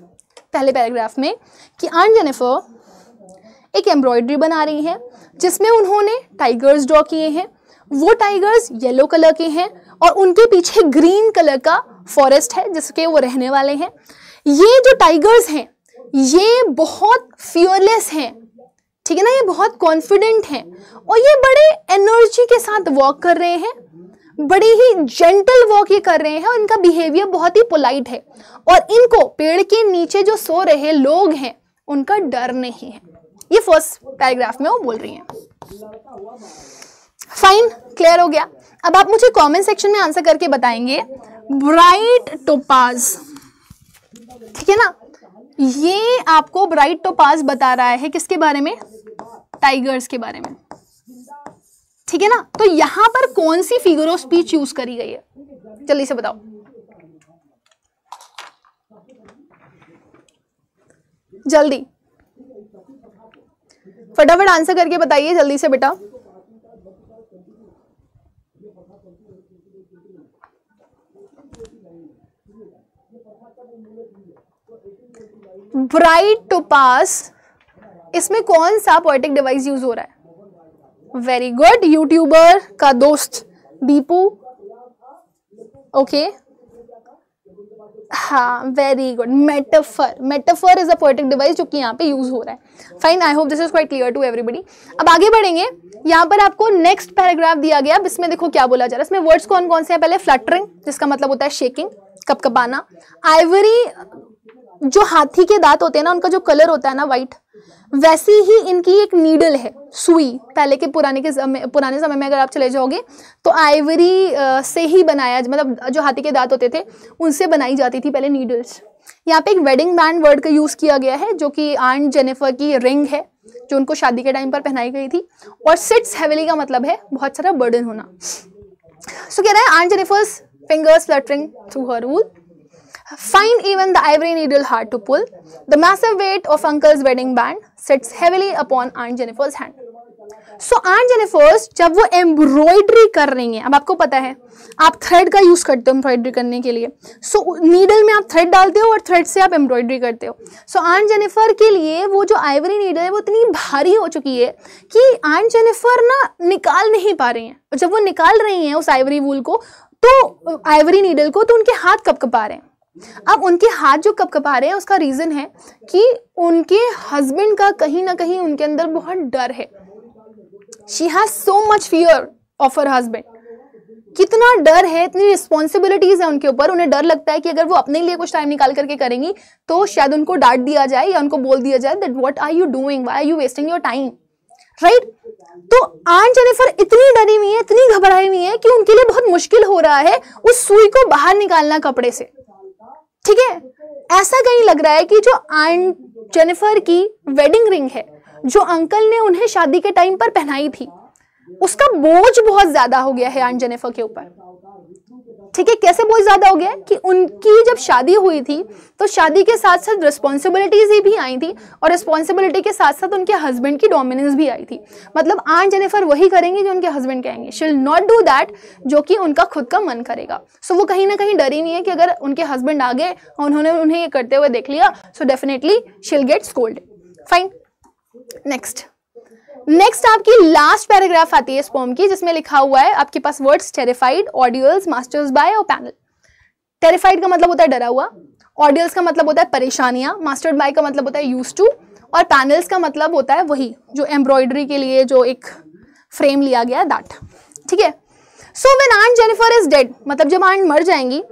pehle paragraph mein ki aunt jennifer ek embroidery bana rahi hai jisme unhone tigers draw kiye hain वो टाइगर्स येलो कलर के हैं और उनके पीछे ग्रीन कलर का फॉरेस्ट है जिसके वो रहने वाले हैं ये जो टाइगर्स हैं ये बहुत फियरलेस हैं ठीक है ना ये बहुत कॉन्फिडेंट हैं और ये बड़े एनर्जी के साथ वॉक कर रहे हैं बड़ी ही जेंटल वॉक ये कर रहे हैं और इनका बिहेवियर बहुत ही पोलाइट है और इनको पेड़ के नीचे जो सो रहे लोग हैं उनका डर नहीं है ये फर्स्ट पैराग्राफ में वो बोल रही हैं फाइन क्लियर हो गया अब आप मुझे कमेंट सेक्शन में आंसर करके बताएंगे ब्राइट टोपाज ठीक है ना ये आपको ब्राइट टोपाज बता रहा है किसके बारे में टाइगर्स के बारे में ठीक है ना तो यहां पर कौन सी फिगर ऑफ स्पीच यूज करी गई है जल्दी से बताओ जल्दी फटाफट आंसर करके बताइए जल्दी से बेटा ब्राइट टू पास इसमें कौन सा पोइटिक डिवाइस यूज हो रहा है वेरी गुड यूट्यूबर का दोस्त दीपू ओके हाँ very good metaphor metaphor is a poetic device जो कि यहाँ पे यूज हो रहा है fine I hope this is quite clear to everybody अब आगे बढ़ेंगे यहाँ पर आपको नेक्स्ट पैराग्राफ दिया गया अब इसमें देखो क्या बोला जा रहा है इसमें वर्ड्स कौन कौन से हैं पहले फ्लटरिंग जिसका मतलब होता है शेकिंग कप कपाना आइवरी जो हाथी के दांत होते हैं ना उनका जो कलर होता है ना वाइट वैसी ही इनकी एक नीडल है सुई पहले के पुराने के समय पुराने समय में अगर आप चले जाओगे तो आइवरी से ही बनाया मतलब जो हाथी के दांत होते थे उनसे बनाई जाती थी पहले नीडल्स यहाँ पे एक वेडिंग बैंड वर्ड का यूज़ किया गया है जो कि आंट जेनेफर की रिंग है जो उनको शादी के टाइम पर पहनाई गई थी और सिट्स हेवली का मतलब है बहुत सारा बर्डन होना सो so, कह रहा है aunt Jennifer's fingers fluttering through her wool Find even the ivory needle hard to pull. The massive weight of uncle's wedding band sits heavily upon Aunt Jennifer's hand. So Aunt Jennifer's, जब वो embroidery कर रही हैं अब आपको पता है आप thread का use करते हो embroidery करने के लिए so, needle में आप thread डालते हो और thread से आप embroidery करते हो so, Aunt Jennifer के लिए वो जो ivory needle है वो इतनी भारी हो चुकी है कि Aunt Jennifer ना निकाल नहीं पा रही हैं और जब वो निकाल रही हैं उस ivory wool को तो आइवरी नीडल को तो उनके हाथ कप कपा रहे हैं अब उनके हाथ जो कपकपा रहे हैं उसका रीज़न है कि उनके हस्बैंड का कहीं ना कहीं उनके अंदर बहुत डर है she has so much fear of her husband कितना डर है इतनी रिस्पॉन्सिबिलिटीज है उनके ऊपर उन्हें डर लगता है कि अगर वो अपने लिए कुछ टाइम निकाल करके करेंगी तो शायद उनको डांट दिया जाए या उनको बोल दिया जाए that what are you doing why are you wasting your time right तो जाने पर इतनी डरी हुई है इतनी घबराई हुई है कि उनके लिए बहुत मुश्किल हो रहा है उस सुई को बाहर निकालना कपड़े से ठीक है ऐसा कहीं लग रहा है कि जो आंट जेनिफर की वेडिंग रिंग है जो अंकल ने उन्हें शादी के टाइम पर पहनाई थी उसका बोझ बहुत ज्यादा हो गया है आंट जेनिफर के ऊपर ठीक है कैसे बोझ ज़्यादा हो गया कि उनकी जब शादी हुई थी तो शादी के साथ साथ रिस्पॉन्सिबिलिटीज़ भी आई थी और रिस्पॉन्सिबिलिटी के साथ साथ उनके हस्बैंड की डोमिनेंस भी आई थी मतलब आंट जेनेफर वही करेंगे जो उनके हस्बैंड कहेंगे शिल नॉट डू दैट जो कि उनका खुद का मन करेगा सो so, वो कहीं ना कहीं डरी नहीं है कि अगर उनके हस्बैंड आ गए और उन्होंने उन्हें ये करते हुए देख लिया so definitely she'll get scolded fine next next आपकी लास्ट पैराग्राफ आती है इस पोम की जिसमें लिखा हुआ है आपके पास words terrified ordeals masters by और पैनल टेरिफाइड का मतलब होता है डरा हुआ ऑडियल्स का मतलब होता है परेशानियाँ मास्टर्ड बाय का मतलब होता है यूज टू और पैनल्स का मतलब होता है वही जो एम्ब्रॉयडरी के लिए जो एक फ्रेम लिया गया है दैट ठीक है so when aunt Jennifer is dead मतलब जब आंट मर जाएंगी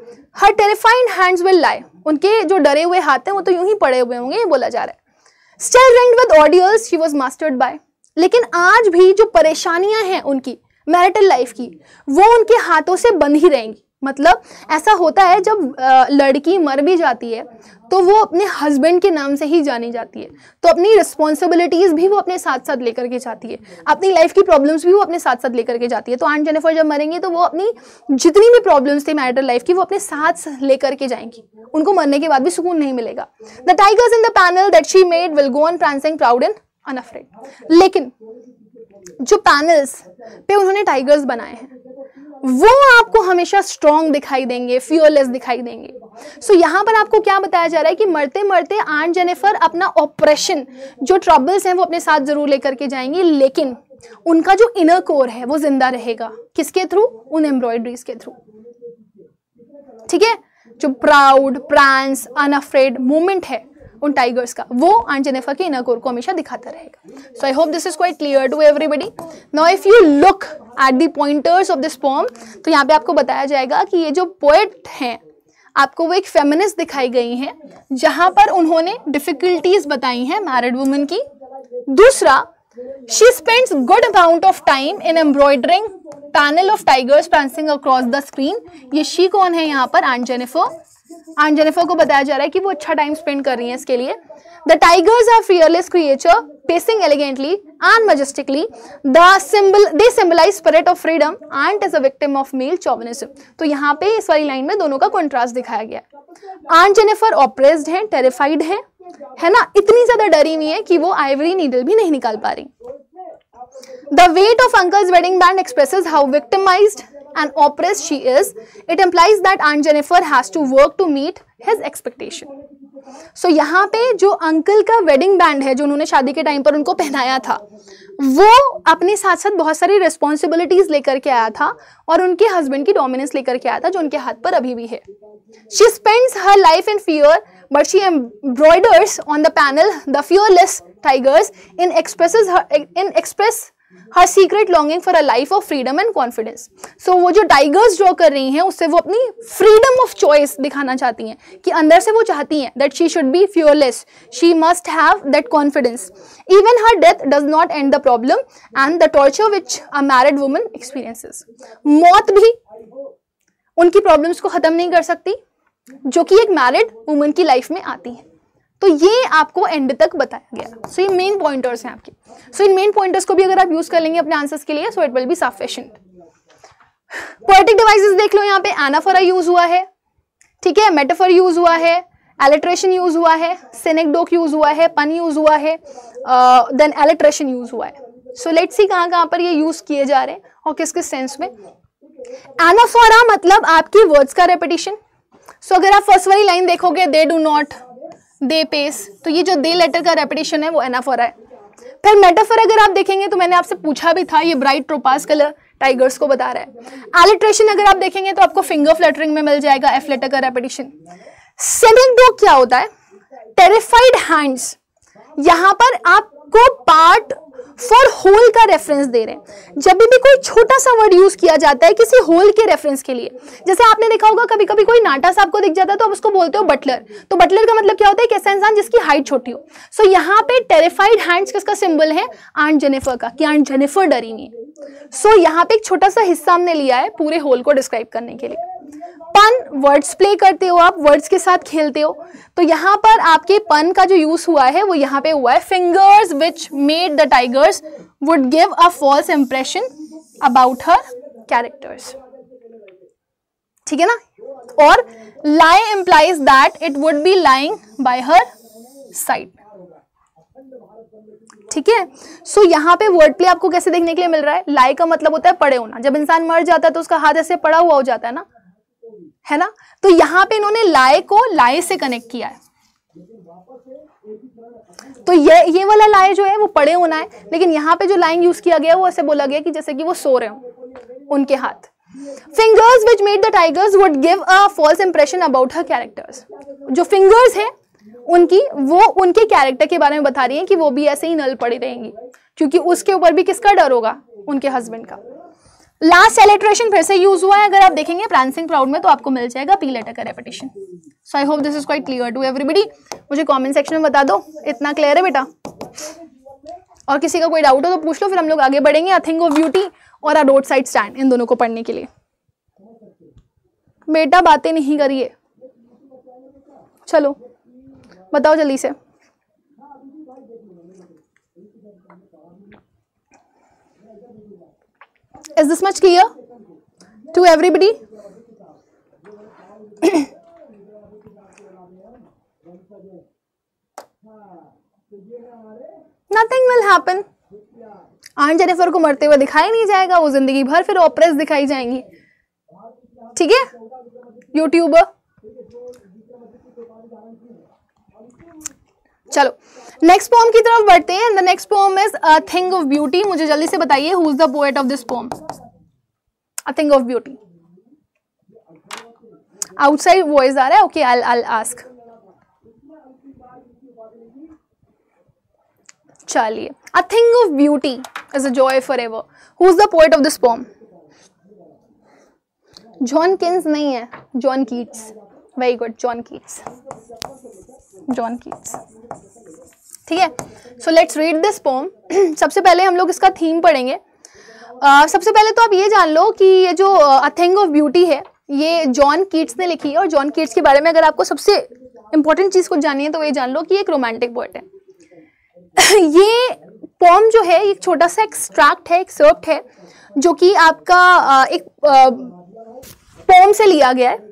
हर टेरिफाइंड हैंड्स विल लाए उनके जो डरे हुए हाथ हैं वो तो यूं ही पड़े हुए होंगे ये बोला जा रहा है still ring with ordeals she was mastered by लेकिन आज भी जो परेशानियां हैं उनकी मैरिटल लाइफ की वो उनके हाथों से बंद ही रहेंगी मतलब ऐसा होता है जब लड़की मर भी जाती है तो वो अपने हस्बैंड के नाम से ही जानी जाती है तो अपनी रिस्पॉन्सिबिलिटीज़ भी वो अपने साथ साथ लेकर के जाती है अपनी लाइफ की प्रॉब्लम्स भी वो अपने साथ साथ लेकर के जाती है तो आंट जेनिफर जब मरेंगे तो वो अपनी जितनी भी प्रॉब्लम्स थी मैरिटल लाइफ की वो अपने साथ लेकर के जाएंगी उनको मरने के बाद भी सुकून नहीं मिलेगा the tigers in the panel that she made will go on prancing proud and unafraid लेकिन जो पैनल्स पे उन्होंने टाइगर्स बनाए हैं वो आपको हमेशा स्ट्रॉन्ग दिखाई देंगे फ्यूअरलेस दिखाई देंगे सो so, यहाँ पर आपको क्या बताया जा रहा है कि मरते मरते आंट जेनेफर अपना ऑपरेशन जो ट्रबल्स हैं वो अपने साथ जरूर लेकर के जाएंगी लेकिन उनका जो इनर कोर है वो जिंदा रहेगा किसके थ्रू उन एम्ब्रॉयडरीज के थ्रू ठीक है जो प्राउड प्रांस अनअफ्रेड मूवमेंट है उन टाइगर्स का वो आंट जेनेफर के इनर कोर को हमेशा दिखाता रहेगा so I hope this is quite clear to everybody now if you look at the pointers of this poem तो यहाँ पे आपको बताया जाएगा कि ये जो पोएट हैं आपको वो एक फेमिनिस्ट दिखाई गई हैं जहाँ पर उन्होंने डिफिकल्टीज बताई हैं मैरिड वुमेन की दूसरा she spends good amount of time in embroidering panel of tigers prancing across the screen ये she कौन है यहाँ पर आंट जेनिफर आंट जेनिफर को बताया जा रहा है कि वो अच्छा टाइम स्पेंड कर रही हैं इसके लिए the tigers are fearless creature pacing elegantly and majestically दिम्बल they symbolise spirit of freedom and is a victim of male chauvinism तो यहाँ पे इस वाली लाइन में दोनों का कॉन्ट्रास्ट दिखाया गया है आंट जेनिफर ऑप्रेस्ड हैं टेरिफाइड हैं है ना इतनी ज्यादा डरी हुई है कि वो आइवरी नीडल भी नहीं निकाल पा रही the weight of uncle's wedding band express how victimised and oppressed she is, it implies that Aunt Jennifer has to work to meet his expectation. So so, यहाँ पे जो अंकल का वेडिंग बैंड है जो उन्होंने शादी के टाइम पर उनको पहनाया था वो अपने साथ साथ बहुत सारी रिस्पॉन्सिबिलिटीज लेकर के आया था और उनके हस्बैंड की डोमिनेंस लेकर के आया था जो उनके हाथ पर अभी भी है she spends her life in fear but she embroiders on the panel the fearless tigers in express in express her secret longing for a life of freedom and confidence so वो जो टाइगर्स ड्रॉ कर रही हैं उससे वो अपनी फ्रीडम ऑफ चॉइस दिखाना चाहती हैं कि अंदर से वो चाहती हैं that she should be fearless she must have that confidence even her death does not end the problem and the torture which a married woman experiences मौत भी उनकी प्रॉब्लम्स को ख़त्म नहीं कर सकती जो कि एक मैरिड वुमन की लाइफ में आती है तो ये आपको एंड तक बताया गया सो so, ये मेन पॉइंटर्स हैं आपके सो so, इन मेन पॉइंटर्स को भी अगर आप यूज़ कर लेंगे अपने आंसर्स के लिए so it will be sufficient poetic devices देख लो यहाँ पे एनाफोरा यूज हुआ है ठीक है मेटाफर यूज हुआ है एलेट्रेशन यूज हुआ है सेनेकडोक यूज हुआ है पन यूज हुआ है देन एलेट्रेशन यूज हुआ है सो लेट्स सी कहाँ कहाँ पर ये यूज किए जा रहे हैं और किस किस सेंस में एनाफोरा मतलब आपकी वर्ड्स का रेपिटेशन सो so, अगर आप फर्स्ट वाली लाइन देखोगे they do not they pace तो ये जो दे लेटर का रेपिटेशन है वो एनाफोरा है फिर मेटाफर अगर आप देखेंगे तो मैंने आपसे पूछा भी था ये ब्राइट ट्रोपास कलर टाइगर्स को बता रहा है एलिट्रेशन अगर आप देखेंगे तो आपको फिंगर फ्लटरिंग में मिल जाएगा एफ लेटर का रेपिटेशन सेमिक डॉग क्या होता है टेरिफाइड हैंड्स यहां पर आपको पार्ट फॉर होल का रेफरेंस दे रहे हैं जब भी कोई छोटा सा वर्ड यूज किया जाता है किसी होल के रेफरेंस के लिए जैसे आपने देखा होगा कभी कभी कोई नाटा सा आपको दिख जाता है तो आप उसको बोलते हो बटलर तो बटलर का मतलब क्या होता है कैसा इंसान जिसकी हाइट छोटी हो सो so, यहाँ पे टेरिफाइड हैंड्स किसका सिंबल है आंट जेनेफर का कि आंट जेनेफर डरी नहीं है सो so, यहाँ पे एक छोटा सा हिस्सा हमने लिया है पूरे होल को डिस्क्राइब करने के लिए पन वर्ड्स प्ले करते हो आप वर्ड्स के साथ खेलते हो तो यहाँ पर आपके पन का जो यूज हुआ है वो यहाँ पे हुआ है fingers which made the tigers would give a false impression about her characters ठीक है ना और lie implies that it would be lying by her side ठीक है सो यहाँ पे वर्ड प्ले आपको कैसे देखने के लिए मिल रहा है लाई का मतलब होता है पड़े होना जब इंसान मर जाता है तो उसका हाथ ऐसे पड़ा हुआ हो जाता है ना है ना तो यहाँ पे इन्होंने लाए को लाए से कनेक्ट किया है तो ये ये वाला लाए जो है वो पड़े होना है लेकिन यहाँ पे जो लाइन यूज किया गया वो ऐसे बोला गया कि जैसे कि वो सो रहे हो उनके हाथ fingers which made the tigers would give a false impression about her characters जो फिंगर्स है उनकी वो उनके कैरेक्टर के बारे में बता रही है कि वो भी ऐसे ही नल पड़ी रहेंगी क्योंकि उसके ऊपर भी किसका डर होगा उनके हस्बैंड का लास्ट सेलिट्रेशन फिर से यूज हुआ है अगर आप देखेंगे प्रांसिंग प्राउड में तो आपको मिल जाएगा पी लेटर का repetition so I hope this is quite clear to everybody मुझे कॉमेंट सेक्शन में बता दो इतना क्लियर है बेटा और किसी का कोई डाउट हो तो पूछ लो फिर हम लोग आगे बढ़ेंगे आई थिंक ऑफ ब्यूटी और आ रोड साइड स्टैंड इन दोनों को पढ़ने के लिए बेटा बातें नहीं करिए चलो बताओ जल्दी से Is this much clear to everybody? Nothing will happen aunt Jennifer को मरते हुए दिखाई नहीं जाएगा वो जिंदगी भर फिर ऑपरेस दिखाई जाएंगी ठीक है यूट्यूबर चलो नेक्स्ट पोम की तरफ बढ़ते हैं the next poem is a thing of beauty मुझे जल्दी से बताइए who is the poet of this poem a thing of beauty outside voice आ रहा है ओके आई आई आस्क चलिए a thing of beauty is a joy for ever who is the poet of this poem John किन्स नहीं है John Keats very good John Keats John Keats ठीक है so let's read this poem सबसे पहले हम लोग इसका थीम पढ़ेंगे uh, सबसे पहले तो आप ये जान लो कि ये जो अथिंग ऑफ ब्यूटी है ये जॉन कीट्स ने लिखी है और जॉन कीट्स के बारे में अगर आपको सबसे इंपॉर्टेंट चीज़ कुछ जानिए है तो ये जान लो कि एक रोमांटिक पोइट है ये पोम जो है एक छोटा सा एक्सट्रैक्ट है एक सर्प्ट है जो कि आपका एक पोम से लिया गया है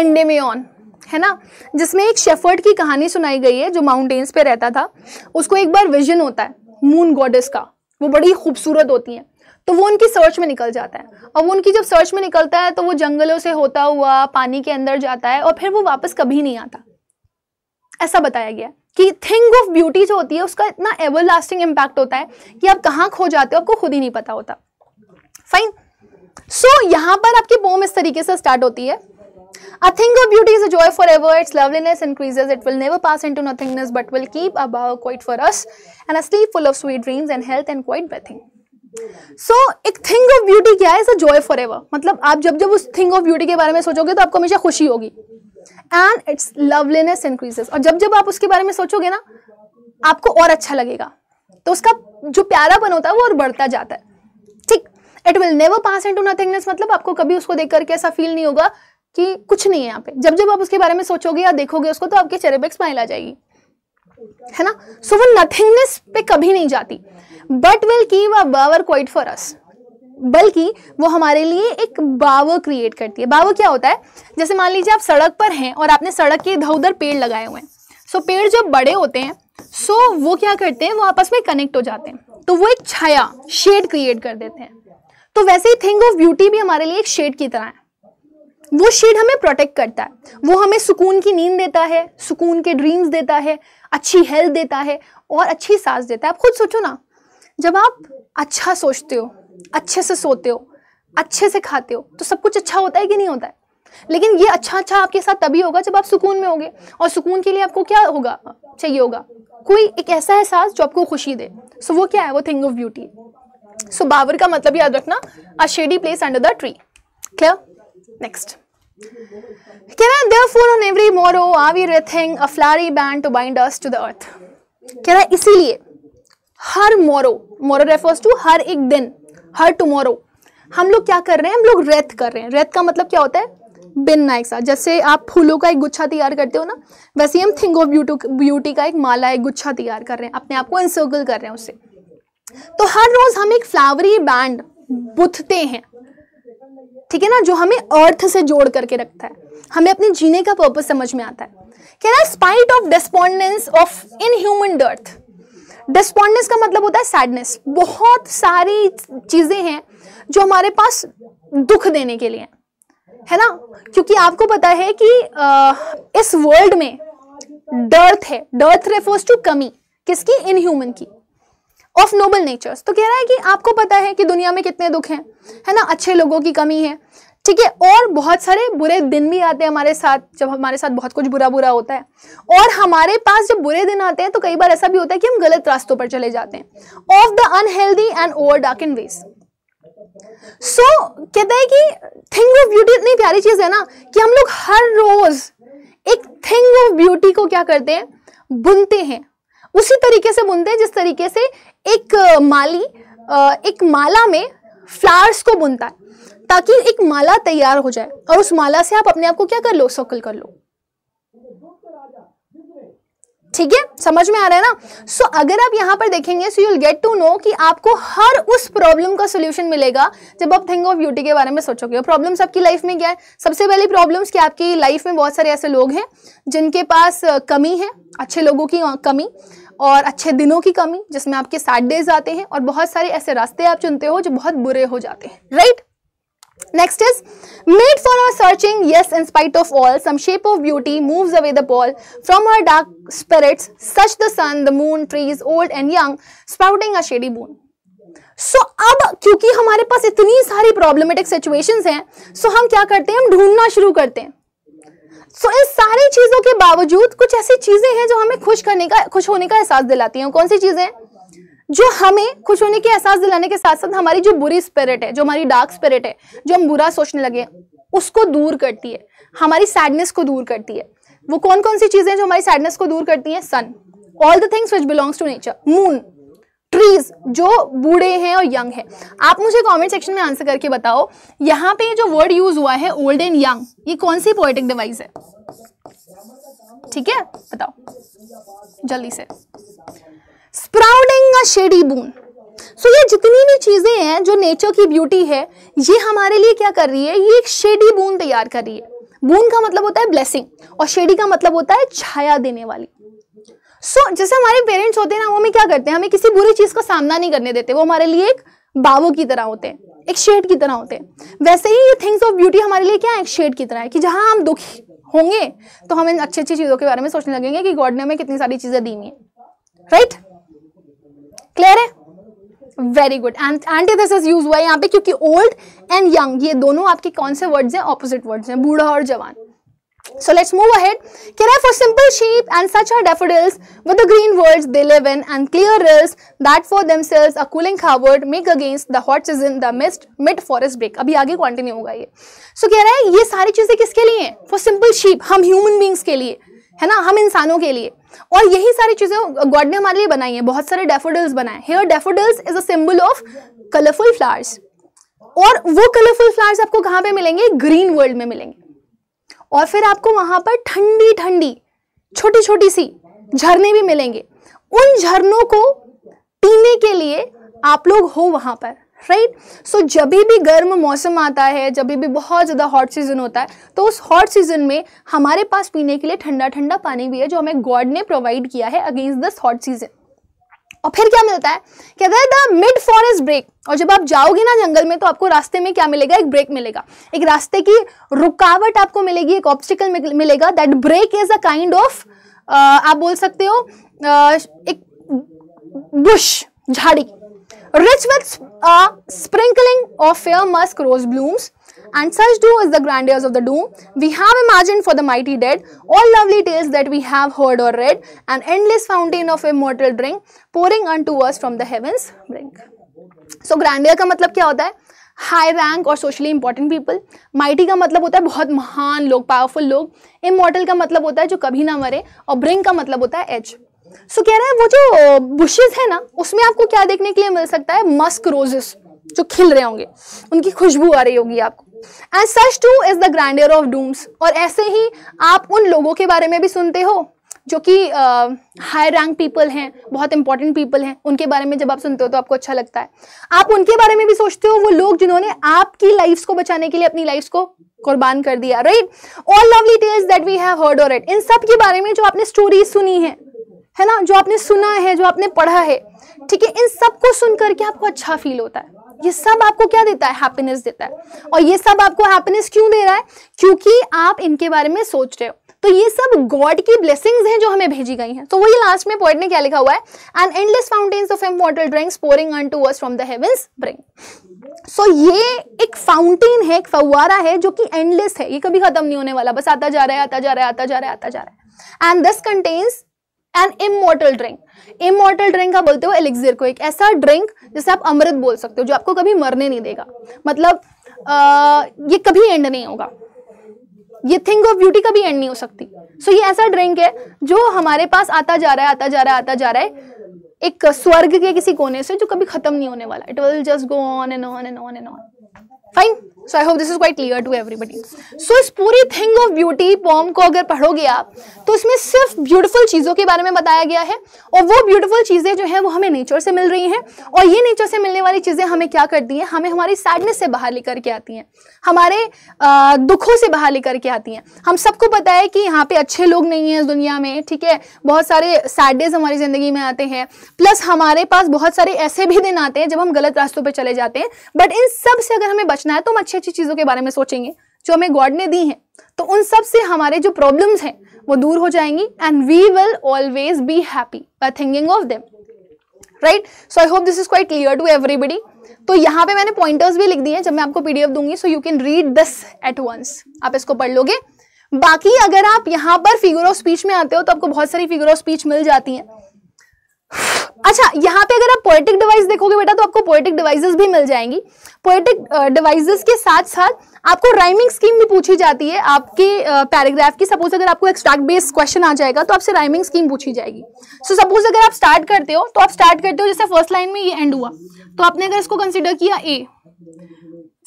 एंडेमियन है ना जिसमें एक शेफर्ड की कहानी सुनाई गई है जो माउंटेन्स पे रहता था उसको एक बार विजन होता है मून गॉडेस का वो बड़ी खूबसूरत होती हैं तो वो उनकी सर्च में निकल जाता है और वो उनकी जब सर्च में निकलता है तो वो जंगलों से होता हुआ पानी के अंदर जाता है और फिर वो वापस कभी नहीं आता ऐसा बताया गया कि थिंग ऑफ ब्यूटी जो होती है उसका इतना एवर लास्टिंग इम्पैक्ट होता है कि आप कहाँ खो जाते हो आपको खुद ही नहीं पता होता फाइन सो so, यहाँ पर आपकी पोम इस तरीके से स्टार्ट होती है A thing of beauty is a joy forever. Its loveliness increases. It will never pass into nothingness, but will keep a bow quiet for us and a sleep full of sweet dreams and health and quiet breathing. So so, एक थिंग ऑफ ब्यूटी क्या है is a joy for ever मतलब आप जब जब उस थिंग ऑफ ब्यूटी के बारे में सोचोगे तो आपको हमेशा खुशी होगी एंड इट्स लवलीनेस इंक्रीजेस और जब जब आप उसके बारे में सोचोगे ना आपको और अच्छा लगेगा तो उसका जो प्यारापन होता है वो और बढ़ता जाता है ठीक it will never pass into nothingness मतलब आपको कभी उसको देख करके ऐसा फील नहीं होगा कि कुछ नहीं है यहाँ पे जब जब आप उसके बारे में सोचोगे या देखोगे उसको तो आपके चेहरे पे स्माइल आ जाएगी है ना सो so, वो नथिंगनेस पे कभी नहीं जाती but will keep a bower quiet for us बल्कि वो हमारे लिए एक बावर क्रिएट करती है बावर क्या होता है जैसे मान लीजिए आप सड़क पर हैं और आपने सड़क के इधर उधर पेड़ लगाए हुए हैं सो so, पेड़ जब बड़े होते हैं सो so, वो क्या करते हैं वो आपस में कनेक्ट हो जाते हैं तो वो एक छाया शेड क्रिएट कर देते हैं तो वैसे ही थिंग ऑफ ब्यूटी भी हमारे लिए एक शेड की तरह है वो शेड हमें प्रोटेक्ट करता है वो हमें सुकून की नींद देता है सुकून के ड्रीम्स देता है अच्छी हेल्थ देता है और अच्छी सांस देता है आप खुद सोचो ना जब आप अच्छा सोचते हो अच्छे से सोते हो अच्छे से खाते हो तो सब कुछ अच्छा होता है कि नहीं होता है लेकिन ये अच्छा अच्छा आपके साथ तभी होगा जब आप सुकून में होंगे और सुकून के लिए आपको क्या होगा चाहिए होगा कोई एक ऐसा एहसास जो आपको खुशी दे सो वो क्या है वो thing of beauty so bower का मतलब याद रखना a shady place under the tree clear Next. Can I therefore on every morrow are we wreathing a flowery band to bind us to the earth? कह रहा है इसीलिए हर मोरो मोरो रेफर्स टू हर एक दिन हर टुमोरो हम लोग क्या कर रहे हैं हम लोग रेत कर रहे हैं रेत का मतलब क्या होता है बिनना एक साथ जैसे आप फूलों का एक गुच्छा तैयार करते हो ना वैसे ही हम थिंग ऑफ ब्यूटी ब्यूटी का एक माला एक गुच्छा तैयार कर रहे हैं अपने आप को इंसर्कल कर रहे हैं उससे तो हर रोज़ हम एक फ्लावरी बैंड बुथते हैं ठीक है ना जो हमें अर्थ से जोड़ करके रखता है हमें अपने जीने का पर्पज समझ में आता है कह रहा है spite of despondence of in human dearth despondence का मतलब होता है सैडनेस बहुत सारी चीज़ें हैं जो हमारे पास दुख देने के लिए है ना क्योंकि आपको पता है कि आ, इस वर्ल्ड में डर्थ है डर्थ रेफर्स टू कमी किसकी इनह्यूमन की ऑफ नोबल नेचर्स तो कह रहा है कि आपको पता है कि दुनिया में कितने दुख हैं है ना अच्छे लोगों की कमी है ठीक है और बहुत सारे बुरे दिन भी आते हैं हमारे साथ जब हमारे साथ बहुत कुछ बुरा बुरा होता है और हमारे पास जब बुरे दिन आते हैं तो कई बार ऐसा भी होता है कि हम गलत रास्तों पर चले जाते हैं of the unhealthy and over darkened ways so कहते हैं कि थिंग ऑफ ब्यूटी इतनी प्यारी चीज है ना कि हम लोग हर रोज एक थिंग ऑफ ब्यूटी को क्या करते हैं बुनते हैं उसी तरीके से बुनते हैं जिस तरीके से एक माली एक माला में फ्लावर्स को बुनता है ताकि एक माला तैयार हो जाए और उस माला से आप अपने आप को क्या कर लो सर्कल कर लो ठीक है समझ में आ रहा है ना सो so, अगर आप यहाँ पर देखेंगे so you'll get to know कि आपको हर उस प्रॉब्लम का सोल्यूशन मिलेगा जब आप थिंग ऑफ ब्यूटी के बारे में सोचोगे प्रॉब्लम्स आपकी लाइफ में क्या है सबसे पहले प्रॉब्लम्स कि आपकी लाइफ में बहुत सारे ऐसे लोग हैं जिनके पास कमी है अच्छे लोगों की कमी और अच्छे दिनों की कमी जिसमें आपके सैड डेज आते हैं और बहुत सारे ऐसे रास्ते आप चुनते हो जो बहुत बुरे हो जाते हैं right next is made for our searching yes in spite of all some shape of beauty move away the pall from our dark spirits such the sun the moon trees old and young sprouting a shady boon so अब क्योंकि हमारे पास इतनी सारी प्रॉब्लमेटिक सिचुएशंस हैं सो हम क्या करते हैं हम ढूंढना शुरू करते हैं सो इन सारी चीज़ों के बावजूद कुछ ऐसी चीज़ें हैं जो हमें खुश करने का खुश होने का एहसास दिलाती हैं कौन सी चीज़ें जो हमें खुश होने के एहसास दिलाने के साथ साथ हमारी जो बुरी स्पिरिट है जो हमारी डार्क स्पिरिट है जो हम बुरा सोचने लगे उसको दूर करती है हमारी सैडनेस को दूर करती है वो कौन कौन सी चीज़ें जो हमारी सैडनेस को दूर करती हैं sun all the things which belongs to nature moon trees जो बूढ़े हैं और यंग हैं आप मुझे कमेंट सेक्शन में आंसर करके बताओ यहाँ पे जो वर्ड यूज हुआ है ओल्ड एंड यंग ये कौन सी पोएटिक डिवाइस है ठीक है बताओ जल्दी से स्प्राउडिंग अ शेडी बून सो ये जितनी भी चीज़ें हैं जो नेचर की ब्यूटी है ये हमारे लिए क्या कर रही है ये एक शेडी बून तैयार कर रही है बून का मतलब होता है ब्लेसिंग और शेडी का मतलब होता है छाया देने वाली सो so, जैसे हमारे पेरेंट्स होते हैं ना वो हमें क्या करते हैं हमें किसी बुरी चीज़ का सामना नहीं करने देते वो हमारे लिए एक बाबू की तरह होते हैं एक शेड की तरह होते हैं वैसे ही ये थिंग्स ऑफ ब्यूटी हमारे लिए क्या है एक शेड की तरह है कि जहाँ हम दुखी होंगे तो हम इन अच्छी अच्छी चीज़ों के बारे में सोचने लगेंगे कि गॉड ने हमें कितनी सारी चीज़ें दी हुई हैं राइट क्लियर है very good and is use हुआ है यहाँ पे क्योंकि ओल्ड एंड यंग ये दोनों आपके कौन से वर्ड्स हैं ऑपोजिट वर्ड्स हैं बूढ़ा और जवान So let's move ahead. Care for simple sheep and such are daffodils with the green woods they live in and clear rills that for themselves a cooling cupboard make against the hot season the mist mid forest break. अभी आगे continue होगा ये. So कह रहा है ये सारी चीजें किसके लिए हैं? For simple sheep हम human beings के लिए है ना हम इंसानों के लिए और यही सारी चीजें गॉड ने हमारे लिए बनाई है बहुत सारे डेफोडल्स बनाए here daffodils is a symbol of colourful flowers और वो कलरफुल फ्लावर्स आपको कहाँ पे मिलेंगे ग्रीन वर्ल्ड में मिलेंगे और फिर आपको वहाँ पर ठंडी ठंडी छोटी छोटी सी झरने भी मिलेंगे उन झरनों को पीने के लिए आप लोग हो वहाँ पर राइट right? सो so, जब भी गर्म मौसम आता है जब भी बहुत ज़्यादा हॉट सीज़न होता है तो उस हॉट सीज़न में हमारे पास पीने के लिए ठंडा ठंडा पानी भी है जो हमें गॉड ने प्रोवाइड किया है अगेंस्ट दिस हॉट सीज़न और फिर क्या मिलता है कहते हैं द मिड फॉरेस्ट ब्रेक और जब आप जाओगे ना जंगल में तो आपको रास्ते में क्या मिलेगा एक ब्रेक मिलेगा एक रास्ते की रुकावट आपको मिलेगी एक ऑब्स्टिकल मिलेगा that break is a kind of आप बोल सकते हो uh, एक बुश झाड़ी rich with sprinkling of fair musk rose blooms And such do is the grandeurs of the doom we have imagined for the mighty dead, all lovely tales that we have heard or read, an endless fountain of immortal drink pouring unto us from the heavens brink. So grandeur ka matlab kya hota hai high rank और सोशली इंपॉर्टेंट पीपल माइटी का मतलब होता है बहुत महान लोग पावरफुल लोग इमोटल का मतलब होता है जो कभी ना मरे और ब्रिंग का मतलब होता है एच सो कह रहा है वो जो बुशेज है ना उसमें आपको क्या देखने के लिए मिल सकता है मस्क रोजेस जो खिल रहे होंगे उनकी खुशबू आ रही होगी आपको and such too is the grandeur of dooms और ऐसे ही आप उन लोगों के बारे में भी सुनते हो जो कि हाई रैंक पीपल हैं बहुत इंपॉर्टेंट पीपल हैं उनके बारे में जब आप सुनते हो तो आपको अच्छा लगता है आप उनके बारे में भी सोचते हो वो लोग जिन्होंने आपकी लाइफ्स को बचाने के लिए अपनी लाइफ्स को कुर्बान कर दिया right all lovely tales that we have heard और इट इन सब के बारे में जो आपने स्टोरीज सुनी है है ना जो आपने सुना है जो आपने पढ़ा है ठीक है इन सबको सुन करके आपको अच्छा फील होता है ये सब आपको क्या देता है हैप्पीनेस देता है और ये सब आपको हैप्पीनेस क्यों दे रहा है क्योंकि आप इनके बारे में सोच रहे हो तो ये सब गॉड की ब्लेसिंग्स हैं जो हमें भेजी गई हैं तो वही लास्ट में पॉइंट ने क्या लिखा हुआ है and endless fountains of immortal drinks pouring onto us from the heavens brink so ये एक फाउंटेन है एक फवारा है जो कि एंडलेस है ये कभी खत्म नहीं होने वाला बस आता जा रहा है आता जा रहा है आता जा रहा है आता जा रहा है and this contains an immortal drink immortal drink का बोलते हो एलिक्सियर को एक ऐसा ड्रिंक जिसे आप अमृत बोल सकते हो जो आपको कभी मरने नहीं देगा मतलब आ, ये कभी एंड नहीं होगा ये थिंग ऑफ ब्यूटी कभी एंड नहीं हो सकती सो so, ये ऐसा ड्रिंक है जो हमारे पास आता जा रहा है आता जा रहा है आता जा रहा है एक स्वर्ग के किसी कोने से जो कभी खत्म नहीं होने वाला it will just go on and on and on and on fine so I hope this is quite clear to everybody so इस पूरी थिंग ऑफ ब्यूटी पॉम को अगर पढ़ोगे आप तो इसमें सिर्फ ब्यूटीफुल चीज़ों के बारे में बताया गया है और वो ब्यूटीफुल चीज़ें जो है वो हमें नेचर से मिल रही हैं और ये नेचर से मिलने वाली चीज़ें हमें क्या करती हैं हमें हमारी सैडनेस से बाहर लेकर के आती हैं हमारे आ, दुखों से बाहर लेकर के आती हैं हम सबको पता है कि यहाँ पे अच्छे लोग नहीं हैं इस दुनिया में ठीक है बहुत सारे सैड डेज हमारी ज़िंदगी में आते हैं प्लस हमारे पास बहुत सारे ऐसे भी दिन आते हैं जब हम गलत रास्तों पर चले जाते हैं बट इन सब से अगर हमें बचना है तो हम अच्छे अच्छी अच्छी चीज़ों के बारे में सोचेंगे जो हमें गॉड ने दी हैं तो उन सब से हमारे जो प्रॉब्लम्स हैं वो दूर हो जाएंगी and we will always be happy by thinking of them right so I hope this is quite clear to everybody तो यहाँ पे मैंने पॉइंटर्स भी लिख दिए हैं जब मैं आपको पीडीएफ दूंगी so you can read this at once आप इसको पढ़ लोगे बाकी अगर आप यहाँ पर फिगर ऑफ स्पीच में आते हो तो आपको बहुत सारी फिगर ऑफ स्पीच मिल जाती हैं अच्छा यहाँ पे अगर आप पोएटिक डिवाइस देखोगे बेटा तो आपको पोएटिक डिवाइसेस भी मिल जाएंगी पोएटिक डिवाइसेस के साथ साथ आपको राइमिंग स्कीम भी पूछी जाती है आपके पैराग्राफ की सपोज अगर आपको एक्सट्रैक्ट बेस्ड क्वेश्चन आ जाएगा तो आपसे राइमिंग स्कीम पूछी जाएगी सो so, सपोज अगर आप स्टार्ट करते हो तो आप स्टार्ट करते हो जैसे फर्स्ट लाइन में ये एंड हुआ तो आपने अगर इसको कंसिडर किया a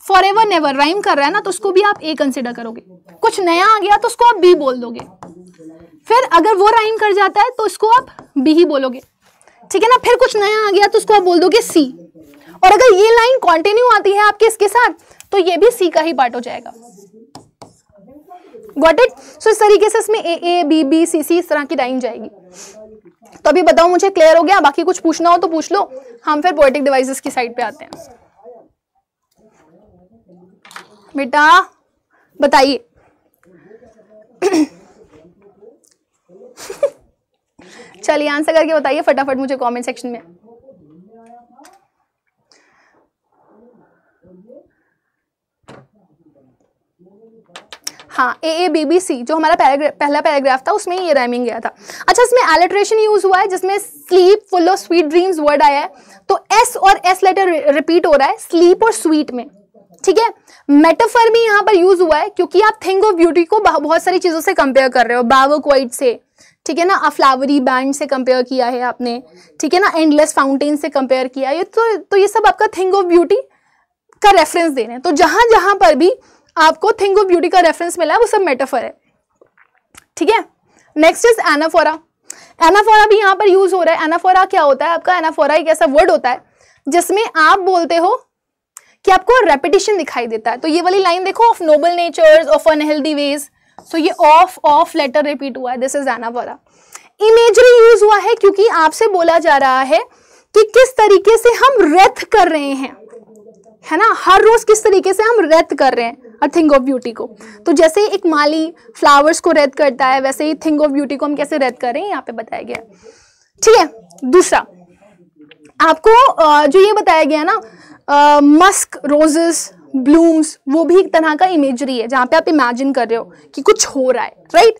for ever never rhyme कर रहा है ना तो उसको भी आप ए कंसिडर करोगे कुछ नया आ गया तो उसको आप बी बोल दोगे फिर अगर वो राइम कर जाता है तो उसको आप बी ही बोलोगे ठीक है ना फिर कुछ नया आ गया तो उसको आप बोल दोगे सी और अगर ये लाइन कॉन्टिन्यू आती है आपके इसके साथ तो ये भी सी का ही पार्ट हो जाएगा गॉट इट सो इस तरीके से इसमें ए ए बी बी सी सी इस तरह की लाइन जाएगी तो अभी बताओ मुझे क्लियर हो गया बाकी कुछ पूछना हो तो पूछ लो हम फिर पोएटिक डिवाइसेस की साइड पे आते हैं बेटा बताइए चलिए आंसर करके बताइए फटाफट मुझे कमेंट सेक्शन में हाँ ए ए बी बी सी जो हमारा पैराग्राफ पहला पैराग्राफ था उसमें ये रैमिंग गया था अच्छा इसमें एलिट्रेशन यूज हुआ है जिसमें sleep full of sweet dreams word आया है तो एस और एस लेटर रिपीट हो रहा है स्लीप और स्वीट में ठीक है मेटाफर भी यहाँ पर यूज हुआ है क्योंकि आप थिंग ऑफ ब्यूटी को बहुत सारी चीजों से कंपेयर कर रहे हो क्वाइट से ठीक है ना अफ्लावरी फ्लावरी बैंड से कंपेयर किया है आपने ठीक है ना एंडलेस फाउंटेन से कंपेयर किया है तो तो ये सब आपका थिंग ऑफ ब्यूटी का रेफरेंस दे रहे हैं तो जहां जहां पर भी आपको थिंग ऑफ ब्यूटी का रेफरेंस मिला है वो सब मेटाफर है ठीक है नेक्स्ट इज एनाफोरा एनाफोरा भी यहाँ पर यूज हो रहा है एनाफोरा क्या होता है आपका एनाफोरा एक ऐसा वर्ड होता है जिसमें आप बोलते हो कि आपको रेपिटेशन दिखाई देता है तो ये वाली लाइन देखो of noble natures of unhealthy ways so ये ऑफ ऑफ लेटर रिपीट हुआ है this is anaphora imagery use हुआ है क्योंकि आपसे बोला जा रहा है कि किस तरीके से हम रेथ कर रहे हैं है ना हर रोज किस तरीके से हम रेथ कर रहे हैं अ थिंग ऑफ ब्यूटी को तो जैसे एक माली फ्लावर्स को रेथ करता है वैसे ही थिंग ऑफ ब्यूटी को हम कैसे रेथ कर रहे हैं यहाँ पे बताया गया ठीक है दूसरा आपको जो ये बताया गया ना मस्क रोजेस ब्लूम्स वो भी एक तरह का इमेजरी है जहां पे आप इमेजिन कर रहे हो कि कुछ हो रहा है राइट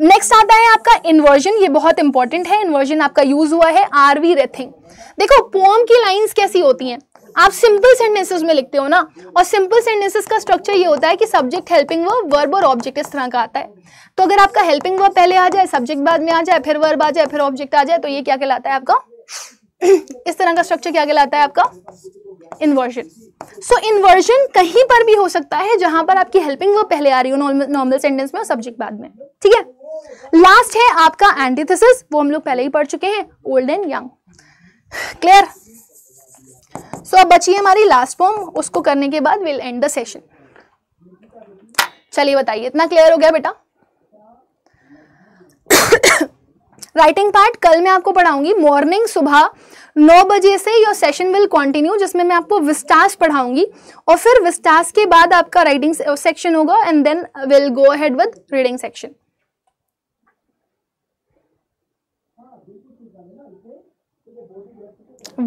नेक्स्ट आता है आपका इन्वर्जन ये बहुत इंपॉर्टेंट है इन्वर्जन आपका यूज हुआ है आर वी रेथिंग देखो पोम की लाइंस कैसी होती हैं आप सिंपल सेंटेंसेस में लिखते हो ना और सिंपल सेंटेंसेस का स्ट्रक्चर ये होता है कि सब्जेक्ट हेल्पिंग वर्ब वर्ब और ऑब्जेक्ट इस तरह का आता है तो अगर आपका हेल्पिंग वर्ब पहले आ जाए सब्जेक्ट बाद में आ जाए फिर वर्ब आ जाए फिर ऑब्जेक्ट आ जाए तो ये क्या कहलाता है आपका इस तरह का स्ट्रक्चर क्या कहलाता है आपका इन्वर्जन सो इन्वर्जन कहीं पर भी हो सकता है जहां पर आपकी हेल्पिंग वो पहले आ रही हो नॉर्मल सेंटेंस में और सब्जेक्ट बाद में ठीक है लास्ट है आपका एंटीथेसिस वो हम लोग पहले ही पढ़ चुके हैं old and young clear so अब बची हमारी लास्ट फॉर्म उसको करने के बाद विल एंड द सेशन चलिए बताइए इतना क्लियर हो गया बेटा राइटिंग पार्ट कल मैं आपको पढ़ाऊंगी मॉर्निंग सुबह नौ बजे से योर सेशन विल कंटिन्यू जिसमें मैं आपको विस्टास पढ़ाऊंगी और फिर विस्टास के बाद आपका राइटिंग सेक्शन होगा and then will go ahead with reading section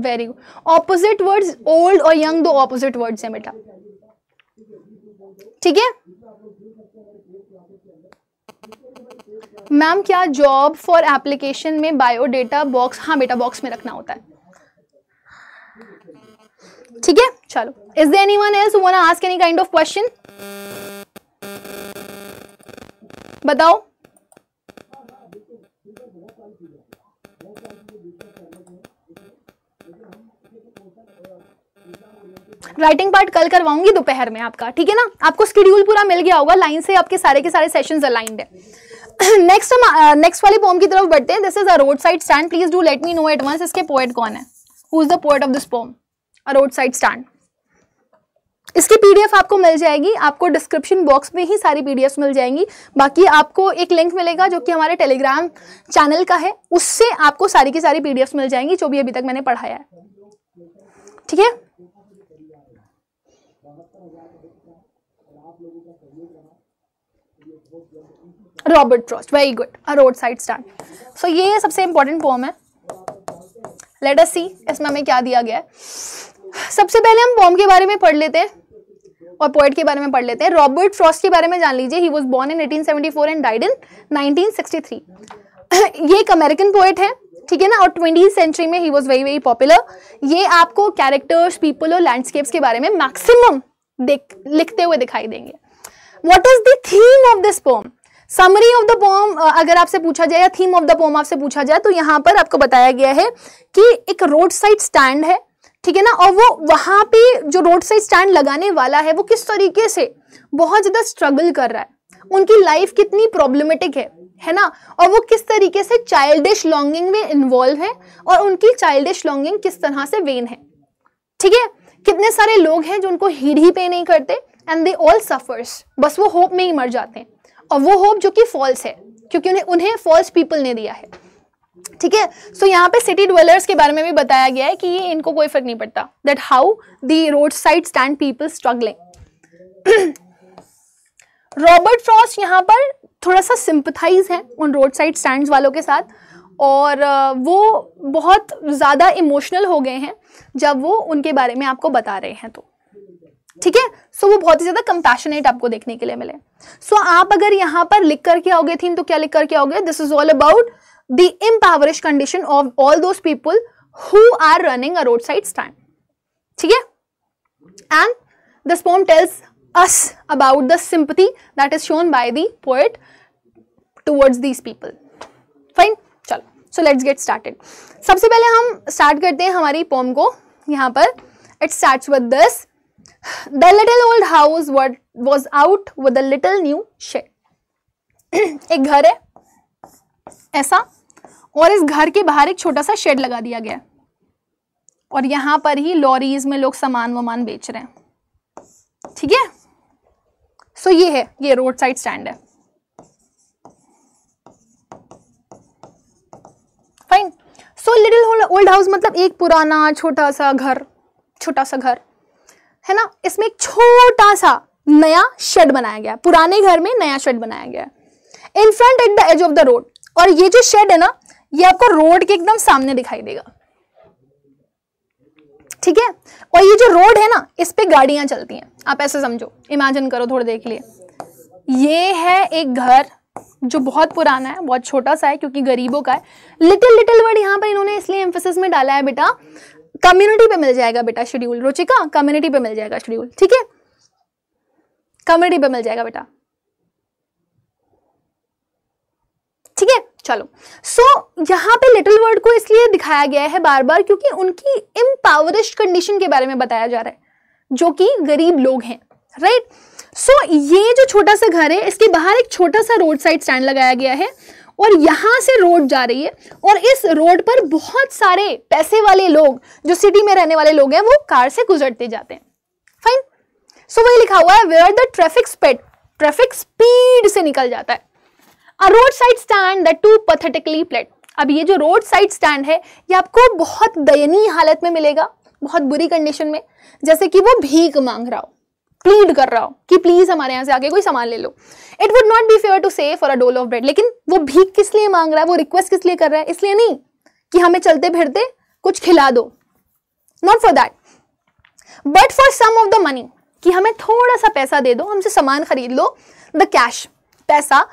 very good opposite words old और यंग दो ऑपोजिट वर्ड्स हैं बेटा ठीक है मैम क्या जॉब फॉर एप्लीकेशन में बायोडेटा बॉक्स हाँ बेटा बॉक्स में रखना होता है ठीक है चलो is there any one else ask any kind of question बताओ राइटिंग पार्ट कल करवाऊंगी दोपहर में आपका ठीक है ना आपको स्केड्यूल पूरा मिल गया होगा लाइन से आपके सारे के सारे सेशंस अलाइंड है नेक्स्ट हम नेक्स्ट uh, वाली पोम की तरफ बढ़ते हैं this is a road side stand please do let me know at once इसके पोएट कौन है who is the poet of this poem a road side stand इसकी पीडीएफ आपको मिल जाएगी आपको डिस्क्रिप्शन बॉक्स में ही सारी पीडीएफ मिल जाएंगी बाकी आपको एक लिंक मिलेगा जो कि हमारे टेलीग्राम चैनल का है उससे आपको सारी की सारी पीडीएफ मिल जाएंगी जो भी अभी तक मैंने पढ़ाया है ठीक है Robert Frost very good a road side stand so ये सबसे इंपॉर्टेंट पोम है लेट अस सी इसमें हमें क्या दिया गया है सबसे पहले हम पोम के बारे में पढ़ लेते हैं और पोइट के बारे में पढ़ लेते हैं रॉबर्ट फ्रॉस्ट के बारे में जान लीजिए he was born in 1874 and died in 1963 ये एक अमेरिकन पोइट है ठीक है ना और ट्वेंटी सेंचुरी में he was very very popular ये आपको कैरेक्टर्स पीपल और लैंडस्केप्स के बारे में मैक्सिमम लिखते हुए दिखाई देंगे what is the theme of this poem summary of the poem अगर आपसे पूछा जाए या थीम ऑफ द पोम आपसे पूछा जाए तो यहाँ पर आपको बताया गया है कि एक रोड साइड स्टैंड है ठीक है ना और वो वहां पे जो रोड साइड स्टैंड लगाने वाला है वो किस तरीके से बहुत ज़्यादा स्ट्रगल कर रहा है उनकी लाइफ कितनी प्रॉब्लमेटिक है है ना और वो किस तरीके से चाइल्डिश लॉन्गिंग में इन्वॉल्व है और उनकी चाइल्डिश लॉन्गिंग किस तरह से वेन है ठीक है कितने सारे लोग हैं जो उनको हीड ही पे नहीं करते एंड दे ऑल सफर्स बस वो होप में ही मर जाते हैं और वो होप जो कि फॉल्स है क्योंकि उन्हें उन्हें फॉल्स पीपल ने दिया है ठीक है सो यहाँ पे सिटी ड्वेलर्स के बारे में भी बताया गया है कि ये इनको कोई फर्क नहीं पड़ता that how the road side stand people struggling Robert Frost यहाँ पर थोड़ा सा सिंपथाइज है उन रोड साइड स्टैंड वालों के साथ और uh, वो बहुत ज़्यादा इमोशनल हो गए हैं जब वो उनके बारे में आपको बता रहे हैं तो ठीक है सो वो बहुत ही ज्यादा कंपैशनेट आपको देखने के लिए मिले सो so, आप अगर यहां पर लिख करके आओगे थीम तो क्या लिख करके आओगे this is all about the impoverish condition of all those people who are running a road side stand ठीक है and this poem tells us about the sympathy that is shown by the poet towards these people fine चलो सो लेट्स गेट स्टार्टेड सबसे पहले हम स्टार्ट करते हैं हमारी पोम को यहां पर it start with this the little old house what was out with a little new shed. एक घर है ऐसा और इस घर के बाहर एक छोटा सा शेड लगा दिया गया और यहां पर ही लॉरीज में लोग सामान वामान बेच रहे हैं ठीक है सो ये है ये रोड साइड स्टैंड है fine so little old house मतलब एक पुराना छोटा सा घर छोटा सा घर है ना इसमें एक छोटा सा नया शेड बनाया गया पुराने घर में नया शेड बनाया गया in front at the edge of the road और ये जो शेड है ना ये आपको रोड के एकदम सामने दिखाई देगा ठीक है और ये जो रोड है ना इस पे गाड़ियां चलती हैं आप ऐसे समझो इमेजिन करो थोड़ी देख लिए ये है एक घर जो बहुत पुराना है बहुत छोटा सा है क्योंकि गरीबों का है लिटिल लिटिल वर्ड यहां पर इन्होंने इसलिए एम्फोसिस में डाला है बेटा कम्युनिटी पे मिल जाएगा बेटा शेड्यूल रुचिका कम्युनिटी पे मिल जाएगा शेड्यूल ठीक है कम्युनिटी पे मिल जाएगा बेटा ठीक है चलो सो so, यहाँ पे लिटिल वर्ड को इसलिए दिखाया गया है बार बार क्योंकि उनकी इम्पावरिश कंडीशन के बारे में बताया जा रहा है जो कि गरीब लोग हैं राइट right? सो so, ये जो छोटा सा घर है इसके बाहर एक छोटा सा रोड साइड स्टैंड लगाया गया है और यहाँ से रोड जा रही है और इस रोड पर बहुत सारे पैसे वाले लोग जो सिटी में रहने वाले लोग हैं वो कार से गुजरते जाते हैं फाइन सो वही लिखा हुआ है are the traffic speed traffic speed से निकल जाता है a road side stand the too pathetically plate अब ये जो रोड साइड स्टैंड है ये आपको बहुत दयनीय हालत में मिलेगा बहुत बुरी कंडीशन में जैसे कि वो भीख मांग रहा हो प्लीड कर रहा हो कि प्लीज हमारे यहाँ से आगे कोई सामान ले लो it would not be fair to say for a dole of bread लेकिन वो भीख किस लिए मांग रहा है वो रिक्वेस्ट किस लिए कर रहा है इसलिए नहीं कि हमें चलते फिरते कुछ खिला दो not for that but for some of the money कि हमें थोड़ा सा पैसा दे दो हमसे सामान खरीद लो द कैश पैसा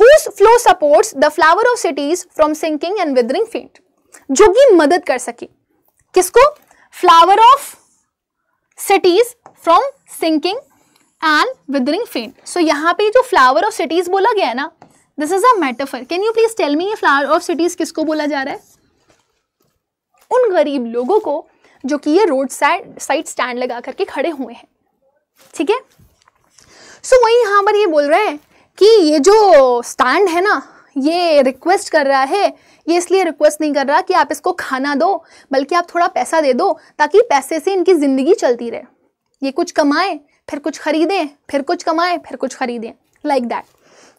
whose flow support the flower of cities from sinking and withering feet जो कि मदद कर सके किसको flower of cities from sinking and withering faint so यहाँ पे जो फ्लावर ऑफ सिटीज़ बोला गया है ना this is a metaphor can you please tell me ये फ्लावर ऑफ सिटीज़ किसको बोला जा रहा है उन गरीब लोगों को जो कि ये रोड साइड साइड स्टैंड लगा करके खड़े हुए हैं ठीक है सो so, वही यहाँ पर ये बोल रहे हैं कि ये जो स्टैंड है ना ये रिक्वेस्ट कर रहा है ये इसलिए रिक्वेस्ट नहीं कर रहा कि आप इसको खाना दो बल्कि आप थोड़ा पैसा दे दो ताकि पैसे से इनकी ज़िंदगी चलती रहे ये कुछ कमाए फिर कुछ खरीदें फिर कुछ कमाएं फिर कुछ खरीदें लाइक दैट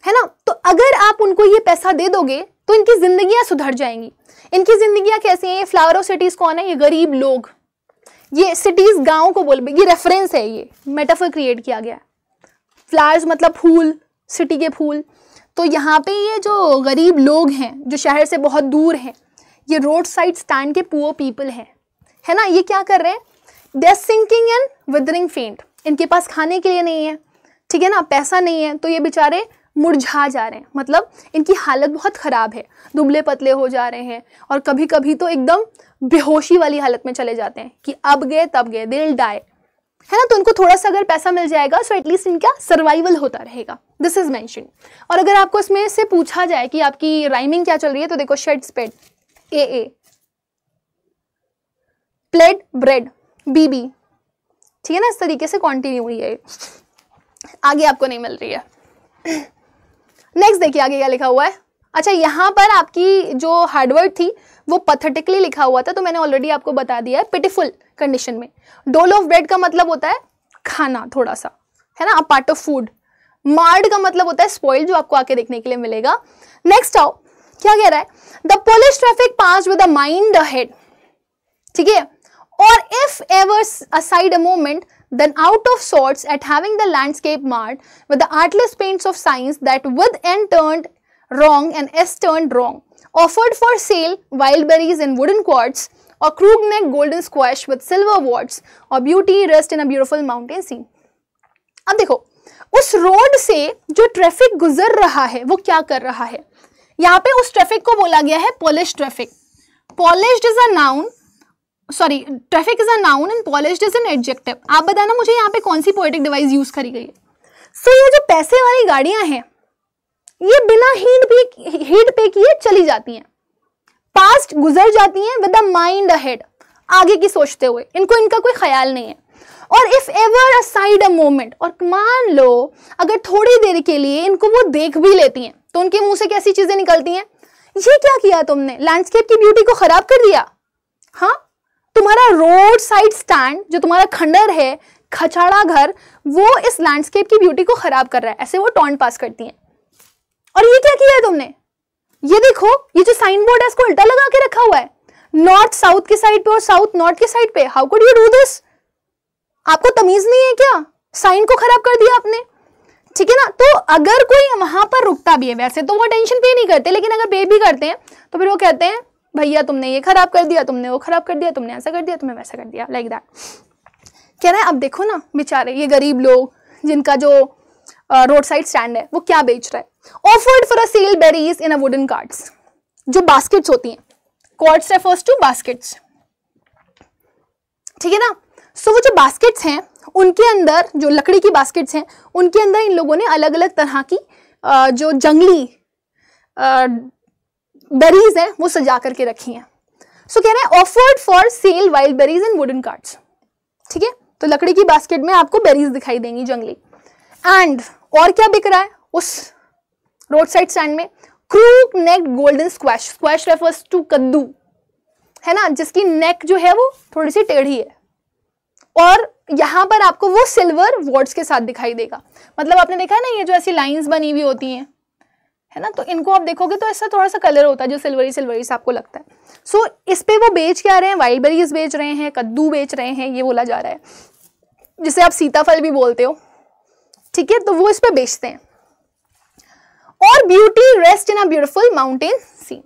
है ना तो अगर आप उनको ये पैसा दे दोगे तो इनकी ज़िंदगियाँ सुधर जाएंगी इनकी ज़िंदगियाँ कैसी हैं ये फ्लावर ऑफ सिटीज़ कौन है ये गरीब लोग ये सिटीज़ गाँव को बोल ये रेफरेंस है ये मेटाफर क्रिएट किया गया है फ्लावर्स मतलब फूल सिटी के फूल तो यहाँ पे ये जो गरीब लोग हैं जो शहर से बहुत दूर हैं ये रोड साइड स्टैंड के पुअर पीपल हैं है ना ये क्या कर रहे हैं they are sinking and withering faint इनके पास खाने के लिए नहीं है ठीक है ना पैसा नहीं है तो ये बेचारे मुरझा जा रहे हैं मतलब इनकी हालत बहुत ख़राब है दुबले पतले हो जा रहे हैं और कभी कभी तो एकदम बेहोशी वाली हालत में चले जाते हैं कि अब गए तब गए दिल डाए है ना तो उनको थोड़ा सा अगर पैसा मिल जाएगा सो एटलीस्ट इनका सर्वाइवल होता रहेगा दिस इज मैंशन और अगर आपको इसमें से पूछा जाए कि आपकी राइमिंग क्या चल रही है तो देखो shed sped A A pled bread B B ठीक है ना इस तरीके से कॉन्टिन्यू हुई है आगे आपको नहीं मिल रही है नेक्स्ट देखिए आगे क्या लिखा हुआ है अच्छा यहाँ पर आपकी जो हार्डवर्ड थी वो पथेटिकली लिखा हुआ था तो मैंने ऑलरेडी आपको बता दिया है पिटिफुल कंडीशन में डोल ऑफ ब्रेड का मतलब होता है खाना थोड़ा सा है ना a part of food marred का मतलब होता है स्पॉइल जो आपको आके देखने के लिए मिलेगा नेक्स्ट आओ क्या कह रहा है the polish traffic pass with a mind head ठीक है or if ever aside a moment, then out of sorts at having the landscape marred with the artless paints of science that with N turned wrong and S turned wrong, offered for sale wild berries in wooden quarts or krug neck golden squash with silver wards or beauty rest in a beautiful mountain scene. अब देखो उस रोड से जो ट्रैफिक गुजर रहा है वो क्या कर रहा है यहाँ पे उस ट्रैफिक को बोला गया है polish traffic polish is a noun sorry traffic is a noun and polish is an adjective आप बताना मुझे यहाँ पे कौन सी पोइटिक डिवाइस यूज करी गई है सो ये जो पैसे वाली गाड़ियां हैं ये बिना हीट पे हीट पे किए चली जाती हैं पास्ट गुजर जाती हैं विद अ माइंड अहेड आगे की सोचते हुए इनको इनका कोई ख्याल नहीं है और if ever aside a moment और मान लो अगर थोड़ी देर के लिए इनको वो देख भी लेती हैं तो उनके मुंह से कैसी चीजें निकलती हैं ये क्या किया तुमने लैंडस्केप की ब्यूटी को खराब कर दिया हाँ तुम्हारा रोड साइड स्टैंड जो तुम्हारा खंडर है खचाड़ा घर वो इस लैंडस्केप की ब्यूटी को खराब कर रहा है ऐसे वो टॉन्ट पास करती है और ये क्या किया है तुमने ये देखो ये जो साइन बोर्ड है इसको उल्टा लगा के रखा हुआ है नॉर्थ साउथ के साइड पे और साउथ नॉर्थ के साइड पे how could you do this आपको तमीज नहीं है क्या साइन को खराब कर दिया आपने ठीक है ना तो अगर कोई वहां पर रुकता भी है वैसे तो वो टेंशन पे नहीं करते लेकिन अगर पे भी करते हैं तो फिर वो कहते हैं भैया तुमने ये खराब कर दिया तुमने वो खराब कर दिया तुमने ऐसा कर दिया तुमने वैसा कर दिया लाइक दैट कह रहे हैं अब देखो ना बेचारे ये गरीब लोग जिनका जो रोड साइड स्टैंड है वो क्या बेच रहा है offered for a sale berries in a wooden quarts जो बास्केट्स होती हैं कॉर्ड्स रेफर्स टू बास्केट्स ठीक है ना सो so, वो जो बास्केट्स हैं उनके अंदर जो लकड़ी की बास्केट्स हैं उनके अंदर इन लोगों ने अलग अलग तरह की जो जंगली बेरीज हैं वो सजा करके रखी हैं सो so, कह रहे हैं offered for sale wild berries in wooden quarts ठीक है तो लकड़ी की बास्केट में आपको बेरीज दिखाई देंगी जंगली एंड और क्या बिक रहा है उस रोड साइड स्टैंड में crook neck golden squash squash refers to कद्दू है ना जिसकी नेक जो है वो थोड़ी सी टेढ़ी है और यहां पर आपको वो सिल्वर वॉर्ड्स के साथ दिखाई देगा मतलब आपने देखा है ना ये जो ऐसी लाइंस बनी हुई होती हैं है ना तो इनको आप देखोगे तो ऐसा थोड़ा सा कलर होता है जो सिल्वरी सिल्वरी सा आपको लगता है सो so, इस पर वो बेच क्या रहे हैं वाइल्ड बेरीज बेच रहे हैं कद्दू बेच रहे हैं ये बोला जा रहा है जिसे आप सीताफल भी बोलते हो ठीक है तो वो इस पर बेचते हैं और beauty rest in a beautiful mountain scene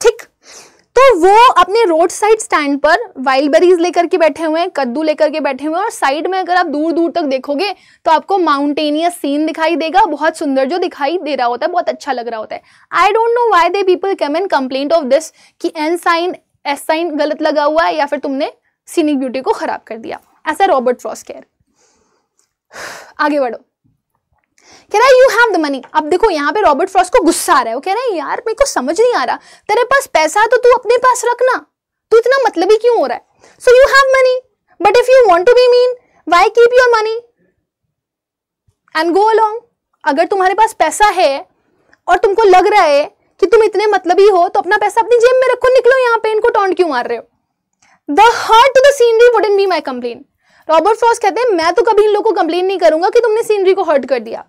ठीक तो वो अपने रोड साइड स्टैंड पर वाइल्ड बेरीज लेकर के बैठे हुए हैं कद्दू लेकर के बैठे हुए हैं और साइड में अगर आप दूर दूर तक देखोगे तो आपको माउंटेनियस सीन दिखाई देगा बहुत सुंदर जो दिखाई दे रहा होता है बहुत अच्छा लग रहा होता है I don't know why the people come and complaint of this कि एन साइन एस साइन गलत लगा हुआ है या फिर तुमने सीनिक ब्यूटी को खराब कर दिया ऐसा रॉबर्ट केयर आगे बढ़ो कह रहा है यू हैव द मनी अब देखो यहाँ पे रॉबर्ट फ्रॉस को गुस्सा आ रहा है वो कह रहा है यार मेरे को समझ नहीं आ रहा तेरे पास पैसा तो तू अपने पास रखना तू इतना मतलब ही क्यों हो रहा है so you have money but if you want to be mean why keep your money and go along अगर तुम्हारे पास पैसा है और तुमको लग रहा है कि तुम इतने मतलब ही हो तो अपना पैसा अपनी जेब में रखो निकलो यहाँ पे इनको टॉन्ट क्यों मार रहे हो the hurt the scenery wouldn't be my complain Robert Frost कहते हैं मैं तो कभी इन लोगों को कंप्लेन नहीं करूंगा कि तुमने सीनरी को हर्ट कर दिया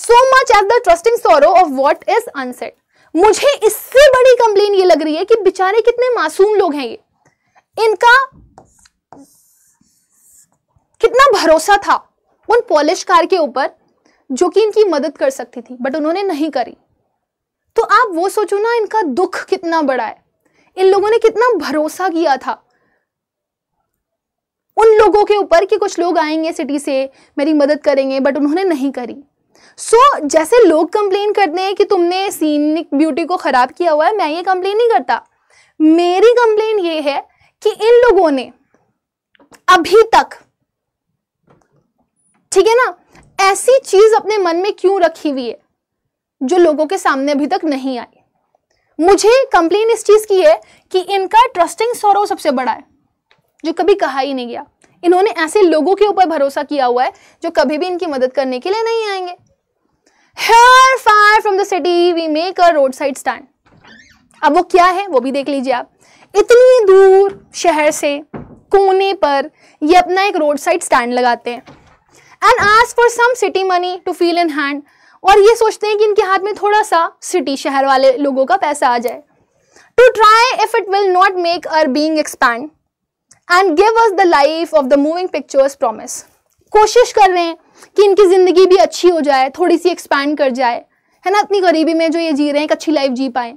so much of the trusting sorrow of what is unsaid मुझे इससे बड़ी कंप्लेन ये लग रही है कि बेचारे कितने मासूम लोग हैं ये इनका कितना भरोसा था उन पॉलिश कार के ऊपर जो कि इनकी मदद कर सकती थी बट उन्होंने नहीं करी तो आप वो सोचो ना इनका दुख कितना बड़ा है इन लोगों ने कितना भरोसा किया था उन लोगों के ऊपर कि कुछ लोग आएंगे सिटी से मेरी मदद करेंगे बट उन्होंने नहीं करी सो so, जैसे लोग कंप्लेन करते हैं कि तुमने सीनिक ब्यूटी को ख़राब किया हुआ है मैं ये कंप्लेन नहीं करता मेरी कंप्लेन ये है कि इन लोगों ने अभी तक ठीक है ना ऐसी चीज अपने मन में क्यों रखी हुई है जो लोगों के सामने अभी तक नहीं आई मुझे कंप्लेन इस चीज की है कि इनका ट्रस्टिंग सौरव सबसे बड़ा है जो कभी कहा ही नहीं गया इन्होंने ऐसे लोगों के ऊपर भरोसा किया हुआ है जो कभी भी इनकी मदद करने के लिए नहीं आएंगे here far from the city we make a road side stand अब वो क्या है वो भी देख लीजिए आप इतनी दूर शहर से कोने पर ये अपना एक रोड साइड स्टैंड लगाते हैं and ask for some city money to feel in hand और ये सोचते हैं कि इनके हाथ में थोड़ा सा सिटी शहर वाले लोगों का पैसा आ जाए to try if it will not make our being expand and give us the life of the moving pictures promise कोशिश कर रहे हैं कि इनकी ज़िंदगी भी अच्छी हो जाए थोड़ी सी एक्सपैंड कर जाए है ना अपनी गरीबी में जो ये जी रहे हैं एक अच्छी लाइफ जी पाएँ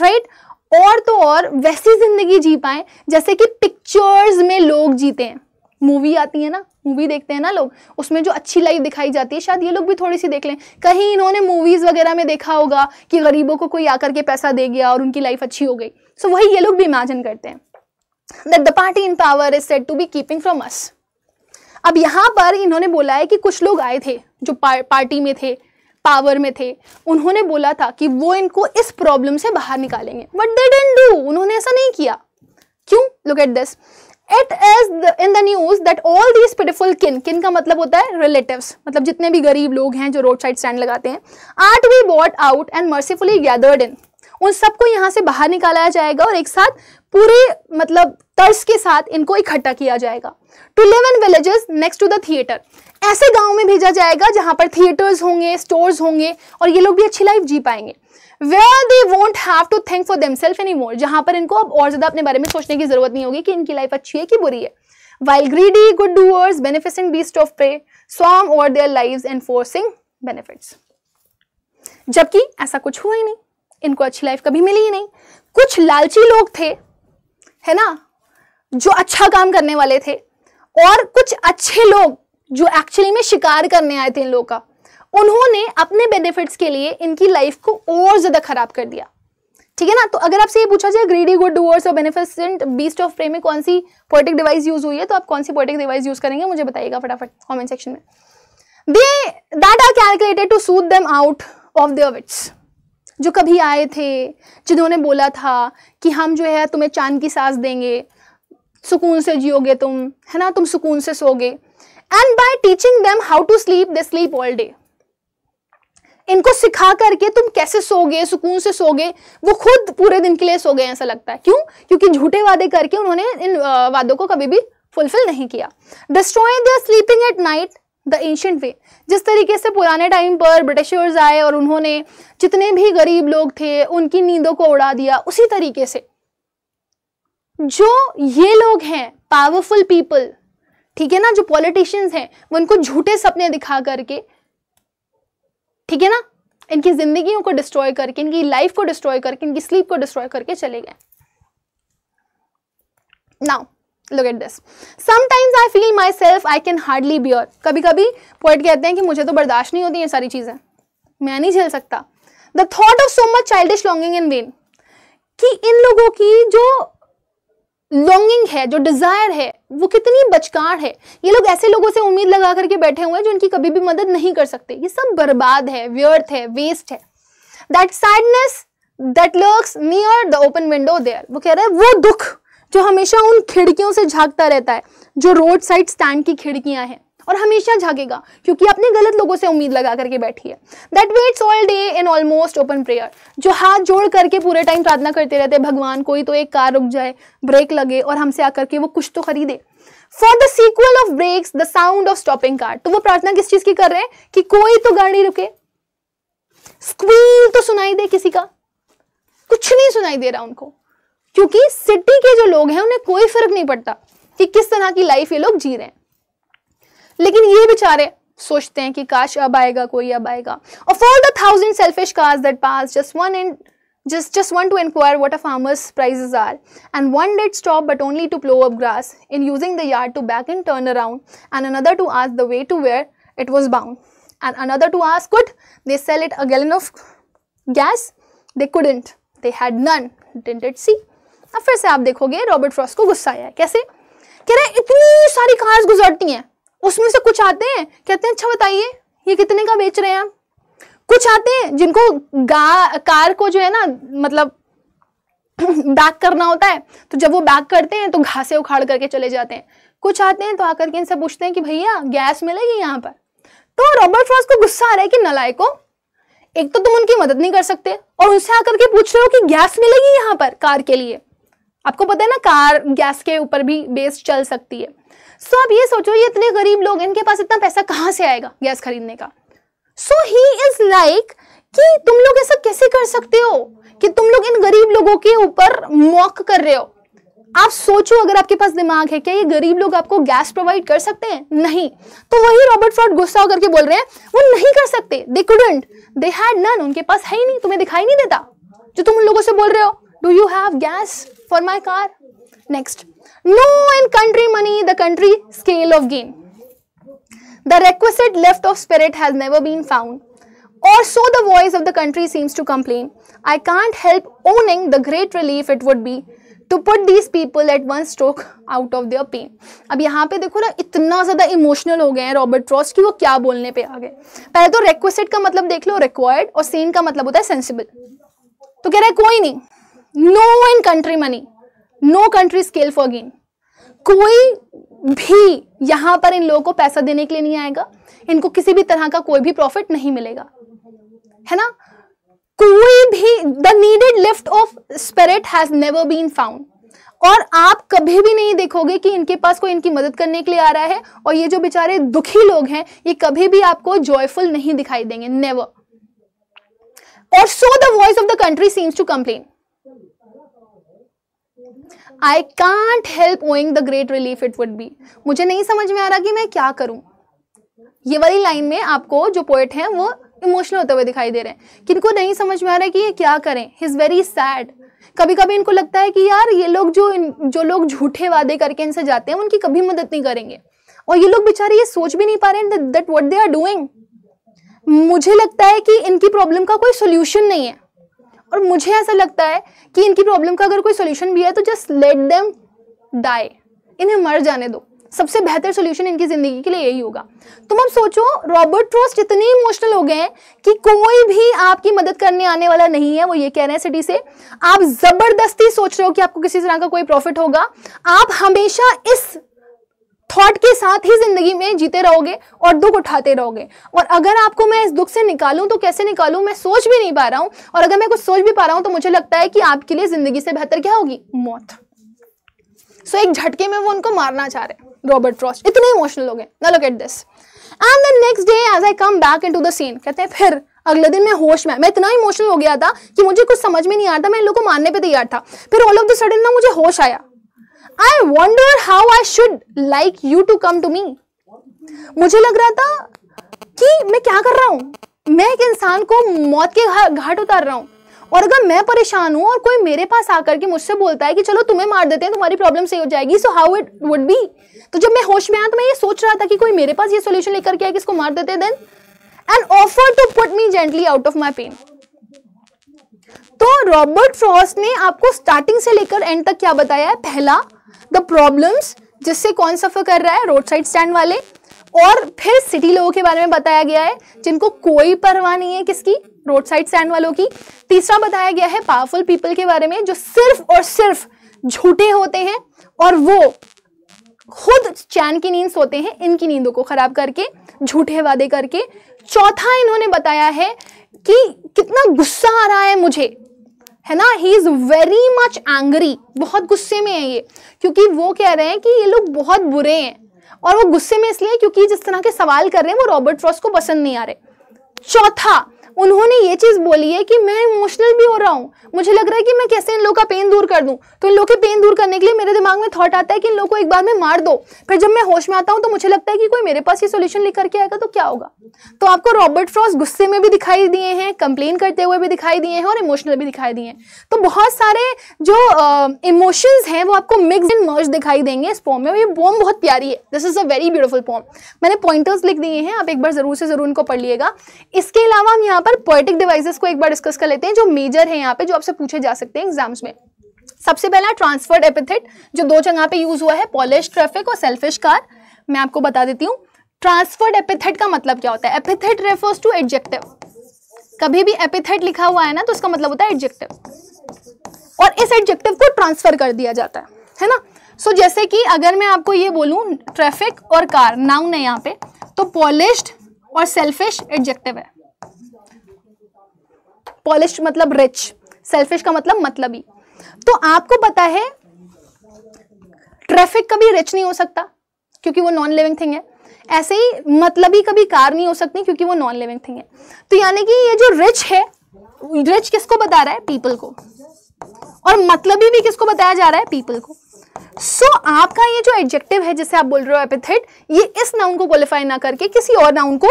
राइट और तो और वैसी ज़िंदगी जी पाएँ जैसे कि पिक्चर्स में लोग जीते हैं मूवी आती है ना मूवी देखते हैं ना लोग उसमें जो अच्छी लाइफ दिखाई जाती है शायद ये लोग भी थोड़ी सी देख लें कहीं इन्होंने मूवीज़ वगैरह में देखा होगा कि गरीबों को कोई आकर के पैसा दे गया और उनकी लाइफ अच्छी हो गई सो so, वही ये लोग भी इमेजिन करते हैं that the party in power is set to be keeping from us अब यहाँ पर इन्होंने बोला है कि कुछ लोग आए थे जो पार, पार्टी में थे पावर में थे उन्होंने बोला था कि वो इनको इस प्रॉब्लम से बाहर निकालेंगे बट दे डेंट डू उन्होंने ऐसा नहीं किया क्यों look at this it is in the news that all these pitiful kin kin का मतलब होता है रिलेटिव्स मतलब जितने भी गरीब लोग हैं जो रोड साइड स्टैंड लगाते हैं are we bought out and mercifully gathered in उन सबको यहाँ से बाहर निकाला जाएगा और एक साथ पूरे मतलब तर्स के साथ इनको इकट्ठा किया जाएगा to eleven villages next to the theatre ऐसे गांव में भेजा जाएगा जहां पर थिएटर्स होंगे स्टोर्स होंगे और ये लोग भी अच्छी लाइफ जी पाएंगे where they won't have to think for them self any more जहां पर इनको अब और ज्यादा अपने बारे में सोचने की जरूरत नहीं होगी कि इनकी लाइफ अच्छी है कि बुरी है while greedy good doers beneficent beast of prey swarm over their live and forcing benefit जबकि ऐसा कुछ हुआ ही नहीं इनको अच्छी लाइफ कभी मिली ही नहीं कुछ लालची लोग थे है ना जो अच्छा काम करने वाले थे और कुछ अच्छे लोग जो एक्चुअली में शिकार करने आए थे इन लोगों का उन्होंने अपने बेनिफिट्स के लिए इनकी लाइफ को और ज़्यादा ख़राब कर दिया ठीक है ना तो अगर आपसे ये पूछा जाए ग्रीडी गुड डूअर्स और बेनिफिसेंट बीस्ट ऑफ प्रे में कौन सी पोइटिक डिवाइस यूज हुई है तो आप कौन सी पोइटिक डिवाइस यूज करेंगे मुझे बताइएगा फटाफट कॉमेंट सेक्शन में दे that are calculated to soothe them out of their wits जो कभी आए थे जिन्होंने बोला था कि हम जो है तुम्हें चांद की सांस देंगे सुकून से जियोगे तुम है ना तुम सुकून से सोगे and by teaching them how to sleep they sleep all day इनको सिखा करके तुम कैसे सोगे सुकून से सोगे वो खुद पूरे दिन के लिए सो गए ऐसा लगता है क्यों क्योंकि झूठे वादे करके उन्होंने इन वादों को कभी भी फुलफिल नहीं किया destroy their sleeping at night the ancient way जिस तरीके से पुराने टाइम पर ब्रिटिशर्स आए और उन्होंने जितने भी गरीब लोग थे उनकी नींदों को उड़ा दिया उसी तरीके से जो ये लोग हैं पावरफुल पीपल ठीक है ना जो पॉलिटिशियंस हैं वो उनको झूठे सपने दिखा करके ठीक है ना इनकी जिंदगियों को डिस्ट्रॉय करके इनकी लाइफ को डिस्ट्रॉय करके इनकी स्लीप को डिस्ट्रॉय करके चले गए now look at this sometimes I feel myself I can hardly bear कभी कभी पोइट कहते हैं कि मुझे तो बर्दाश्त नहीं होती ये सारी चीज़ें मैं नहीं झेल सकता the thought of so much childish longing in vain कि इन लोगों की जो लॉन्गिंग है जो डिज़ायर है वो कितनी बचकार है ये लोग ऐसे लोगों से उम्मीद लगा करके बैठे हुए हैं जो उनकी कभी भी मदद नहीं कर सकते ये सब बर्बाद है व्यर्थ है वेस्ट है that sadness that lurks near the open window there वो कह रहा है वो दुख जो हमेशा उन खिड़कियों से झांकता रहता है जो रोड साइड स्टैंड की खिड़कियां हैं और हमेशा जागेगा क्योंकि अपने गलत लोगों से उम्मीद लगा करके बैठी है that waits all day in almost open prayer जो हाथ जोड़ करके पूरे टाइम प्रार्थना करते रहते हैं भगवान कोई तो एक कार रुक जाए ब्रेक लगे और हमसे आकर के वो कुछ तो खरीदे for the sequel of brakes the sound of stopping car तो वो प्रार्थना किस चीज की कर रहे हैं कि कोई तो गाड़ी रुके स्क्वील तो सुनाई दे किसी का कुछ नहीं सुनाई दे रहा उनको क्योंकि सिटी के जो लोग हैं उन्हें कोई फर्क नहीं पड़ता कि किस तरह की लाइफ ये लोग जी रहे हैं लेकिन ये बेचारे सोचते हैं कि काश अब आएगा कोई अब आएगा of all the thousand selfish cars that pass just one and just just want to inquire what a farmer's prices are and one did stop but only to plow up grass in using the yard to back and turn around and another to ask the way to where it was bound and another to ask could they sell it a gallon of gas they couldn't they had none didn't it see अब फिर से आप देखोगे रॉबर्ट फ्रॉस्ट को गुस्सा आया कैसे कह रहे इतनी सारी कार्स गुजरती हैं उसमें से कुछ आते हैं कहते हैं अच्छा बताइए ये कितने का बेच रहे हैं कुछ आते हैं जिनको गा कार को जो है ना मतलब बैक करना होता है तो जब वो बैक करते हैं तो घासे उखाड़ करके चले जाते हैं कुछ आते हैं तो आकर के इनसे पूछते हैं कि भैया गैस मिलेगी यहाँ पर तो रॉबर्ट फ्रॉस को गुस्सा आ रहा है कि नलायको एक तो तुम उनकी मदद नहीं कर सकते और उनसे आकर के पूछ रहे हो कि गैस मिलेगी यहाँ पर कार के लिए आपको पता है ना कार गैस के ऊपर भी बेस चल सकती है सो आप ये सोचो ये इतने गरीब लोग इनके पास इतना पैसा कहाँ से आएगा गैस खरीदने का सो ही इज लाइक कि तुम लोग ऐसा कैसे कर सकते हो कि तुम लोग इन गरीब लोगों के ऊपर मॉक कर रहे हो आप सोचो अगर आपके पास दिमाग है क्या ये गरीब लोग आपको गैस प्रोवाइड कर सकते हैं नहीं तो वही रॉबर्ट फ्रॉड गुस्सा होकर के बोल रहे हैं वो नहीं कर सकते they couldn't they had none उनके पास है ही नहीं तुम्हें दिखाई नहीं देता जो तुम उन लोगों से बोल रहे हो do you have gas for my car next No, in country money, the country scale of gain. The requisite lift of spirit has never been found. Or so the voice of the country seems to complain. I can't help owning the great relief it would be to put these people at one stroke out of their pain. अब यहाँ पे देखो ना इतना ज़्यादा इमोशनल हो गए हैं रॉबर्ट ट्रॉस कि वो क्या बोलने पे आ गए पहले तो रिक्वेस्टेड का मतलब देख लो रिक्वायर्ड और सेन का मतलब होता है सेंसिबल तो कह रहा है कोई नहीं no in country money no country scale for gain कोई भी यहां पर इन लोगों को पैसा देने के लिए नहीं आएगा इनको किसी भी तरह का कोई भी प्रॉफिट नहीं मिलेगा है ना कोई भी the needed lift of spirit has never been found और आप कभी भी नहीं देखोगे कि इनके पास कोई इनकी मदद करने के लिए आ रहा है और ये जो बेचारे दुखी लोग हैं ये कभी भी आपको जॉयफुल नहीं दिखाई देंगे नेवर और so the voice of the country seems to complain I can't help owing the great relief it would B मुझे नहीं समझ में आ रहा कि मैं क्या करूं ये वाली लाइन में आपको जो पोएट हैं वो इमोशनल होते हुए दिखाई दे रहे हैं किनको नहीं समझ में आ रहा है कि ये क्या करें ही इज़ वेरी सैड कभी कभी इनको लगता है कि यार ये लोग जो जो लोग झूठे वादे करके इनसे जाते हैं उनकी कभी मदद नहीं करेंगे और ये लोग बेचारे ये सोच भी नहीं पा रहे हैं that what they are doing मुझे लगता है कि इनकी प्रॉब्लम का कोई सोल्यूशन नहीं है और मुझे ऐसा लगता है कि इनकी प्रॉब्लम का अगर कोई सोल्यूशन भी है तो जस्ट लेट देम डाई इन्हें मर जाने दो सबसे बेहतर सोल्यूशन इनकी ज़िंदगी के लिए यही होगा तुम अब सोचो रॉबर्ट ट्रोस्ट इतने इमोशनल हो गए हैं कि कोई भी आपकी मदद करने आने वाला नहीं है वो ये कह रहे हैं सिटी से आप ज़बरदस्ती सोच रहे हो कि आपको किसी तरह का कोई प्रॉफिट होगा आप हमेशा इस थॉट के साथ ही जिंदगी में जीते रहोगे और दुख उठाते रहोगे और अगर आपको मैं इस दुख से निकालूं तो कैसे निकालूं मैं सोच भी नहीं पा रहा हूं और अगर मैं कुछ सोच भी पा रहा हूं तो मुझे लगता है कि आपके लिए जिंदगी से बेहतर क्या होगी मौत सो so, एक झटके में वो उनको मारना चाह रहे हैं रॉबर्ट फ्रॉस्ट इतने इमोशनल हो गए ना look at this and the next day as I come back in to the scene कहते हैं फिर अगले दिन मैं होश में मैं इतना इमोशनल हो गया था कि मुझे कुछ समझ में नहीं आ रहा था मैं इन लोगों को मारने पे तैयार था फिर ऑल ऑफ द सडन ना मुझे होश आया I wonder how I should like you to come to me मुझे लग रहा था कि मैं क्या कर रहा हूँ मैं एक इंसान को मौत के घाट उतार रहा हूँ और अगर मैं परेशान हूँ और कोई मेरे पास आकर के मुझसे बोलता है कि चलो तुम्हें मार देते हैं तुम्हारी प्रॉब्लम सही हो जाएगी so how it would be तो जब मैं होश में आया तो मैं ये सोच रहा था कि कोई मेरे पास ये सोल्यूशन लेकर के आए कि इसको मार देते then and offer to put me gently out of my pain तो रॉबर्ट फ्रॉस्ट ने आपको स्टार्टिंग से लेकर एंड तक क्या बताया है पहला द प्रॉब्लम्स जिससे कौन सफ़र कर रहा है रोड साइड स्टैंड वाले और फिर सिटी लोगों के बारे में बताया गया है जिनको कोई परवाह नहीं है किसकी रोड साइड स्टैंड वालों की तीसरा बताया गया है पावरफुल पीपल के बारे में जो सिर्फ और सिर्फ झूठे होते हैं और वो खुद चैन की नींद सोते हैं इनकी नींदों को ख़राब करके झूठे वादे करके चौथा इन्होंने बताया है कि कितना गुस्सा आ रहा है मुझे है ना he is very much angry बहुत गुस्से में है ये क्योंकि वो कह रहे हैं कि ये लोग बहुत बुरे हैं और वो गुस्से में इसलिए क्योंकि जिस तरह के सवाल कर रहे हैं वो रॉबर्ट फ्रॉस को पसंद नहीं आ रहे चौथा उन्होंने ये चीज़ बोली है कि मैं इमोशनल भी हो रहा हूँ मुझे लग रहा है कि मैं कैसे इन लोग का पेन दूर कर दूँ तो इन लोग के पेन दूर करने के लिए मेरे दिमाग में थॉट आता है कि इन लोग को एक बार में मार दो फिर जब मैं होश में आता हूँ तो मुझे लगता है कि कोई मेरे पास ये सोल्यूशन लिख करके आएगा तो क्या होगा तो आपको रॉबर्ट फ्रॉस गुस्से में भी दिखाई दिए हैं कंप्लेन करते हुए भी दिखाई दिए हैं और इमोशनल भी दिखाई दिए हैं तो बहुत सारे जो इमोशंस हैं वो आपको मिक्स एंड मर्ज दिखाई देंगे इस पोम में ये पॉम बहुत प्यारी है this is a very beautiful poem मैंने पॉइंटर्स लिख दिए हैं आप एक बार ज़रूर से ज़रूर इनको पढ़ लिएगा इसके अलावा हम यहाँ यहाँ पर पोइटिक डिवाइसेस को एक बार डिस्कस कर लेते हैं जो मेजर है यहाँ पे जो आपसे पूछे जा सकते हैं एग्जाम्स में सबसे पहला ट्रांसफर्ड एपिथेट जो दो जगह पे यूज हुआ है पॉलिश ट्रैफिक और सेल्फिश कार मैं आपको बता देती हूँ ट्रांसफर्ड एपिथेट का मतलब क्या होता है एपिथेट रेफर्स टू एडजेक्टिव कभी भी एपिथेट लिखा हुआ है ना तो उसका मतलब होता है एडजेक्टिव और इस एडजेक्टिव को ट्रांसफर कर दिया जाता है है ना सो so, जैसे कि अगर मैं आपको ये बोलूँ ट्रैफिक और कार नाउन है यहाँ पे तो पॉलिश्ड और सेल्फिश एडजेक्टिव है पॉलिश मतलब रिच सेल्फिश का मतलब मतलब ही तो आपको पता है ट्रैफिक कभी रिच नहीं हो सकता क्योंकि वो नॉन लिविंग थिंग है ऐसे ही मतलब ही कभी कार नहीं हो सकती क्योंकि वो नॉन लिविंग थिंग है तो यानी कि ये जो रिच है रिच किसको बता रहा है पीपल को और मतलबी भी किसको बताया जा रहा है पीपल को सो so, आपका ये जो एडजेक्टिव है जिसे आप बोल रहे हो एपिथेट ये इस नाउन को क्वालिफाई ना करके किसी और नाउन को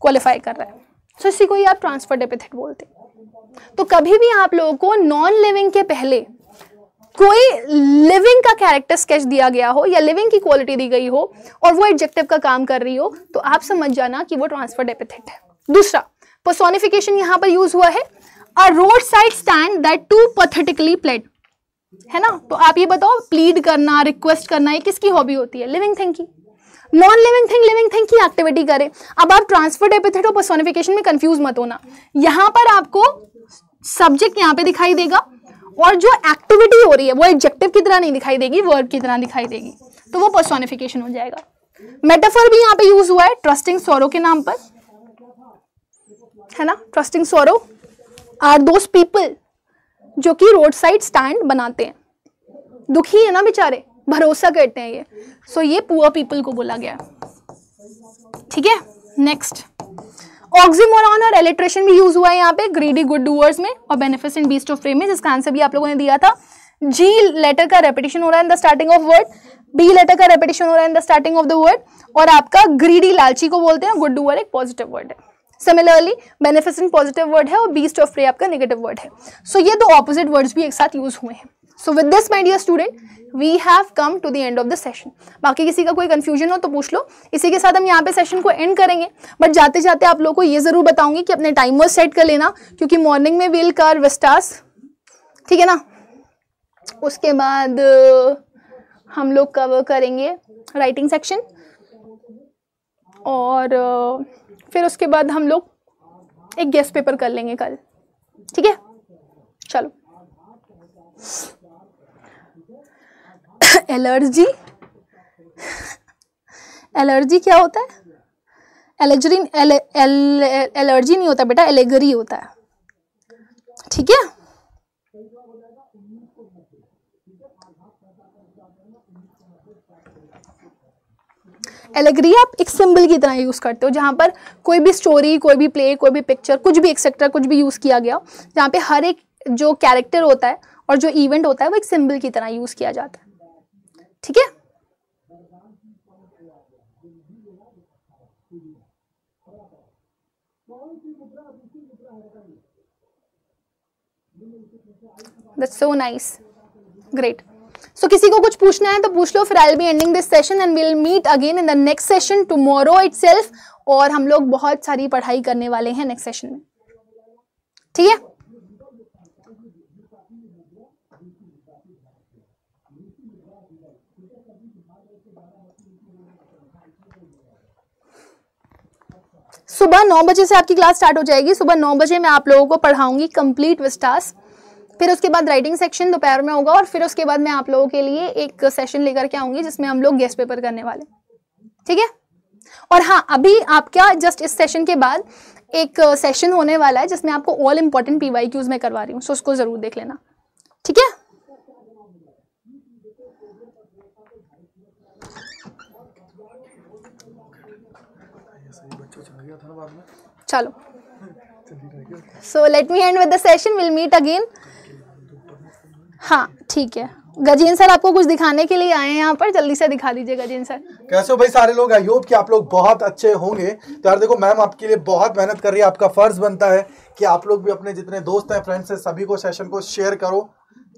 क्वालिफाई कर रहा है सो so, इसी को ही आप ट्रांसफर्ड एपिथेट बोलते हैं तो कभी भी आप लोगों को नॉन लिविंग के पहले कोई लिविंग का कैरेक्टर स्केच दिया गया हो या लिविंग की क्वालिटी दी गई हो और वो एडजेक्टिव का काम कर रही हो तो आप समझ जाना कि वो ट्रांसफर एपिथेट है दूसरा पर्सोनिफिकेशन यहां पर यूज हुआ है a road side stand that too pathetically pled है ना तो आप ये बताओ प्लीड करना रिक्वेस्ट करना ये किसकी हॉबी होती है लिविंग थिंग की non living thing living thing की एक्टिविटी करे अब आप ट्रांसफर्ड एपिथेट और पर्सोनिफिकेशन में कंफ्यूज मत होना यहां पर आपको सब्जेक्ट यहाँ पे दिखाई देगा और जो एक्टिविटी हो रही है वो एडजेक्टिव की तरह नहीं दिखाई देगी वर्ब की तरह दिखाई देगी तो वो पर्सोनिफिकेशन हो जाएगा मेटाफर भी यहाँ पे यूज हुआ है ट्रस्टिंग सोरो के नाम पर है ना ट्रस्टिंग सोरो आर दोज पीपल जो कि रोड साइड स्टैंड बनाते हैं दुखी है ना बेचारे भरोसा करते हैं ये सो so, ये पुअर पीपल को बोला गया ठीक है नेक्स्ट ऑक्सीमोरॉन और एलिट्रेशन भी यूज हुआ है यहाँ पे ग्रीडी गुड डूअर्स में और बेनिफिसेंट बीस्ट ऑफ फ्रेम में जिसका आंसर भी आप लोगों ने दिया था जी लेटर का रेपिटेशन हो रहा है in the starting of word B letter का रेपिटेशन हो रहा है in the starting of the word और आपका ग्रीडी लालची को बोलते हैं गुड डूअर एक पॉजिटिव वर्ड है सिमिलरली बेनिफिसेंट पॉजिटिव वर्ड है और बीस्ट ऑफ फ्रे आपका नेगेटिव वर्ड है सो so, ये दो ऑपोजिट वर्ड्स भी एक साथ यूज हुए हैं so with this my dear student we have come to the end of the session बाकी किसी का कोई कन्फ्यूजन हो तो पूछ लो इसी के साथ हम यहाँ पे सेशन को एंड करेंगे बट जाते जाते आप लोगों को ये ज़रूर बताऊंगी कि अपने टाइम वर्स सेट कर लेना क्योंकि मॉर्निंग में विल कर विस्टास ठीक है ना उसके बाद हम लोग कवर करेंगे राइटिंग सेक्शन और फिर उसके बाद हम लोग एक गेस्ट पेपर कर लेंगे कल ठीक है चलो एलर्जी एलर्जी क्या होता है एलर्जरी एल, एल, एलर्जी नहीं होता बेटा एलेगरी होता है ठीक है एलेगरी आप एक सिंबल की तरह यूज़ करते हो जहां पर कोई भी स्टोरी कोई भी प्ले कोई भी पिक्चर कुछ भी एक्सेट्रा कुछ भी यूज़ किया गया जहां पे हर एक जो कैरेक्टर होता है और जो इवेंट होता है वो एक सिंबल की तरह यूज़ किया जाता है ठीक है सो नाइस ग्रेट सो किसी को कुछ पूछना है तो पूछ लो फिर I be ending this session and will meet again in the next session tomorrow it और हम लोग बहुत सारी पढ़ाई करने वाले हैं नेक्स्ट सेशन में ठीक है सुबह नौ बजे से आपकी क्लास स्टार्ट हो जाएगी सुबह नौ बजे मैं आप लोगों को पढ़ाऊंगी कंप्लीट विस्टास फिर उसके बाद राइटिंग सेक्शन दोपहर में होगा और फिर उसके बाद मैं आप लोगों के लिए एक सेशन लेकर के आऊंगी जिसमें हम लोग गेस्ट पेपर करने वाले ठीक है और हाँ अभी आपका जस्ट इस सेशन के बाद एक सेशन uh, होने वाला है जिसमें आपको all important P Y Qs में करवा रही हूँ सो उसको ज़रूर देख लेना ठीक है चलो so let me end with the session will meet again हाँ ठीक है गजेन सर आपको कुछ दिखाने के लिए आए हैं यहाँ पर जल्दी से दिखा दीजिए गजेन सर कैसे हो भाई सारे लोग आई होप कि आप लोग बहुत अच्छे होंगे तो यार देखो मैम आपके लिए बहुत मेहनत कर रही है आपका फर्ज बनता है कि आप लोग भी अपने जितने दोस्त हैं फ्रेंड्स हैं सभी को सेशन को शेयर करो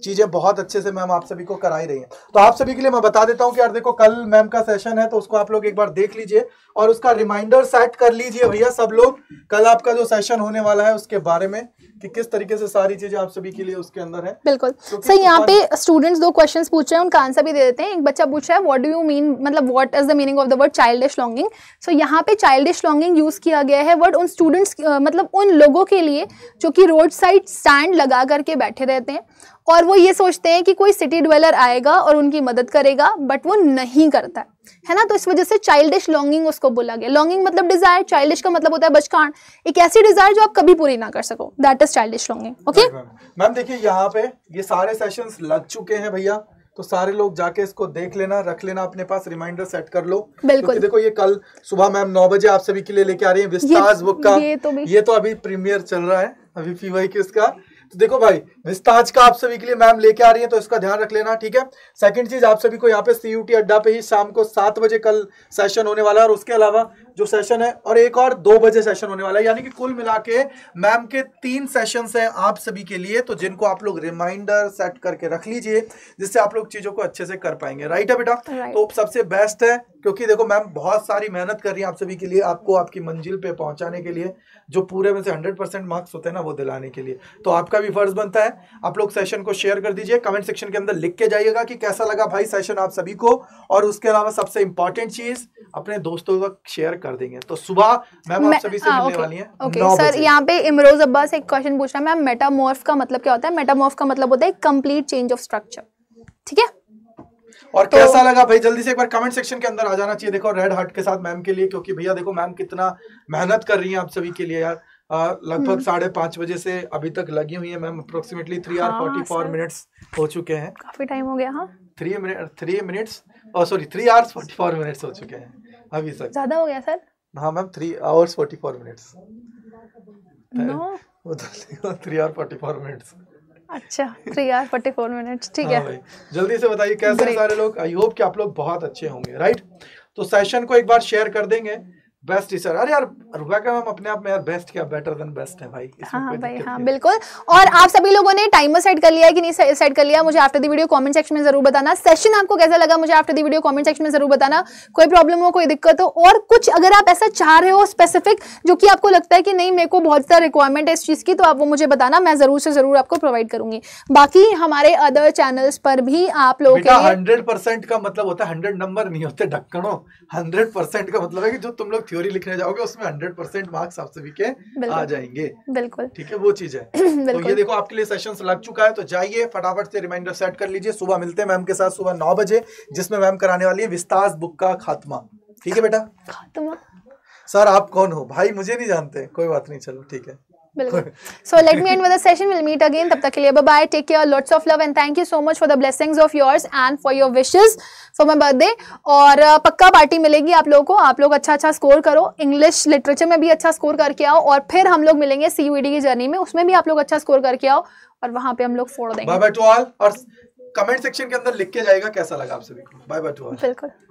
चीज़ें बहुत अच्छे से मैम आप सभी को करा ही रही हैं तो आप सभी के लिए मैं बता देता हूँ कि यार देखो कल मैम का सेशन है तो उसको आप लोग एक बार देख लीजिए और उसका रिमाइंडर सेट कर लीजिए भैया सब लोग कल आपका जो सेशन होने वाला है उसके बारे में कि किस तरीके से सारी चीजें आप सभी के लिए उसके अंदर है बिल्कुल सर यहाँ पे स्टूडेंट्स दो क्वेश्चन पूछ रहे हैं उनका आंसर भी दे देते हैं एक बच्चा पूछ रहा है वॉट डू यू मीन मतलब what is the meaning of the word child longing so यहाँ पे चाइल्ड लॉन्गिंग यूज किया गया है वर्ड उन स्टूडेंट्स मतलब उन लोगों के लिए जो कि रोड साइड स्टैंड लगा करके बैठे रहते हैं और वो ये सोचते हैं कि कोई सिटी ड्वेलर आएगा और उनकी मदद करेगा बट वो नहीं करता है है ना तो इस वजह से चाइल्डिश लॉन्गिंग उसको बोला गया लॉन्गिंग मतलब डिजायर चाइल्डिश का मतलब होता है बचकान एक ऐसी डिजायर जो आप कभी पूरी ना कर सको that is childish longing okay ma'am देखिए यहाँ पे ये सारे सेशन लग चुके हैं भैया तो सारे लोग जाके इसको देख लेना रख लेना अपने पास रिमाइंडर सेट कर लो बिल्कुल तो देखो ये कल सुबह मैम नौ बजे आप सभी के लिए लेके आ रही है विस्तार बुक का ये तो, ये तो अभी प्रीमियर चल रहा है अभी पीवाई किसका तो देखो भाई विस्ताज का आप सभी के लिए मैम लेके आ रही है तो इसका ध्यान रख लेना ठीक है सेकंड चीज आप सभी को यहाँ पे सीयूटी अड्डा पे ही शाम को सात बजे कल सेशन होने वाला है और उसके अलावा जो सेशन है और एक और दो बजे सेशन होने वाला है यानी कि कुल मिला के मैम के तीन सेशन हैं आप सभी के लिए तो जिनको आप लोग रिमाइंडर सेट करके रख लीजिए जिससे आप लोग चीजों को अच्छे से कर पाएंगे राइट है बेटा right. तो सबसे बेस्ट है क्योंकि देखो मैम बहुत सारी मेहनत कर रही है आप सभी के लिए आपको आपकी मंजिल पे पहुंचाने के लिए जो पूरे में से 100 परसेंट मार्क्स होते हैं ना वो दिलाने के लिए तो आपका भी फर्ज बनता है आप लोग सेशन को शेयर कर दीजिए कमेंट सेक्शन के अंदर लिख के जाइएगा कि कैसा लगा भाई सेशन आप सभी को और उसके अलावा सबसे इंपॉर्टेंट चीज अपने दोस्तों का शेयर कर कर देंगे तो सुबह मैम आप सभी से हाँ, मिलने वाली हैं ओके सर यहाँ पे इमरोज अब्बास एक क्वेश्चन पूछ रहा है मैम मेटामॉर्फ का मतलब क्या होता है मेटामॉर्फ का मतलब होता है कंप्लीट चेंज ऑफ स्ट्रक्चर ठीक है और तो, कैसा लगा भाई जल्दी से एक बार कमेंट सेक्शन के अंदर आ जाना चाहिए देखो रेड हार्ट के साथ मैम के लिए क्योंकि भैया देखो मैम कितना मेहनत कर रही हैं आप सभी के लिए यार लगभग हम्म। साढ़े पांच बजे से अभी तक लगी हुई है ma'am approximately three or forty four minutes हो चुके हैं काफी टाइम हो गया हाँ थ्री मिनट थ्री मिनट्स और sorry three hours forty four minutes हो चुके हैं अभी हाँ, सर ज्यादा हो गया सर हाँ ma'am three hours forty four minutes three hour forty four minutes अच्छा three hour forty four minutes ठीक हाँ है भाई जल्दी से बताइए कैसे सारे लोग आई होप कि आप लोग बहुत अच्छे होंगे राइट तो सेशन को एक बार शेयर कर देंगे बेस्ट ही सर अरे यार रुबा का मैम अपने आप में यार बेस्ट क्या बेटर देन बेस्ट है भाई हाँ भाई हाँ बिल्कुल और आप सभी लोगों ने टाइमर सेट कर लिया है कि नहीं सेट कर लिया मुझे after the video comment section में जरूर बताना सेशन आपको कैसा लगा मुझे after the video comment section में जरूर बताना कोई प्रॉब्लम हो कोई दिक्कत हो और कुछ अगर आप ऐसा चाह रहे हो स्पेसिफिक जो कि आपको लगता है कि नहीं मेरे को बहुत सारा रिक्वायरमेंट है इस चीज़ की तो आप वो मुझे बताना मैं जरूर से जरूर आपको प्रोवाइड करूंगी बाकी हमारे अदर चैनल्स पर भी आप लोग के हंड्रेड परसेंट का मतलब होता है हंड्रेड नंबर नहीं होते ढक्कनों हंड्रेड परसेंट का मतलब है कि जो तुम लोग थ्योरी लिखने जाओगे उसमें हंड्रेड परसेंट मार्क्स आप सभी के आ जाएंगे बिल्कुल ठीक है वो चीज है तो ये देखो आपके लिए सेशन लग चुका है तो जाइए फटाफट से रिमाइंडर सेट कर लीजिए सुबह मिलते हैं मैम के साथ सुबह नौ बजे जिसमें मैम कराने वाली है विस्तार बुक का खात्मा ठीक है बेटा खात्मा सर आप कौन हो भाई मुझे नहीं जानते कोई बात नहीं चलो ठीक है बिल्कुल so let me end with session will meet again तब तक के लिए bye take care lots of love and thank you so much for the blessings of yours and for your wishes for my birthday और uh, पक्का पार्टी मिलेगी आप लोगों को आप लोग अच्छा अच्छा स्कोर करो इंग्लिश लिटरेचर में भी अच्छा स्कोर करके आओ और फिर हम लोग मिलेंगे सीयूडी की जर्नी में उसमें भी आप लोग अच्छा स्कोर करके आओ और वहां पे हम लोग फोड़ देंगे बाय बाय टू ऑल और कमेंट सेक्शन के अंदर लिख के जाएगा कैसा लगा आप सभी को बाय बाय टू ऑल बिल्कुल